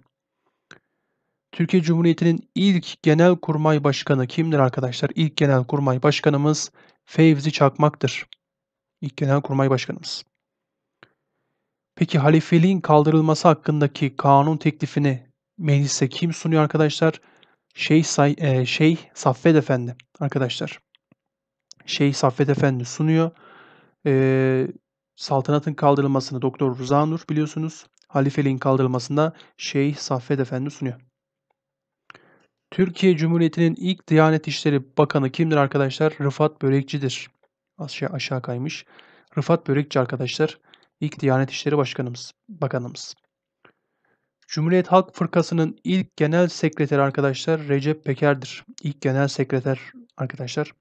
Türkiye Cumhuriyeti'nin ilk genel kurmay başkanı kimdir arkadaşlar? İlk genel kurmay başkanımız Fevzi Çakmak'tır. İlk genel kurmay başkanımız. Peki halifeliğin kaldırılması hakkındaki kanun teklifini meclise kim sunuyor arkadaşlar? Şeyh, Say, e, Şeyh Saffet Efendi arkadaşlar. Şeyh Saffet Efendi sunuyor. E, saltanatın kaldırılmasını Doktor Rıza Nur biliyorsunuz. Halifeliğin kaldırılmasında Şeyh Saffet Efendi sunuyor. Türkiye Cumhuriyeti'nin ilk Diyanet İşleri Bakanı kimdir arkadaşlar? Rıfat Börekçi'dir. Aşağı, aşağı kaymış. Rıfat Börekçi arkadaşlar ilk Diyanet İşleri Başkanımız, Bakanımız. Cumhuriyet Halk Fırkası'nın ilk genel sekreteri arkadaşlar Recep Peker'dir. İlk genel sekreter arkadaşlar.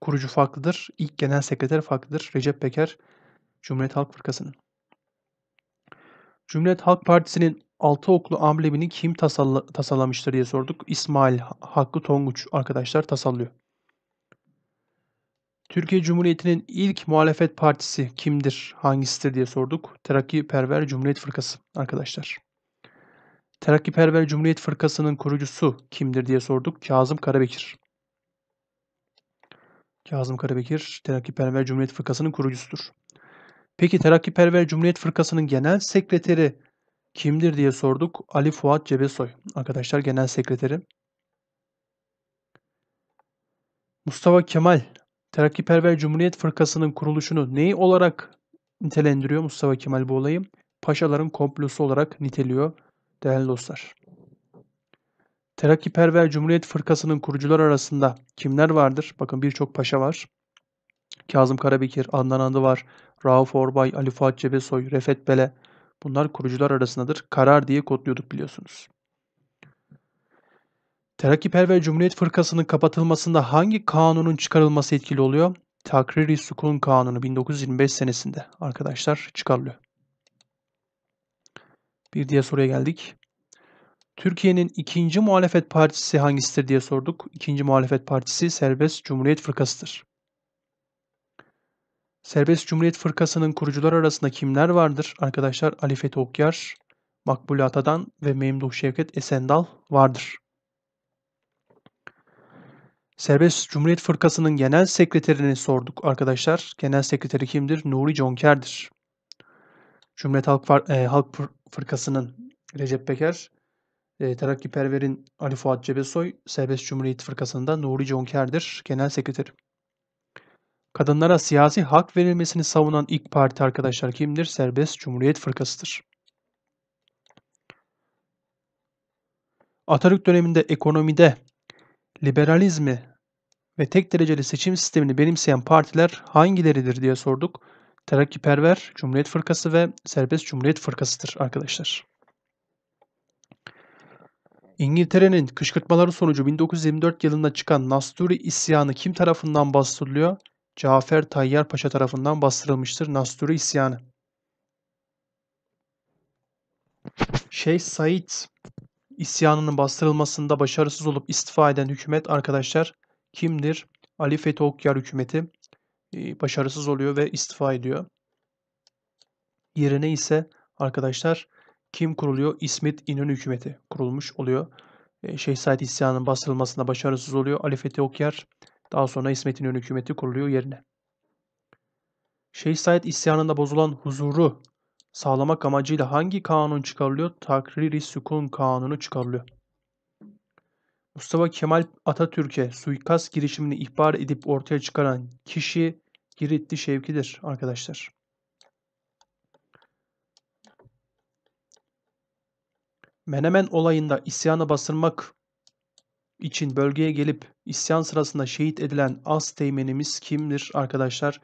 Kurucu farklıdır. İlk genel sekreter farklıdır. Recep Peker Cumhuriyet Halk Fırkası'nın. Cumhuriyet Halk Partisi'nin altı oklu amblemini kim tasalla tasarlamıştır diye sorduk. İsmail Hakkı Tonguç arkadaşlar tasarlıyor. Türkiye Cumhuriyeti'nin ilk muhalefet partisi kimdir, hangisidir diye sorduk. Terakki Perver Cumhuriyet Fırkası arkadaşlar. Terakkiperver Cumhuriyet Fırkası'nın kurucusu kimdir diye sorduk. Kazım Karabekir. Kazım Karabekir Terakkiperver Cumhuriyet Fırkası'nın kurucusudur. Peki Terakkiperver Cumhuriyet Fırkası'nın genel sekreteri kimdir diye sorduk. Ali Fuat Cebesoy. Arkadaşlar genel sekreteri. Mustafa Kemal Terakkiperver Cumhuriyet Fırkası'nın kuruluşunu neyi olarak nitelendiriyor Mustafa Kemal bu olayı? Paşaların komplosu olarak niteliyor. Değerli dostlar. Terakkiperver Cumhuriyet Fırkası'nın kurucular arasında kimler vardır? Bakın birçok paşa var. Kazım Karabekir, Adnan Andı var, Rauf Orbay, Ali Fuat Cebesoy, Refet Bele. Bunlar kurucular arasındadır. Karar diye kodluyorduk biliyorsunuz. Terakkiperver Cumhuriyet Fırkası'nın kapatılmasında hangi kanunun çıkarılması etkili oluyor? Takrir-i Sukun Kanunu 1925 senesinde arkadaşlar çıkarılıyor. Bir diğer soruya geldik. Türkiye'nin ikinci muhalefet partisi hangisidir diye sorduk. İkinci muhalefet partisi Serbest Cumhuriyet Fırkası'dır. Serbest Cumhuriyet Fırkası'nın kurucular arasında kimler vardır? Arkadaşlar Ali Fethi Okyar, Makbule Atadan ve Memduh Şevket Esendal vardır. Serbest Cumhuriyet Fırkası'nın genel sekreterini sorduk arkadaşlar. Genel sekreteri kimdir? Nuri Conker'dir. Cumhuriyet Halk, Far e, Halk Fırkası'nın Recep Peker, e, Terakkiperver'in Ali Fuat Cebesoy, Serbest Cumhuriyet Fırkası'nda Nuri Conker'dir genel sekreteri. Kadınlara siyasi hak verilmesini savunan ilk parti arkadaşlar kimdir? Serbest Cumhuriyet Fırkası'dır. Atatürk döneminde ekonomide liberalizmi ve tek dereceli seçim sistemini benimseyen partiler hangileridir diye sorduk. Terakkiperver, Cumhuriyet Fırkası ve Serbest Cumhuriyet Fırkası'dır arkadaşlar. İngiltere'nin kışkırtmaları sonucu 1924 yılında çıkan Nasturi isyanı kim tarafından bastırılıyor? Cafer Tayyar Paşa tarafından bastırılmıştır Nasturi isyanı. Şeyh Said isyanının bastırılmasında başarısız olup istifa eden hükümet arkadaşlar kimdir? Ali Fethi Okyar hükümeti. E, başarısız oluyor ve istifa ediyor. Yerine ise arkadaşlar kim kuruluyor? İsmet İnönü hükümeti kurulmuş oluyor. E, Şehzade isyanının bastırılmasında başarısız oluyor. Ali Fethi Okyar daha sonra İsmet İnönü hükümeti kuruluyor yerine. Şeyh Said isyanında bozulan huzuru sağlamak amacıyla hangi kanun çıkarılıyor? Takrir-i Sükun Kanunu çıkarılıyor. Mustafa Kemal Atatürk'e suikast girişimini ihbar edip ortaya çıkaran kişi Giritli Şevki'dir arkadaşlar. Menemen olayında isyanı bastırmak için bölgeye gelip isyan sırasında şehit edilen Asteğmenimiz kimdir arkadaşlar?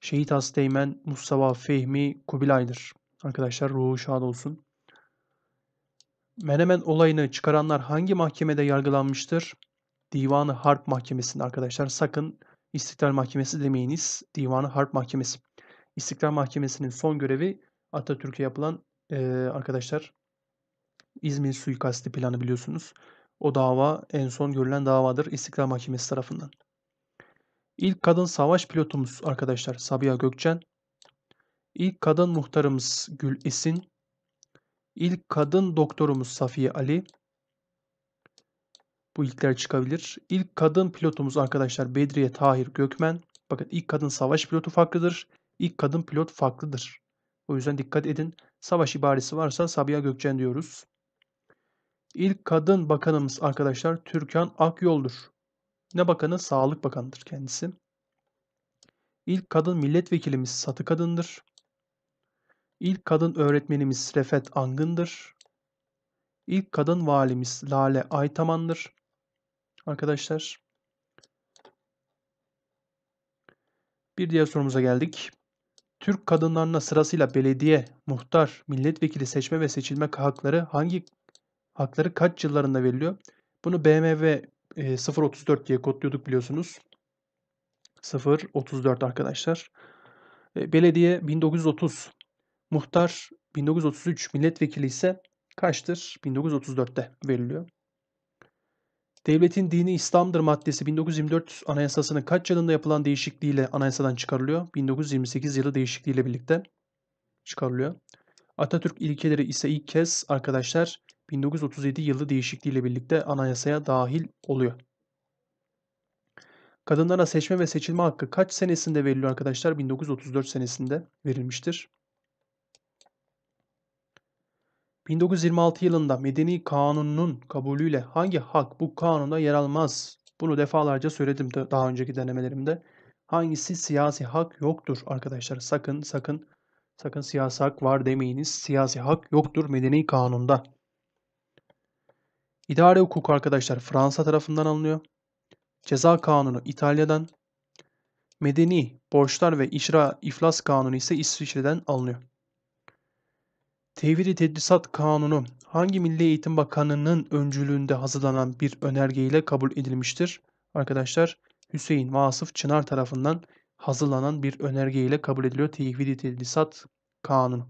Şehit Asteğmen Mustafa Fehmi Kubilay'dır. Arkadaşlar ruhu şad olsun. Menemen olayını çıkaranlar hangi mahkemede yargılanmıştır? Divanı Harp Mahkemesi'nde arkadaşlar. Sakın İstiklal Mahkemesi demeyiniz. Divanı Harp Mahkemesi. İstiklal Mahkemesi'nin son görevi Atatürk'e yapılan e, arkadaşlar İzmir suikasti planı biliyorsunuz. O dava en son görülen davadır İstiklal Mahkemesi tarafından. İlk kadın savaş pilotumuz arkadaşlar Sabiha Gökçen. İlk kadın muhtarımız Gül Esin. İlk kadın doktorumuz Safiye Ali. Bu ilkler çıkabilir. İlk kadın pilotumuz arkadaşlar Bedriye Tahir Gökmen. Bakın ilk kadın savaş pilotu farklıdır. İlk kadın pilot farklıdır. O yüzden dikkat edin. Savaş ibaresi varsa Sabiha Gökçen diyoruz. İlk kadın bakanımız arkadaşlar Türkan Akyol'dur. Ne bakanı? Sağlık Bakanı'dır kendisi. İlk kadın milletvekilimiz Satı Kadın'dır. İlk kadın öğretmenimiz Refet Angın'dır. İlk kadın valimiz Lale Aytaman'dır. Arkadaşlar. Bir diğer sorumuza geldik. Türk kadınlarına sırasıyla belediye, muhtar, milletvekili seçme ve seçilme hakları hangi hakları kaç yıllarında veriliyor? Bunu BMW 034 e, diye kodluyorduk biliyorsunuz. 034 arkadaşlar. E, belediye 1930, Muhtar 1933, milletvekili ise kaçtır? 1934'te veriliyor. Devletin dini İslam'dır maddesi 1924 Anayasası'nın kaç yılında yapılan değişikliğiyle anayasadan çıkarılıyor? 1928 yılı değişikliğiyle birlikte çıkarılıyor. Atatürk ilkeleri ise ilk kez arkadaşlar 1937 yılı değişikliğiyle birlikte anayasaya dahil oluyor. Kadınlara seçme ve seçilme hakkı kaç senesinde veriliyor arkadaşlar? 1934 senesinde verilmiştir. 1926 yılında Medeni Kanun'un kabulüyle hangi hak bu kanunda yer almaz? Bunu defalarca söyledim de daha önceki denemelerimde. Hangisi siyasi hak yoktur arkadaşlar? Sakın sakın sakın siyasi hak var demeyiniz. Siyasi hak yoktur Medeni Kanun'da. İdare Hukuk arkadaşlar Fransa tarafından alınıyor. Ceza kanunu İtalya'dan. Medeni borçlar ve icra iflas kanunu ise İsviçre'den alınıyor. Tevhid-i Tedrisat Kanunu hangi Milli Eğitim Bakanı'nın öncülüğünde hazırlanan bir önergeyle kabul edilmiştir? Arkadaşlar Hüseyin Vasıf Çınar tarafından hazırlanan bir önergeyle kabul ediliyor Tevhid-i Tedrisat Kanunu.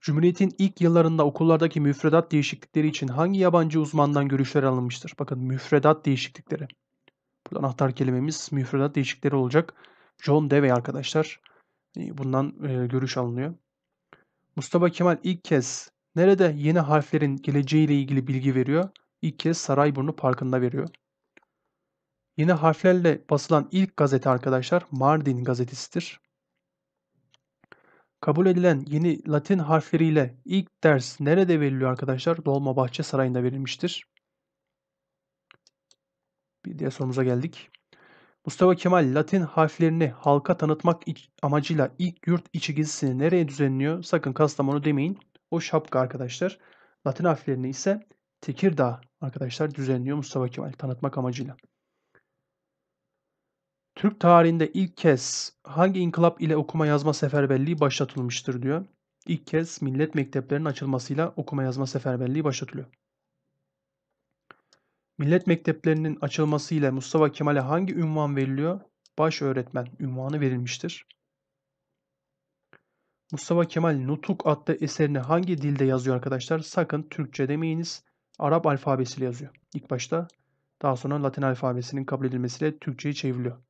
Cumhuriyetin ilk yıllarında okullardaki müfredat değişiklikleri için hangi yabancı uzmandan görüşler alınmıştır? Bakın müfredat değişiklikleri. Burada anahtar kelimemiz müfredat değişiklikleri olacak. John Dewey arkadaşlar ee, bundan e, görüş alınıyor. Mustafa Kemal ilk kez nerede yeni harflerin geleceğiyle ilgili bilgi veriyor? İlk kez Sarayburnu Parkı'nda veriyor. Yeni harflerle basılan ilk gazete arkadaşlar Mardin gazetesidir. Kabul edilen yeni Latin harfleriyle ilk ders nerede veriliyor arkadaşlar? Dolmabahçe Sarayı'nda verilmiştir. Bir diğer sorumuza geldik. Mustafa Kemal Latin harflerini halka tanıtmak amacıyla ilk yurt içi gezisini nereye düzenliyor? Sakın Kastamonu demeyin. O şapka arkadaşlar. Latin harflerini ise Tekirdağ arkadaşlar düzenliyor Mustafa Kemal tanıtmak amacıyla. Türk tarihinde ilk kez hangi inkılap ile okuma yazma seferberliği başlatılmıştır diyor. İlk kez millet mekteplerinin açılmasıyla okuma yazma seferberliği başlatılıyor. Millet mekteplerinin açılmasıyla Mustafa Kemal'e hangi ünvan veriliyor? Baş öğretmen ünvanı verilmiştir. Mustafa Kemal Nutuk adlı eserini hangi dilde yazıyor arkadaşlar? Sakın Türkçe demeyiniz. Arap alfabesiyle yazıyor. İlk başta daha sonra Latin alfabesinin kabul edilmesiyle Türkçe'ye çevriliyor.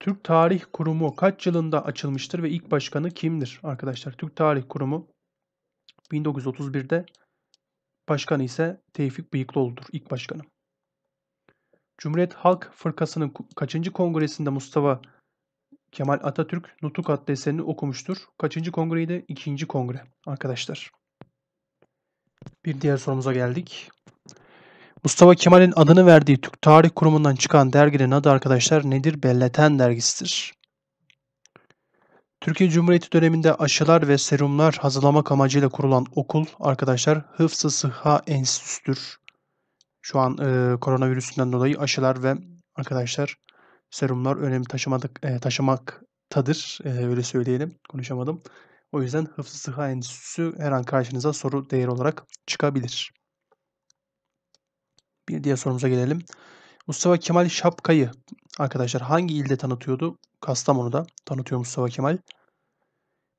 Türk Tarih Kurumu kaç yılında açılmıştır ve ilk başkanı kimdir? Arkadaşlar Türk Tarih Kurumu 1931'de başkanı ise Tevfik Bıyıklıoğlu'dur ilk başkanı. Cumhuriyet Halk Fırkası'nın kaçıncı kongresinde Mustafa Kemal Atatürk Nutuk adlı eserini okumuştur. Kaçıncı kongreydi? ikinci kongre arkadaşlar. Bir diğer sorumuza geldik. Mustafa Kemal'in adını verdiği Türk Tarih Kurumu'ndan çıkan derginin adı arkadaşlar nedir? Belleten dergisidir. Türkiye Cumhuriyeti döneminde aşılar ve serumlar hazırlamak amacıyla kurulan okul arkadaşlar Hıfzı Sıhha Enstitüsü'dür. Şu an e, koronavirüsünden dolayı aşılar ve arkadaşlar serumlar önem taşımadık, e, taşımaktadır. E, öyle söyleyelim. Konuşamadım. O yüzden Hıfzı Sıhha Enstitüsü her an karşınıza soru değeri olarak çıkabilir. Bir diğer sorumuza gelelim. Mustafa Kemal Şapka'yı arkadaşlar hangi ilde tanıtıyordu? Kastamonu'da tanıtıyor Mustafa Kemal.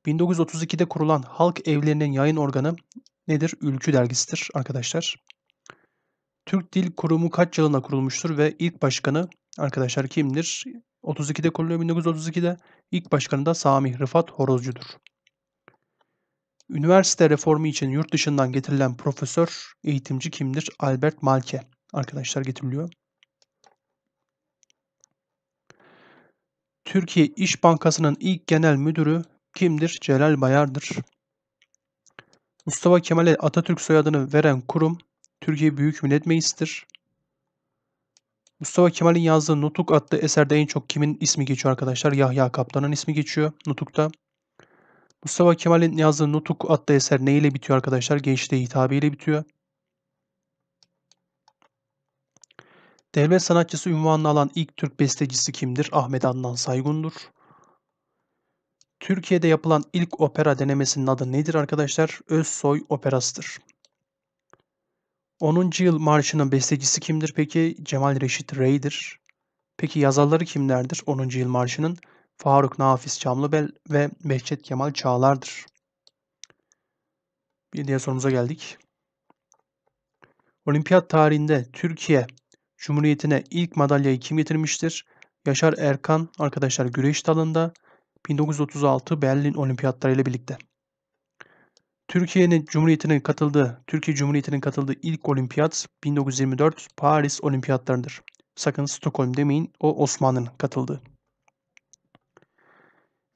1932'de kurulan halk evlerinin yayın organı nedir? Ülkü dergisidir arkadaşlar. Türk Dil Kurumu kaç yılında kurulmuştur ve ilk başkanı arkadaşlar kimdir? 32'de kuruluyor 1932'de. İlk başkanı da Sami Rıfat Horozcu'dur. Üniversite reformu için yurt dışından getirilen profesör, eğitimci kimdir? Albert Malke arkadaşlar getiriliyor. Türkiye İş Bankası'nın ilk genel müdürü kimdir? Celal Bayar'dır. Mustafa Kemal'e Atatürk soyadını veren kurum Türkiye Büyük Millet Meclisi'dir. Mustafa Kemal'in yazdığı Nutuk adlı eserde en çok kimin ismi geçiyor arkadaşlar? Yahya Kaplan'ın ismi geçiyor Nutuk'ta. Mustafa Kemal'in yazdığı Nutuk adlı eser neyle bitiyor arkadaşlar? Gençliğe hitabı bitiyor. Devlet sanatçısı unvanını alan ilk Türk bestecisi kimdir? Ahmet Adnan Saygun'dur. Türkiye'de yapılan ilk opera denemesinin adı nedir arkadaşlar? Özsoy Operası'dır. 10. Yıl Marşı'nın bestecisi kimdir peki? Cemal Reşit Rey'dir. Peki yazarları kimlerdir 10. Yıl Marşı'nın? Faruk Nafiz Çamlıbel ve Behçet Kemal Çağlar'dır. Bir diğer sorumuza geldik. Olimpiyat tarihinde Türkiye Cumhuriyeti'ne ilk madalyayı kim getirmiştir? Yaşar Erkan arkadaşlar güreş dalında 1936 Berlin Olimpiyatları ile birlikte. Türkiye'nin Cumhuriyeti'nin katıldığı, Türkiye Cumhuriyeti'nin katıldığı ilk olimpiyat 1924 Paris Olimpiyatlarıdır. Sakın Stockholm demeyin, o Osmanlı'nın katıldığı.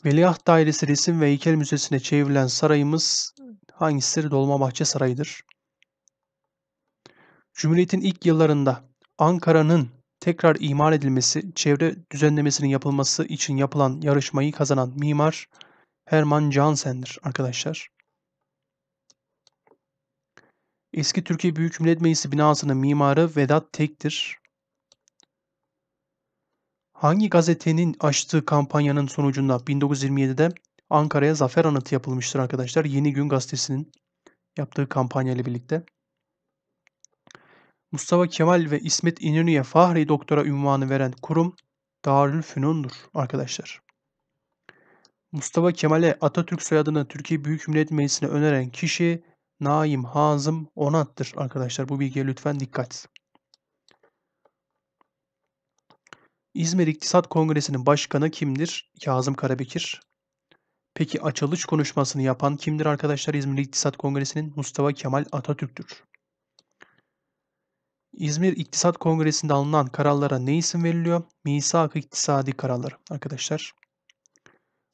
Veliaht Dairesi Resim ve Heykel Müzesi'ne çevrilen sarayımız hangisidir? Dolmabahçe Sarayı'dır. Cumhuriyet'in ilk yıllarında Ankara'nın tekrar imar edilmesi, çevre düzenlemesinin yapılması için yapılan yarışmayı kazanan mimar Herman Jansen'dir arkadaşlar. Eski Türkiye Büyük Millet Meclisi binasının mimarı Vedat Tek'tir. Hangi gazetenin açtığı kampanyanın sonucunda 1927'de Ankara'ya zafer anıtı yapılmıştır arkadaşlar. Yeni Gün gazetesinin yaptığı kampanya ile birlikte. Mustafa Kemal ve İsmet İnönü'ye Fahri Doktora ünvanı veren kurum Darülfünun'dur arkadaşlar. Mustafa Kemal'e Atatürk soyadını Türkiye Büyük Millet Meclisi'ne öneren kişi Naim Hazım Onat'tır arkadaşlar. Bu bilgiye lütfen dikkat. İzmir İktisat Kongresi'nin başkanı kimdir? Kazım Karabekir. Peki açılış konuşmasını yapan kimdir arkadaşlar İzmir İktisat Kongresi'nin? Mustafa Kemal Atatürk'tür. İzmir İktisat Kongresi'nde alınan kararlara ne isim veriliyor? Misak İktisadi kararlar arkadaşlar.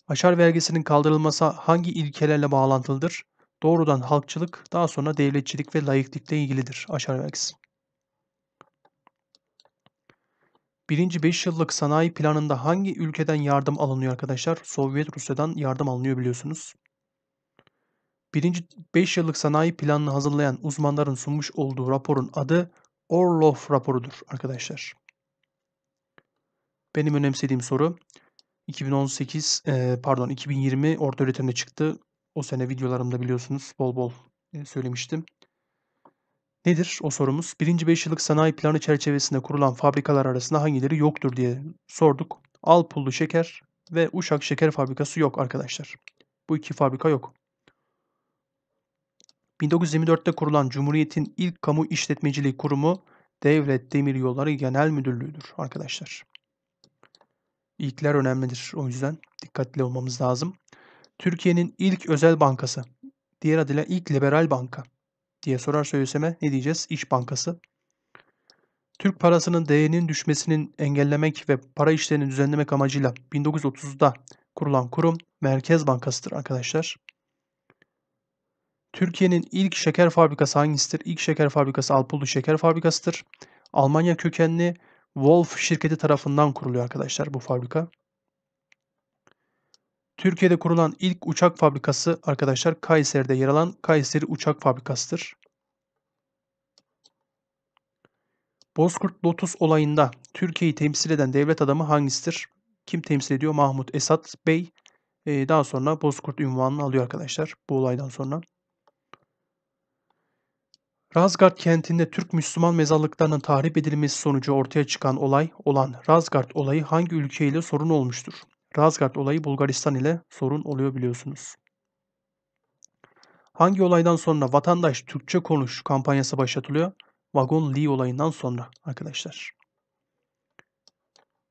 Aşar vergisinin kaldırılması hangi ilkelerle bağlantılıdır? Doğrudan halkçılık, daha sonra devletçilik ve layıklıkla ilgilidir aşar vergisi. Birinci 5 yıllık sanayi planında hangi ülkeden yardım alınıyor arkadaşlar? Sovyet Rusya'dan yardım alınıyor biliyorsunuz. Birinci 5 yıllık sanayi planını hazırlayan uzmanların sunmuş olduğu raporun adı Orlov raporudur arkadaşlar. Benim önemsediğim soru 2018 e, pardon 2020 orta öğretimde çıktı. O sene videolarımda biliyorsunuz bol bol e, söylemiştim. Nedir o sorumuz? Birinci 5 yıllık sanayi planı çerçevesinde kurulan fabrikalar arasında hangileri yoktur diye sorduk. Alpullu Şeker ve Uşak Şeker Fabrikası yok arkadaşlar. Bu iki fabrika yok. 1924'te kurulan Cumhuriyet'in ilk kamu işletmeciliği kurumu Devlet Demir Yolları Genel Müdürlüğü'dür arkadaşlar. İlkler önemlidir o yüzden dikkatli olmamız lazım. Türkiye'nin ilk özel bankası, diğer adıyla ilk liberal banka diye sorar söyleseme ne diyeceğiz? İş Bankası. Türk parasının değerinin düşmesinin engellemek ve para işlerini düzenlemek amacıyla 1930'da kurulan kurum Merkez Bankası'dır arkadaşlar. Türkiye'nin ilk şeker fabrikası hangisidir? İlk şeker fabrikası Alpoldu Şeker Fabrikası'dır. Almanya kökenli Wolf şirketi tarafından kuruluyor arkadaşlar bu fabrika. Türkiye'de kurulan ilk uçak fabrikası arkadaşlar Kayseri'de yer alan Kayseri Uçak Fabrikası'dır. Bozkurt Lotus olayında Türkiye'yi temsil eden devlet adamı hangisidir? Kim temsil ediyor? Mahmut Esat Bey. Ee, daha sonra Bozkurt ünvanını alıyor arkadaşlar bu olaydan sonra. Razgard kentinde Türk Müslüman mezarlıklarının tahrip edilmesi sonucu ortaya çıkan olay olan Razgard olayı hangi ülke ile sorun olmuştur? Razgard olayı Bulgaristan ile sorun oluyor biliyorsunuz. Hangi olaydan sonra vatandaş Türkçe konuş kampanyası başlatılıyor? Vagon Lee olayından sonra arkadaşlar.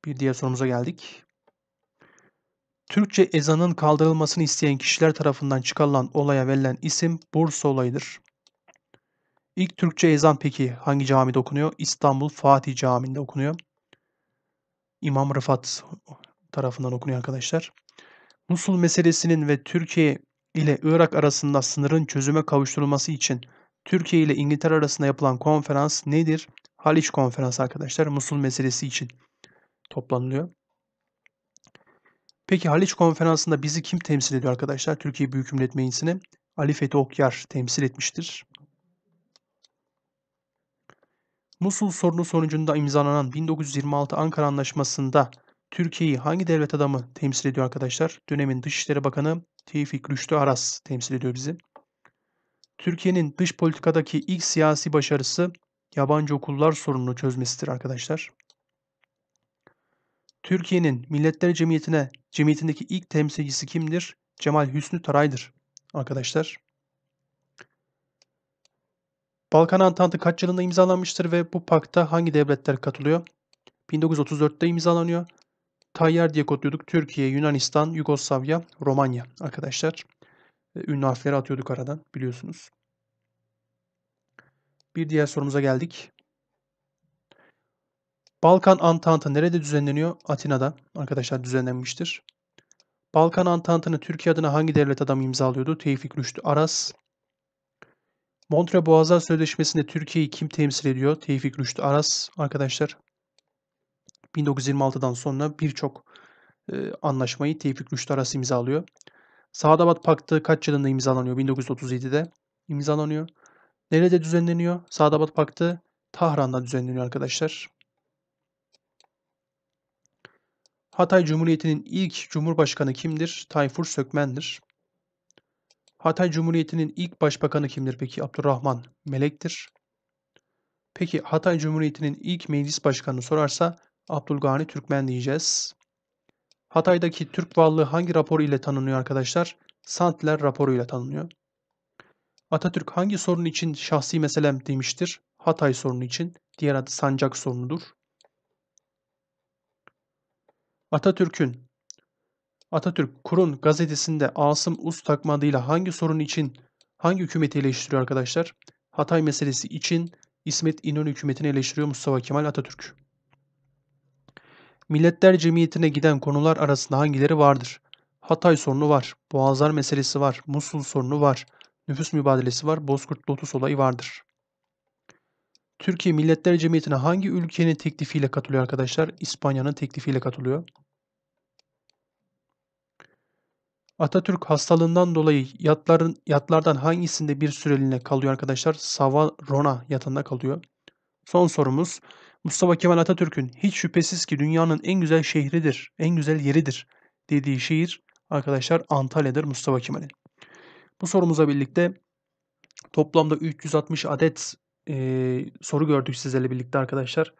Bir diğer sorumuza geldik. Türkçe ezanın kaldırılmasını isteyen kişiler tarafından çıkarılan olaya verilen isim Bursa olayıdır. İlk Türkçe ezan peki hangi camide okunuyor? İstanbul Fatih Camii'nde okunuyor. İmam Rıfat tarafından okunuyor arkadaşlar. Musul meselesinin ve Türkiye ile Irak arasında sınırın çözüme kavuşturulması için Türkiye ile İngiltere arasında yapılan konferans nedir? Haliç konferansı arkadaşlar Musul meselesi için toplanılıyor. Peki Haliç konferansında bizi kim temsil ediyor arkadaşlar? Türkiye Büyük Millet Meclisi'ni Ali Fethi Okyar temsil etmiştir. Musul sorunu sonucunda imzalanan 1926 Ankara Anlaşması'nda Türkiye'yi hangi devlet adamı temsil ediyor arkadaşlar? Dönemin Dışişleri Bakanı Tevfik Rüştü Aras temsil ediyor bizi. Türkiye'nin dış politikadaki ilk siyasi başarısı yabancı okullar sorununu çözmesidir arkadaşlar. Türkiye'nin Milletler Cemiyeti'ne, cemiyetindeki ilk temsilcisi kimdir? Cemal Hüsnü Taray'dır arkadaşlar. Balkan Antantı kaç yılında imzalanmıştır ve bu pakta hangi devletler katılıyor? 1934'te imzalanıyor. Tayyar diye kodluyorduk. Türkiye, Yunanistan, Yugoslavya, Romanya arkadaşlar. E, ünlü harfleri atıyorduk aradan biliyorsunuz. Bir diğer sorumuza geldik. Balkan Antantı nerede düzenleniyor? Atina'da arkadaşlar düzenlenmiştir. Balkan Antantı'nı Türkiye adına hangi devlet adamı imzalıyordu? Tevfik Rüştü Aras. Montre Boğazlar Sözleşmesi'nde Türkiye'yi kim temsil ediyor? Tevfik Rüştü Aras arkadaşlar. 1926'dan sonra birçok e, anlaşmayı Tevfik Rüştü Aras imzalıyor. Sadabat Paktı kaç yılında imzalanıyor? 1937'de imzalanıyor. Nerede düzenleniyor? Sadabat Paktı Tahran'da düzenleniyor arkadaşlar. Hatay Cumhuriyeti'nin ilk cumhurbaşkanı kimdir? Tayfur Sökmen'dir. Hatay Cumhuriyeti'nin ilk başbakanı kimdir peki? Abdurrahman Melek'tir. Peki Hatay Cumhuriyeti'nin ilk meclis başkanını sorarsa Abdülgani Türkmen diyeceğiz. Hatay'daki Türk varlığı hangi raporu ile tanınıyor arkadaşlar? Santler raporu ile tanınıyor. Atatürk hangi sorun için şahsi meselem demiştir? Hatay sorunu için. Diğer adı sancak sorunudur. Atatürk'ün Atatürk Kur'un gazetesinde Asım Us takmadığıyla hangi sorun için hangi hükümeti eleştiriyor arkadaşlar? Hatay meselesi için İsmet İnönü hükümetini eleştiriyor Mustafa Kemal Atatürk. Milletler Cemiyeti'ne giden konular arasında hangileri vardır? Hatay sorunu var, Boğazlar meselesi var, Musul sorunu var, nüfus mübadelesi var, Bozkurt Lotus olayı vardır. Türkiye Milletler Cemiyeti'ne hangi ülkenin teklifiyle katılıyor arkadaşlar? İspanya'nın teklifiyle katılıyor. Atatürk hastalığından dolayı yatların, yatlardan hangisinde bir süreliğine kalıyor arkadaşlar? Savarona yatında kalıyor. Son sorumuz. Mustafa Kemal Atatürk'ün hiç şüphesiz ki dünyanın en güzel şehridir, en güzel yeridir dediği şehir arkadaşlar Antalya'dır Mustafa Kemal'in. Bu sorumuza birlikte toplamda 360 adet e, soru gördük sizlerle birlikte arkadaşlar.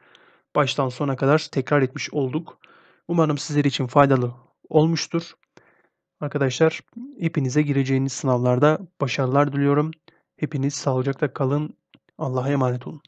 Baştan sona kadar tekrar etmiş olduk. Umarım sizler için faydalı olmuştur. Arkadaşlar hepinize gireceğiniz sınavlarda başarılar diliyorum. Hepiniz sağlıcakla kalın. Allah'a emanet olun.